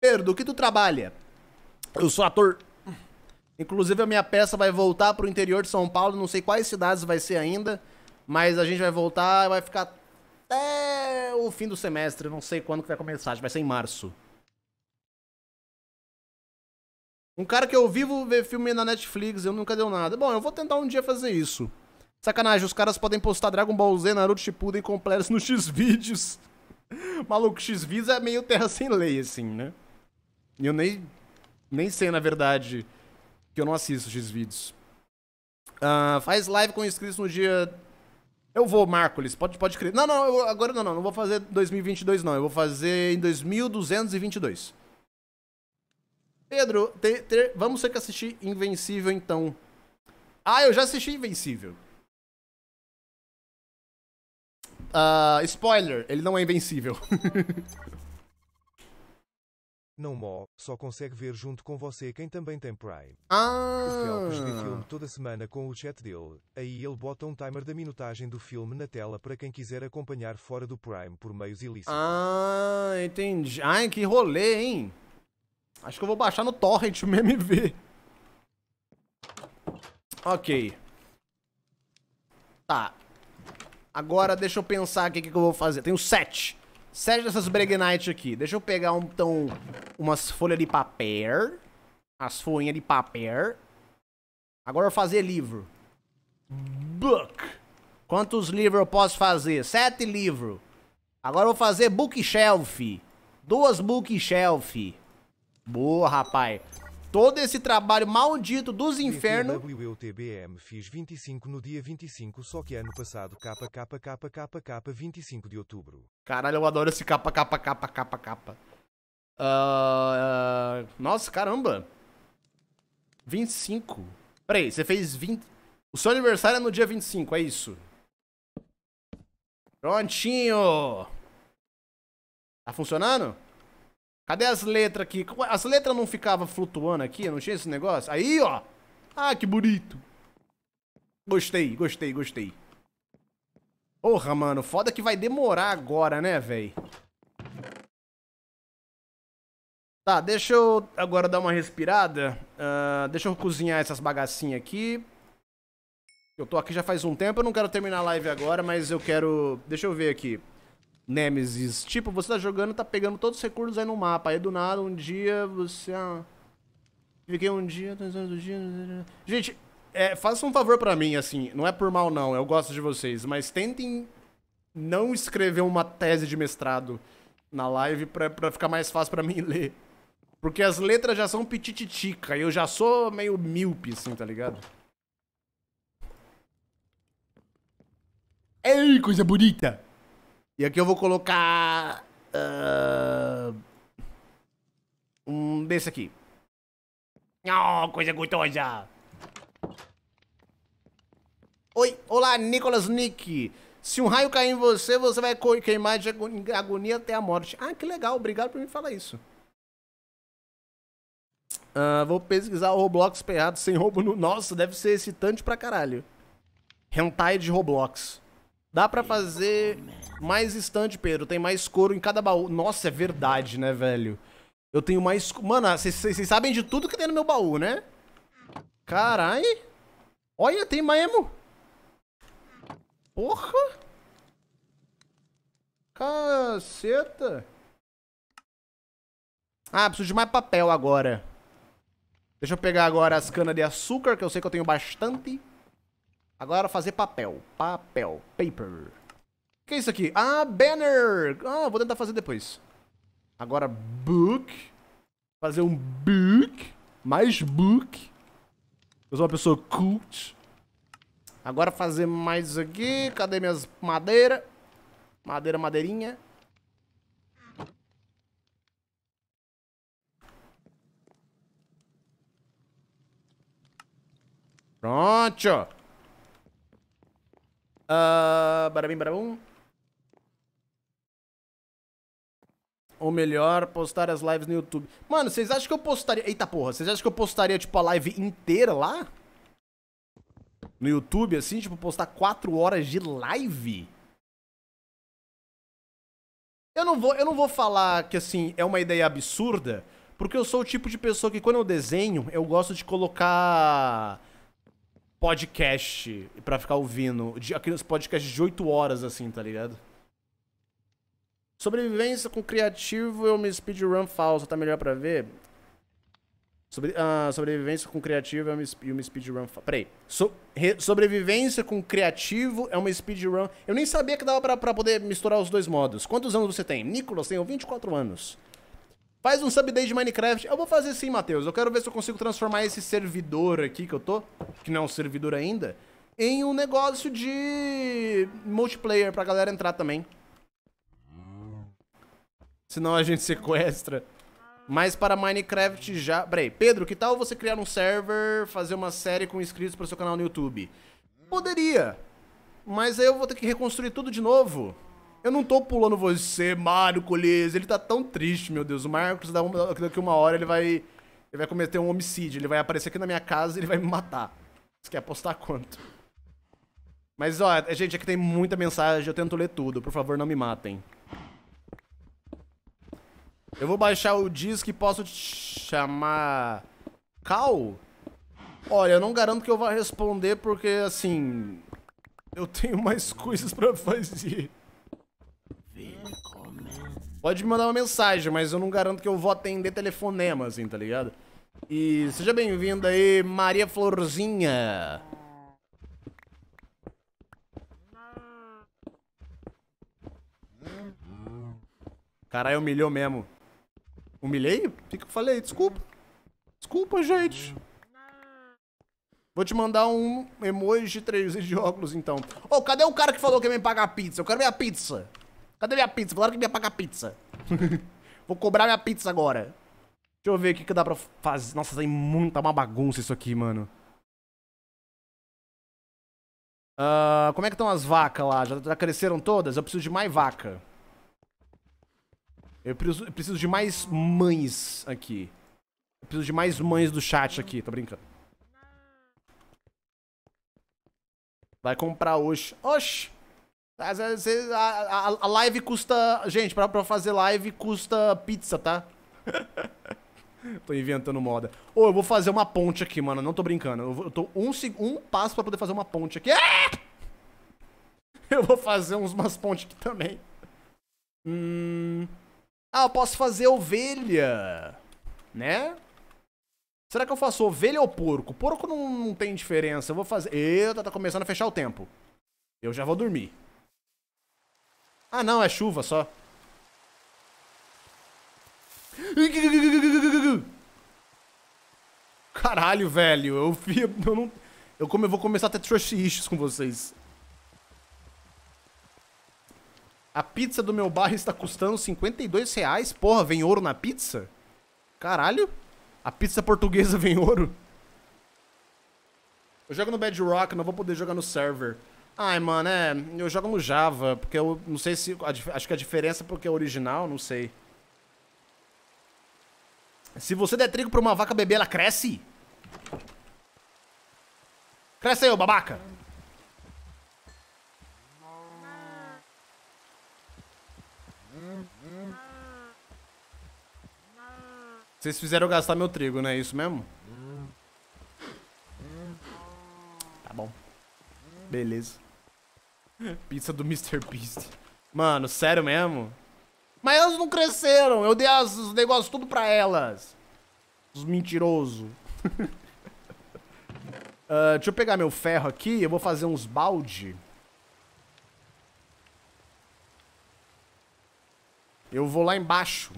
Pedro, o que tu trabalha? Eu sou ator Inclusive, a minha peça vai voltar para o interior de São Paulo, não sei quais cidades vai ser ainda, mas a gente vai voltar e vai ficar até o fim do semestre, não sei quando que vai começar, vai ser em março. Um cara que eu vivo ver filme na Netflix, eu nunca deu nada. Bom, eu vou tentar um dia fazer isso. Sacanagem, os caras podem postar Dragon Ball Z, Naruto Shippuden completos no (laughs) x videos Maluco, X-Vídeos é meio terra sem lei, assim, né? Eu nem, nem sei, na verdade, que eu não assisto X-Vídeos. Uh, ah, faz live com inscritos no dia. Eu vou, Marcos, pode, pode crer. Não, não, eu, agora não, não, não vou fazer 2022, não. Eu vou fazer em 2222. Pedro, te, te, vamos ter que assistir Invencível então. Ah, eu já assisti Invencível. Uh, spoiler, ele não é invencível. (laughs) não mó, só consegue ver junto com você quem também tem Prime. Ah! O Felps vê filme toda semana com o chat dele, aí ele bota um timer da minutagem do filme na tela para quem quiser acompanhar fora do Prime por meios ilícitos. Ah, entendi. Ai, que rolê, hein? Acho que eu vou baixar no torrent o MV. Ok. Tá. Agora deixa eu pensar o que, que eu vou fazer. Tenho sete. Sete dessas Breguenite aqui. Deixa eu pegar, um, então, umas folhas de papel. As folhinhas de papel. Agora eu vou fazer livro. Book. Quantos livros eu posso fazer? Sete livros. Agora eu vou fazer bookshelf. Duas bookshelf. Boa, rapaz. Todo esse trabalho maldito dos infernos. Eu fiz 25 no dia 25, só que ano passado capa capa capa capa capa 25 de outubro. Caralho, eu adoro esse capa capa capa capa capa. Uh, uh, nossa, caramba. 25. Peraí, você fez 20. O seu aniversário é no dia 25, é isso? Prontinho! Tá funcionando? Cadê as letras aqui? É? As letras não ficavam flutuando aqui? não tinha esse negócio? Aí, ó. Ah, que bonito. Gostei, gostei, gostei. Porra, mano. Foda que vai demorar agora, né, velho? Tá, deixa eu agora dar uma respirada. Uh, deixa eu cozinhar essas bagacinhas aqui. Eu tô aqui já faz um tempo, eu não quero terminar a live agora, mas eu quero... Deixa eu ver aqui. Nemesis. Tipo, você tá jogando, tá pegando todos os recursos aí no mapa. Aí do nada, um dia você. Ah, fiquei um dia, dois anos do dia. Gente, é, faça um favor para mim, assim. Não é por mal, não. Eu gosto de vocês. Mas tentem não escrever uma tese de mestrado na live pra, pra ficar mais fácil para mim (laughs) ler. Porque as letras já são petititica E eu já sou meio míope, assim, tá ligado? Ei, coisa bonita! E aqui eu vou colocar. Uh, um desse aqui. Oh, coisa gostosa! Oi, olá, Nicolas Nick. Se um raio cair em você, você vai queimar de agonia até a morte. Ah, que legal, obrigado por me falar isso. Uh, vou pesquisar o Roblox perrado sem roubo no. Nossa, deve ser excitante pra caralho. Hentai de Roblox. Dá pra fazer mais estante, Pedro. Tem mais couro em cada baú. Nossa, é verdade, né, velho? Eu tenho mais... Mano, vocês ah, sabem de tudo que tem no meu baú, né? Carai. Olha, tem mesmo. Porra. Caceta. Ah, preciso de mais papel agora. Deixa eu pegar agora as canas de açúcar, que eu sei que eu tenho bastante. Agora fazer papel. Papel. Paper. O que é isso aqui? Ah, banner! Ah, vou tentar fazer depois. Agora book. Fazer um book. Mais book. Eu sou uma pessoa cult. Agora fazer mais aqui. Cadê minhas madeira? Madeira, madeirinha. Pronto. Uh, barabim, barabum. Ou melhor, postar as lives no YouTube. Mano, vocês acham que eu postaria... Eita porra, vocês acham que eu postaria, tipo, a live inteira lá? No YouTube, assim? Tipo, postar 4 horas de live? Eu não vou, eu não vou falar que, assim, é uma ideia absurda, porque eu sou o tipo de pessoa que, quando eu desenho, eu gosto de colocar podcast pra ficar ouvindo. De, aqueles podcasts de 8 horas, assim, tá ligado? Sobrevivência com criativo é uma speedrun falsa, tá melhor pra ver? Sobre, uh, sobrevivência com criativo é uma, uma speedrun falsa. Peraí. So, re, sobrevivência com criativo é uma speedrun. Eu nem sabia que dava pra, poder misturar os dois modos. Quantos anos você tem? Nicolas, tenho 24 anos. Faz um sub day de Minecraft. Eu vou fazer sim, Matheus. Eu quero ver se eu consigo transformar esse servidor aqui que eu tô, que não é um servidor ainda, em um negócio de multiplayer pra galera entrar também. Senão a gente sequestra. Mas para Minecraft já... Peraí, Pedro, que tal você criar um server, fazer uma série com inscritos para o seu canal no YouTube? Poderia, mas aí eu vou ter que reconstruir tudo de novo. Eu não tô pulando você, Mário Colis. Ele tá tão triste, meu Deus. O Marcos, daqui uma hora, ele vai. Ele vai cometer um homicídio. Ele vai aparecer aqui na minha casa e ele vai me matar. Você quer apostar quanto? Mas, ó, é, gente, aqui tem muita mensagem. Eu tento ler tudo. Por favor, não me matem. Eu vou baixar o disco e posso te chamar. Cal? Olha, eu não garanto que eu vá responder porque, assim. Eu tenho mais (laughs) coisas pra fazer. É. Pode me mandar uma mensagem, mas eu não garanto que eu vou atender telefonema, assim, tá ligado? E seja bem-vinda aí, Maria Florzinha. Caralho, humilhou mesmo. Humilhei? O que, que eu falei? Desculpa. Desculpa, gente. Vou te mandar um emoji de 3 de óculos, então. Ô, oh, cadê o cara que falou que ia me pagar pizza? Eu quero minha pizza. Cadê minha pizza? Falaram que ia pagar pizza. (laughs) Vou cobrar minha pizza agora. Deixa eu ver o que, que dá pra fazer. Nossa, tem tá muita uma bagunça isso aqui, mano. Uh, como é que estão as vacas lá? Já, já, cresceram todas? Eu preciso de mais vaca. Eu preciso, eu preciso de mais mães aqui. Eu preciso de mais mães do chat aqui, tô brincando. Vai comprar hoje. Oxi! Às vezes a, a, a live custa. Gente, pra, pra fazer live custa pizza, tá? (laughs) tô inventando moda. Ô, oh, eu vou fazer uma ponte aqui, mano. Não tô brincando. Eu, vou, eu tô um, um passo pra poder fazer uma ponte aqui. Ah! (laughs) Eu vou fazer uns, umas pontes aqui também. Hum... Ah, eu posso fazer ovelha. Né? Será que eu faço ovelha ou porco? Porco não, não tem diferença. Eu vou fazer... Eita, tá começando a fechar o tempo. Eu já vou dormir. Ah, não, é chuva só. Caralho, velho. Eu, fui, eu, não, eu, como eu vou começar a ter trash issues com vocês. A pizza do meu bar está custando 52 reais. Porra, vem ouro na pizza? Caralho. A pizza portuguesa vem ouro. Eu jogo no Bedrock, não vou poder jogar no server. Ai, mano, é. Eu jogo no Java, porque eu não sei se. Acho que a diferença é porque é original, não sei. Se você der trigo pra uma vaca beber, ela cresce? Cresce aí, ô babaca! Vocês fizeram eu gastar meu trigo, não é isso mesmo? Tá bom. Beleza. Pizza do Mr. Beast. Mano, sério mesmo? Mas elas não cresceram. Eu dei as, os negócios tudo pra elas. Os mentirosos. (laughs) uh, ah, deixa eu pegar meu ferro aqui. Eu vou fazer uns balde. Eu vou lá embaixo.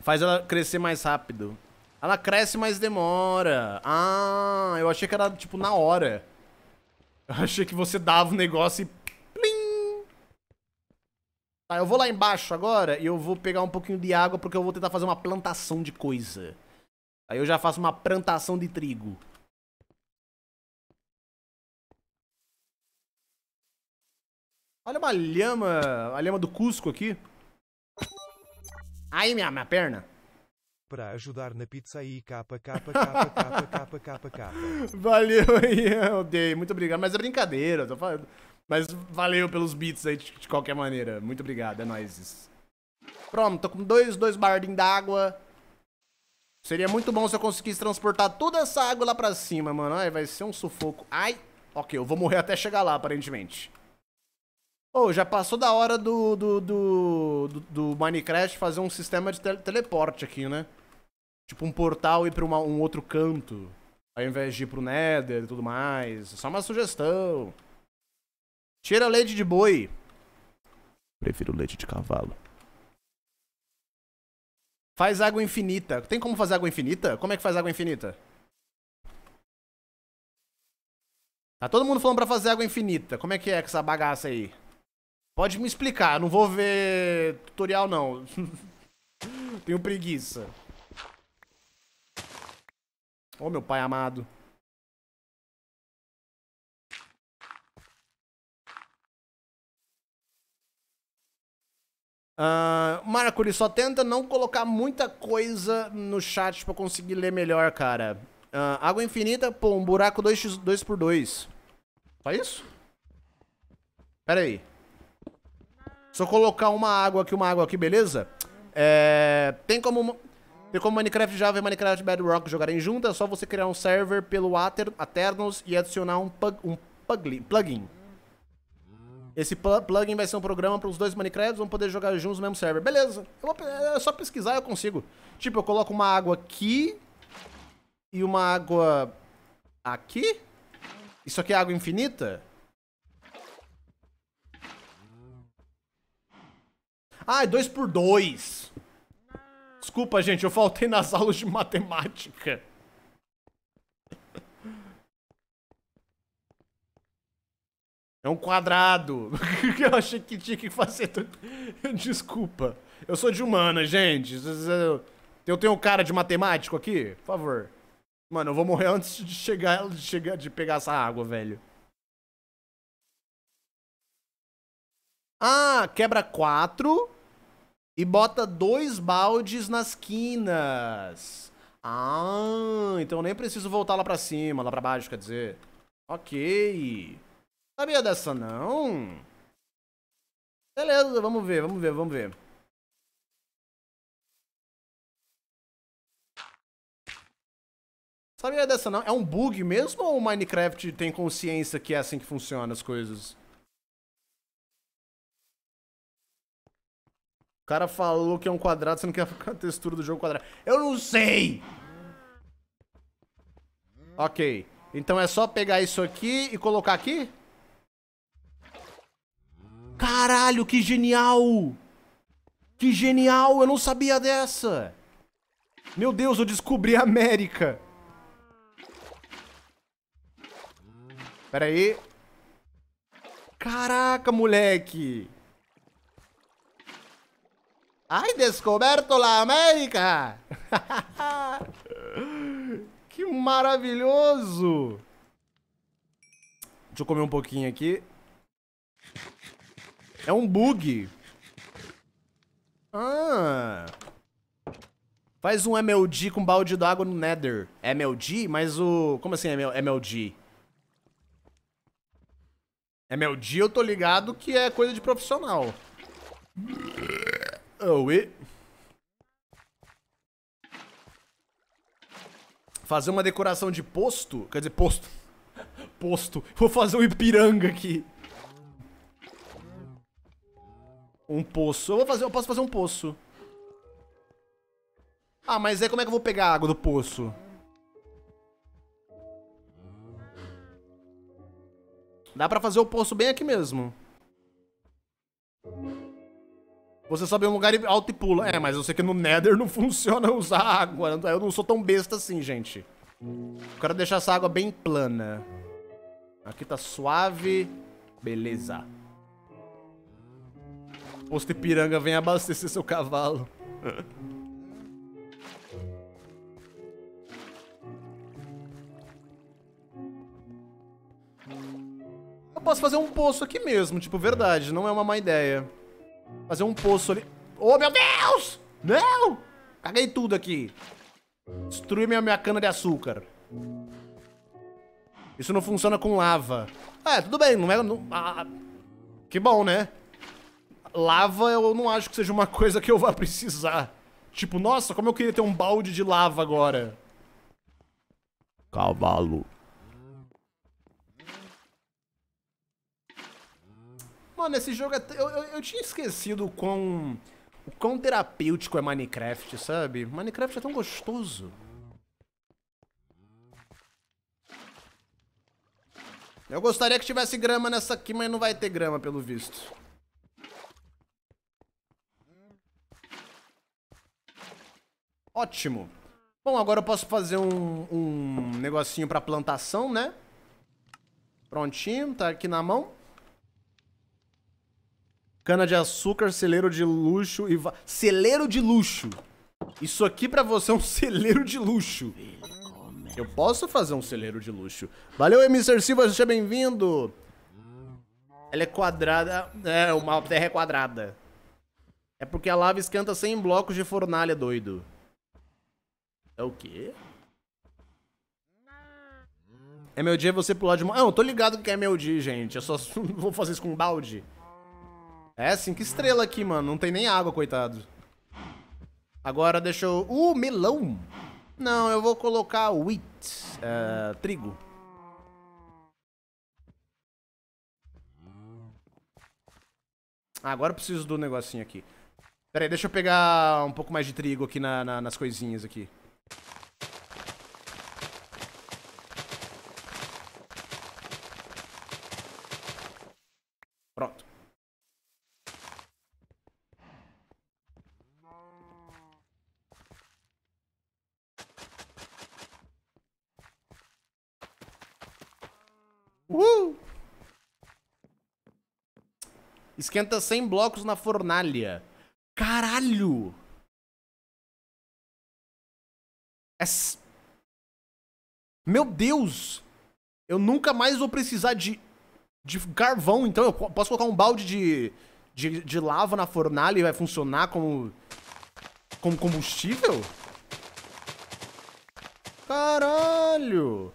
Faz ela crescer mais rápido. Ela cresce, mas demora. Ah, eu achei que era, tipo, na hora. Eu achei que você dava o negócio e... Plim! Tá, eu vou lá embaixo agora e eu vou pegar um pouquinho de água porque eu vou tentar fazer uma plantação de coisa. Aí eu já faço uma plantação de trigo. Olha uma lhama, a lhama do Cusco aqui. Aí, minha, minha perna para ajudar na pizza aí, capa, capa, capa, capa, capa, capa, capa. Valeu, aí odeio Muito obrigado. Mas é brincadeira, tô falando. Mas valeu pelos beats aí, de, de qualquer maneira. Muito obrigado, é nóis. Pronto, tô com dois, dois bardinhos d'água. Seria muito bom se eu conseguisse transportar toda essa água lá pra cima, mano. Ai, vai ser um sufoco. Ai, ok, eu vou morrer até chegar lá, aparentemente. Ô, oh, já passou da hora do do, do, do, do, Minecraft fazer um sistema de teleporte aqui, né? tipo um portal e ir pra uma, um outro canto, ao invés de ir pro Nether e tudo mais. Só uma sugestão. Tira leite de boi. Prefiro leite de cavalo. Faz água infinita. Tem como fazer água infinita? Como é que faz água infinita? Tá todo mundo falando pra fazer água infinita. Como é que é com essa bagaça aí? Pode me explicar, não vou ver tutorial não. (laughs) Tenho preguiça. Ô, oh, meu pai amado. Uh, só tenta não colocar muita coisa no chat pra conseguir ler melhor, cara. Uh, água infinita, pô, um buraco 2x2 dois por 2. Só isso? Pera aí. Só colocar uma água aqui, uma água aqui, beleza? É, tem como e como Minecraft Java e Minecraft Bedrock jogarem juntas, é só você criar um server pelo Aternos e adicionar um, pug um plugin. Esse plugin vai ser um programa para os dois Minecrafts vão poder jogar juntos no mesmo server. Beleza, vou, é, é só pesquisar eu consigo. Tipo, eu coloco uma água aqui e uma água aqui? Isso aqui é água infinita? Ah, é dois por dois. Desculpa, gente, eu faltei nas aulas de matemática. É um quadrado. (laughs) eu achei que tinha que fazer. Desculpa. Eu sou de humana, gente. Eu tenho um cara de matemático aqui? Por favor. Mano, eu vou morrer antes de chegar, de chegar, de pegar essa água, velho. Ah, quebra quatro e bota dois baldes nas quinas. Ah, então nem preciso voltar lá pra cima, lá pra baixo, quer dizer. Ok. Sabia dessa, não? Beleza, vamos ver, vamos ver, vamos ver. Sabia dessa, não? É um bug mesmo ou o Minecraft tem consciência que é assim que funcionam as coisas? O cara falou que é um quadrado, você não quer ficar a textura do jogo quadrado. Eu não sei! Ok. Então é só pegar isso aqui e colocar aqui? Caralho, que genial! Que genial, eu não sabia dessa! Meu Deus, eu descobri a América! Pera aí. Caraca, moleque! Ai, descoberto la América! (laughs) que maravilhoso! Deixa eu comer um pouquinho aqui. É um bug. Ah. Faz um MLG com balde d'água no Nether. É MLG? Mas o... Como assim é MLG? MLG eu tô ligado que é coisa de profissional. Oh, e... Fazer uma decoração de posto? Quer dizer, posto. Posto. Vou fazer um Ipiranga aqui. Um poço. Eu, vou fazer, eu posso fazer um poço. Ah, mas aí como é que eu vou pegar a água do poço? Dá pra fazer o poço bem aqui mesmo. Você sobe em um lugar alto e pula. É, mas eu sei que no Nether não (laughs) funciona usar água. Eu não sou tão besta assim, gente. Eu quero deixar essa água bem plana. Aqui tá suave. Beleza. Posto Ipiranga vem abastecer seu cavalo. Eu posso fazer um poço aqui mesmo, tipo, verdade. Não é uma má ideia. Fazer um poço ali. Oh, meu Deus! Não! Caguei tudo aqui. Destruí minha, minha cana de açúcar. Isso não funciona com lava. É, tudo bem, não é... Não, ah, que bom, né? Lava eu não acho que seja uma coisa que eu vá precisar. Tipo, nossa, como eu queria ter um balde de lava agora. Cavalo. Mano, esse jogo é. Eu, eu, eu, tinha esquecido o quão. O quão terapêutico é Minecraft, sabe? Minecraft é tão gostoso. Eu gostaria que tivesse grama nessa aqui, mas não vai ter grama, pelo visto. Ótimo. Bom, agora eu posso fazer um, um negocinho pra plantação, né? Prontinho, tá aqui na mão. Cana-de-açúcar, celeiro de luxo e... Celeiro de luxo. Isso aqui pra você é um (laughs) celeiro de luxo. Eu posso fazer um celeiro de luxo. Valeu, Mr. Silva, seja bem-vindo. Ela é quadrada... É, uma terra é quadrada. É porque a lava esquenta 100 blocos de fornalha, doido. É o quê? É meu dia você pular de... Ah, eu tô ligado que é meu dia, gente. Eu só (laughs) vou fazer isso com um balde. É, cinco estrelas aqui, mano. Não tem nem água, coitado. Agora deixa eu... Uh, melão. Não, eu vou colocar wheat. Uh, trigo. Ah, agora eu preciso do negocinho aqui. Pera aí, deixa eu pegar um pouco mais de trigo aqui na, na, nas coisinhas aqui. Esquenta 100 blocos na fornalha. Caralho! É... Meu Deus! Eu nunca mais vou precisar de, de carvão, então eu posso colocar um balde de, de, de lava na fornalha e vai funcionar como, como combustível? Caralho!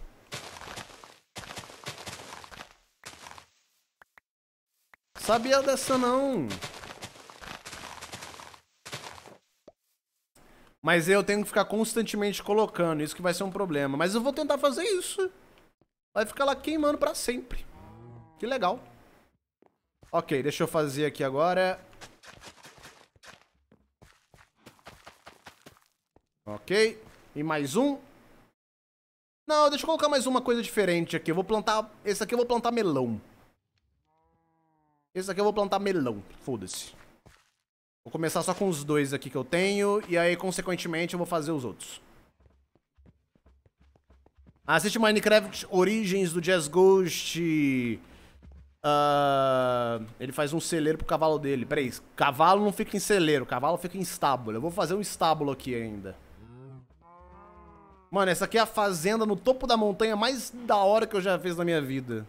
Sabia dessa não. Mas eu tenho que ficar constantemente colocando, isso que vai ser um problema. Mas eu vou tentar fazer isso. Vai ficar lá queimando pra sempre. Que legal. Ok, deixa eu fazer aqui agora. Ok. E mais um. Não, deixa eu colocar mais uma coisa diferente aqui. Eu vou plantar... Esse aqui eu vou plantar melão. Esse aqui eu vou plantar melão. Foda-se. Vou começar só com os dois aqui que eu tenho. E aí, consequentemente, eu vou fazer os outros. Assiste Minecraft Origins do Jazz Ghost. Uh, ele faz um celeiro pro cavalo dele. Peraí, cavalo não fica em celeiro, cavalo fica em estábulo. Eu vou fazer um estábulo aqui ainda. Mano, essa aqui é a fazenda no topo da montanha mais da hora que eu já fiz na minha vida.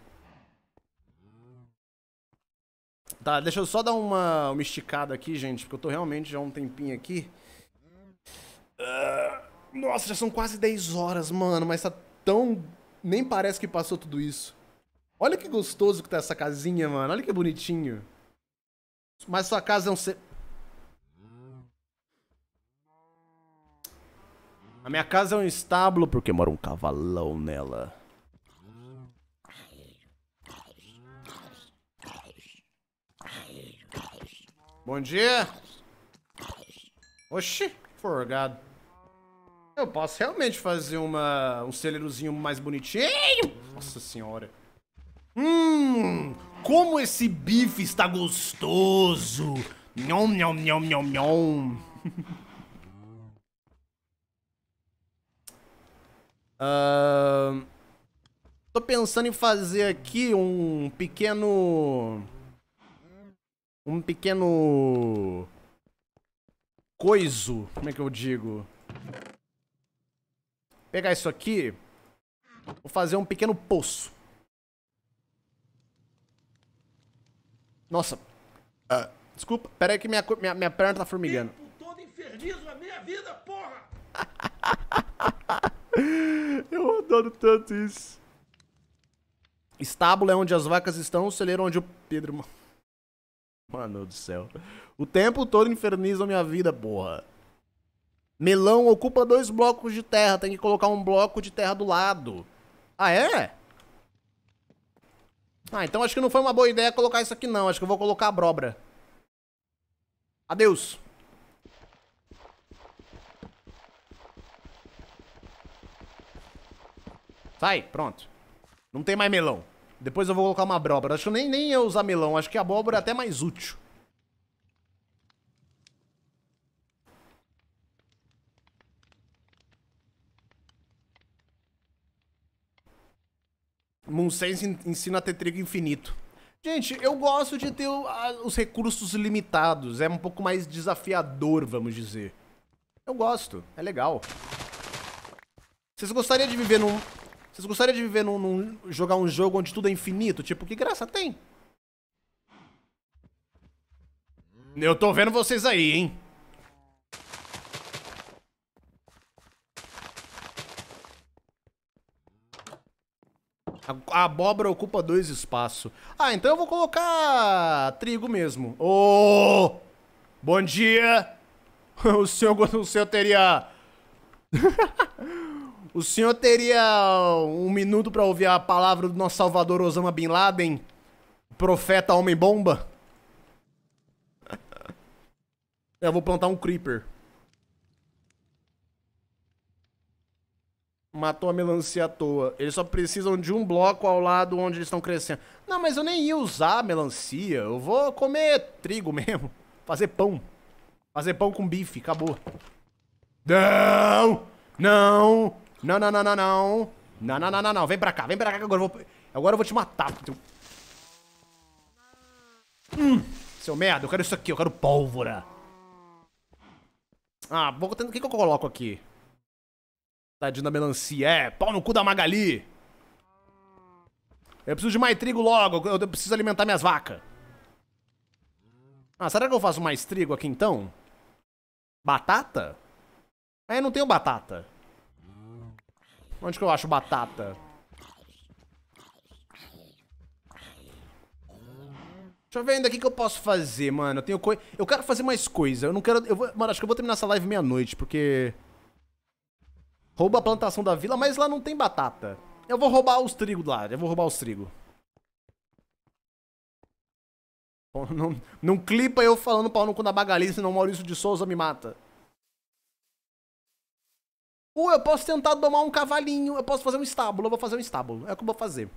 Tá, deixa eu só dar uma, uma esticada aqui, gente, porque eu tô realmente já há um tempinho aqui. Uh, nossa, já são quase 10 horas, mano, mas tá tão... Nem parece que passou tudo isso. Olha que gostoso que tá essa casinha, mano. Olha que bonitinho. Mas sua casa é um... Ce... A minha casa é um estábulo porque mora um cavalão nela. Bom dia. Oxi, forgado. Eu posso realmente fazer uma, um celeirozinho mais bonitinho? Nossa senhora. Hum, como esse bife está gostoso. Nhom, nhom, nhom, nhom, nhom. uh, (laughs) tô pensando em fazer aqui um pequeno um pequeno coiso, como é que eu digo? Pegar isso aqui, vou fazer um pequeno poço. Nossa. Uh, desculpa, pera aí que minha, minha, minha perna tá formigando. todo infernizo a minha vida, porra! (laughs) eu adoro tanto isso. Estábulo é onde as vacas estão, o celeiro é onde o Pedro... Mano do céu. O tempo todo infernizam minha vida, porra. Melão ocupa dois blocos de terra. Tem que colocar um bloco de terra do lado. Ah, é? Ah, então acho que não foi uma boa ideia colocar isso aqui, não. Acho que eu vou colocar brobra. Adeus. Sai, pronto. Não tem mais melão. Depois eu vou colocar uma abóbora. Acho que nem, nem eu usar melão. Acho que a abóbora é até mais útil. Moonsense ensina a ter trigo infinito. Gente, eu gosto de ter os recursos limitados. É um pouco mais desafiador, vamos dizer. Eu gosto. É legal. Vocês gostariam de viver num, vocês gostariam de viver num, num, jogar um jogo onde tudo é infinito? Tipo, que graça tem? Eu tô vendo vocês aí, hein? A, abóbora ocupa dois espaços. Ah, então eu vou colocar trigo mesmo. Ô! Oh, bom dia! (laughs) O senhor, o senhor teria... (laughs) O senhor teria um minuto para ouvir a palavra do nosso salvador Osama Bin Laden, profeta homem-bomba? (laughs) Eu vou plantar um creeper. Matou a melancia à toa. Eles só precisam de um bloco ao lado onde eles estão crescendo. Não, mas eu nem ia usar a melancia. Eu vou comer trigo (laughs) mesmo. Fazer pão. Fazer pão com bife. Acabou. Não! Não! Não, não, não, não, não. Não, não, não, não, não. Vem pra cá, vem pra cá que agora eu vou... Agora eu vou te matar. Hum, seu merda, eu quero isso aqui, eu quero pólvora. Ah, vou tentando... O que, que eu coloco aqui? Tadinho da melancia. É, pau no cu da Magali. Eu preciso de mais trigo logo, eu preciso alimentar minhas vacas. Ah, será que eu faço mais trigo aqui então? Batata? Aí ah, eu não tenho batata. Onde que eu acho batata? Deixa eu ver ainda o que, que eu posso fazer, mano. Eu tenho coi... Eu quero fazer mais coisa. Eu não quero... Eu vou... Mano, acho que eu vou terminar essa live meia-noite, porque... Rouba a plantação da vila, mas lá não tem batata. Eu vou roubar os trigos lá. Eu vou roubar os trigos. Não, não clipa eu falando pau no cu da bagalice, senão Maurício de Souza me mata. Ou eu posso tentar domar um cavalinho, eu posso fazer um estábulo, eu vou fazer um estábulo. É o que eu vou fazer.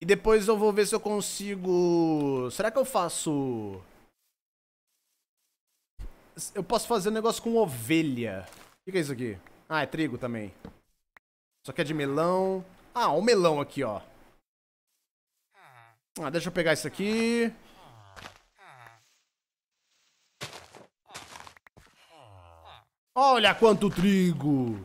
E depois eu vou ver se eu consigo... Será que eu faço... Eu posso fazer um negócio com ovelha. O que, é isso aqui? Ah, é trigo também. Só que é de melão. Ah, um melão aqui, ó. Ah, deixa eu pegar isso aqui. Olha quanto trigo!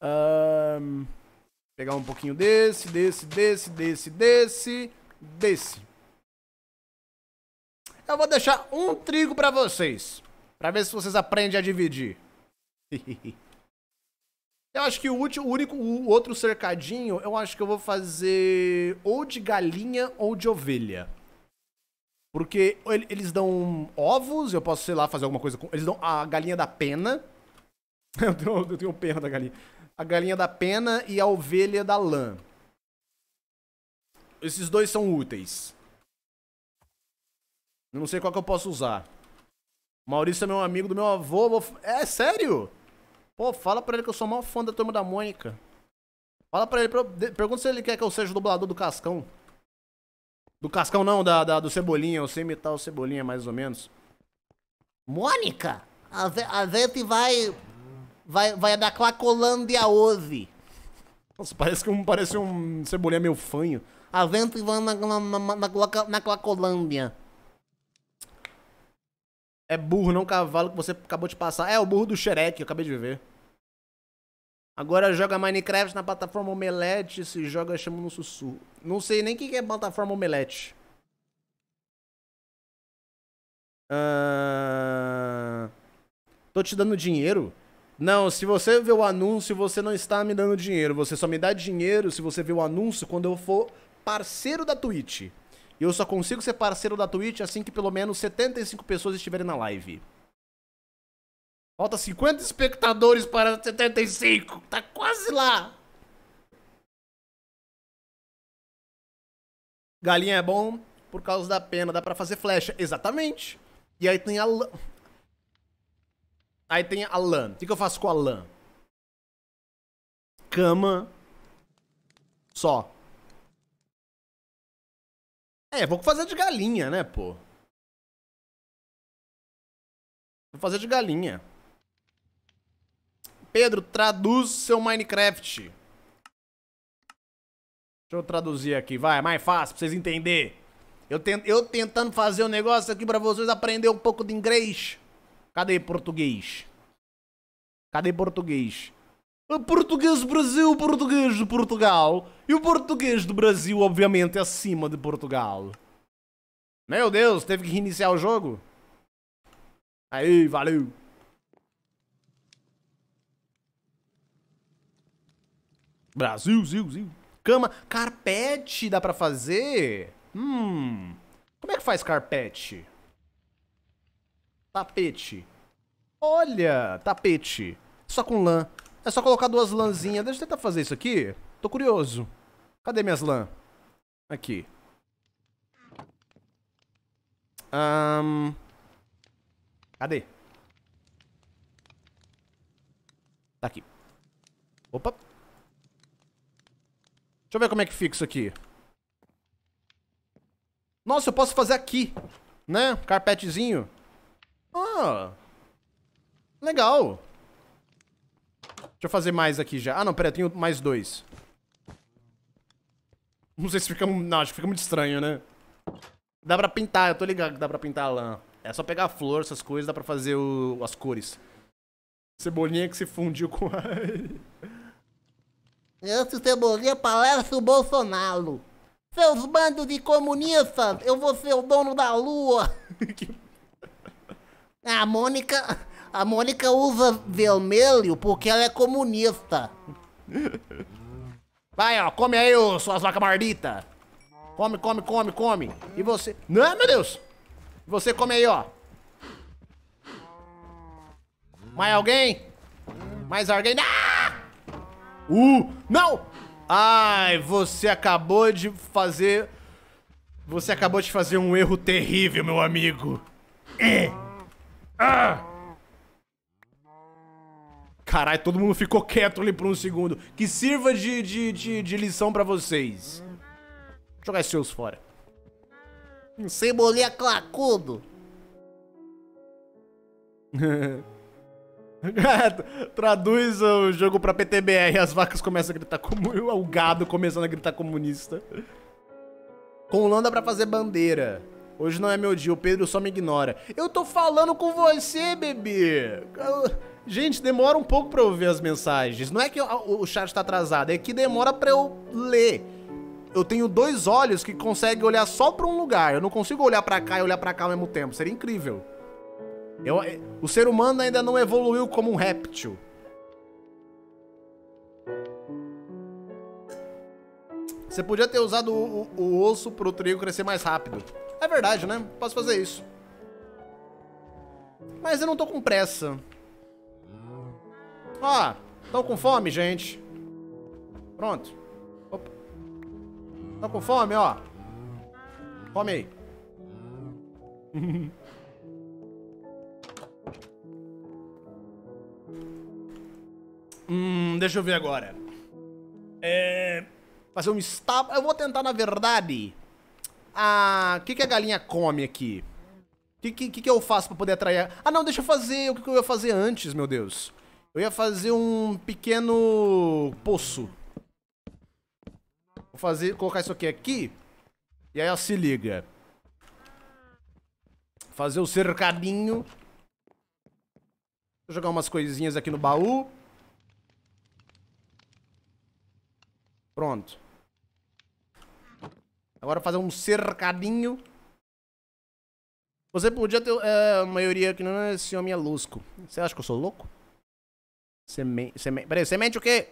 um, (laughs) pegar um pouquinho desse, desse, desse, desse, desse, desse. Eu vou deixar um trigo para vocês. para ver se vocês aprendem a dividir. (laughs) eu acho que o, último, o único, o outro cercadinho, eu acho que eu vou fazer ou de galinha ou de ovelha. Porque eles dão ovos, eu posso, sei lá, fazer alguma coisa com. Eles dão a galinha da pena. (laughs) eu tenho, eu tenho pena da galinha. A galinha da pena e a ovelha da lã. Esses dois são úteis. Eu não sei qual que eu posso usar. Maurício é meu amigo do meu avô. Vou... É sério? Pô, fala pra ele que eu sou maior fã da turma da Mônica. Fala pra ele, pra... pergunta se ele quer que eu seja o dublador do Cascão. Do Cascão não, da, da, do Cebolinha. Eu sei imitar o Cebolinha, mais ou menos. Mônica, a, a gente vai... Vai, vai da Clacolândia hoje. Nossa, parece que um, parece um Cebolinha meio fanho. A gente vai na, na, na, na Clacolândia. É burro, não cavalo que você acabou de passar. É, o burro do xereque, eu acabei de ver. Agora joga Minecraft na plataforma Omelete, se joga chama no sussurro. Não sei nem o que é plataforma Omelete. Uh... Tô te dando dinheiro? Não, se você vê o anúncio, você não está me dando dinheiro. Você só me dá dinheiro se você vê o anúncio quando eu for parceiro da Twitch. E eu só consigo ser parceiro da Twitch assim que pelo menos 75 pessoas estiverem na live. Falta 50 espectadores para 75. Tá quase lá. Galinha é bom por causa da pena, dá para fazer flecha. Exatamente. E aí tem a lã. Aí tem a lã. O que eu faço com a lã? Cama. Só. É, vou fazer de galinha, né, pô? Vou fazer de galinha. Pedro, traduz seu Minecraft. Deixa eu traduzir aqui, vai, é mais fácil pra vocês entenderem. Eu, tent, eu tentando fazer um negócio aqui pra vocês aprender um pouco de inglês. Cadê português? Cadê português? O português do Brasil, o português de Portugal. E o português do Brasil, obviamente, acima de Portugal. Meu Deus, teve que reiniciar o jogo? Aí, valeu. Brasil, ziu, ziu. Cama, carpete dá pra fazer? Hum. Como é que faz carpete? Tapete. Olha, tapete. Só com lã. É só colocar duas lãzinhas. Deixa eu tentar fazer isso aqui. Tô curioso. Cadê minhas lã? Aqui. Um... Cadê? Tá aqui. Opa. Deixa eu ver como é que fica isso aqui. Nossa, eu posso fazer aqui, né? Carpetezinho. Ah, legal. Deixa eu fazer mais aqui já. Ah, não, pera, tenho mais dois. Não sei se fica... Não, acho que fica muito estranho, né? Dá pra pintar, eu tô ligado que dá pra pintar a lã. É só pegar a flor, essas coisas, dá pra fazer o... as cores. Cebolinha que se fundiu com... (laughs) Esse Cebolinha parece o Bolsonaro. Seus bandos de comunistas, eu vou ser o dono da lua. (laughs) a Mônica, a Mônica usa vermelho porque ela é comunista. (laughs) Vai, ó, come aí, ô, suas vacas marditas. Come, come, come, come. E você... Não, é, meu Deus. Você come aí, ó. Mais alguém? Mais alguém? Ah! Uh! Não! Ai, você acabou de fazer... Você acabou de fazer um erro terrível, meu amigo. É. Ah! Caralho, todo mundo ficou quieto ali por um segundo. Que sirva de, de, de, de lição pra vocês. Vou jogar seus fora. Cebolinha clacudo. (laughs) (laughs) Traduz o jogo pra PTBR, as vacas começam a gritar como o gado começando a gritar comunista. Com Landa pra fazer bandeira. Hoje não é meu dia, o Pedro só me ignora. Eu tô falando com você, bebê! Gente, demora um pouco pra eu ver as mensagens. Não é que o chat tá atrasado, é que demora pra eu ler. Eu tenho dois olhos que conseguem olhar só pra um lugar. Eu não consigo olhar pra cá e olhar pra cá ao mesmo tempo. Seria incrível. Eu, é, o ser humano ainda não evoluiu como um réptil. Você podia ter usado o, o, o osso pro trigo crescer mais rápido. É verdade, né? Posso fazer isso. Mas eu não tô com pressa. Ó, estão com fome, gente. Pronto. Opa. Tão com fome, ó. Come aí. (laughs) Hum, deixa eu ver agora. É. Fazer um estábulo. Eu vou tentar, na verdade. Ah, o que, que a galinha come aqui? O que, que, que eu faço pra poder atrair Ah, não, deixa eu fazer o que, que eu ia fazer antes, meu Deus. Eu ia fazer um pequeno poço. Vou fazer, colocar isso aqui aqui. E aí, ó, se liga. Fazer o cercadinho. Vou jogar umas coisinhas aqui no baú. Pronto. Agora fazer um cercadinho. Você podia ter é, a maioria que não é esse homem é lusco. Você acha que eu sou louco? Semente. Seme... Peraí, semente o quê?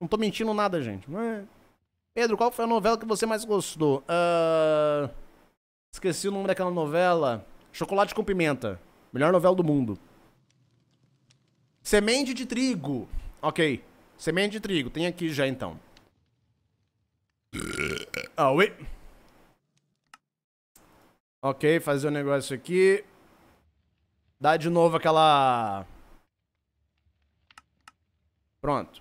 Não tô mentindo nada, gente. É. Pedro, qual foi a novela que você mais gostou? Uh... Esqueci o nome daquela novela. Chocolate com Pimenta. Melhor novela do mundo. Semente de trigo. Ok. Semente de trigo. Tem aqui já então. Ah, ui. Ok, fazer um negócio aqui. Dá de novo aquela... Pronto.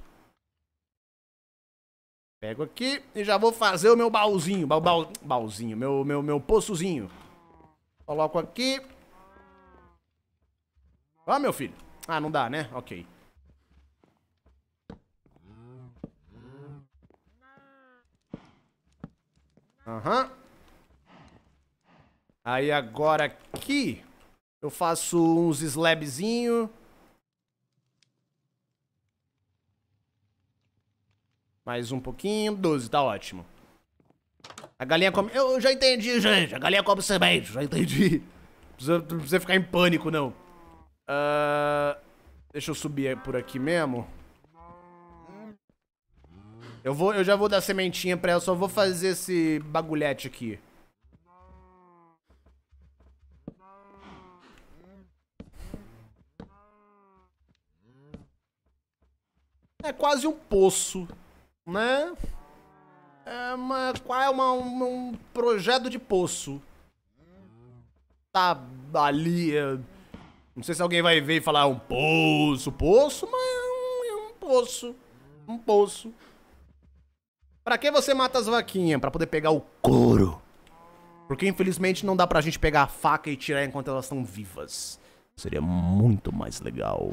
Pego aqui e já vou fazer o meu baúzinho. Ba ba baúzinho, meu, meu, meu poçozinho. Coloco aqui. Ó, ah, meu filho. Ah, não dá, né? Ok. Aham. Uhum. Aí agora aqui eu faço uns slabzinho. Mais um pouquinho. 12, tá ótimo. A galinha come... Eu já entendi, gente. A galinha come semente. Já entendi. Não precisa, ficar em pânico, não. Uh... Deixa eu subir por aqui mesmo. Eu, vou, eu já vou dar sementinha pra ela, só vou fazer esse bagulhete aqui. É quase um poço, né? É uma, é uma, um, um projeto de poço. Tá ali... É... Não sei se alguém vai ver e falar é um poço, poço, mas é um, é um poço. Um poço. Pra que você mata as vaquinhas? Pra poder pegar o couro. Porque infelizmente não dá pra gente pegar a faca e tirar enquanto elas estão vivas. Seria muito mais legal.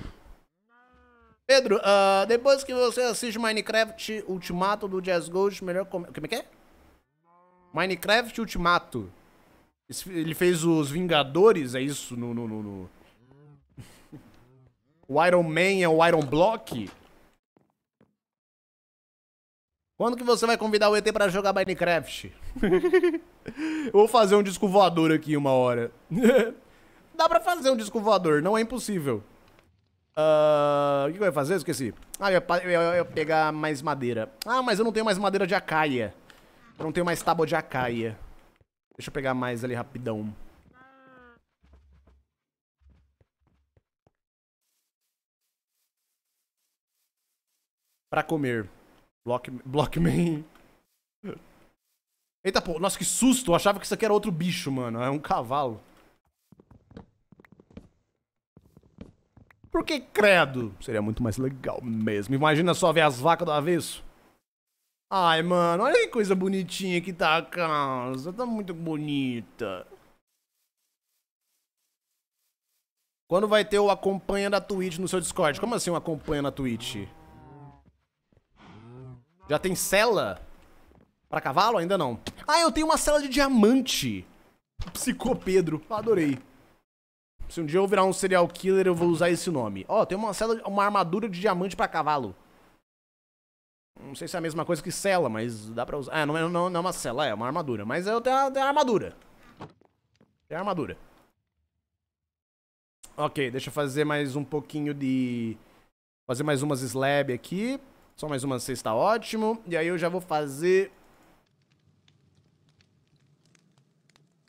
Pedro, uh, depois que você assiste Minecraft Ultimato do Jazz Gold, melhor como... Como é que é? Minecraft Ultimato. Ele fez os Vingadores, é isso? No... no, no, no... (laughs) o Iron Man é o Iron Block? Quando que você vai convidar o ET para jogar Minecraft? (laughs) Vou fazer um disco voador aqui uma hora. (laughs) Dá pra fazer um disco voador, não é impossível. Uh, o que eu ia fazer? esqueci. Ah, eu ia, eu ia pegar mais madeira. Ah, mas eu não tenho mais madeira de acaia. Eu não tenho mais tábua de acaia. Deixa eu pegar mais ali rapidão. Pra comer. Block, Blockman. Eita, pô. Nossa, que susto. Eu achava que isso aqui era outro bicho, mano. É um cavalo. Por que credo? Seria muito mais legal mesmo. Imagina só ver as vacas do avesso. Ai, mano, olha que coisa bonitinha que tá a casa. Tá muito bonita. Quando vai ter o acompanha da Twitch no seu Discord? Como assim o acompanha na Twitch? Já tem cela? Pra cavalo? Ainda não. Ah, eu tenho uma cela de diamante. Psicopedro, Adorei. Se um dia eu virar um serial killer, eu vou usar esse nome. Ó, oh, tem uma cela, uma armadura de diamante pra cavalo. Não sei se é a mesma coisa que cela, mas dá pra usar. Ah, não, é, não é uma cela, é uma armadura. Mas eu tenho, tenho armadura. Tem armadura. Ok, deixa eu fazer mais um pouquinho de... Fazer mais umas slab aqui. Só mais uma cesta, ótimo. E aí eu já vou fazer...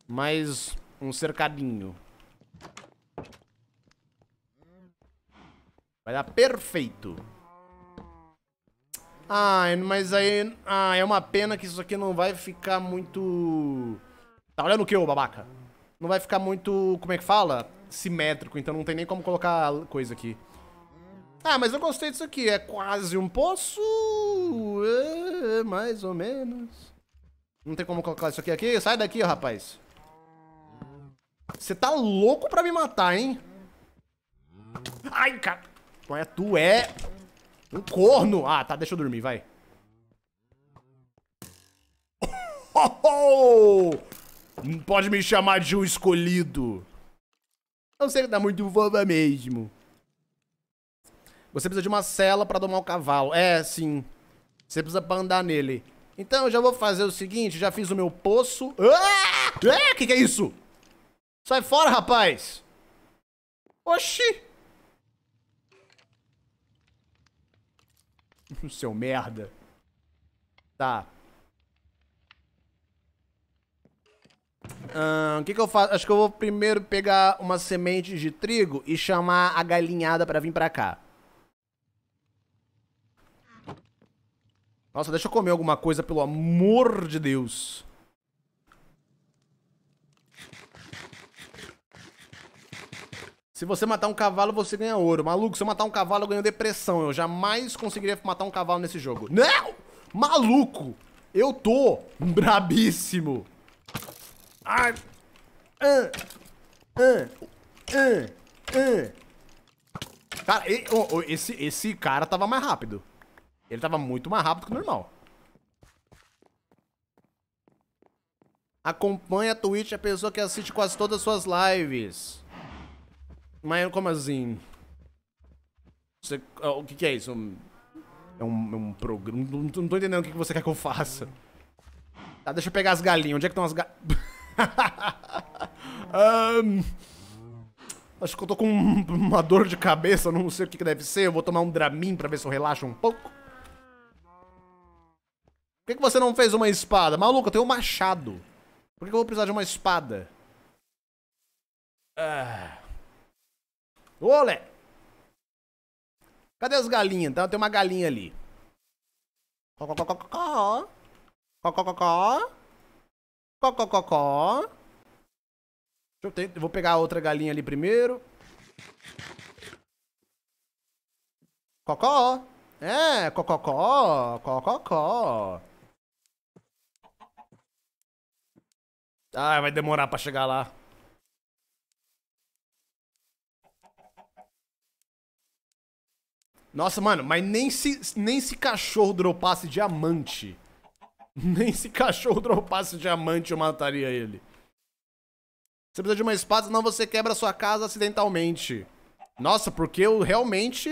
Mais um cercadinho. Vai dar perfeito. Ai, mas aí... Ah, é uma pena que isso aqui não vai ficar muito... Tá olhando o que, ô babaca? Não vai ficar muito... Como é que fala? Simétrico, então não tem nem como colocar coisa aqui. Ah, mas eu gostei disso aqui. É quase um poço. É, é, mais ou menos. Não tem como colocar isso aqui aqui. Sai daqui, rapaz. Você tá louco pra me matar, hein? Ai, cara. É tu é um corno. Ah, tá. Deixa eu dormir, vai. Oh, (laughs) Pode me chamar de um escolhido. Não sei que muito vovó mesmo. Você precisa de uma cela para domar o cavalo. É, sim. Você precisa pra andar nele. Então, eu já vou fazer o seguinte, já fiz o meu poço. Ah! Ah, que que é isso? Sai fora, rapaz! Oxi! (laughs) Seu merda. Tá. O hum, que que eu faço? Acho que eu vou primeiro pegar uma semente de trigo e chamar a galinhada pra vir pra cá. Nossa, deixa eu comer alguma coisa, pelo amor de Deus. Se você matar um cavalo, você ganha ouro. Maluco, se eu matar um cavalo, eu ganho depressão. Eu jamais conseguiria matar um cavalo nesse jogo. Não! Maluco! Eu tô brabíssimo. Ai... Ah. Ah. Ah. Cara, esse, esse cara tava mais rápido. Ele tava muito mais rápido que o normal. Acompanha a Twitch, a pessoa que assiste quase todas as suas lives. Mas como assim? Você, ah, o que, é isso? É um, é um programa. Não, não tô entendendo o que, que você quer que eu faça. Tá, deixa eu pegar as galinhas. Onde é que estão as galinhas? (laughs) um, acho que eu tô com uma dor de cabeça, não sei o que, que deve ser. Eu vou tomar um Dramin pra ver se eu relaxo um pouco. Por que, que você não fez uma espada? Maluco, eu tenho um machado. Por que, que eu vou precisar de uma espada? Ah. Olé! Cadê as galinhas? Então tem uma galinha ali. Cocococó. Cocococó. Cocococó. Eu tento, vou pegar a outra galinha ali primeiro. Cocó. É, cococó. Cococó. Ah, vai demorar pra chegar lá. Nossa, mano, mas nem se, nem se cachorro dropasse diamante. (laughs) Nem se cachorro dropasse diamante eu mataria ele. Você precisa de uma espada, senão você quebra sua casa acidentalmente. Nossa, porque eu realmente...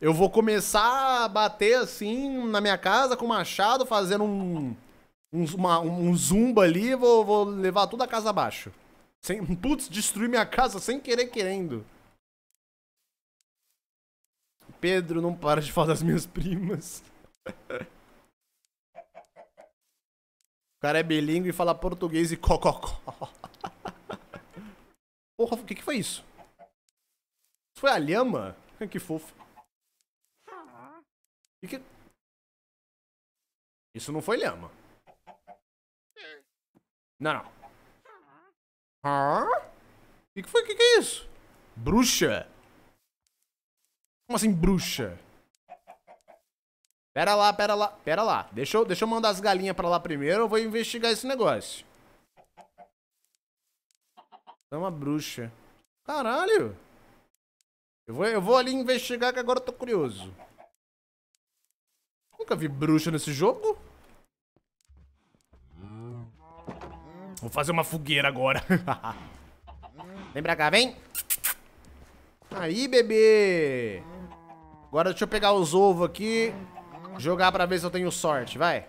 Eu vou começar a bater assim na minha casa com machado, fazendo um um, uma, um zumba ali, vou, vou levar toda a casa abaixo. Sem, putz, destruir minha casa sem querer querendo. Pedro, não para de falar das minhas primas. o cara é bilíngue e fala português e cococó. (laughs) Porra, o que que foi isso? Isso foi a lhama? Que fofo. Que ah. que... Isso não foi lhama. Não, não. Hã? Ah? Que que foi? Que que é isso? Bruxa? Como assim bruxa? Pera lá, pera lá, pera lá. Deixa eu, deixa eu mandar as galinhas pra lá primeiro, eu vou investigar esse negócio. É uma bruxa. Caralho! Eu vou, eu vou ali investigar que agora eu tô curioso. Nunca vi bruxa nesse jogo. Vou fazer uma fogueira agora. (laughs) vem pra cá, vem. Aí, bebê. Agora deixa eu pegar os ovos aqui. Jogar pra ver se eu tenho sorte, vai.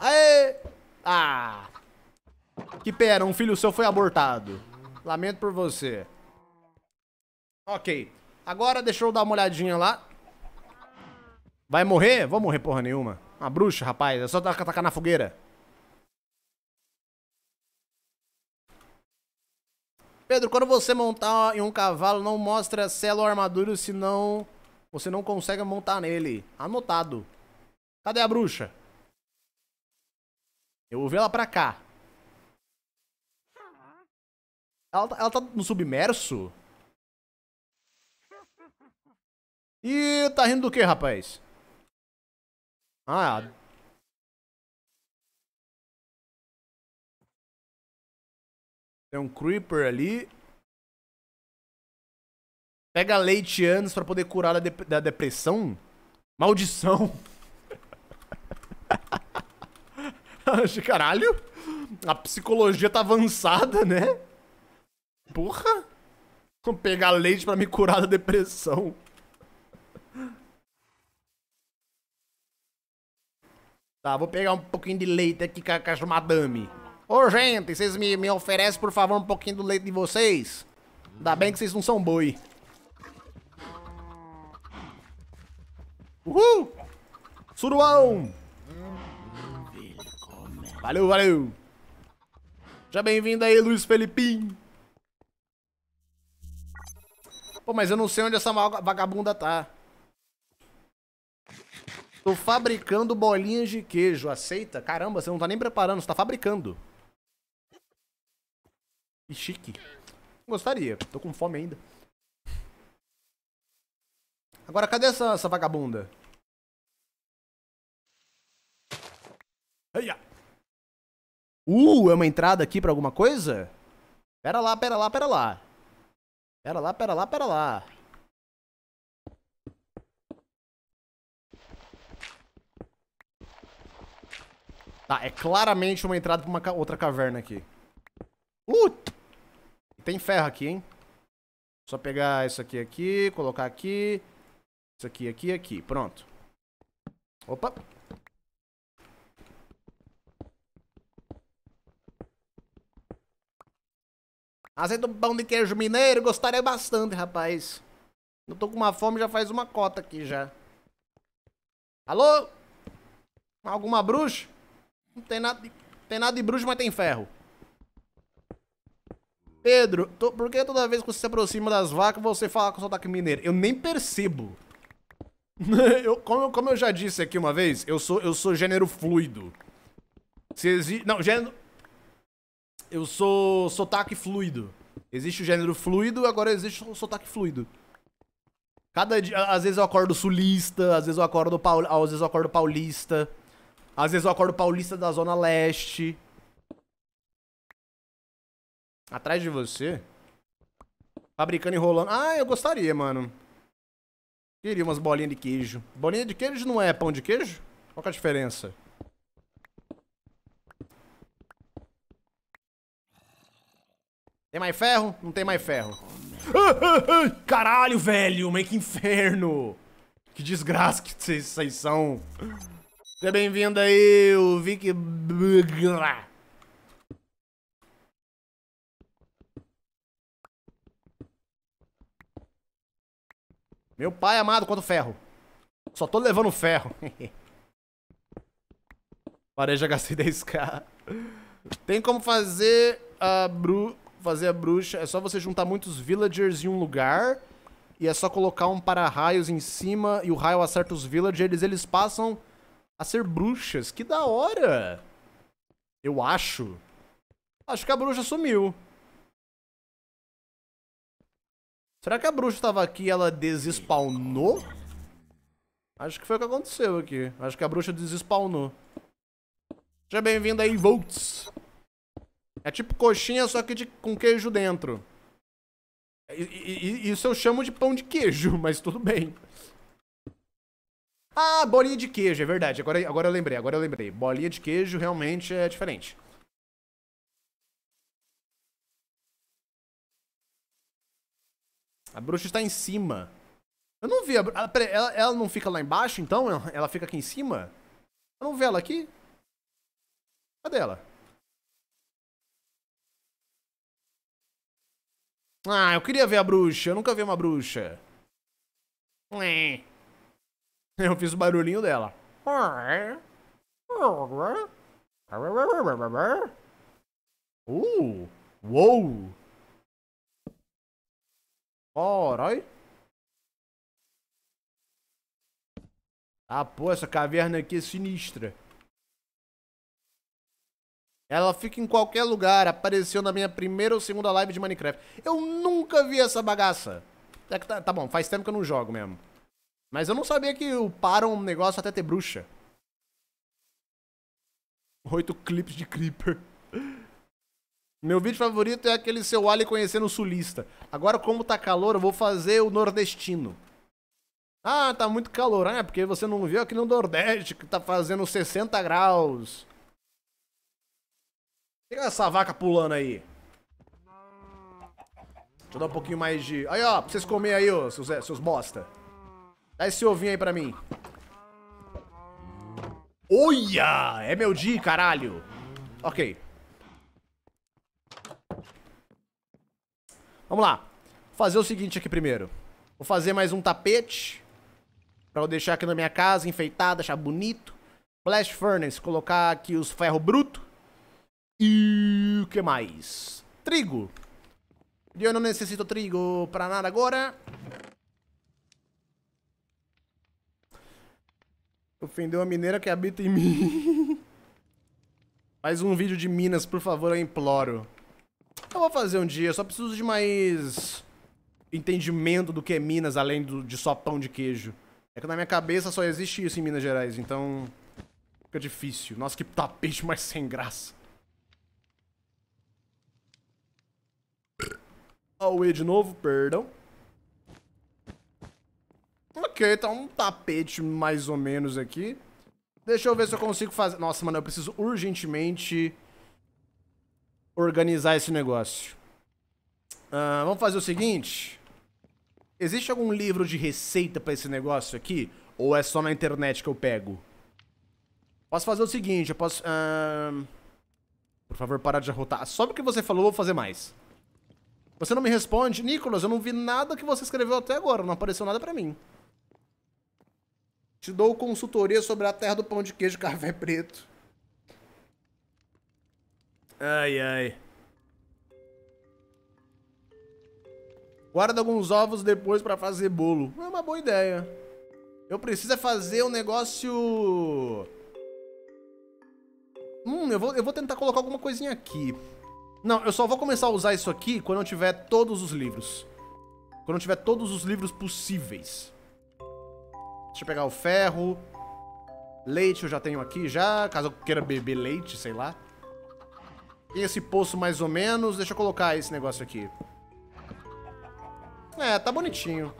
Aê! Ah! Que pera, um filho seu foi abortado. Lamento por você. Ok. Agora deixa eu dar uma olhadinha lá. Vai morrer? Vou morrer porra nenhuma. Uma bruxa, rapaz. É só tacar na fogueira. Pedro, quando você montar em um cavalo, não mostra selo ou armadura, senão você não consegue montar nele. Anotado. Cadê a bruxa? Eu vou ver ela pra cá. Ela, tá, ela tá no submerso? Ih, tá rindo do que, rapaz? Ah, Tem um Creeper ali. Pega leite anos para poder curar da, da depressão? Maldição! (laughs) Caralho! A psicologia tá avançada, né? Porra! Vou pegar leite para me curar da depressão. Tá, vou pegar um pouquinho de leite aqui com a, madame. Ô, gente, vocês me, me oferecem, por favor, um pouquinho do leite de vocês? Ainda bem que vocês não são boi. Uhul! Suruão! Valeu, valeu! Já bem-vindo aí, Luiz Felipim. Pô, mas eu não sei onde essa vagabunda tá. Tô fabricando bolinhas de queijo. Aceita? Caramba, você não tá nem preparando, você tá fabricando chique. Gostaria. Tô com fome ainda. Agora, cadê essa, essa vagabunda? Eia! Uh, é uma entrada aqui pra alguma coisa? Pera lá, pera lá, pera lá. Pera lá, pera lá, pera lá. Tá, é claramente uma entrada pra uma ca outra caverna aqui. Uh, tem ferro aqui, hein? Só pegar isso aqui aqui, colocar aqui. Isso aqui aqui aqui. Pronto. Opa. Aceita um pão de queijo mineiro? Gostaria bastante, rapaz. Eu tô com uma fome já faz uma cota aqui já. Alô? Alguma bruxa? Não tem nada de, tem nada de bruxa, mas tem ferro. Pedro, tô, por que toda vez que você se aproxima das vacas você fala com sotaque mineiro? Eu nem percebo. (laughs) eu, como, como, eu já disse aqui uma vez, eu sou, eu sou gênero fluido. Se Não, gênero... Eu sou sotaque fluido. Existe o gênero fluido, agora existe o sotaque fluido. Cada dia, às vezes eu acordo sulista, às vezes eu acordo, paul, às vezes eu acordo paulista, às vezes eu acordo paulista da zona leste atrás de você, fabricando enrolando. Ah, eu gostaria, mano. Queria umas bolinhas de queijo. Bolinha de queijo não é pão de queijo? Qual que é a diferença? Tem mais ferro? Não tem mais ferro. (laughs) Caralho, velho, meio que inferno. Que desgraça que vocês são. Seja bem-vindo aí, o Vic... Meu pai é amado quanto ferro. Só tô levando ferro. (laughs) Pareja gastei 10k. Tem como fazer a bru... fazer a bruxa. É só você juntar muitos villagers em um lugar. E é só colocar um para-raios em cima e o raio acerta os villagers. Eles passam a ser bruxas. Que da hora! Eu acho. Acho que a bruxa sumiu. Será que a bruxa estava aqui e ela desespawnou? Acho que foi o que aconteceu aqui. Acho que a bruxa desespawnou. Seja bem-vindo aí, Volts. É tipo coxinha, só que de, com queijo dentro. E, e, isso eu chamo de pão de queijo, (laughs) mas tudo bem. Ah, bolinha de queijo, é verdade. Agora, agora eu lembrei, agora eu lembrei. Bolinha de queijo realmente é diferente. A bruxa está em cima. Eu não vi a bruxa. Ah, ela, ela, ela, não fica lá embaixo, então? Ela fica aqui em cima? Eu não vi ela aqui? Cadê ela? Ah, eu queria ver a bruxa. Eu nunca vi uma bruxa. (laughs) Eu fiz o barulhinho dela. Uh, uou! Corói. Ah, pô, essa caverna aqui é sinistra. Ela fica em qualquer lugar. Apareceu na minha primeira ou segunda live de Minecraft. Eu nunca vi essa bagaça. É tá, tá, bom, faz tempo que eu não jogo mesmo. Mas eu não sabia que uparam é um negócio até ter bruxa. Oito clipes de Creeper. Meu vídeo favorito é aquele seu Ali conhecendo o sulista. Agora, como tá calor, eu vou fazer o nordestino. Ah, tá muito calor. Ah, é, porque você não viu aqui no Nordeste que tá fazendo 60 graus. Pega essa vaca pulando aí. Deixa eu dar um pouquinho mais de... Aí, ó, pra vocês comerem aí, ó, seus, é, seus bosta. Dá esse ovinho aí pra mim. Olha! É meu dia, caralho. Ok. Vamos lá. Vou fazer o seguinte aqui primeiro. Vou fazer mais um tapete. Pra eu deixar aqui na minha casa, enfeitado, deixar bonito. Blast Furnace, colocar aqui os ferro bruto. E o que mais? Trigo. Eu não necessito trigo pra nada agora. Ofendeu a mineira que habita em mim. Faz (laughs) um vídeo de Minas, por favor, eu imploro. Eu vou fazer um dia, só preciso de mais entendimento do que é Minas, além do, de só pão de queijo. É que na minha cabeça só existe isso em Minas Gerais, então fica difícil. Nossa, que tapete mais sem graça. Away de novo, perdão. Ok, tá um tapete mais ou menos aqui. Deixa eu ver se eu consigo fazer... Nossa, mano, eu preciso urgentemente organizar esse negócio. Uh, vamos fazer o seguinte. Existe algum livro de receita para esse negócio aqui? Ou é só na internet que eu pego? Posso fazer o seguinte, eu posso... Uh... Por favor, para de arrotar. Só porque você falou, eu vou fazer mais. Você não me responde? Nicolas, eu não vi nada que você escreveu até agora. Não apareceu nada para mim. Te dou consultoria sobre a terra do pão de queijo (laughs) café preto. Ai, ai. Guarda alguns ovos depois pra fazer bolo. É uma boa ideia. Eu preciso é fazer um negócio... Hum, eu vou, eu vou tentar colocar alguma coisinha aqui. Não, eu só vou começar a usar isso aqui quando eu tiver todos os livros. Quando eu tiver todos os livros possíveis. Deixa eu pegar o ferro. Leite eu já tenho aqui já, caso eu queira beber leite, sei lá. Tem esse poço mais ou menos. Deixa eu colocar esse negócio aqui. É, tá bonitinho.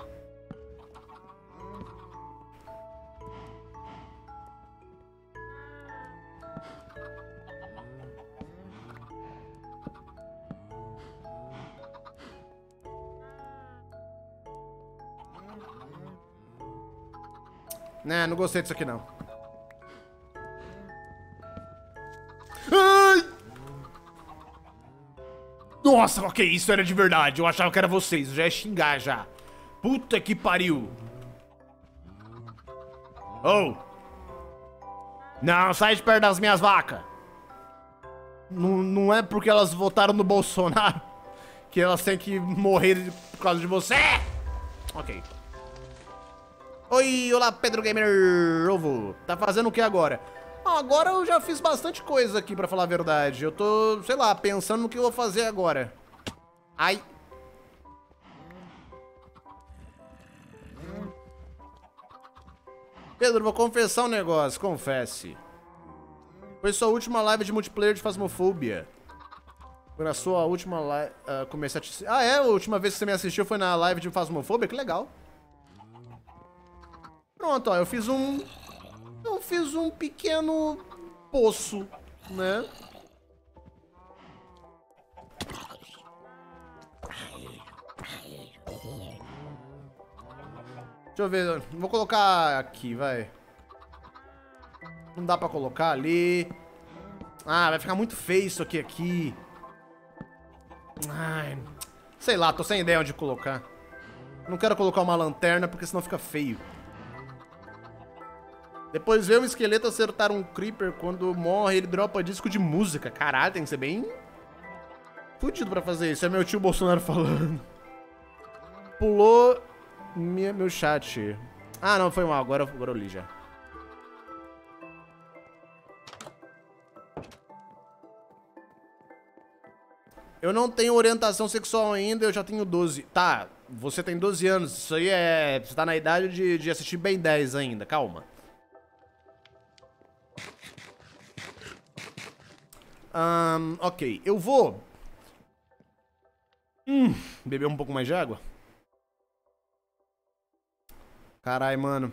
Né, não gostei disso aqui não. Ai! Nossa, ok, isso era de verdade. Eu achava que era vocês. Eu já ia xingar já. Puta que pariu. Oh. Não, sai de perto das minhas vacas. Não, não é porque elas votaram no Bolsonaro (laughs) que elas têm que morrer por causa de você. Ok. Oi, olá, Pedro Gamer Ovo. Tá fazendo o que agora? Ah, agora eu já fiz bastante coisa aqui, pra falar a verdade. Eu tô, sei lá, pensando no que eu vou fazer agora. Ai. Pedro, vou confessar um negócio, confesse. Foi sua última live de multiplayer de Fasmofobia. Foi na sua última live... Uh, ah, comecei a te... Ah, é? A última vez que você me assistiu foi na live de Fasmofobia? Que legal. Pronto, ó. Eu fiz um eu fiz um pequeno poço, né? Deixa eu ver, vou colocar aqui, vai. Não dá pra colocar ali. Ah, vai ficar muito feio isso aqui, aqui. Ai, sei lá, tô sem ideia onde colocar. Não quero colocar uma lanterna porque senão fica feio. Depois vê um esqueleto acertar um creeper quando morre, ele dropa disco de música. Caralho, tem que ser bem fudido pra fazer isso. É meu tio Bolsonaro falando. Pulou minha, meu chat. Ah, não, foi mal. Agora, agora eu li já. Eu não tenho orientação sexual ainda, eu já tenho 12. Tá, você tem 12 anos. Isso aí é... Você tá na idade de, de assistir bem 10 ainda, calma. Um, ok, eu vou... Hum, beber um pouco mais de água. Carai, mano.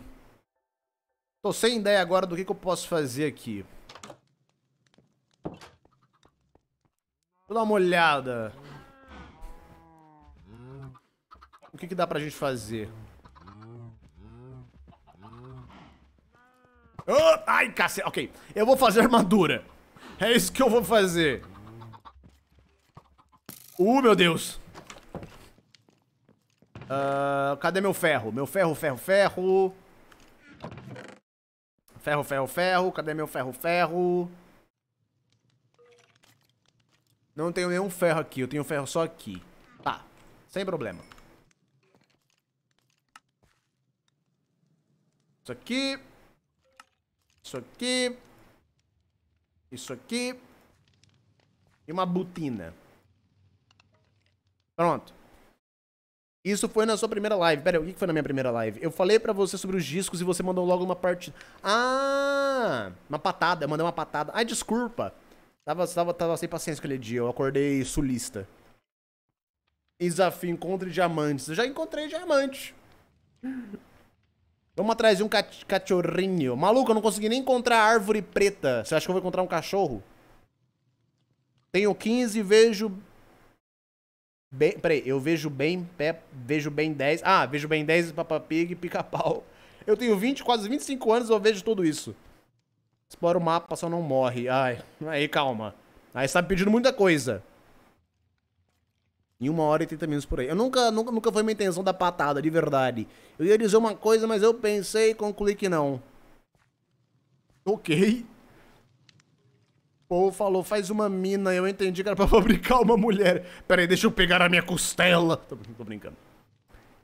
Tô sem ideia agora do que, que eu posso fazer aqui. Vou dar uma olhada. O que, que dá pra gente fazer? Oh, ai, cacete. Ok. Eu vou fazer armadura. É isso que eu vou fazer. Uh, meu Deus. Uh, cadê meu ferro? Meu ferro, ferro, ferro. Ferro, ferro, ferro. Cadê meu ferro, ferro? Não tenho nenhum ferro aqui. Eu tenho ferro só aqui. Tá. Sem problema. Isso aqui. Isso aqui. Isso aqui. E uma butina. Pronto. Isso foi na sua primeira live. Pera aí, o que foi na minha primeira live? Eu falei para você sobre os discos e você mandou logo uma partida. Ah! Uma patada, eu mandei uma patada. Ai, desculpa. Tava, tava, tava sem paciência aquele dia, eu acordei sulista. Desafio, encontre diamantes. Eu já encontrei diamante. Vamos atrás de um cachorrinho. Maluco, eu não consegui nem encontrar a árvore preta. Você acha que eu vou encontrar um cachorro? Tenho 15, vejo... Bem, peraí, eu vejo bem, pé, vejo bem 10... Ah, vejo bem 10, papapig, pica-pau. Eu tenho 20, quase 25 anos, eu vejo tudo isso. Explora o mapa, só não morre. Ai, aí calma. Aí você tá pedindo muita coisa. Em uma hora e 30 minutos por aí. Eu nunca, nunca, nunca foi minha intenção da patada, de verdade. Eu ia dizer uma coisa, mas eu pensei e concluí que não. Ok. O povo falou, faz uma mina. Eu entendi que era pra (laughs) fabricar uma mulher. Pera aí, deixa eu pegar a minha costela. Tô, tô brincando.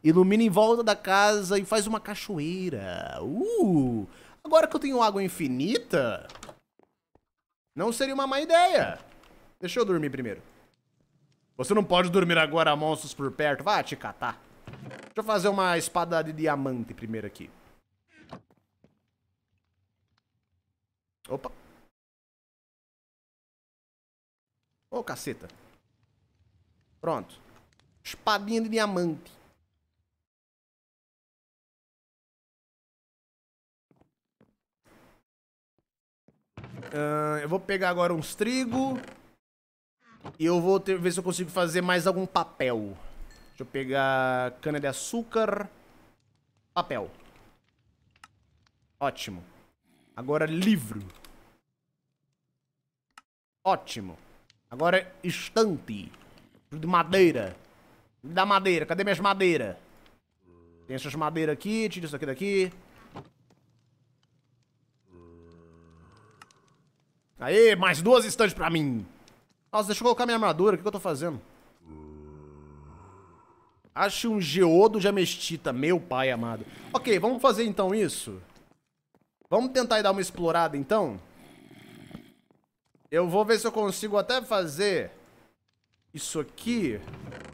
Ilumina em volta da casa e faz uma cachoeira. Uh! Agora que eu tenho água infinita, não seria uma má ideia. Deixa eu dormir primeiro. Você não pode dormir agora, monstros por perto. Vá te catar. Deixa eu fazer uma espada de diamante primeiro aqui. Opa. Ô, oh, caceta. Pronto. Espadinha de diamante. Uh, eu vou pegar agora uns trigo. E eu vou ter, ver se eu consigo fazer mais algum papel. Deixa eu pegar cana de açúcar. Papel. Ótimo. Agora livro. Ótimo. Agora estante. De madeira. Da madeira. Cadê minhas madeiras? Tem essas madeiras aqui. Tira isso aqui daqui. Aê, mais duas estantes pra mim. Nossa, deixa eu colocar minha armadura. O que, que eu tô fazendo? Acho um geodo de amestita, meu pai amado. Ok, vamos fazer então isso? Vamos tentar dar uma explorada então? Eu vou ver se eu consigo até fazer isso aqui.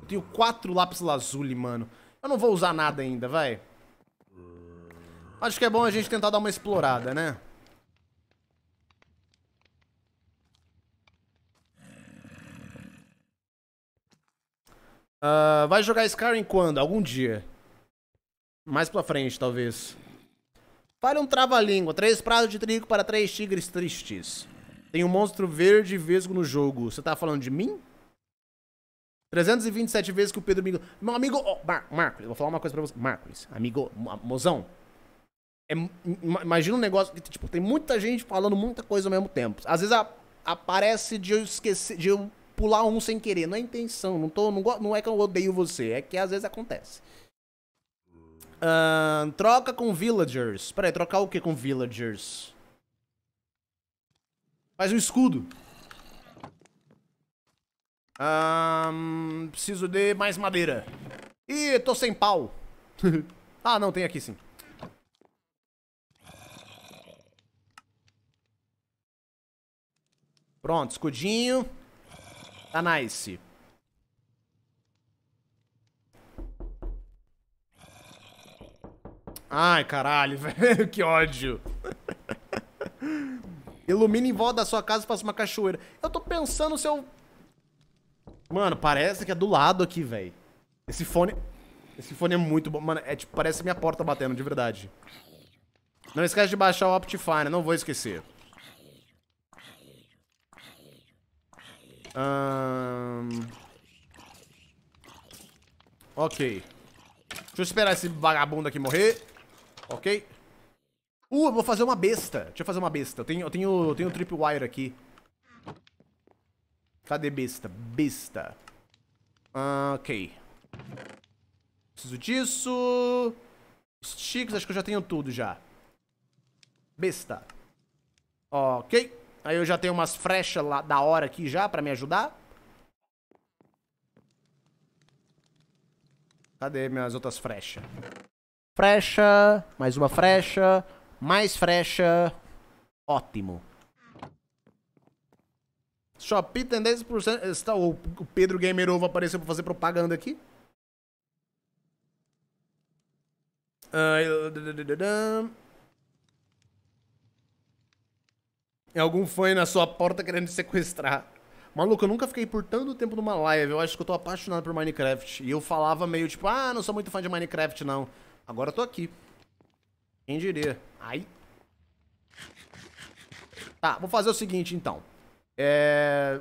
Eu tenho quatro lápis lazuli, mano. Eu não vou usar nada ainda, vai. Acho que é bom a gente tentar dar uma explorada, né? Uh, vai jogar Skyrim quando? Algum dia. Mais pra frente, talvez. Fale um trava-língua. Três pratos de trigo para três tigres tristes. Tem um monstro verde e vesgo no jogo. Você tá falando de mim? 327 vezes que o Pedro me... Meu amigo... Oh, Mar Marcos, eu vou falar uma coisa pra você. Marcos, amigo... Mozão. É, imagina um negócio que, tipo, tem muita gente falando muita coisa ao mesmo tempo. Às vezes a, aparece de eu esquecer... De eu pular um sem querer. Não é intenção, não, tô, não, não é que eu odeio você, é que às vezes acontece. Uh, troca com villagers. Peraí, trocar o que com villagers? Faz um escudo. preciso de mais madeira. Ih, tô sem pau. (laughs) ah, não, tem aqui sim. Pronto, escudinho. Tá nice. Ai, caralho, (laughs) velho, que ódio. Ilumina em volta da sua casa e faça uma cachoeira. Eu tô pensando se eu... Mano, parece que é do lado aqui, velho. Esse fone... Esse fone é muito bom. Mano, é tipo, parece minha porta batendo, de verdade. Não esquece de baixar o Optifine, não vou esquecer. Um... Ok. Deixa eu esperar esse vagabundo aqui morrer. Ok. Uh, eu vou fazer uma besta. Deixa eu fazer uma besta. Eu tenho, eu tenho, eu tenho um tripwire aqui. Cadê besta? Besta. Uh, ok. Preciso disso. Sticks, acho que eu já tenho tudo já. Besta. Ok. Aí eu já tenho umas frechas lá, da hora aqui já pra me ajudar. Cadê minhas outras frechas? Frecha, mais uma frecha, mais frecha. Ótimo. Shopee tem 10%. Está, o Pedro Gamer Ovo apareceu pra fazer propaganda aqui. Uh, É algum fã na sua porta querendo te sequestrar. Maluco, eu nunca fiquei por tanto tempo numa live. Eu acho que eu tô apaixonado por Minecraft. E eu falava meio tipo, ah, não sou muito fã de Minecraft, não. Agora eu tô aqui. Quem diria? Ai. Tá, vou fazer o seguinte, então. É...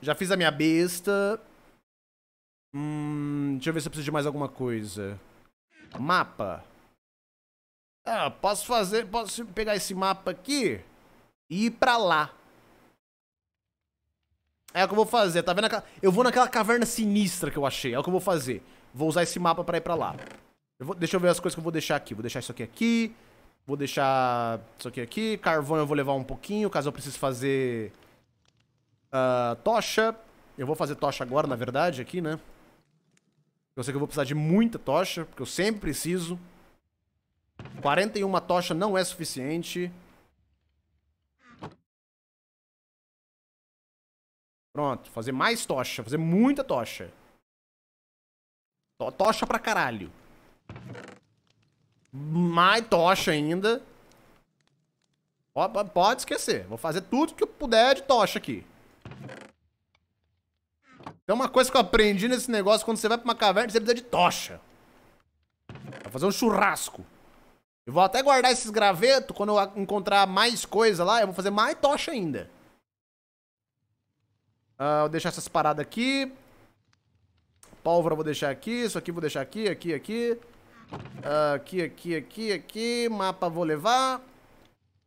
Já fiz a minha besta. Hum, deixa eu ver se eu preciso de mais alguma coisa. Mapa. Ah, posso fazer, posso pegar esse mapa aqui e ir pra lá. É o que eu vou fazer, tá vendo? Eu vou naquela caverna sinistra que eu achei, é o que eu vou fazer. Vou usar esse mapa pra ir pra lá. Eu vou... Deixa eu ver as coisas que eu vou deixar aqui. Vou deixar isso aqui aqui, vou deixar isso aqui aqui, carvão eu vou levar um pouquinho, caso eu precise fazer uh, tocha. Eu vou fazer tocha agora, na verdade, aqui, né? Eu sei que eu vou precisar de muita tocha, porque eu sempre preciso. 41 tocha não é suficiente. Pronto, fazer mais tocha, fazer muita tocha. tocha pra caralho. Mais tocha ainda. Pode, pode esquecer, vou fazer tudo que eu puder de tocha aqui. Tem uma coisa que eu aprendi nesse negócio, quando você vai pra uma caverna, você precisa de tocha. Pra fazer um churrasco. Eu vou até guardar esses gravetos. Quando eu encontrar mais coisa lá, eu vou fazer mais tocha ainda. Uh, vou deixar essas paradas aqui. Pólvora vou deixar aqui. Isso aqui vou deixar aqui, aqui, aqui. Uh, aqui, aqui, aqui, aqui. Mapa vou levar. Vou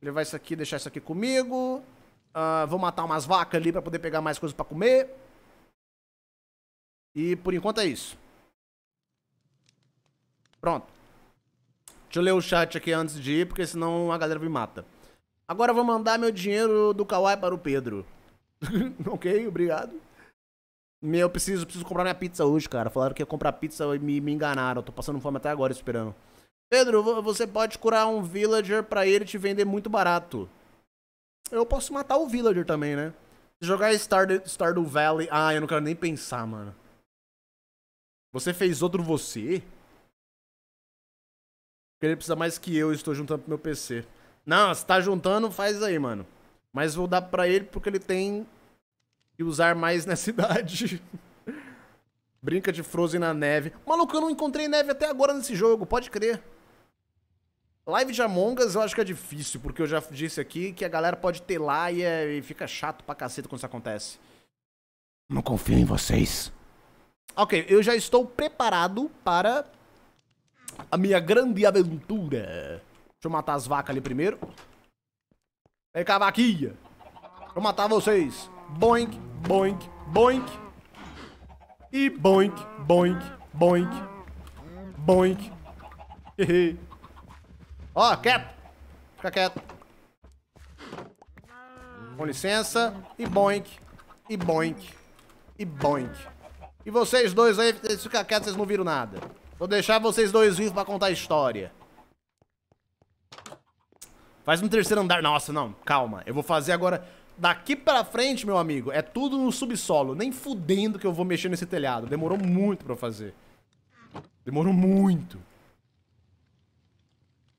levar isso aqui, deixar isso aqui comigo. Uh, vou matar umas vacas ali pra poder pegar mais coisas pra comer. E por enquanto é isso. Pronto. Deixa eu ler o chat aqui antes de ir, porque senão a galera me mata. Agora vou mandar meu dinheiro do Kawaii para o Pedro. (laughs) ok, obrigado. Meu, eu preciso, preciso comprar minha pizza hoje, cara. Falaram que ia comprar pizza e me, me enganaram. tô passando fome até agora esperando. Pedro, você pode curar um villager para ele te vender muito barato. Eu posso matar o villager também, né? Se jogar Stardew, Stardew Valley... Ah, eu não quero nem pensar, mano. Você fez outro você? Porque ele precisa mais que eu e estou juntando pro meu PC. Não, se tá juntando, faz aí, mano. Mas vou dar pra ele porque ele tem que usar mais (laughs) nessa idade. Brinca de Frozen na neve. Maluco, eu não encontrei neve até agora nesse jogo, pode crer. Live de Among Us eu acho que é difícil, porque eu já disse aqui que a galera pode ter lá e, é, e fica chato pra caceta quando isso acontece. Não confio em vocês. Ok, eu já estou preparado para a minha grande aventura. Deixa eu matar as vacas ali primeiro. Vem cá, vaquinha. Vou matar vocês. Boink, boink, boink. E boink, boink, boink. Boink. Ó, oh, quieto. Fica quieto. Com licença. E boink. E boink. E boink. E vocês dois aí, vocês ficam quietos, vocês não viram nada. Vou deixar vocês dois vivos pra contar a história. Faz um terceiro andar. Nossa, não. Calma. Eu vou fazer agora... Daqui pra frente, meu amigo, é tudo no subsolo. Nem fudendo que eu vou mexer nesse telhado. Demorou muito pra fazer. Demorou muito.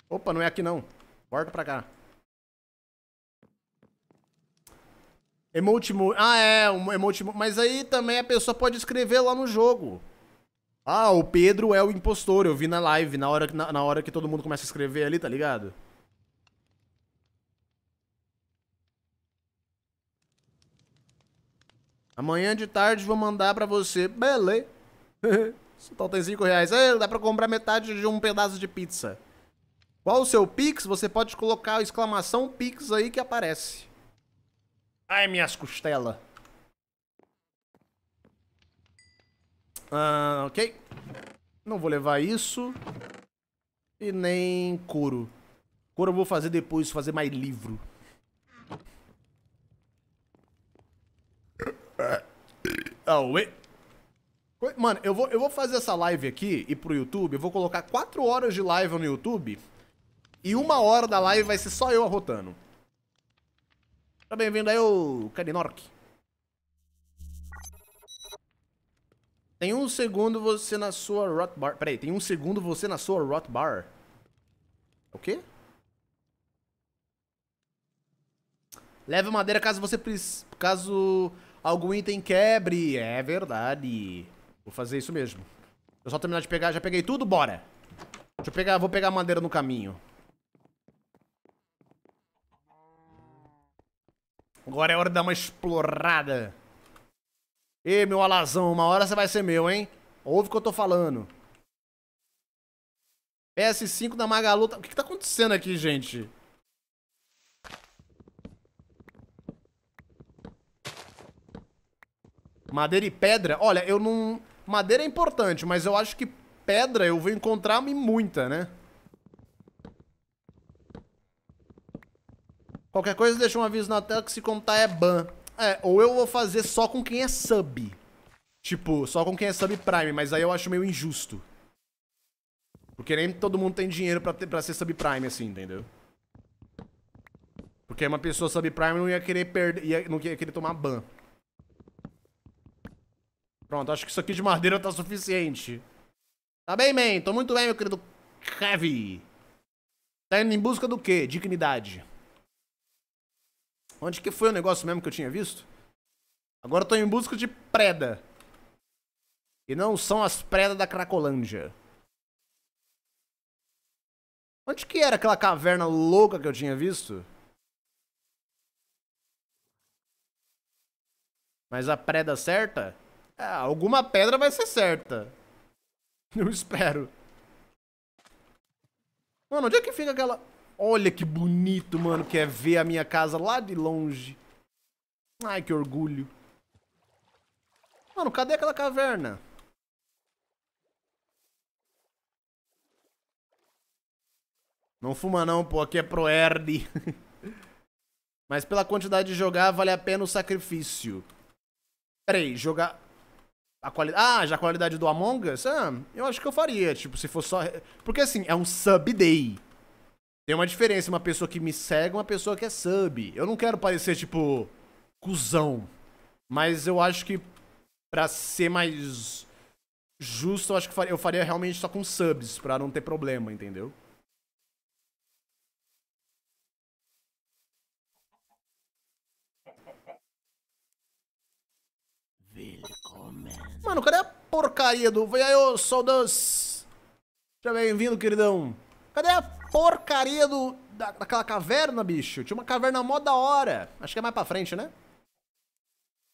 Opa, não é aqui não. Porta pra cá. Emote... Ah, é. Um emote... Mas aí também a pessoa pode escrever lá no jogo. Ah, o Pedro é o impostor, eu vi na live, na hora, na, na hora que todo mundo começa a escrever ali, tá ligado? Amanhã de tarde vou mandar pra você. Beleza. Total tem 5 reais. Ei, dá pra comprar metade de um pedaço de pizza. Qual o seu Pix? Você pode colocar a exclamação Pix aí que aparece. Ai, minhas costelas. Ah, ok. Não vou levar isso. E nem couro. Couro eu vou fazer depois, fazer mais livro. Aue. Mano, eu vou, eu vou fazer essa live aqui e pro YouTube. Eu vou colocar 4 horas de live no YouTube. E uma hora da live vai ser só eu arrotando. Tá bem-vindo aí, o Caninorque. Tem um segundo você na sua rot bar. Peraí, tem um segundo você na sua rot bar. É o quê? Leve madeira caso você precise. Caso algum item quebre. É verdade. Vou fazer isso mesmo. Eu só terminar de pegar, já peguei tudo, bora. Deixa eu pegar, vou pegar madeira no caminho. Agora é hora de dar uma explorada. Ê, meu alazão, uma hora você vai ser meu, hein? Ouve o que eu tô falando. PS5 da Magalu. Tá- o que, que tá acontecendo aqui, gente? Madeira e pedra? Olha, eu não... Madeira é importante, mas eu acho que pedra eu vou encontrar muita, né? Qualquer coisa deixa um aviso na tela que se contar é ban. É, ou eu vou fazer só com quem é sub. Tipo, só com quem é sub prime, mas aí eu acho meio injusto. Porque nem todo mundo tem dinheiro pra, ter, pra ser sub prime, assim, entendeu? Porque uma pessoa sub prime não ia querer perder. Ia, não ia querer tomar ban. Pronto, acho que isso aqui de madeira tá suficiente. Tá bem, man. Tô muito bem, meu querido Heavy. Tá indo em busca do quê? Dignidade. Onde que foi o negócio mesmo que eu tinha visto? Agora eu tô em busca de preda. E não são as predas da Cracolândia. Onde que era aquela caverna louca que eu tinha visto? Mas a preda certa? É, alguma pedra vai ser certa. Eu espero. Mano, onde é que fica aquela... Olha que bonito, mano, que é ver a minha casa lá de longe. Ai, que orgulho. Mano, cadê aquela caverna? Não fuma não, pô. Aqui é pro Erd. (laughs) Mas pela quantidade de jogar, vale a pena o sacrifício. Peraí, jogar... A quali... Ah, já a qualidade do Among Us? Ah, eu acho que eu faria, tipo, se fosse só... Porque assim, é um sub-day. Tem uma diferença, uma pessoa que me segue uma pessoa que é sub. Eu não quero parecer, tipo, cuzão. Mas eu acho que, pra ser mais justo, eu acho que eu faria realmente só com subs, pra não ter problema, entendeu? Mano, cadê a porcaria do... E aí, ô, soldados? Seja bem-vindo, queridão. Cadê a porcaria do, da, daquela caverna, bicho. Tinha uma caverna mó da hora. Acho que é mais pra frente, né?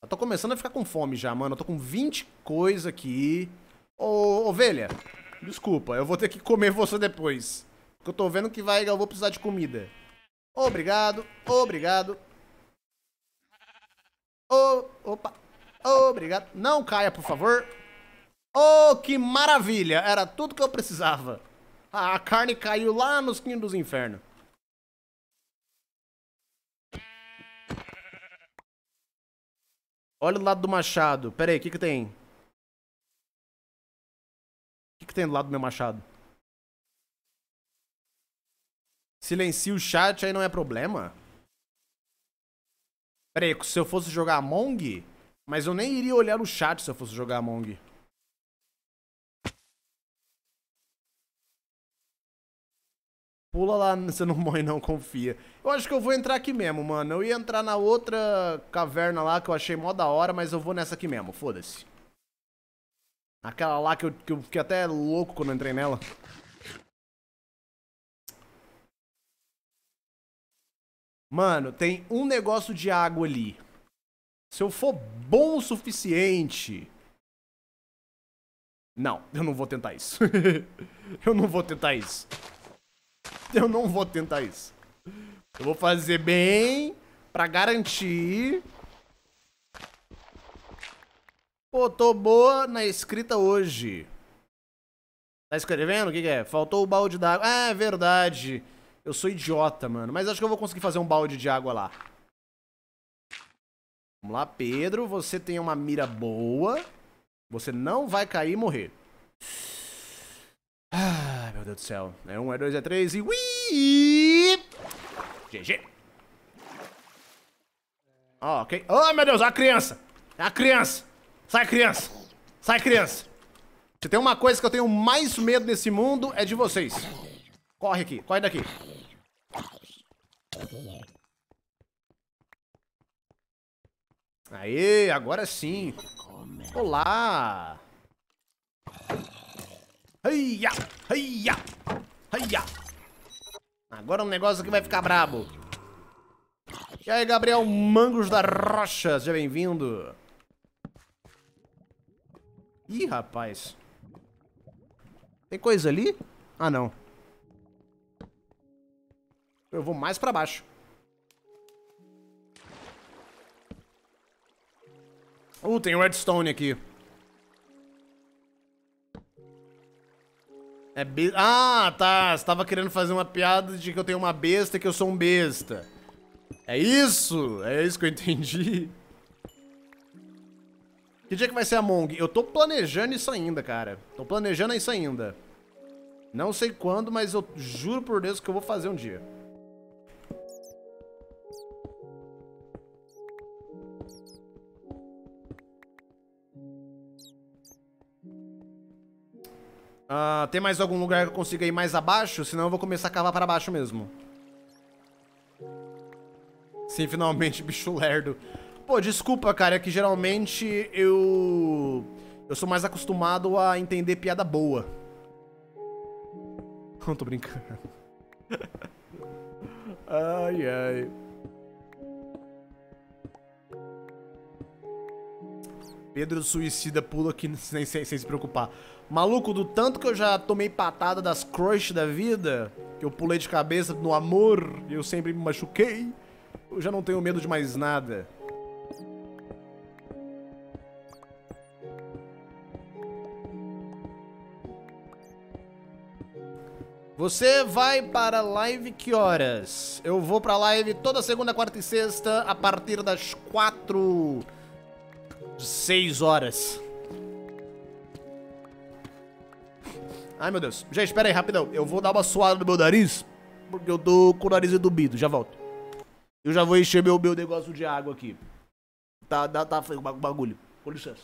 Eu tô começando a ficar com fome já, mano. Eu tô com 20 coisas aqui. Ô, ovelha, desculpa. Eu vou ter que comer você depois. Porque eu tô vendo que vai, eu vou precisar de comida. Obrigado, obrigado. Ô, opa. Obrigado. Não caia, por favor. Oh, que maravilha. Era tudo que eu precisava. A carne caiu lá nos quinhos dos infernos. Olha o lado do machado. Pera aí, o que que tem? O que que tem do lado do meu machado? Silencie o chat, aí não é problema. Pera aí, se eu fosse jogar Among... Mas eu nem iria olhar o chat se eu fosse jogar Among. Pula lá, (laughs) você não morre não, confia. Eu acho que eu vou entrar aqui mesmo, mano. Eu ia entrar na outra caverna lá que eu achei mó da hora, mas eu vou nessa aqui mesmo, foda-se. Aquela lá que eu, que eu fiquei até louco quando entrei nela. Mano, tem um negócio de água ali. Se eu for bom o suficiente... Não, eu não vou tentar isso. (laughs) eu não vou tentar isso. (laughs) Eu não vou tentar isso. Eu vou fazer bem pra garantir. Pô, tô boa na escrita hoje. Tá escrevendo? O que, que é? Faltou o balde d'água. Ah, é verdade. Eu sou idiota, mano. Mas acho que eu vou conseguir fazer um balde de água lá. Vamos lá, Pedro. Você tem uma mira boa. Você não vai cair e morrer. Ah, meu Deus do céu. É um, é dois, é três e... Ui! GG. Oh, ok. Oh, meu Deus, a criança. É a criança. Sai, criança. Sai, criança. Se tem uma coisa que eu tenho mais medo nesse mundo, é de vocês. Corre aqui, corre daqui. Aí, agora sim. Olá. Heia! Heia! Heia! Agora um negócio que vai ficar brabo. E aí, Gabriel Mangos da Rocha, seja bem-vindo. Ih, rapaz. Tem coisa ali? Ah, não. Eu vou mais pra baixo. Uh, tem redstone aqui. É be... Ah, tá. Você tava querendo fazer uma piada de que eu tenho uma besta e que eu sou um besta. É isso? É isso que eu entendi. Que dia que vai ser a Mong? Eu tô planejando isso ainda, cara. Tô planejando isso ainda. Não sei quando, mas eu juro por Deus que eu vou fazer um dia. Uh, tem mais algum lugar que eu consiga ir mais abaixo? Senão eu vou começar a cavar para baixo mesmo. Sim, finalmente, (laughs) bicho lerdo. Pô, desculpa, cara, é que geralmente eu... Eu sou mais acostumado a entender piada boa. (laughs) Não tô brincando. (laughs) ai, ai. Pedro Suicida pula aqui (laughs) sem, sem, sem, se preocupar. Maluco, do tanto que eu já tomei patada das crush da vida, que eu pulei de cabeça no amor e eu sempre me machuquei, eu já não tenho medo de mais nada. Você vai para live que horas? Eu vou para live toda segunda, quarta e sexta a partir das quatro... 4 6 horas. Ai, meu Deus. Gente, espera aí, rapidão. Eu vou dar uma suada no meu nariz, porque eu tô com o nariz entubido. Já volto. Eu já vou encher meu, meu negócio de água aqui. Tá, tá, tá feio o bagulho. Com licença.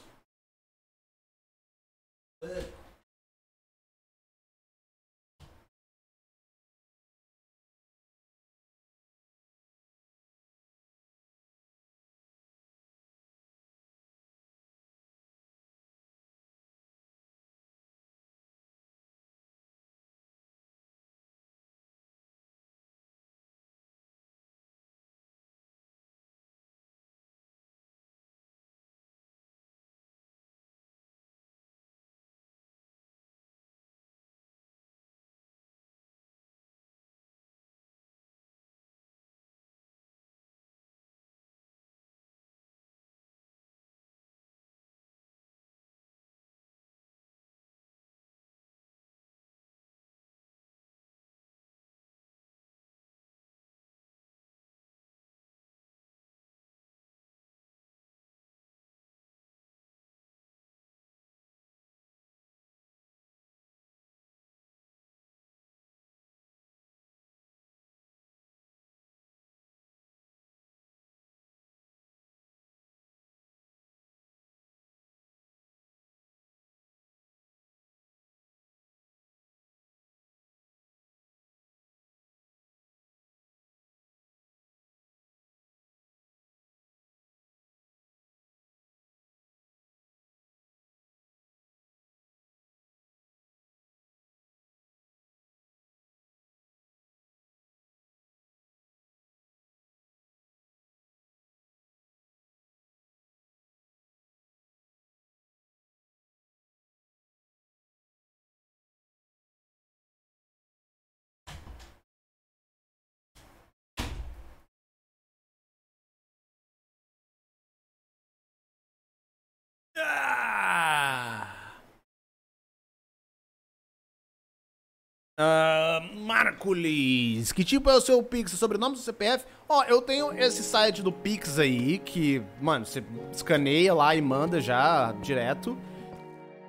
Uh, Marcolis, que tipo é o seu Pix, sobrenome do CPF? Ó, oh, eu tenho esse site do Pix aí que, mano, você escaneia lá e manda já direto.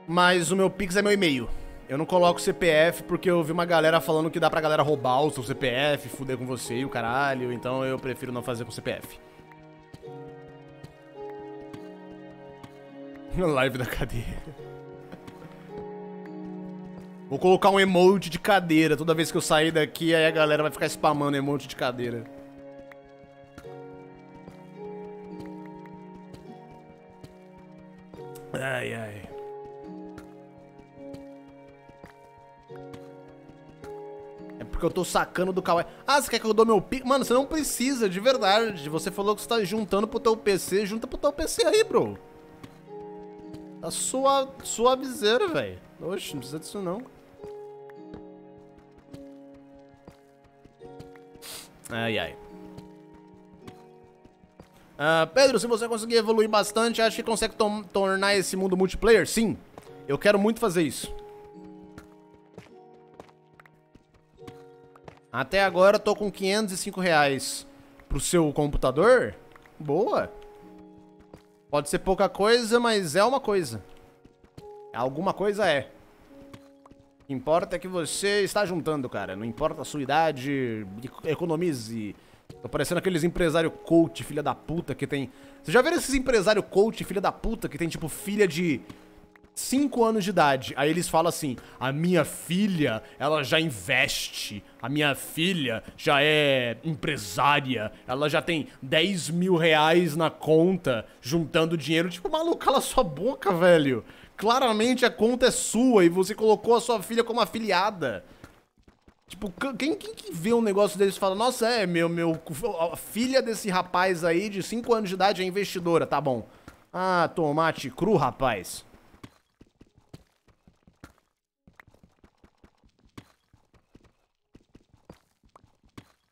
Mas o meu Pix é meu e-mail. Eu não coloco CPF porque eu vi uma galera falando que dá pra galera roubar o seu CPF, fuder com você e o caralho, então eu prefiro não fazer com CPF. (laughs) Live da cadeia. Vou colocar um emote de cadeira. Toda vez que eu sair daqui, aí a galera vai ficar spamando emote de cadeira. Ai, ai. É porque eu tô sacando do kawaii. Ah, você quer que eu dou meu pico? Mano, você não precisa, de verdade. Você falou que você tá juntando pro teu PC. Junta pro teu PC aí, bro. Tá sua, viseira, velho. Oxe, não precisa disso não. Ai, ai. Uh, Pedro, se você conseguir evoluir bastante, acho que consegue to tornar esse mundo multiplayer? Sim, eu quero muito fazer isso. Até agora eu tô com 505 reais pro seu computador. Boa. Pode ser pouca coisa, mas é uma coisa. Alguma coisa é que importa é que você está juntando, cara. Não importa a sua idade, economize. Tô parecendo aqueles empresário coach, filha da puta, que tem... você já viram esses empresário coach, filha da puta, que tem, tipo, filha de... 5 anos de idade. Aí eles falam assim: a minha filha, ela já investe. A minha filha já é empresária. Ela já tem 10 mil reais na conta, juntando dinheiro. Tipo, maluco, cala sua boca, velho. Claramente a conta é sua e você colocou a sua filha como afiliada. Tipo, quem, quem que vê um negócio deles e fala, nossa, é, meu, meu, a filha desse rapaz aí de 5 anos de idade é investidora, tá bom. Ah, tomate cru, rapaz.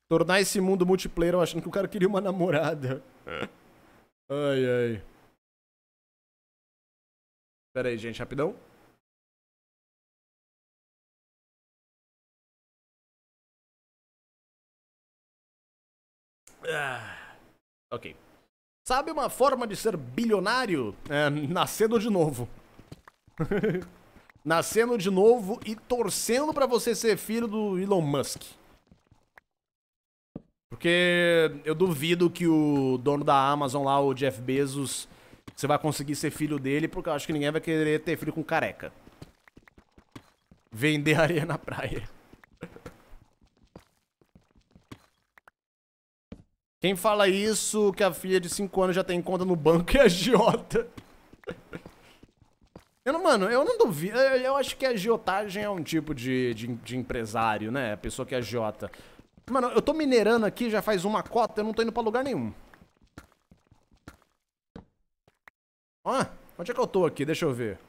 Tornar esse mundo multiplayer eu achando que o cara queria uma namorada. É. ai, ai. Pera aí, gente, rapidão. Ah, ok. Sabe uma forma de ser bilionário? É, nascendo de novo. (laughs) nascendo de novo e torcendo para você ser filho do Elon Musk. Porque eu duvido que o dono da Amazon lá, o Jeff Bezos, você vai conseguir ser filho dele, porque eu acho que ninguém vai querer ter filho com careca. Vender areia na praia. Quem fala isso que a filha de 5 anos já tem conta no banco é agiota. Eu não, mano, eu não duvido. Eu, eu acho que a agiotagem é um tipo de, de, de empresário, né? A pessoa que é agiota. Mano, eu tô minerando aqui já faz uma cota, eu não tô indo pra lugar nenhum. Ah, onde é que eu tô aqui? Deixa eu ver.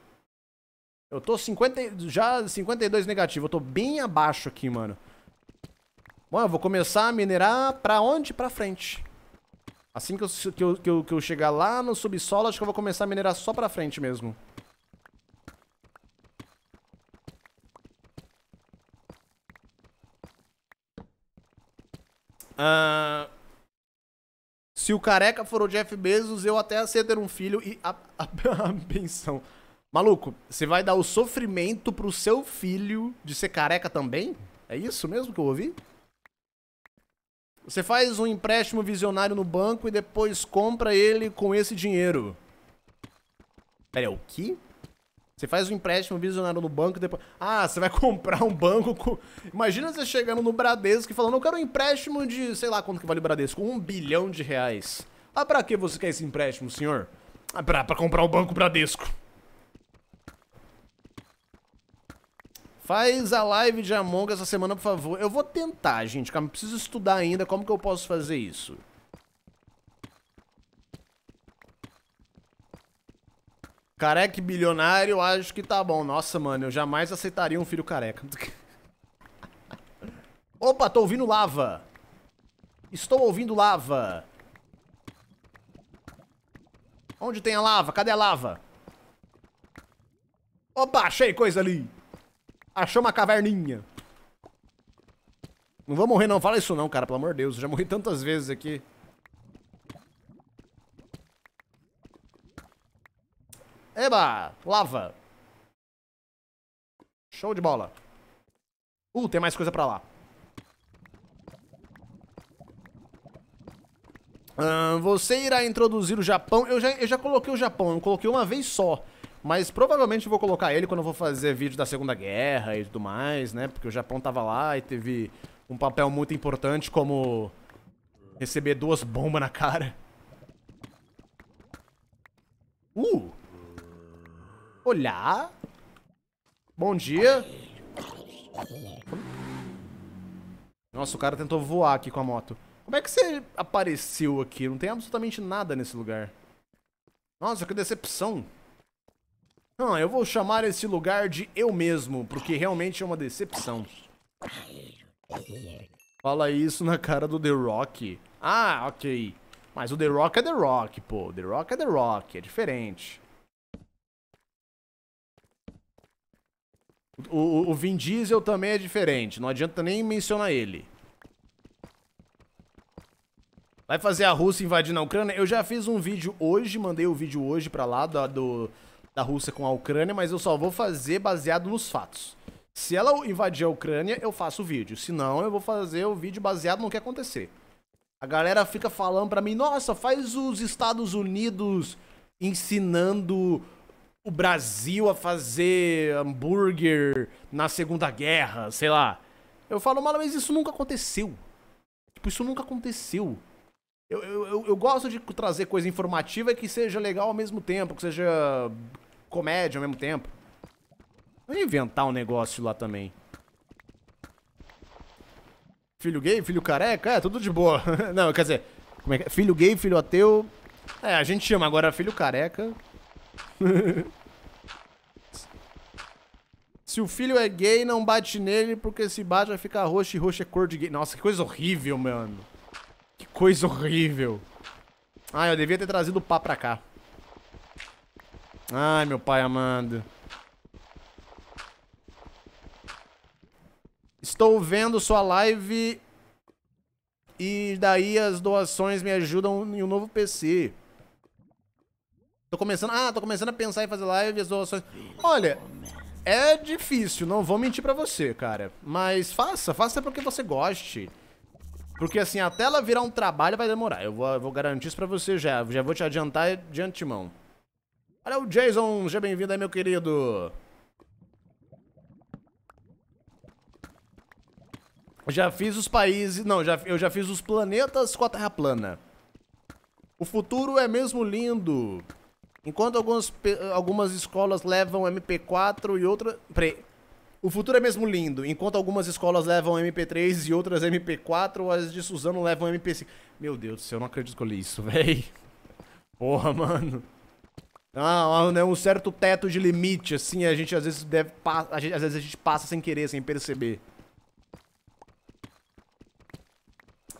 Eu tô 50, já 52 negativo. Eu tô bem abaixo aqui, mano. Bom, eu vou começar a minerar pra onde? Pra frente. Assim que eu, que eu, que eu, que eu chegar lá no subsolo, acho que eu vou começar a minerar só pra frente mesmo. Ahn... Uh... Se o careca for o Jeff Bezos, eu até aceito ter um filho e a, a, (laughs) a benção. Maluco, você vai dar o sofrimento pro seu filho de ser careca também? É isso mesmo que eu ouvi? Você faz um empréstimo visionário no banco e depois compra ele com esse dinheiro. Pera, o quê? Você faz um empréstimo visionário no banco, depois. Ah, você vai (laughs) comprar um banco com. Imagina você chegando no Bradesco e falando, eu quero um empréstimo de, sei lá quanto que vale o Bradesco, um bilhão de reais. Ah, pra que você quer esse empréstimo, senhor? Ah, pra, pra comprar o banco Bradesco. Faz a live de Among Us essa semana, por favor. Eu vou tentar, gente, calma. Preciso estudar ainda como que eu posso fazer isso. Careca bilionário, acho que tá bom. Nossa, mano, eu jamais aceitaria um filho careca. Opa, tô ouvindo lava. Estou ouvindo lava. Onde tem a lava? Cadê a lava? Opa, achei coisa ali. Achou uma caverninha. Não vou morrer não, fala isso não, cara, pelo amor de Deus. Eu já morri tantas vezes aqui. Eba! Lava. Show de bola. Uh, tem mais coisa pra lá. Uh, você irá introduzir o Japão. Eu já, eu já coloquei o Japão, eu coloquei uma vez só. Mas provavelmente vou colocar ele quando eu vou fazer vídeo da Segunda Guerra e tudo mais, né? Porque o Japão tava lá e teve um papel muito importante como receber duas bombas na cara. Uh! Olá. Bom dia. Nossa, o cara tentou voar aqui com a moto. Como é que você apareceu aqui? Não tem absolutamente nada nesse lugar. Nossa, que decepção. Não, ah, eu vou chamar esse lugar de eu mesmo, porque realmente é uma decepção. Fala isso na cara do The Rock. Ah, ok. Mas o The Rock é The Rock, pô. The Rock é The Rock, é diferente. O, o Vin Diesel também é diferente, não adianta nem mencionar ele. Vai fazer a Rússia invadir a Ucrânia? Eu já fiz um vídeo hoje, mandei o um vídeo hoje pra lá da, do, da Rússia com a Ucrânia, mas eu só vou fazer baseado nos fatos. Se ela invadir a Ucrânia, eu faço o vídeo. Se não, eu vou fazer o vídeo baseado no que acontecer. A galera fica falando pra mim, nossa, faz os Estados Unidos ensinando o Brasil a fazer hambúrguer na Segunda Guerra, sei lá. Eu falo, mano, mas isso nunca aconteceu. Tipo, isso nunca aconteceu. Eu, eu, eu gosto de trazer coisa informativa que seja legal ao mesmo tempo, que seja comédia ao mesmo tempo. Vou inventar um negócio lá também. Filho gay, filho careca, é, tudo de boa. (laughs) Não, quer dizer, é que é? filho gay, filho ateu. É, a gente chama agora filho careca. (laughs) Se o filho é gay, não bate nele, porque se bate vai ficar roxo e roxo é cor de gay. Nossa, que coisa horrível, mano. Que coisa horrível. Ah, eu devia ter trazido o pá pra cá. Ai, meu pai amando! Estou vendo sua live e daí as doações me ajudam em um novo PC. Tô começando... Ah, tô começando a pensar em fazer live e as doações... Olha, é difícil, não vou mentir pra você, cara. Mas faça, faça porque você goste. Porque assim, até ela virar um trabalho vai demorar. Eu vou, vou garantir isso pra você já. Já vou te adiantar de antemão. Olha o Jason, seja bem-vindo aí, meu querido. Já fiz os países... Não, já, eu já fiz os planetas com a Terra plana. O futuro é mesmo lindo. Enquanto algumas, algumas escolas levam MP4 e outras. Peraí. O futuro é mesmo lindo. Enquanto algumas escolas levam MP3 e outras MP4, as de Suzano levam MP5. Meu Deus do céu, eu não acredito que eu li isso, (laughs) véi. Porra, mano. Ah, é um certo teto de limite, assim, a gente às vezes deve. às vezes a gente passa sem querer, sem perceber.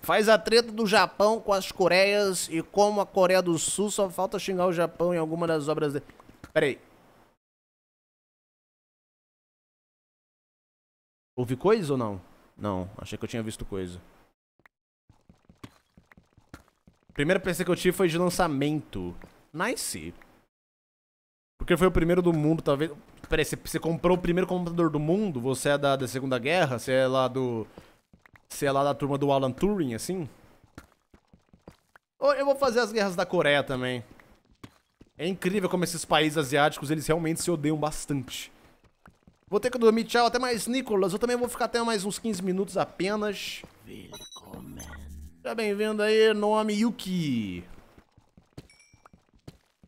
Faz a treta do Japão com as Coreias e como a Coreia do Sul só falta xingar o Japão em alguma das obras dele. Peraí. Houve coisa ou não? Não, achei que eu tinha visto coisa. Primeiro PC que eu tive foi de lançamento. Nice. Porque foi o primeiro do mundo, talvez. Peraí, você, você comprou o primeiro computador do mundo? Você é da, da Segunda Guerra? Você é lá do. Você é lá da turma do Alan Turing, assim? Ou eu vou fazer as guerras da Coreia também. É incrível como esses países asiáticos, eles realmente se odeiam bastante. Vou ter que dormir, tchau. Até mais, Nicolas. Eu também vou ficar até mais uns 15 minutos apenas. Seja bem-vindo aí, nome Yuki.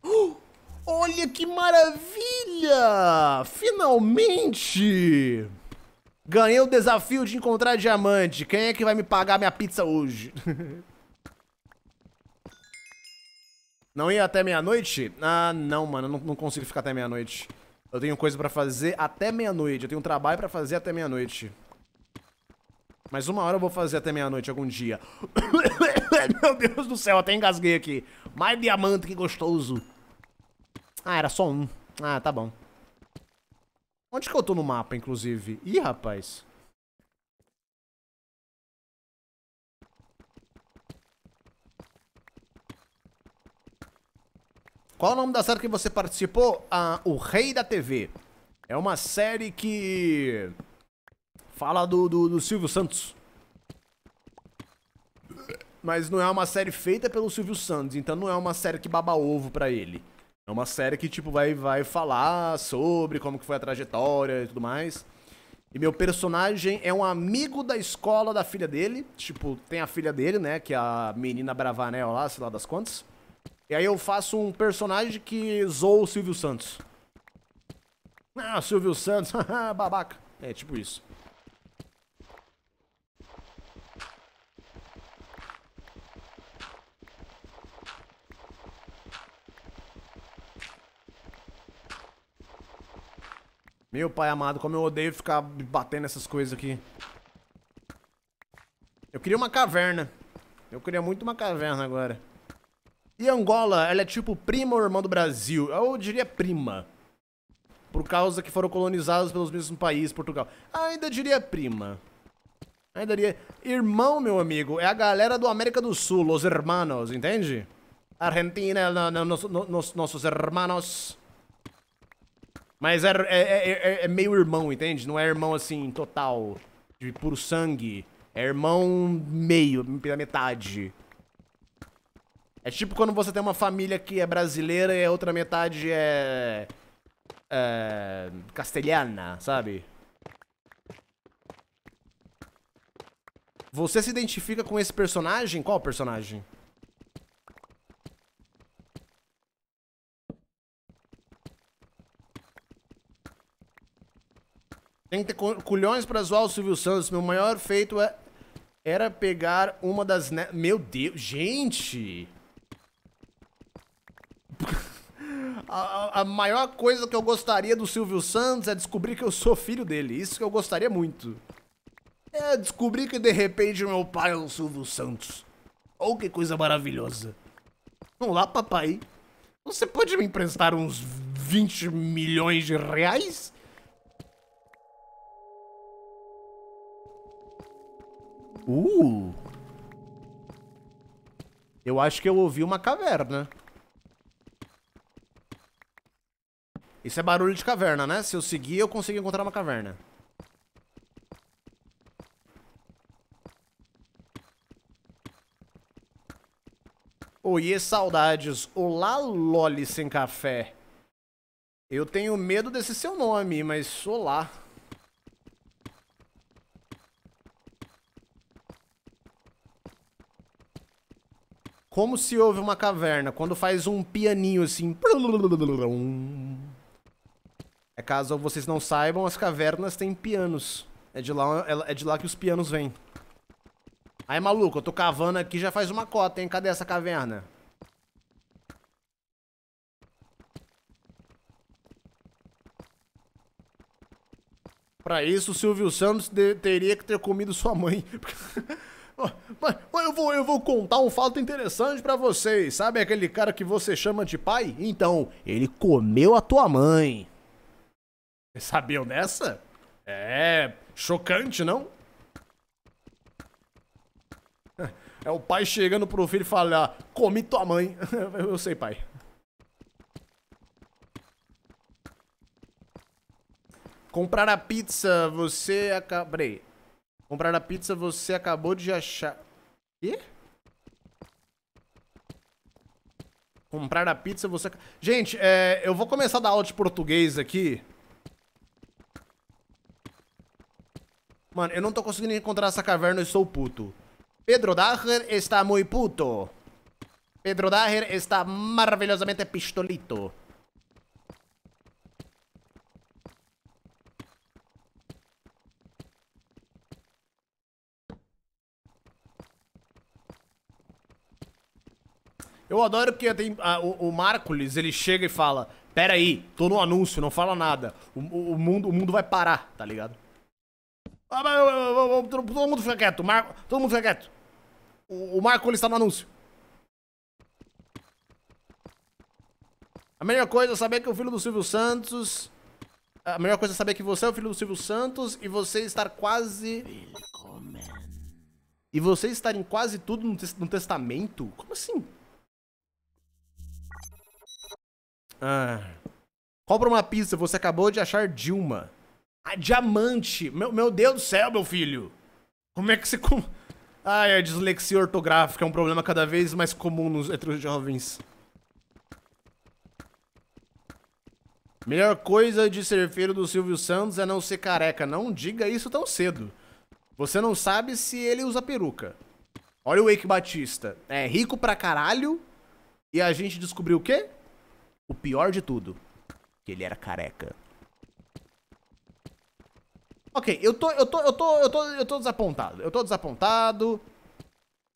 Oh, (gasps) olha que maravilha! Finalmente! Ganhei o desafio de encontrar diamante. Quem é que vai me pagar minha pizza hoje? (laughs) não ia até meia-noite? Ah, não, mano. Não, não consigo ficar até meia-noite. Eu tenho coisa pra fazer até meia-noite. Eu tenho trabalho pra fazer até meia-noite. Mas uma hora eu vou fazer até meia-noite algum dia. (coughs) Meu Deus do céu, até engasguei aqui. Mais diamante, que gostoso. Ah, era só um. Ah, tá bom. Onde que eu tô no mapa, inclusive? Ih, rapaz. Qual o nome da série que você participou? Ah, o Rei da TV. É uma série que... Fala do, do, do Silvio Santos. Mas não é uma série feita pelo Silvio Santos, então não é uma série que baba ovo pra ele. É uma série que, tipo, vai, vai falar sobre como que foi a trajetória e tudo mais. E meu personagem é um amigo da escola da filha dele. Tipo, tem a filha dele, né? Que é a menina Bravanel lá, sei lá das quantas. E aí eu faço um personagem que zoa o Silvio Santos. Ah, Silvio Santos, (laughs) babaca. É tipo isso. Meu pai amado, como eu odeio ficar batendo essas coisas aqui. Eu queria uma caverna. Eu queria muito uma caverna agora. E Angola, ela é tipo prima ou irmã do Brasil? Eu diria prima. Por causa que foram colonizados pelos mesmos países, Portugal. Ainda diria prima. Ainda diria... Irmão, meu amigo, é a galera do América do Sul, os hermanos, entende? Argentina, no, no, no, nossos hermanos. Mas é, é, é, é, meio irmão, entende? Não é irmão assim, total, de puro sangue. É irmão meio, pela metade. É tipo quando você tem uma família que é brasileira e a outra metade é. é castelhana, sabe? Você se identifica com esse personagem? Qual personagem? Tem que ter culhões pra zoar o Silvio Santos. Meu maior feito é... era pegar uma das... Ne... Meu Deus, gente! (laughs) a, a, maior coisa que eu gostaria do Silvio Santos é descobrir que eu sou filho dele. Isso que eu gostaria muito. É descobrir que de repente meu pai é o Silvio Santos. Oh, que coisa maravilhosa. Vamos lá, papai. Você pode me emprestar uns 20 milhões de reais? Uh! Eu acho que eu ouvi uma caverna. Isso é barulho de caverna, né? Se eu seguir, eu consigo encontrar uma caverna. Oiê, saudades. Olá, Loli sem café. Eu tenho medo desse seu nome, mas olá. Como se houve uma caverna quando faz um pianinho assim. É caso vocês não saibam, as cavernas têm pianos. É de lá, é, é de lá que os pianos vêm. Aí, maluco, eu tô cavando aqui já faz uma cota, hein? Cadê essa caverna? Pra isso, o Silvio Santos teria que ter comido sua mãe. (laughs) (laughs) Mas, mas eu, vou, eu vou contar um fato interessante para vocês. Sabe aquele cara que você chama de pai? Então, ele comeu a tua mãe. Vocês sabiam dessa? É chocante, não? (laughs) É o pai chegando pro filho e falar: Comi tua mãe. (laughs) eu sei, pai. Comprar a pizza, você acabei. Comprar a pizza você acabou de achar... Quê? Comprar a pizza você... Gente, é, eu vou começar a dar aula de português aqui. Mano, eu não tô conseguindo encontrar essa caverna, e estou puto. Pedro Daher está muito puto. Pedro Daher está maravilhosamente pistolito. Eu adoro que tem, a, ah, o, o ele chega e fala: Pera aí, tô no anúncio, não fala nada. O, o, o mundo, o mundo vai parar, tá ligado? Ah, mas, todo mundo fica quieto, Mar... todo mundo fica quieto. O, o Marco está no anúncio. A melhor coisa é saber que o filho do Silvio Santos. A melhor coisa é saber que você é o filho do Silvio Santos e você estar quase. E você estar em quase tudo no, te no testamento? Como assim? Ah. Compra uma pizza. você acabou de achar Dilma. A diamante! Meu, meu Deus do céu, meu filho! Como é que você. Ai, a dislexia ortográfica é um problema cada vez mais comum nos entre os jovens. Melhor coisa de ser feiro do Silvio Santos é não ser careca. Não diga isso tão cedo. Você não sabe se ele usa peruca. Olha o Wake Batista. É rico pra caralho. E a gente descobriu o quê? O pior de tudo, que ele era careca. Ok, eu tô, eu tô, eu tô, eu tô, eu tô desapontado. Eu tô desapontado.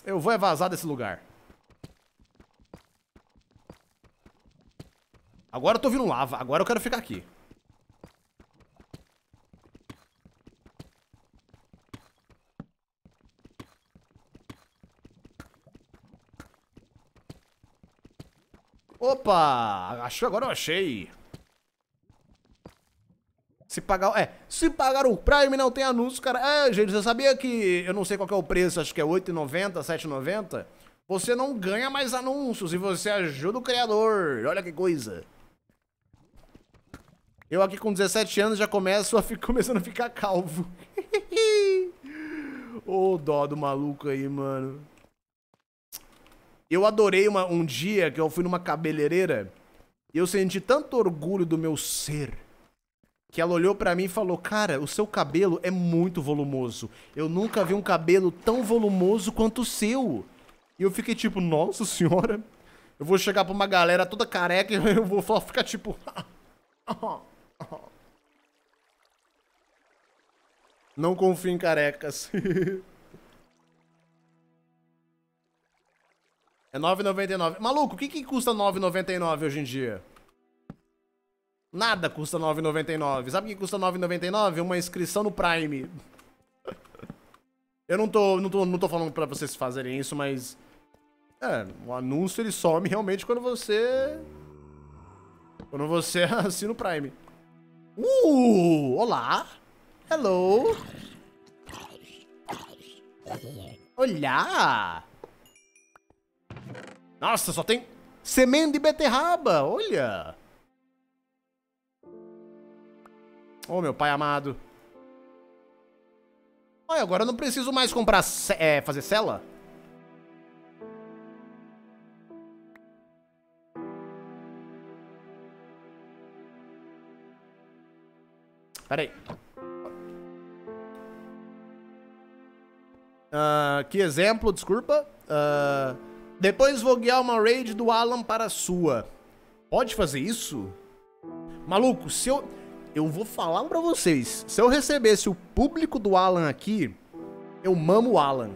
Eu vou é vazar desse lugar. Agora eu tô vindo lava. Agora eu quero ficar aqui. Opa! Acho agora eu achei. Se pagar, é, se pagar o Prime não tem anúncio, cara. É, gente, você sabia que eu não sei qual é o preço, acho que é R$8,90, 7,90? Você não ganha mais anúncios e você ajuda o criador. Olha que coisa. Eu aqui com 17 anos já começo a ficar (laughs) começando a ficar calvo. (laughs) Ô, oh, dó do maluco aí, mano. Eu adorei uma, um dia que eu fui numa cabeleireira e eu senti tanto orgulho do meu ser que ela olhou para mim e falou: Cara, o seu cabelo é muito volumoso. Eu nunca vi um cabelo tão volumoso quanto o seu. E eu fiquei tipo: Nossa senhora, eu vou chegar pra uma galera toda careca e (laughs) eu vou ficar tipo. (laughs) Não confio em carecas. (laughs) É 9,99. Maluco, o que, que custa 9,99 hoje em dia? Nada custa 9,99. Sabe o que custa 9,99? Uma inscrição no Prime. Eu não tô, não tô, não tô falando pra vocês fazerem isso, mas... É, o anúncio ele some realmente quando você... Quando você (laughs) assina o Prime. Uh! Olá! Hello! Olá! Nossa, só tem semente de beterraba, olha. Ô, oh, meu pai amado. Olha, agora eu não preciso mais comprar... É, fazer cela? Pera aí. Uh, que exemplo, desculpa. Uh... Depois vou guiar uma raid do Alan para a sua. Pode fazer isso? Maluco, se eu. Eu vou falar para vocês. Se eu recebesse o público do Alan aqui, eu mamo o Alan.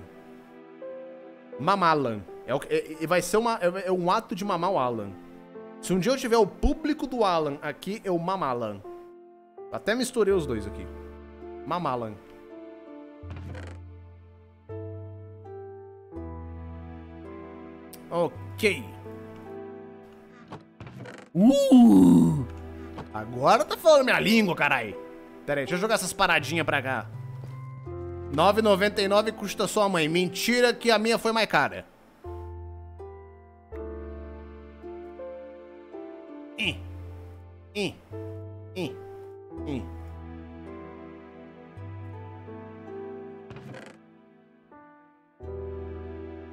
Mamalan. É, é, é, vai ser uma, é, é, um ato de mamar o Alan. Se um dia eu tiver o público do Alan aqui, eu mamalan. Até misturei os dois aqui. Mamalan. Ok. Uh! Agora tá falando minha língua, carai. Pera aí, deixa eu jogar essas paradinhas pra cá. 9,99 custa sua mãe. Mentira que a minha foi mais cara. Ih. Ih. Ih. Ih.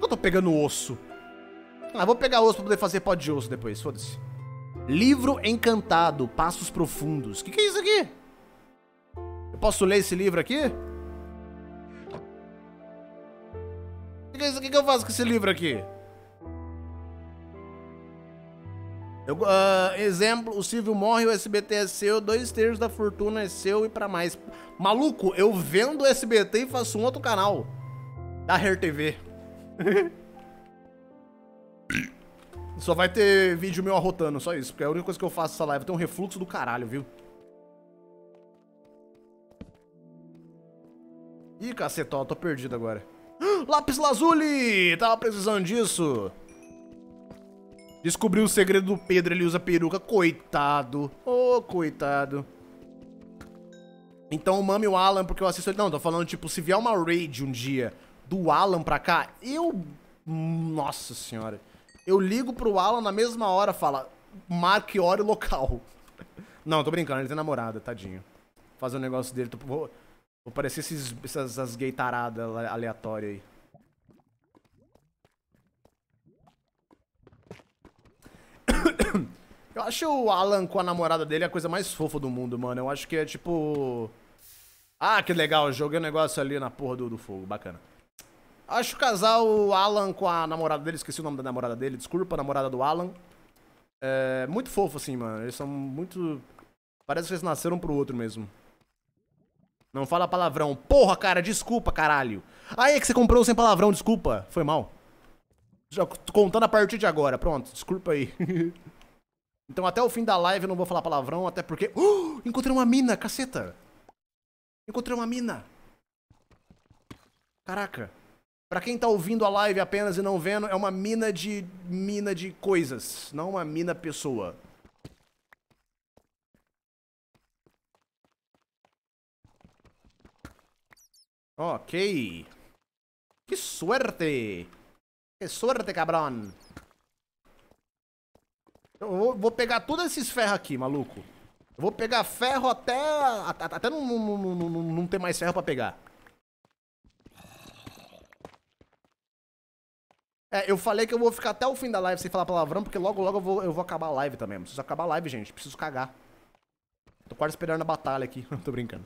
Eu tô pegando osso. Ah, vou pegar osso pra poder fazer pó de osso depois, foda-se. Livro Encantado, Passos Profundos. O que, que é isso aqui? Eu posso ler esse livro aqui? O que, que é isso aqui que eu faço com esse livro aqui? Eu, uh, exemplo, o Silvio morre, o SBT é seu, dois terços da fortuna é seu e para mais. Maluco, eu vendo o SBT e faço um outro canal. Da Her TV. (laughs) Só vai ter vídeo meu arrotando, só isso. Porque é a única coisa que eu faço nessa live. Tem um refluxo do caralho, viu? Ih, cacetó, tô perdido agora. (gasps) Lápis Lazuli! Tava precisando disso. Descobriu o segredo do Pedro, ele usa peruca. Coitado. Ô, oh, coitado. Então mame o Alan, porque eu assisto ele. Não, tô falando, tipo, se vier uma raid um dia do Alan pra cá, eu. Nossa senhora. Eu ligo pro Alan na mesma hora, fala, marque hora e local. Não, tô brincando, ele tem namorada, tadinho. Fazer o um negócio dele, tô, vou, vou parecer esses, essas, gaitaradas aleatórias aí. (coughs) Eu acho o Alan com a namorada dele a coisa mais fofa do mundo, mano. Eu acho que é tipo. Ah, que legal, joguei um negócio ali na porra do, do fogo, bacana. Acho o casal Alan com a namorada dele, esqueci o nome da namorada dele, desculpa, a namorada do Alan. É muito fofo, assim, mano. Eles são muito. Parece que eles nasceram um pro outro mesmo. Não fala palavrão. Porra, cara, desculpa, caralho. Aí é que você comprou sem palavrão, desculpa. Foi mal. Já contando a partir de agora, pronto, desculpa aí. (laughs) então até o fim da live eu não vou falar palavrão, até porque. Uh, (gasps) encontrei uma mina, caceta! Encontrei uma mina! Caraca! Para quem está ouvindo a live apenas e não vendo, é uma mina de mina de coisas, não uma mina pessoa. Ok. Que sorte! Que sorte, cabrão! Eu vou, vou pegar todos esses ferros aqui, maluco. Eu vou pegar ferro até. até não, não, não, não, não ter mais ferro pra pegar. É, eu falei que eu vou ficar até o fim da live sem falar palavrão, porque logo logo eu vou, eu vou acabar a live também. Preciso acabar a live, gente. Preciso cagar. Tô quase esperando a batalha aqui. (laughs) Tô brincando.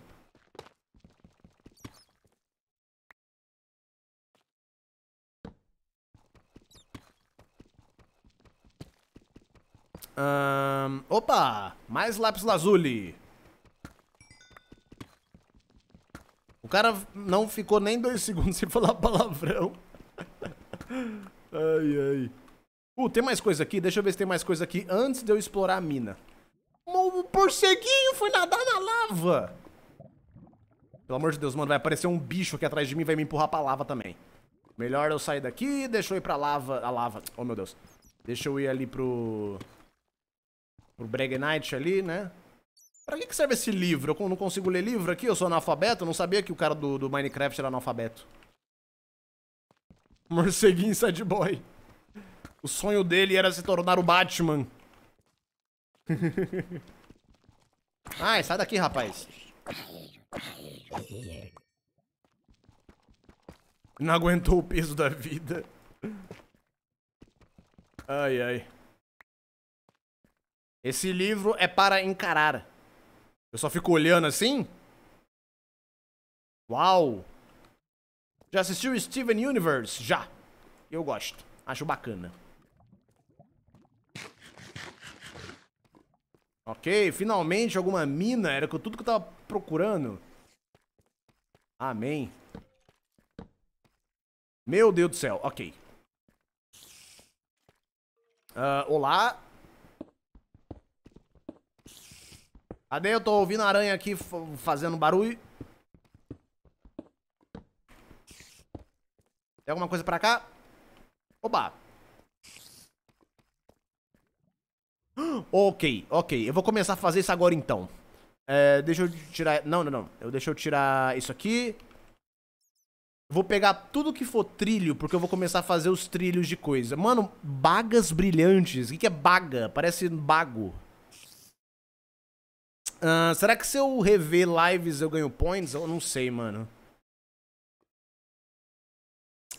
Um, opa! Mais lápis lazuli. O cara não ficou nem dois (laughs) segundos sem falar palavrão. (laughs) Ai, ai. Uh, tem mais coisa aqui? Deixa eu ver se tem mais coisa aqui antes de eu explorar a mina. O porceguinho foi nadar na lava! Pelo amor de Deus, mano, vai aparecer um bicho aqui atrás de mim e vai me empurrar pra lava também. Melhor eu sair daqui, deixa eu ir pra lava. A lava. Oh, meu Deus. Deixa eu ir ali pro. pro Bregnite ali, né? Pra que, que serve esse livro? Eu não consigo ler livro aqui, eu sou analfabeto, eu não sabia que o cara do, do Minecraft era analfabeto. (laughs) Morceguinho sad boy. O sonho dele era se tornar o Batman. (laughs) Ai, sai daqui, rapaz. Não aguentou o peso da vida. Ai, ai. Esse livro é para encarar. Eu só fico olhando assim? Uau! Já assistiu Steven Universe? Já. Eu gosto. Acho bacana. Ok, finalmente alguma mina. Era tudo que eu tava procurando. Amém. Meu Deus do céu. Ok. Uh, olá. Cadê? Eu tô ouvindo a aranha aqui fazendo barulho. Tem alguma coisa pra cá? Oba! Ok, ok. Eu vou começar a fazer isso agora então. É, deixa eu tirar... Não, não, não. Eu, deixa eu tirar isso aqui. Vou pegar tudo que for trilho, porque eu vou começar a fazer os trilhos de coisa. Mano, bagas brilhantes. O que, é baga? Parece bago. Uh, será que se eu rever lives eu ganho points? Eu não sei, mano.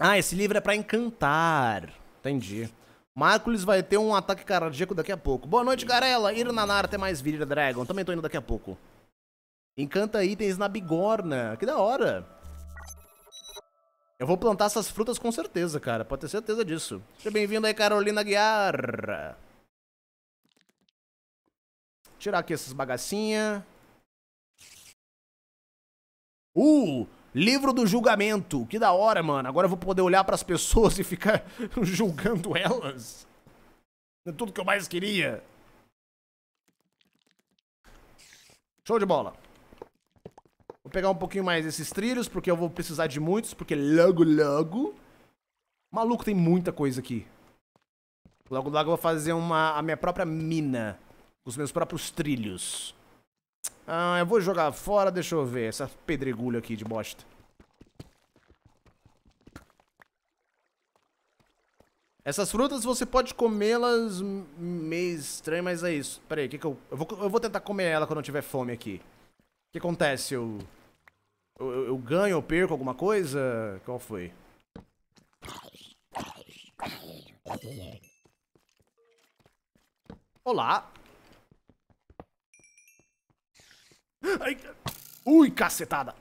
Ah, esse livro é para encantar. Entendi. Marcos vai ter um ataque cardíaco daqui a pouco. Boa noite, Garela. Ir na Nara tem é mais vídeo da Dragon. Também tô indo daqui a pouco. Encanta itens na bigorna. Que da hora. Eu vou plantar essas frutas com certeza, cara. Pode ter certeza disso. Seja bem-vindo aí, Carolina Guiar. Tirar aqui essas bagacinhas. Uh! Livro do julgamento. Que da hora, mano. Agora eu vou poder olhar para as pessoas e ficar (laughs) julgando elas. É tudo que eu mais queria. Show de bola. Vou pegar um pouquinho mais desses trilhos, porque eu vou precisar de muitos, porque logo, logo... Maluco, tem muita coisa aqui. Logo, logo eu vou fazer uma, a minha própria mina. Os meus próprios trilhos. Ah, eu vou jogar fora, deixa eu ver. Essa pedregulha aqui de bosta. Essas frutas você pode comê-las hum, meio estranho, mas é isso. Peraí, O que que eu... Eu vou, eu vou tentar comer ela quando eu tiver fome aqui. O que acontece? Eu... Eu, eu, ganho ou perco alguma coisa? Qual foi? Olá! Ai, ui, cacetada.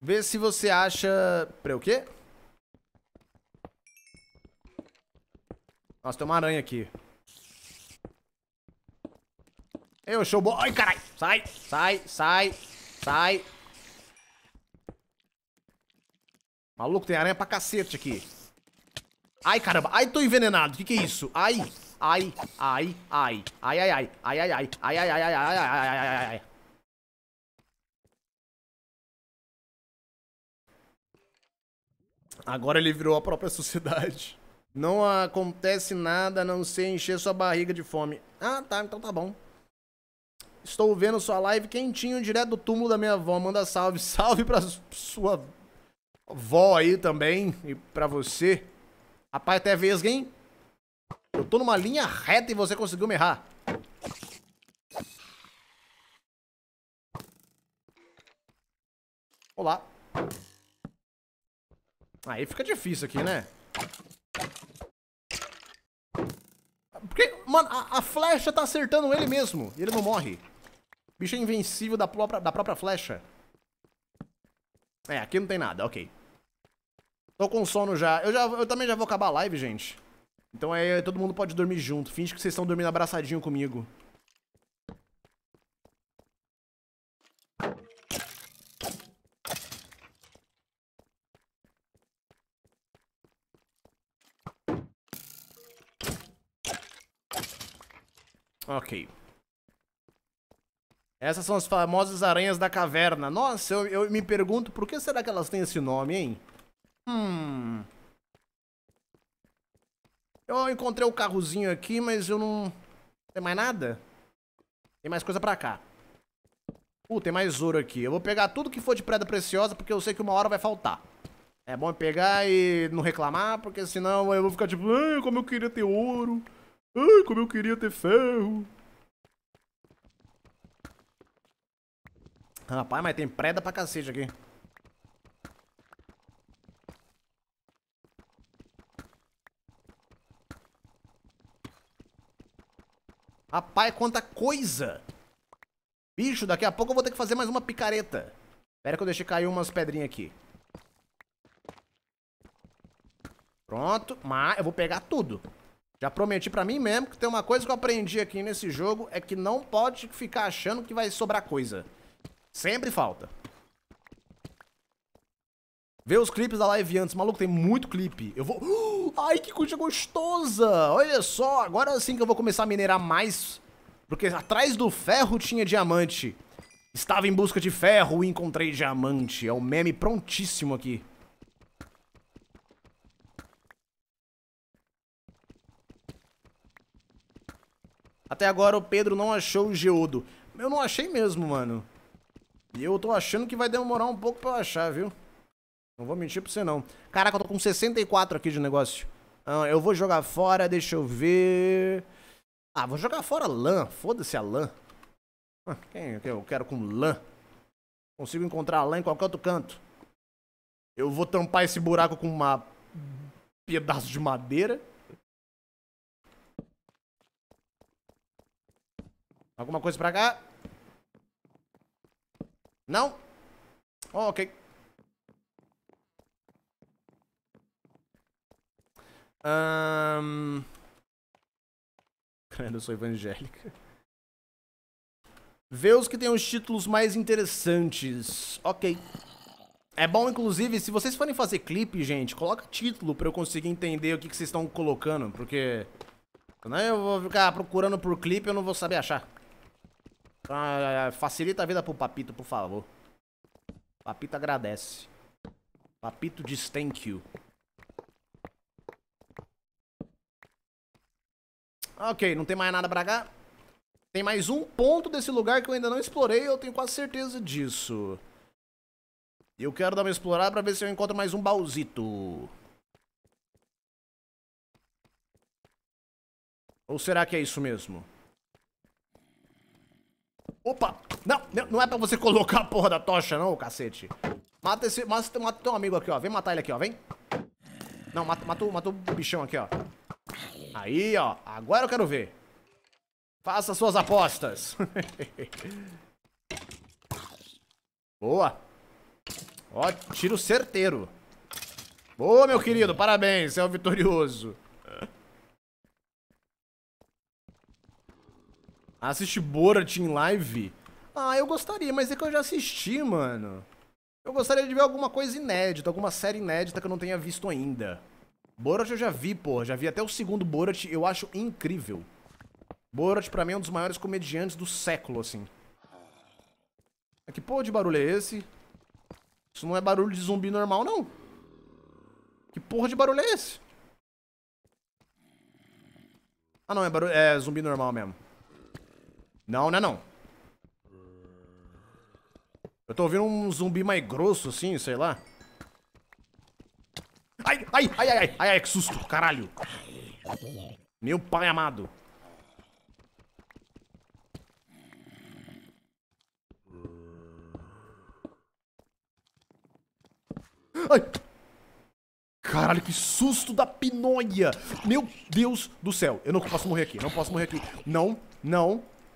Vê se você acha... Pra o quê? Nossa, tem uma aranha aqui. Eu, showboy. Ai, caralho. Sai, sai, sai, sai. Maluco, tem aranha pra cacete aqui. Ai, caramba. Ai, tô envenenado. O que que é isso? Ai. Ai, ai, ai. Ai, ai, ai. Ai, ai, ai. Ai, ai, ai, ai, ai, ai, ai, ai, ai. Agora ele virou a própria sociedade. Não acontece nada a não ser encher sua barriga de fome. Ah, tá. Então tá bom. Estou vendo sua live quentinho direto do túmulo da minha avó. Manda salve. (laughs) Salve pra sua Vó aí também, e pra você. Rapaz, até vez, hein? Eu tô numa linha reta e você conseguiu me errar. Olá. Aí fica difícil aqui, né? Porque, mano, a, a, flecha tá acertando ele mesmo. E ele não morre. bicho é invencível da própria, da própria flecha. É, aqui não tem nada, ok. Tô com sono já. Eu, já. eu também já vou acabar a live, gente. Então é, todo mundo pode dormir junto. Finge que vocês estão dormindo abraçadinho comigo. Ok. Essas são as famosas aranhas da caverna. Nossa, eu, eu me pergunto por que será que elas têm esse nome, hein? Hum. Eu encontrei o carrozinho aqui, mas eu não... Tem mais nada? Tem mais coisa pra cá. Uh, tem mais ouro aqui. Eu vou pegar tudo que for de preda preciosa, porque eu sei que uma hora vai faltar. É bom pegar e não reclamar, porque senão eu vou ficar tipo... Ai, como eu queria ter ouro. Ai, como eu queria ter ferro. Rapaz, mas tem preda pra cacete aqui. Rapaz, quanta coisa! Bicho, daqui a pouco eu vou ter que fazer mais uma picareta. Espera que eu deixei cair umas pedrinhas aqui. Pronto, mas eu vou pegar tudo. Já prometi pra mim mesmo que tem uma coisa que eu aprendi aqui nesse jogo, é que não pode ficar achando que vai sobrar coisa. Sempre falta. Vê os clipes da live antes. Maluco, tem muito clipe. Eu vou... (gasps) ai, que coisa gostosa! Olha só, agora sim que eu vou começar a minerar mais. Porque atrás do ferro tinha diamante. Estava em busca de ferro e encontrei diamante. É o um meme prontíssimo aqui. Até agora o Pedro não achou o Geodo. Eu não achei mesmo, mano. E eu tô achando que vai demorar um pouco pra eu achar, viu? Não vou mentir pra você, não. Caraca, eu tô com 64 aqui de negócio. Ah, eu vou jogar fora, deixa eu ver... Ah, vou jogar fora lã. Foda-se a lã. Ah, quem é eu quero com lã? Consigo encontrar lã em qualquer outro canto. Eu vou tampar esse buraco com uma... Pedaço de madeira. Alguma coisa pra cá? Não? Oh, ok. Um... Credo, eu sou evangélica. Vê os que têm os títulos mais interessantes. Ok. É bom, inclusive, se vocês forem fazer clipe, gente, coloca título pra eu conseguir entender o que, que vocês estão colocando, porque... Senão eu vou ficar procurando por clipe eu não vou saber achar. Ah, facilita a vida pro Papito, por favor. Papito agradece. Papito diz thank you. Ok, não tem mais nada pra cá. Tem mais um ponto desse lugar que eu ainda não explorei, eu tenho quase certeza disso. Eu quero dar uma explorada pra ver se eu encontro mais um baúzito. Ou será que é isso mesmo? Opa! Não, não é pra você (laughs) colocar a porra da tocha, não, cacete. Mata esse... Mata, mata teu amigo aqui, ó. Vem matar ele aqui, ó. Vem. Não, mata, mata, mata o bichão aqui, ó. Aí, ó. Agora eu quero ver. Faça suas apostas. (laughs) Boa. Ó, tiro certeiro. Boa, meu querido. Parabéns. Você é o vitorioso. Assiste Borat em live? Ah, eu gostaria, mas é que eu já assisti, mano. Eu gostaria de ver alguma coisa inédita, alguma série inédita que eu não tenha visto ainda. Borat eu já vi, porra. Já vi até o segundo Borat. Eu acho incrível. Borat, pra mim, é um dos maiores comediantes do século, assim. É que porra de barulho é esse? Isso não é barulho de zumbi normal, não. Que porra de barulho é esse? Ah, não. É, barulho, é zumbi normal mesmo. Não, não é não. Eu tô ouvindo um zumbi mais grosso, assim, sei lá. Ai, ai, ai, ai, ai, ai, que susto, caralho. Meu pai amado. Ai. Caralho, que susto da pinóia. Meu Deus do céu. Eu não posso morrer aqui, não posso morrer aqui. Não, não,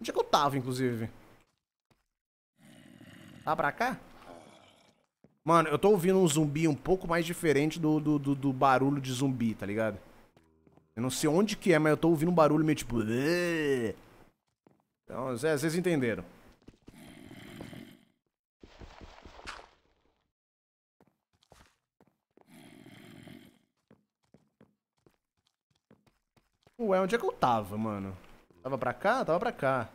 Onde é que eu tava, inclusive? Tá pra cá? Mano, eu tô ouvindo um zumbi um pouco mais diferente do, do, do, do barulho de zumbi, tá ligado? Eu não sei onde que é, mas eu tô ouvindo um barulho meio tipo... Então, às vocês entenderam. Ué, onde é que eu tava, mano? Tava pra cá? Tava pra cá.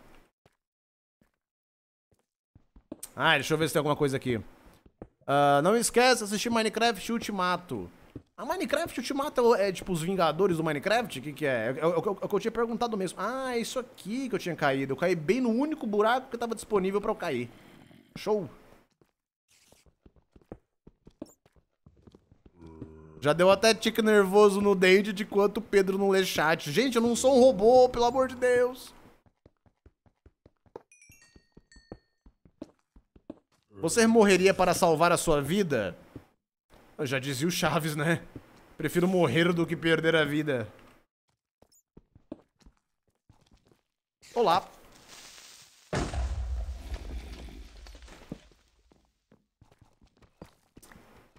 Ah, deixa eu ver se tem alguma coisa aqui. Uh, não esquece assistir Minecraft Ultimato. A Minecraft Ultimato é, é tipo os Vingadores do Minecraft? O que, que é? É, é, é, é o que eu tinha perguntado mesmo. Ah, é isso aqui que eu tinha caído. Eu caí bem no único buraco que tava disponível pra eu cair. Show! Já deu até tique nervoso no Dente de quanto o Pedro não lê chat. Gente, eu não sou um robô, pelo amor de Deus. Você morreria para salvar a sua vida? Eu já dizia o Chaves, né? Prefiro morrer do que perder a vida. Olá.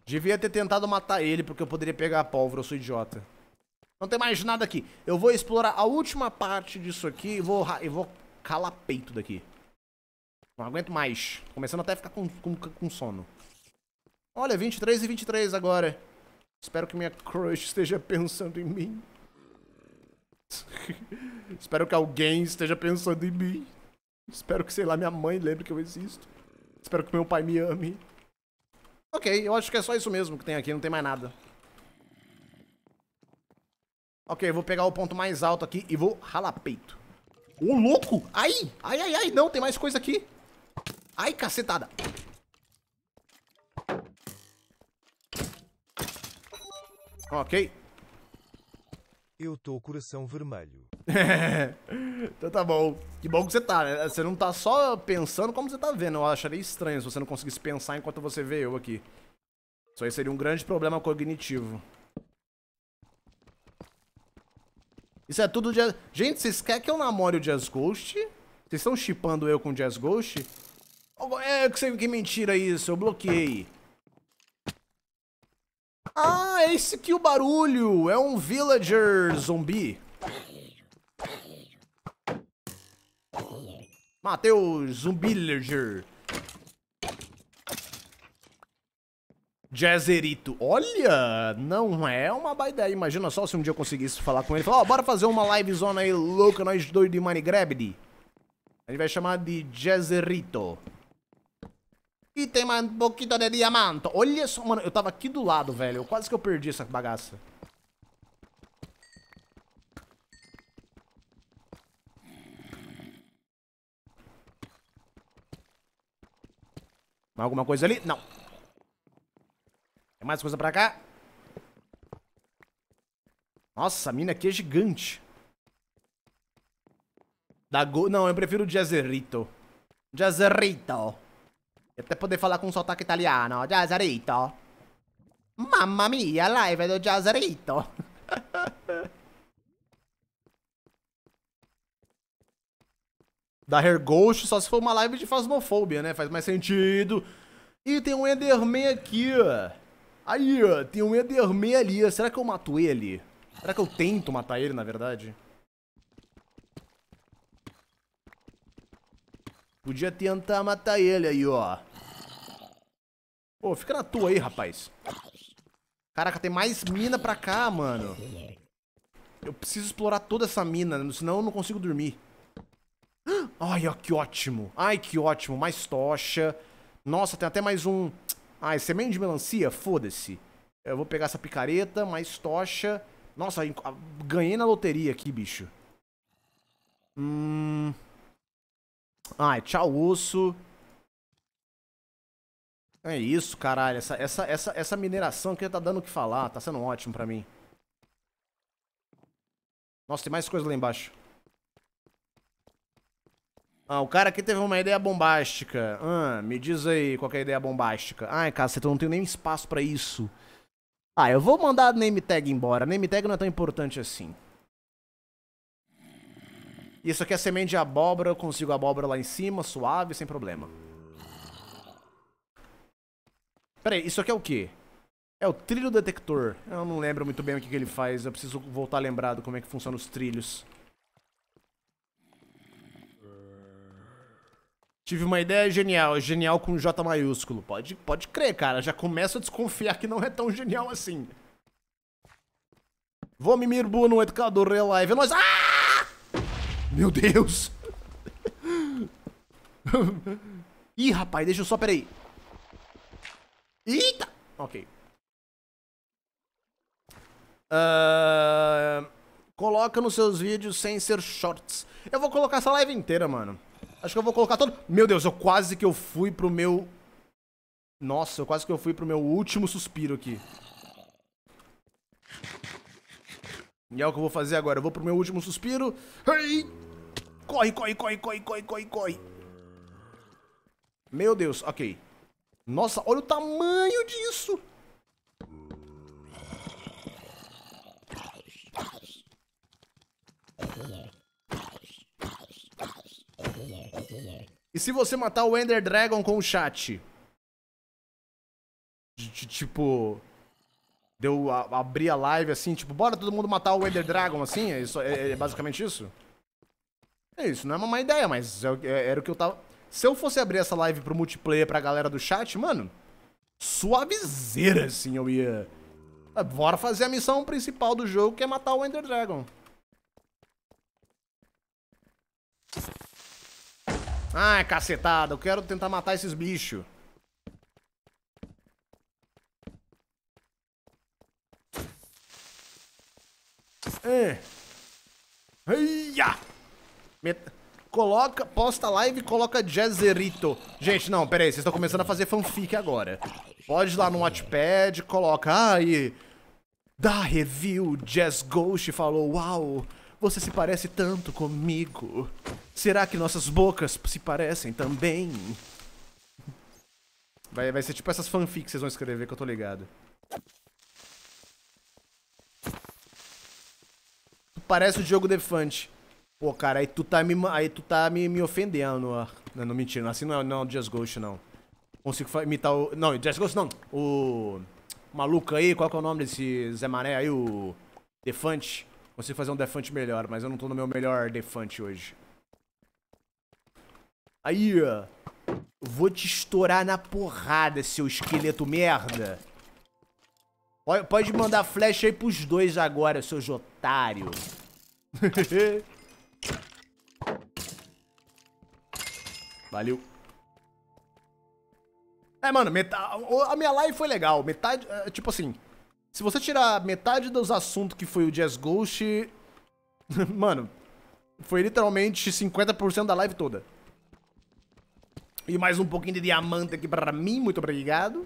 Devia ter tentado matar ele, porque eu poderia pegar a pólvora, eu sou idiota. Não tem mais nada aqui. Eu vou explorar a última parte disso aqui e vou, e vou calar peito daqui. Não aguento mais. Começando até a ficar com, com, com sono. Olha, 23 e 23 agora. Espero que minha crush esteja pensando em mim. (laughs) Espero que alguém esteja pensando em mim. Espero que, sei lá, minha mãe lembre que eu existo. Espero que meu pai me ame. Ok, eu acho que é só isso mesmo que tem aqui, não tem mais nada. Ok, eu vou pegar o ponto mais alto aqui e vou ralar peito. Ô, oh, louco! Ai! Ai, ai, ai! Não, tem mais coisa aqui. Ai, cacetada! Ok. Eu tô coração vermelho. (laughs) então tá bom. Que bom que você tá, né? Você não tá só pensando como você tá vendo. Eu acharia estranho se você não conseguisse pensar enquanto você vê eu aqui. Isso aí seria um grande problema cognitivo. Isso é tudo Jazz... Gente, vocês querem que eu namore o Jazz Ghost? Vocês estão chipando eu com o Jazz Ghost? É, que, que mentira é isso, eu bloqueei. Ah, é esse que o barulho. É um villager zumbi. Mateus o Zumbillager. Jazerito. Olha, não é uma baita ideia. Imagina só se um dia eu conseguisse falar com ele. Falar, ó, oh, bora fazer uma livezona aí louca, nós dois de Minecraft. A gente vai chamar de Jazerito. E tem mais um pouquinho de diamante. Olha só, mano, eu tava aqui do lado, velho. Quase que eu perdi essa bagaça. Alguma coisa ali? Não. Tem mais coisa pra cá? Nossa, a mina aqui é gigante. Da go... Não, eu prefiro o Jazerito. Jazerito. Até poder falar com um sotaque italiano. Jazerito. Mamma mia, live do Jazerito. (laughs) da Hair Ghost, só se for uma live de Fasmofobia, né? Faz mais sentido. E tem um Enderman aqui. Aí, tem um Enderman ali. Será que eu mato ele? Será que eu tento matar ele, na verdade? Podia tentar matar ele aí, ó. Pô, fica na tua aí, rapaz. Caraca, tem mais mina pra cá, mano. Eu preciso explorar toda essa mina, senão eu não consigo dormir. Ai, ó, que ótimo. Ai, que ótimo. Mais tocha. Nossa, tem até mais um... Ai, semente de melancia? Foda-se. Eu vou pegar essa picareta, mais tocha. Nossa, ganhei na loteria aqui, bicho. Hum... Ai, tchau, osso. É isso, caralho. Essa, essa, essa, essa mineração aqui tá dando o que falar. Tá sendo ótimo pra mim. Nossa, tem mais coisa lá embaixo. Ah, o cara aqui teve uma ideia bombástica. Ah, me diz aí qual é a ideia bombástica. Ai, cara, você não tenho nem espaço para isso. Ah, eu vou mandar a name tag embora. name tag não é tão importante assim. Isso aqui é semente de abóbora, eu consigo abóbora lá em cima, suave, sem problema. Pera aí, isso aqui é o quê? É o trilho detector. Eu não lembro muito bem o que, que ele faz, eu preciso voltar lembrado como é que funciona os trilhos. Tive uma ideia genial, genial com J maiúsculo. Pode, pode crer, cara. Já começo a desconfiar que não é tão genial assim. Vou me mirbu no educador real live. É nóis. Ah! Meu Deus! (laughs) Ih, rapaz, deixa eu só, peraí. Eita! Ok. Uh, coloca nos seus vídeos sem ser shorts. Eu vou colocar essa live inteira, mano. Acho que eu vou colocar todo. Meu Deus, eu quase que eu fui pro meu. Nossa, eu quase que eu fui pro meu último suspiro aqui. E é o que eu vou fazer agora. Eu vou pro meu último suspiro. Corre, corre, corre, corre, corre, corre, corre. Meu Deus, ok. Nossa, olha o tamanho disso. E se você matar o Ender Dragon com o chat? Tipo. Deu a, abrir a live assim, tipo, bora todo mundo matar o Ender Dragon assim? É, isso, é, é basicamente isso? É isso, não é uma má ideia, mas é é, era é, o que eu tava. Se eu fosse abrir essa live pro multiplayer pra galera do chat, mano, suavizeira assim eu ia. Ah, bora fazer a missão principal do jogo que é matar o Ender Dragon. Ai, cacetada, eu quero tentar matar esses bichos. É. Eia! Met... Coloca, posta live e coloca Jezerito. Gente, não, peraí, vocês estão começando a fazer fanfic agora. Pode ir lá no Watchpad, coloca, ah, e... Dá review, Jazz Ghost falou, uau, você se parece tanto comigo. Será que nossas bocas se parecem também? Vai, vai ser tipo essas fanfics que vocês vão escrever que eu tô ligado. parece o Diogo Defante. Pô, cara, aí tu tá me, aí tu tá me, me ofendendo. Não, não, mentira. Assim não é não, é Just Ghost, não. Consigo imitar o... Não, Just Ghost não. O maluco aí, qual que é o nome desse Zé Maré aí, o Defante? consigo fazer um defante melhor, mas eu não tô no meu melhor defante hoje. Aí, ó. Vou te estourar na porrada, seu esqueleto merda. Pode, mandar flecha aí pros dois agora, seu otário. (laughs) Valeu. É, mano, metade, a minha live foi legal. Metade, é, tipo assim, se você tirar metade dos assuntos que foi o Jazz Ghost, (laughs) mano, foi literalmente 50% da live toda. E mais um pouquinho de diamante aqui pra mim, muito obrigado.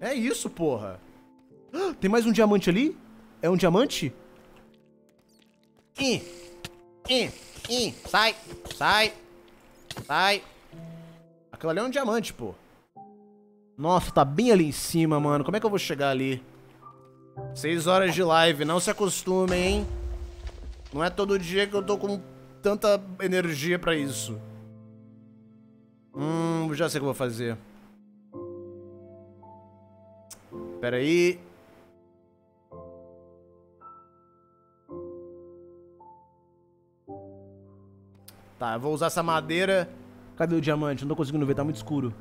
É isso, porra. Ah, tem mais um diamante ali? É um diamante? Ih, ih, ih, sai, sai, sai. Aquilo ali é um diamante, pô. Nossa, tá bem ali em cima, mano. Como é que eu vou chegar ali? Seis horas de live, não se acostume, hein? Não é todo dia que eu tô com tanta energia pra isso. Hum, já sei o que eu vou fazer. Pera aí. Tá, eu vou usar essa madeira. Cadê o diamante? Não tô conseguindo ver, tá muito escuro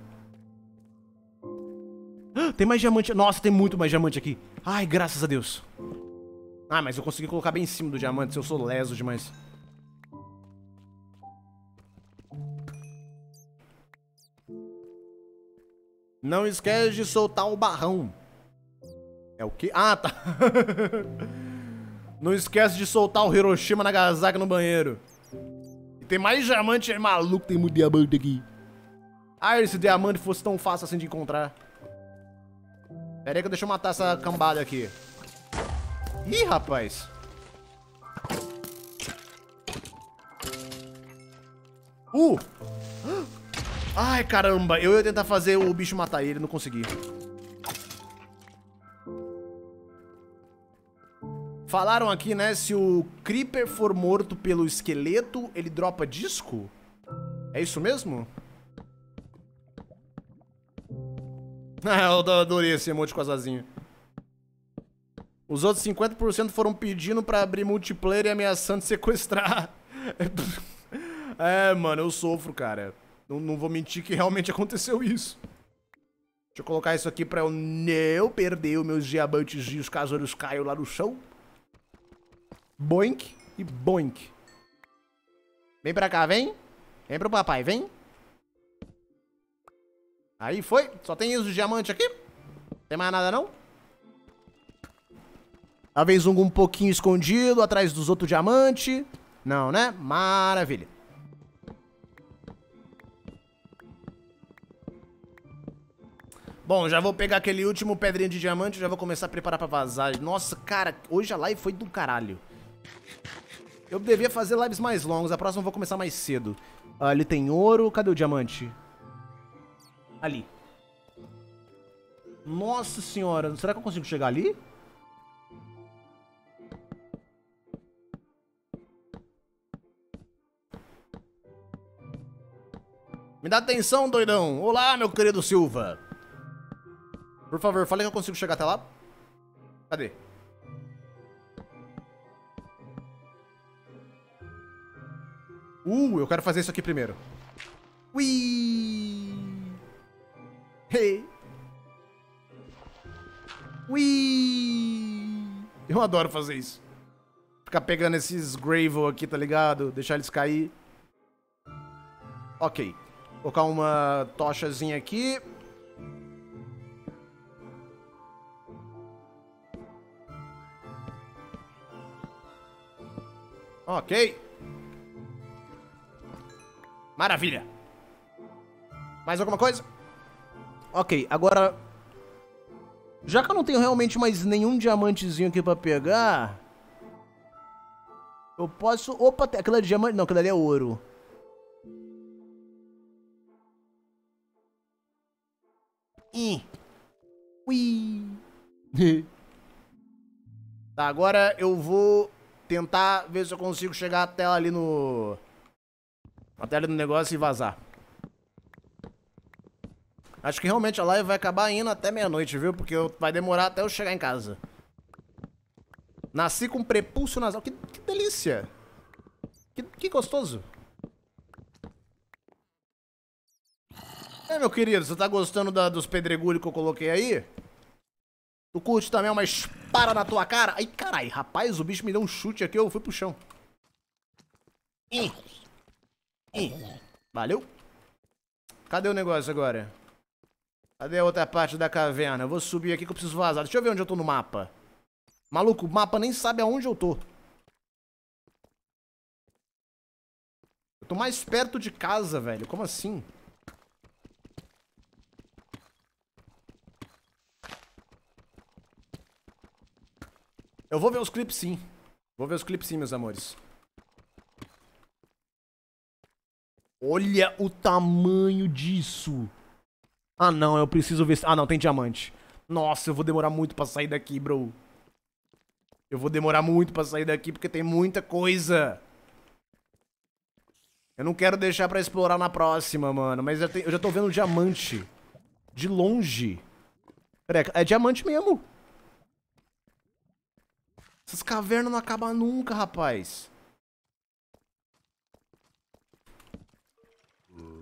tem mais diamante. Nossa, tem muito mais diamante aqui. Ai, graças a Deus. Ah, mas eu consegui colocar bem em cima do diamante, se eu sou leso demais. Não esquece de soltar o barrão. É o quê? Ah, tá. (laughs) Não esquece de soltar o Hiroshima Nagasaki no banheiro. E tem mais diamante aí, maluco. Tem muito diamante aqui. Ah, esse diamante fosse tão fácil assim de encontrar. Pera aí que deixa eu matar essa cambada aqui. Ih, rapaz. Uh! Ai, caramba. Eu ia tentar fazer o bicho matar ele, não consegui. Falaram aqui, né, se o Creeper for morto pelo esqueleto, ele dropa disco? É isso mesmo? Ah, (laughs) eu adorei esse emote com as Os outros 50% foram pedindo pra abrir multiplayer e ameaçando (laughs) sequestrar. é, mano, eu sofro, cara. Não, não vou mentir que realmente (laughs) aconteceu isso. Deixa eu colocar isso aqui pra eu não perder os meus diamantes e os casouros caiam lá no chão. Boink e boink. Vem pra cá, vem. Vem pro papai, vem. Aí foi. Só tem isso de diamante aqui? tem mais nada, não? Talvez um, um pouquinho escondido atrás dos outros diamantes. Não, né? Maravilha. Bom, já vou pegar aquele último pedrinho de diamante e já vou começar a preparar pra vazar. Nossa, cara, hoje a live foi do caralho. Eu devia fazer lives mais longas, a próxima eu vou começar mais cedo. Ali ah, tem ouro, cadê o diamante? Ali. Nossa senhora, será que eu consigo chegar ali? Me dá atenção, doidão. Olá, meu querido Silva. Por favor, fale que eu consigo chegar até lá. Cadê? Uh, eu quero fazer isso aqui primeiro. Ui! Hey. Ui! Eu adoro fazer isso. Ficar pegando esses gravel aqui, tá ligado? Deixar eles cair. Ok. Colocar uma tochazinha aqui. Ok. Maravilha. Mais alguma coisa? Ok, agora. Já que eu não tenho realmente mais nenhum diamantezinho aqui pra pegar. Eu posso. Opa, aquela é diamante. Não, aquela ali é ouro. Ih. Ui. (laughs) tá, agora eu vou tentar ver se eu consigo chegar até ali no. Até ali no negócio e vazar. Acho que realmente a live vai acabar indo até meia-noite, viu? Porque vai demorar até eu chegar em casa. Nasci com prepulso nasal. Que, que delícia! Que, que gostoso! É, meu querido, você tá gostando da, dos pedregulhos que eu coloquei aí? Tu curte também uma espara na tua cara? Ai, carai, rapaz, o bicho me deu um chute aqui, eu fui pro chão. Ih. Ih. Valeu. Cadê o negócio agora? Cadê a outra parte da caverna? Eu vou subir aqui que eu preciso vazar. Deixa eu ver onde eu tô no mapa. Maluco, o mapa nem sabe aonde eu tô. Eu tô mais perto de casa, velho. Como assim? Eu vou ver os clipes sim. Vou ver os clipes sim, meus amores. Olha o tamanho disso. Ah, não, eu preciso ver... Ah, não, tem diamante. Nossa, eu vou demorar muito pra sair daqui, bro. Eu vou demorar muito pra sair daqui porque tem muita coisa. Eu não quero deixar pra explorar na próxima, mano. Mas eu, te... eu já tô vendo diamante. De longe. Peraí, é diamante mesmo. Essas cavernas não acabam nunca, rapaz.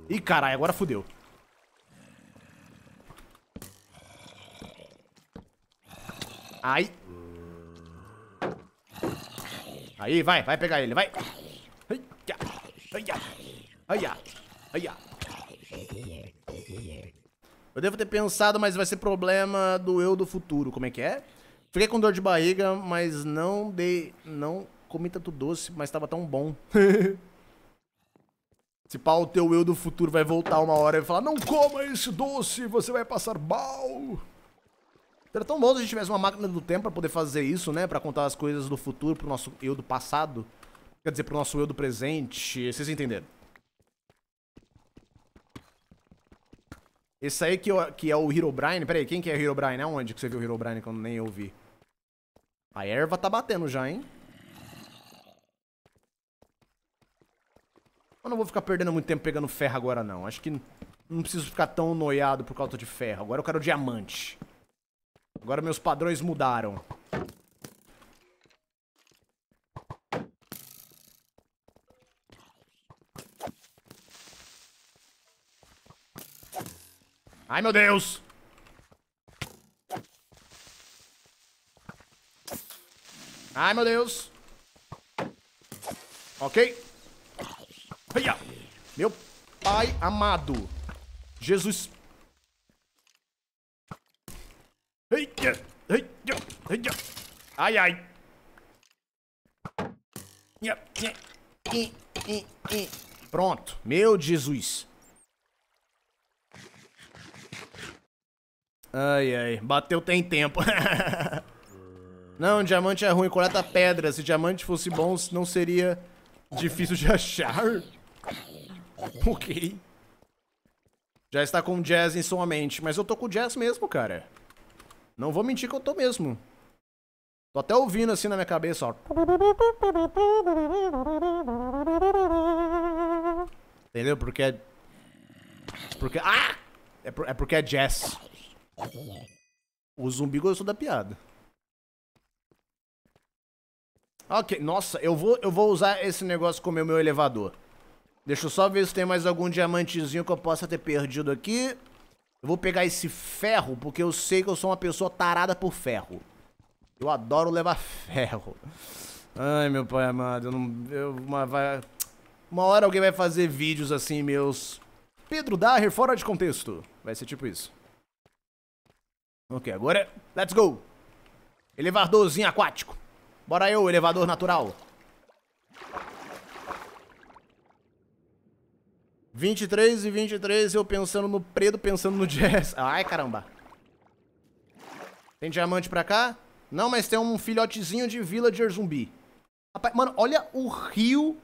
Ih, caralho, agora fudeu. Aí. Aí, vai, vai pegar ele, vai. Eu devo ter pensado, mas vai ser problema do eu do futuro. Como é que é? Fiquei com dor de barriga, mas não dei. Não comi tanto doce, mas tava tão bom. (laughs) Se pá, o teu eu do futuro vai voltar uma hora e falar: Não coma esse doce, você vai passar mal. Seria tão bom se a gente tivesse uma máquina do tempo para poder fazer isso, né? Para contar as coisas do futuro pro nosso eu do passado. Quer dizer, pro nosso eu do presente. Vocês entenderam? Esse aí que, eu, que é o Herobrine. Pera aí, quem que é o Herobrine? Aonde que você viu o Herobrine que eu nem ouvi? A erva tá batendo já, hein? Eu não vou ficar perdendo muito tempo pegando ferro agora, não. Acho que não preciso ficar tão noiado por causa de ferro. Agora eu quero diamante. Agora meus padrões mudaram. Ai, meu Deus! Ai, meu Deus! Ok. Meu pai amado. Jesus Ai, ai. Pronto. Meu Jesus. Ai, ai. Bateu tem tempo. (laughs) não, diamante é ruim. Coleta pedra. Se diamante fosse bom, não seria difícil de achar. Ok. Já está com jazz em sua mente. Mas eu tô com jazz mesmo, cara. Não vou mentir que eu tô mesmo. Tô até ouvindo assim na minha cabeça, ó. Entendeu? Porque é. Porque. Ah! É, por... é porque é jazz. O zumbi gostou da piada. Ok, nossa, eu vou, eu vou usar esse negócio como o meu elevador. Deixa eu só ver se tem mais algum diamantezinho que eu possa ter perdido aqui. Eu vou pegar esse ferro porque eu sei que eu sou uma pessoa tarada por ferro. Eu adoro levar (laughs) ferro. Ai, meu pai amado, eu não. Eu, uma, vai, uma hora alguém vai fazer vídeos assim, meus. Pedro Daher fora de contexto. Vai ser tipo isso. Ok, agora. Let's go! Elevadorzinho aquático. Bora eu, elevador natural. 23 e 23, eu pensando no preto, pensando no jazz. (laughs) Ai, caramba. Tem diamante pra cá? Não, mas tem um filhotezinho de villager zumbi. Rapaz, mano, olha o rio.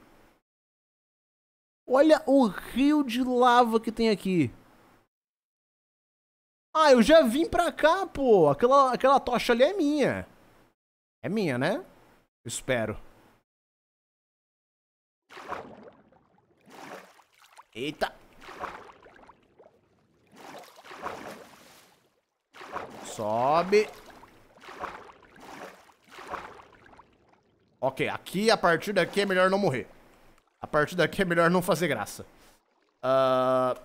Olha o rio de lava que tem aqui. Ah, eu já vim pra cá, pô. Aquela, aquela tocha ali é minha. É minha, né? Espero. Eita. Sobe. Ok, aqui, a partir daqui é melhor não morrer. A partir daqui é melhor não fazer graça. Uh...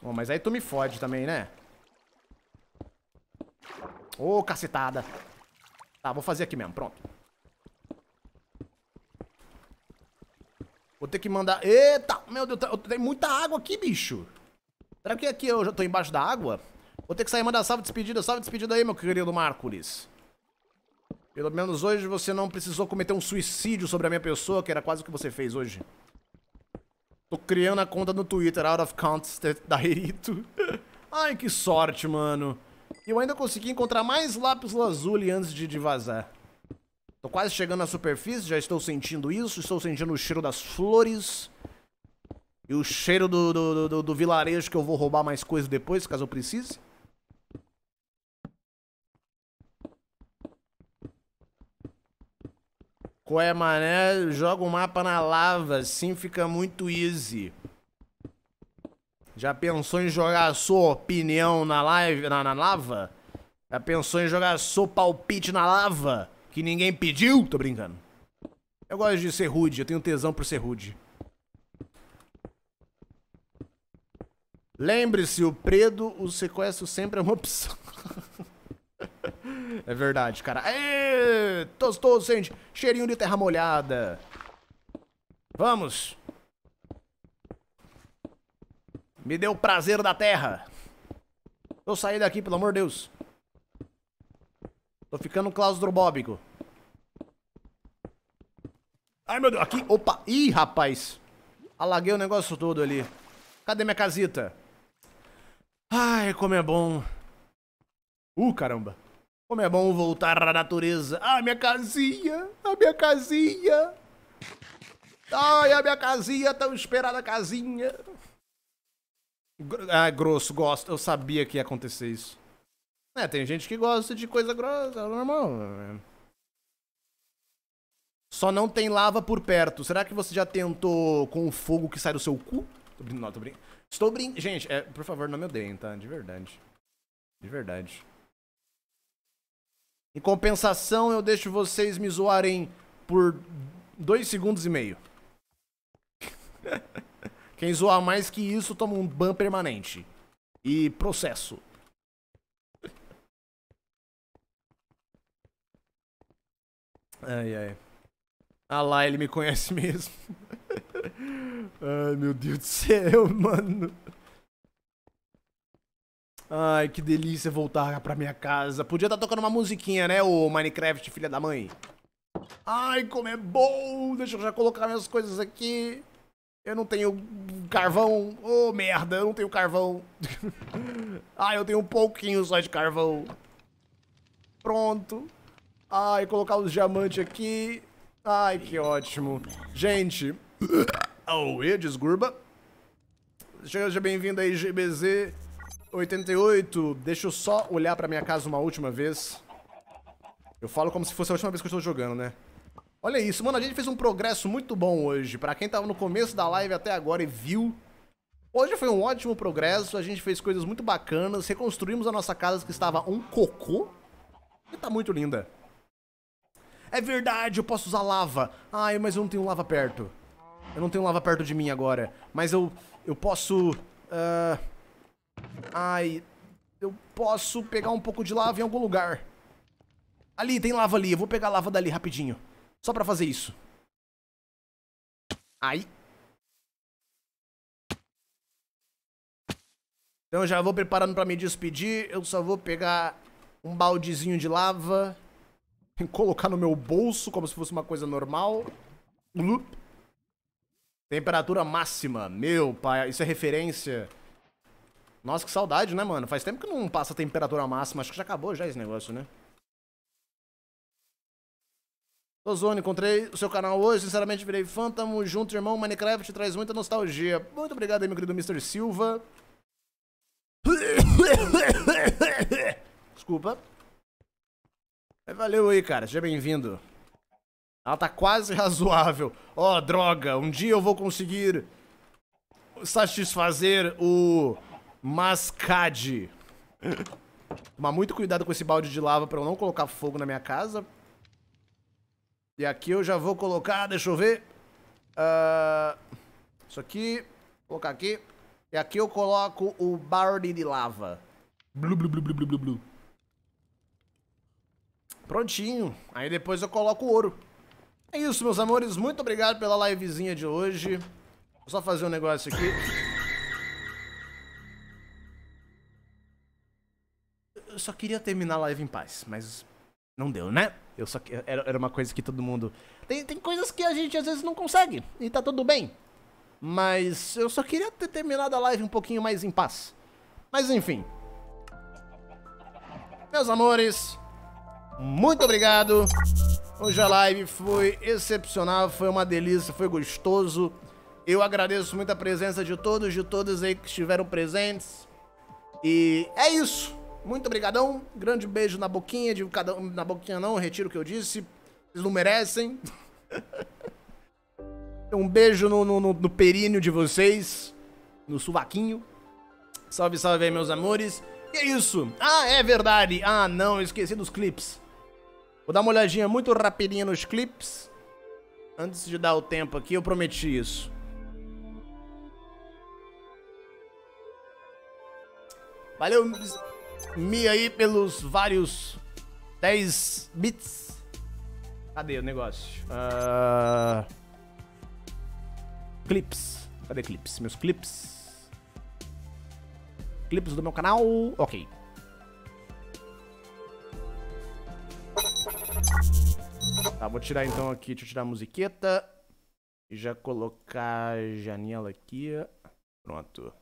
Oh, mas aí tu me fode também, né? Ô, oh, cacetada. Tá, vou fazer aqui mesmo, pronto. Vou ter que mandar... Eita, meu Deus, tá, tem muita água aqui, bicho. Será que aqui eu já tô embaixo da água? Vou ter que sair mandar salve despedida. Salve despedida aí, meu querido Márcules. Pelo menos hoje você não precisou cometer um suicídio sobre a minha pessoa, que era quase o que você fez hoje. Tô criando a conta no Twitter, out of context, da Herito. (laughs) Ai, que sorte, mano. E eu ainda consegui encontrar mais lápis lazuli antes de, de vazar. Tô quase chegando à superfície, já estou sentindo isso, estou sentindo o cheiro das flores. E o cheiro do, do, do, do vilarejo que eu vou roubar mais coisa depois, caso eu precise. Qual é, mané? Joga o mapa na lava, assim fica muito easy. Já pensou em jogar a sua opinião na live, na, na lava? Já pensou em jogar seu palpite na lava? que ninguém pediu. Tô brincando. Eu gosto de ser rude, eu tenho tesão por ser rude. Lembre-se, o predo, o sequestro sempre é uma opção. (laughs) é verdade, cara. Aê! Tostou, gente. Cheirinho de terra molhada. Vamos. Me deu o prazer da terra. Vou sair daqui, pelo amor de Deus. Tô ficando claustrobóbico. Ai, meu Deus. Aqui. Opa. Ih, rapaz. Alaguei o negócio todo ali. Cadê minha casita? Ai, como é bom. Uh, caramba. Como é bom voltar à natureza. Ai, ah, minha casinha. A minha casinha. Ai, a minha casinha. Tão esperada casinha. Ah, grosso. Gosto. Eu sabia que ia acontecer isso. É, tem gente que gosta de coisa grossa, é normal. Né? Só não tem lava por perto. Será que você já tentou com o fogo que sai do seu cu? Tô brincando, não, tô brincando. Estou brincando. Gente, é, por favor, não me odeiem, tá? De verdade. De verdade. Em compensação, eu deixo vocês me zoarem por dois segundos e meio. (laughs) Quem zoar mais que isso toma um ban permanente. E processo. Ai, ai. Ah lá, ele me conhece (laughs) mesmo. ai, meu Deus do céu, (laughs) mano. Ai, que delícia voltar pra minha casa. Podia estar tá tocando uma musiquinha, né, ô Minecraft, filha da mãe? Ai, como é bom! Deixa eu já colocar minhas coisas aqui. Eu não tenho carvão. Ô, oh, merda, eu não tenho carvão. (laughs) ah, eu tenho um pouquinho só de carvão. Pronto. Ai, colocar os diamantes aqui. Ai, que ótimo. Gente. Oh, (coughs) desgurba. Seja bem-vindo aí, GBZ 88. Deixa eu só olhar pra minha casa uma última vez. Eu falo como se fosse a última vez que eu estou jogando, né? Olha isso, mano, a gente fez um progresso muito bom hoje. Pra quem tava no começo da live até agora e viu, Hoje foi um ótimo progresso, a gente fez coisas muito bacanas, reconstruímos a nossa casa que estava um cocô e tá muito linda. É verdade, eu posso usar lava. Ai, mas eu não tenho lava perto. Eu não tenho lava perto de mim agora. Mas eu, eu posso... Uh... Ai, eu posso pegar um pouco de lava em algum lugar. Ali, tem lava ali. Eu vou pegar a lava dali rapidinho. Só pra fazer isso. Ai. Então já vou preparando pra me despedir. Eu só vou pegar um baldezinho de lava em colocar no meu bolso como se fosse uma coisa normal. Lup. Temperatura máxima. Meu pai, isso é referência. Nossa, que saudade, né, mano? Faz tempo que não passa temperatura máxima. Acho que já acabou já esse negócio, né? Ozone, encontrei o seu canal hoje, sinceramente virei fã, tamo junto, irmão. Minecraft traz muita nostalgia. Muito obrigado aí, meu querido Mr. Silva. (coughs) Desculpa. Valeu aí, cara. Seja bem-vindo. Ela tá quase (laughs) razoável. Ó, oh, droga, um dia eu vou conseguir satisfazer o mascade. Tomar muito cuidado com esse balde de lava pra eu não colocar fogo na minha casa. E aqui eu já vou colocar, deixa eu ver. Uh, isso aqui, colocar aqui. E aqui eu coloco o balde de lava. Blu, blu, blu, blu, blu, blu. Prontinho. Aí depois eu coloco o ouro. É isso, meus amores. Muito obrigado pela livezinha de hoje. Vou só fazer um negócio aqui. Eu só queria terminar a live em paz, mas não deu, né? Eu só era, era uma coisa que todo mundo tem, tem coisas que a gente às vezes não consegue e tá tudo bem. Mas eu só queria ter terminado a live um pouquinho mais em paz. Mas enfim. Meus amores, muito obrigado. Hoje a live foi excepcional, foi uma delícia, foi gostoso. Eu agradeço muito a presença de todos, de todas aí que estiveram presentes. E é isso. Muito obrigadão. Grande beijo na boquinha de cada um. Na boquinha não, retiro o que eu disse. Vocês não merecem. (laughs) um beijo no, no, no, no períneo de vocês. No suvaquinho. Salve, salve aí, meus amores. E é isso. Ah, é verdade. Ah, não, esqueci dos clipes. Vou dar uma olhadinha muito rapidinha nos clips. Antes de dar o tempo aqui, eu prometi isso. Valeu, Mi, aí, pelos vários 10 bits. Cadê o negócio? Uh... Clips. Cadê clips? Meus clips. Clips do meu canal. Ok. Tá, vou tirar então aqui, deixa eu tirar a musiqueta. E já colocar a janela aqui. Pronto.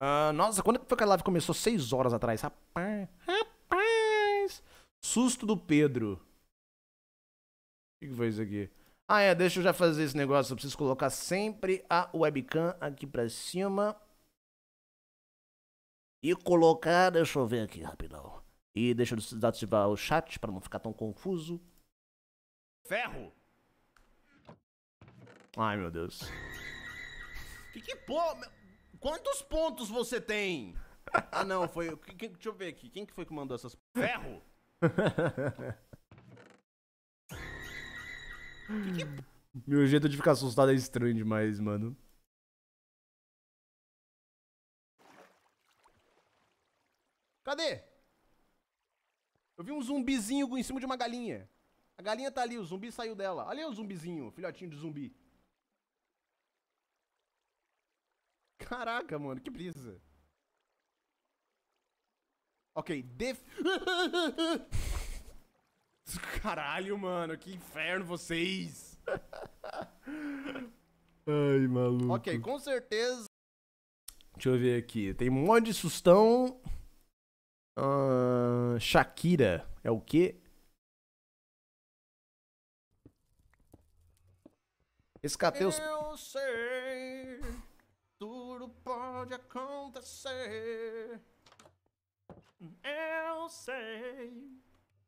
Ah, nossa, quando é foi que a live começou? Seis horas atrás. Rapaz, rapaz. Susto do Pedro. O que foi isso aqui? Ah, é, deixa eu já fazer esse negócio. Eu preciso colocar sempre a webcam aqui pra cima. E colocar, deixa eu ver aqui rapidão. E deixa eu desativar o chat para não ficar tão confuso. Ferro! Ai, meu Deus. Que que Quantos pontos você tem? Ah, não, foi... Que, deixa eu ver aqui. Quem que foi que mandou essas... Ferro! (laughs) que que... Meu jeito de ficar assustado é estranho demais, mano. Cadê? Eu vi um zumbizinho em cima de uma galinha. A galinha tá ali, o zumbi saiu dela. Olha aí o zumbizinho, filhotinho de zumbi. Caraca, mano, que brisa. Ok, def... (laughs) Caralho, mano, que inferno vocês. (laughs) Ai, maluco. Ok, com certeza... Deixa eu ver aqui. Tem um monte de sustão. Uh, Shakira é o quê? Escatei os... Eu sei, tudo pode acontecer. Eu sei,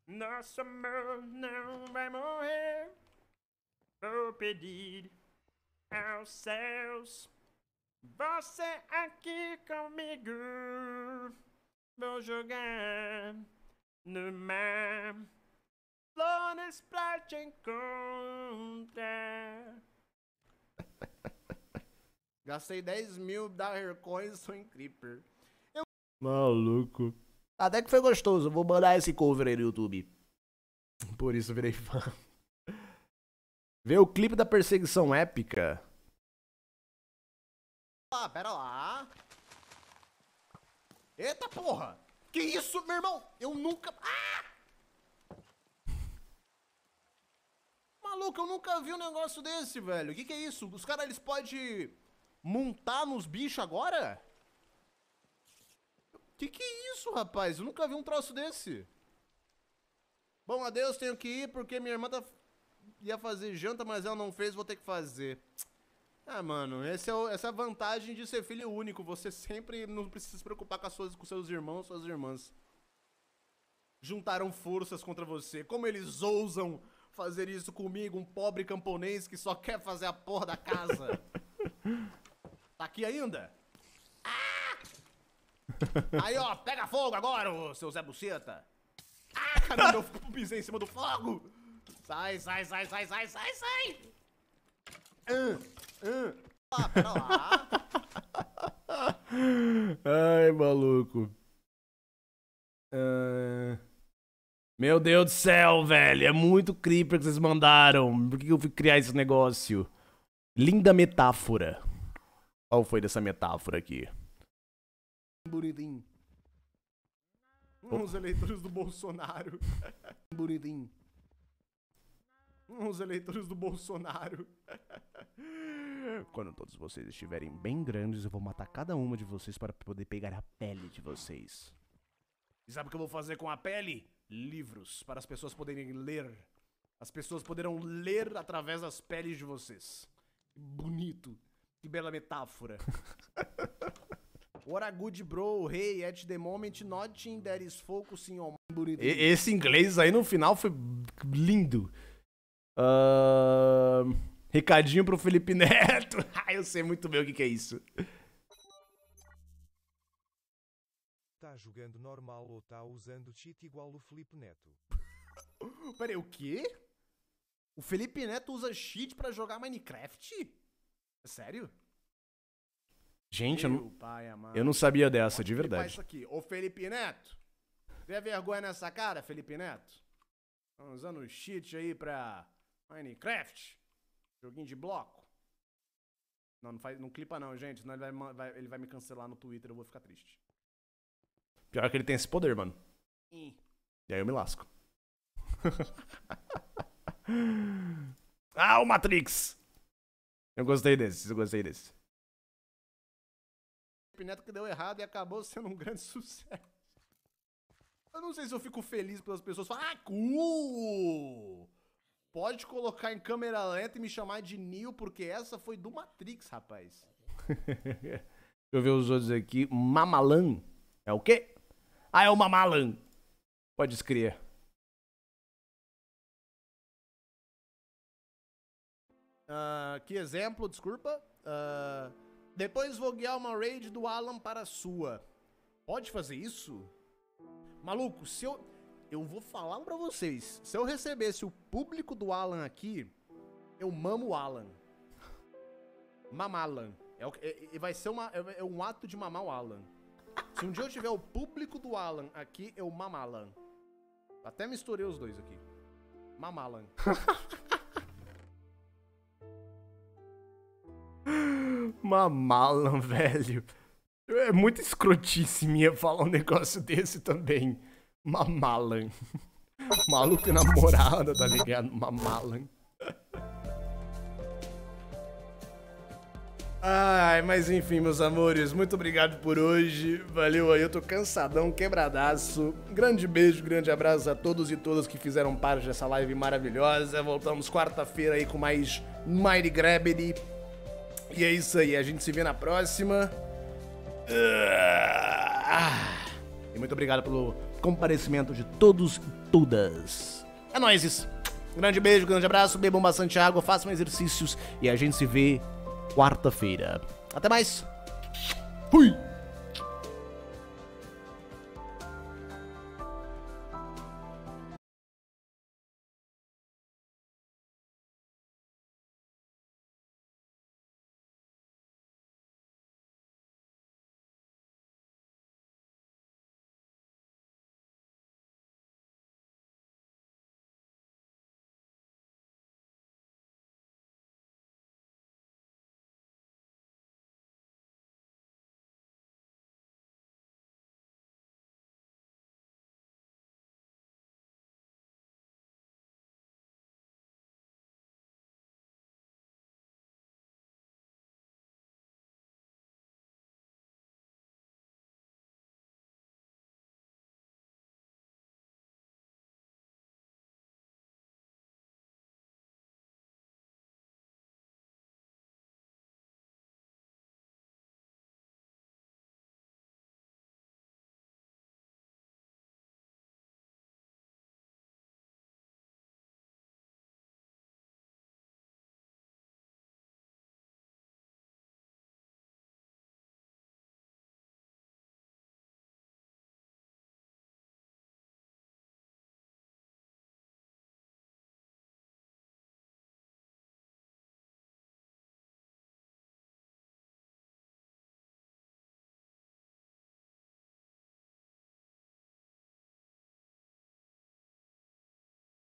nosso amor não vai morrer. Vou pedir aos céus, você aqui comigo. Vou jogar no mar, flores pra te encontrar. (laughs) Gastei 10 mil Dollar Coins em Creeper. Eu... Maluco. Até que foi gostoso, vou mandar esse cover aí no YouTube. Por isso virei fã. Vê o clipe da perseguição épica. Ah, pera lá. Eita porra! Que isso, meu irmão? Eu nunca. Ah! Maluco, eu nunca vi um negócio desse, velho. O que, que é isso? Os caras, eles podem montar nos bichos agora? Que que é isso, rapaz? Eu nunca vi um troço desse. Bom, adeus, tenho que ir porque minha irmã tá... ia fazer janta, mas ela não fez, vou ter que fazer. Ah, mano, esse é o, essa é a vantagem de ser filho único. Você sempre não precisa se preocupar com, as suas, com seus irmãos, suas irmãs. Juntaram forças contra você. Como eles ousam fazer isso comigo, um pobre camponês que só quer fazer a porra da casa? (laughs) tá aqui ainda? Ah! Aí, ó, pega fogo agora, seu Zé Buceta. Ah, caramba, eu pisei em cima do fogo. Sai, sai, sai, sai, sai, sai, sai. Ah, pra lá. Ai, maluco. Uh... Meu Deus do céu, velho. É muito creeper que vocês mandaram. Por que eu fui criar esse negócio? Linda metáfora. Qual foi dessa metáfora aqui? Buridim. Os eleitores do Bolsonaro. (laughs) Buridim os eleitores do Bolsonaro. (laughs) Quando todos vocês estiverem bem grandes, eu vou matar cada uma de vocês para poder pegar a pele de vocês. E sabe o que eu vou fazer com a pele? Livros, para as pessoas poderem ler. As pessoas poderão ler através das peles de vocês. Que bonito. Que bela metáfora. (laughs) What a good bro, hey, at the moment, not in there is Esse inglês aí no final foi lindo. Uh... Recadinho pro Felipe Neto. ah, (laughs) eu sei muito bem o que, que é isso. Tá jogando normal ou tá usando cheat igual o Felipe Neto? (laughs) Peraí, o quê? O Felipe Neto usa cheat para jogar Minecraft? É sério? Gente, eu não, pai, eu não sabia dessa, de verdade. Isso aqui. Ô Felipe Neto, Tem vergonha nessa cara, Felipe Neto. Estão tá usando cheat aí pra Minecraft. Joguinho de bloco. Não, não, faz, não clipa não, gente. Senão ele vai, vai, ele vai me cancelar no Twitter, eu vou ficar triste. Pior que ele tem esse poder, mano. Sim. E aí eu me lasco. (laughs) ah, o Matrix! Eu gostei desse, eu gostei desse. Neto que deu errado e acabou sendo um grande (laughs) sucesso. Eu não sei se eu fico feliz pelas pessoas falarem, ah, cu! Pode colocar em câmera lenta e me chamar de Neo, porque essa foi do Matrix, rapaz. (laughs) Deixa eu ver os outros aqui. Mamalan. É o quê? Ah, é o Mamalan. Pode escrever. Uh, que exemplo, desculpa. Uh, depois vou guiar uma raid do Alan para a sua. Pode fazer isso? Maluco, se eu eu vou falar um pra vocês. Se eu recebesse o público do Alan aqui, eu mamo o Alan. Mamalan. É, é, vai ser uma, é, é, um ato de mamar o Alan. Se um dia eu tiver o público do Alan aqui, eu mamalan. Até misturei os dois aqui. Mamalan. (laughs) mamalan, velho. É muito escrotice minha falar um negócio desse também malan. (laughs) Maluco namorada, tá ligado? malan. Ai, mas enfim, meus amores, muito obrigado por hoje. Valeu aí, eu tô cansadão, quebradaço. Grande beijo, grande abraço a todos e todas que fizeram parte dessa live maravilhosa. Voltamos quarta-feira aí com mais Mighty Gravity. E é isso aí, a gente se vê na próxima. Ah! E muito obrigado pelo comparecimento de todos e todas. É nóis! Grande beijo, grande abraço, bebam bastante água, façam exercícios e a gente se vê quarta-feira. Até mais! Fui!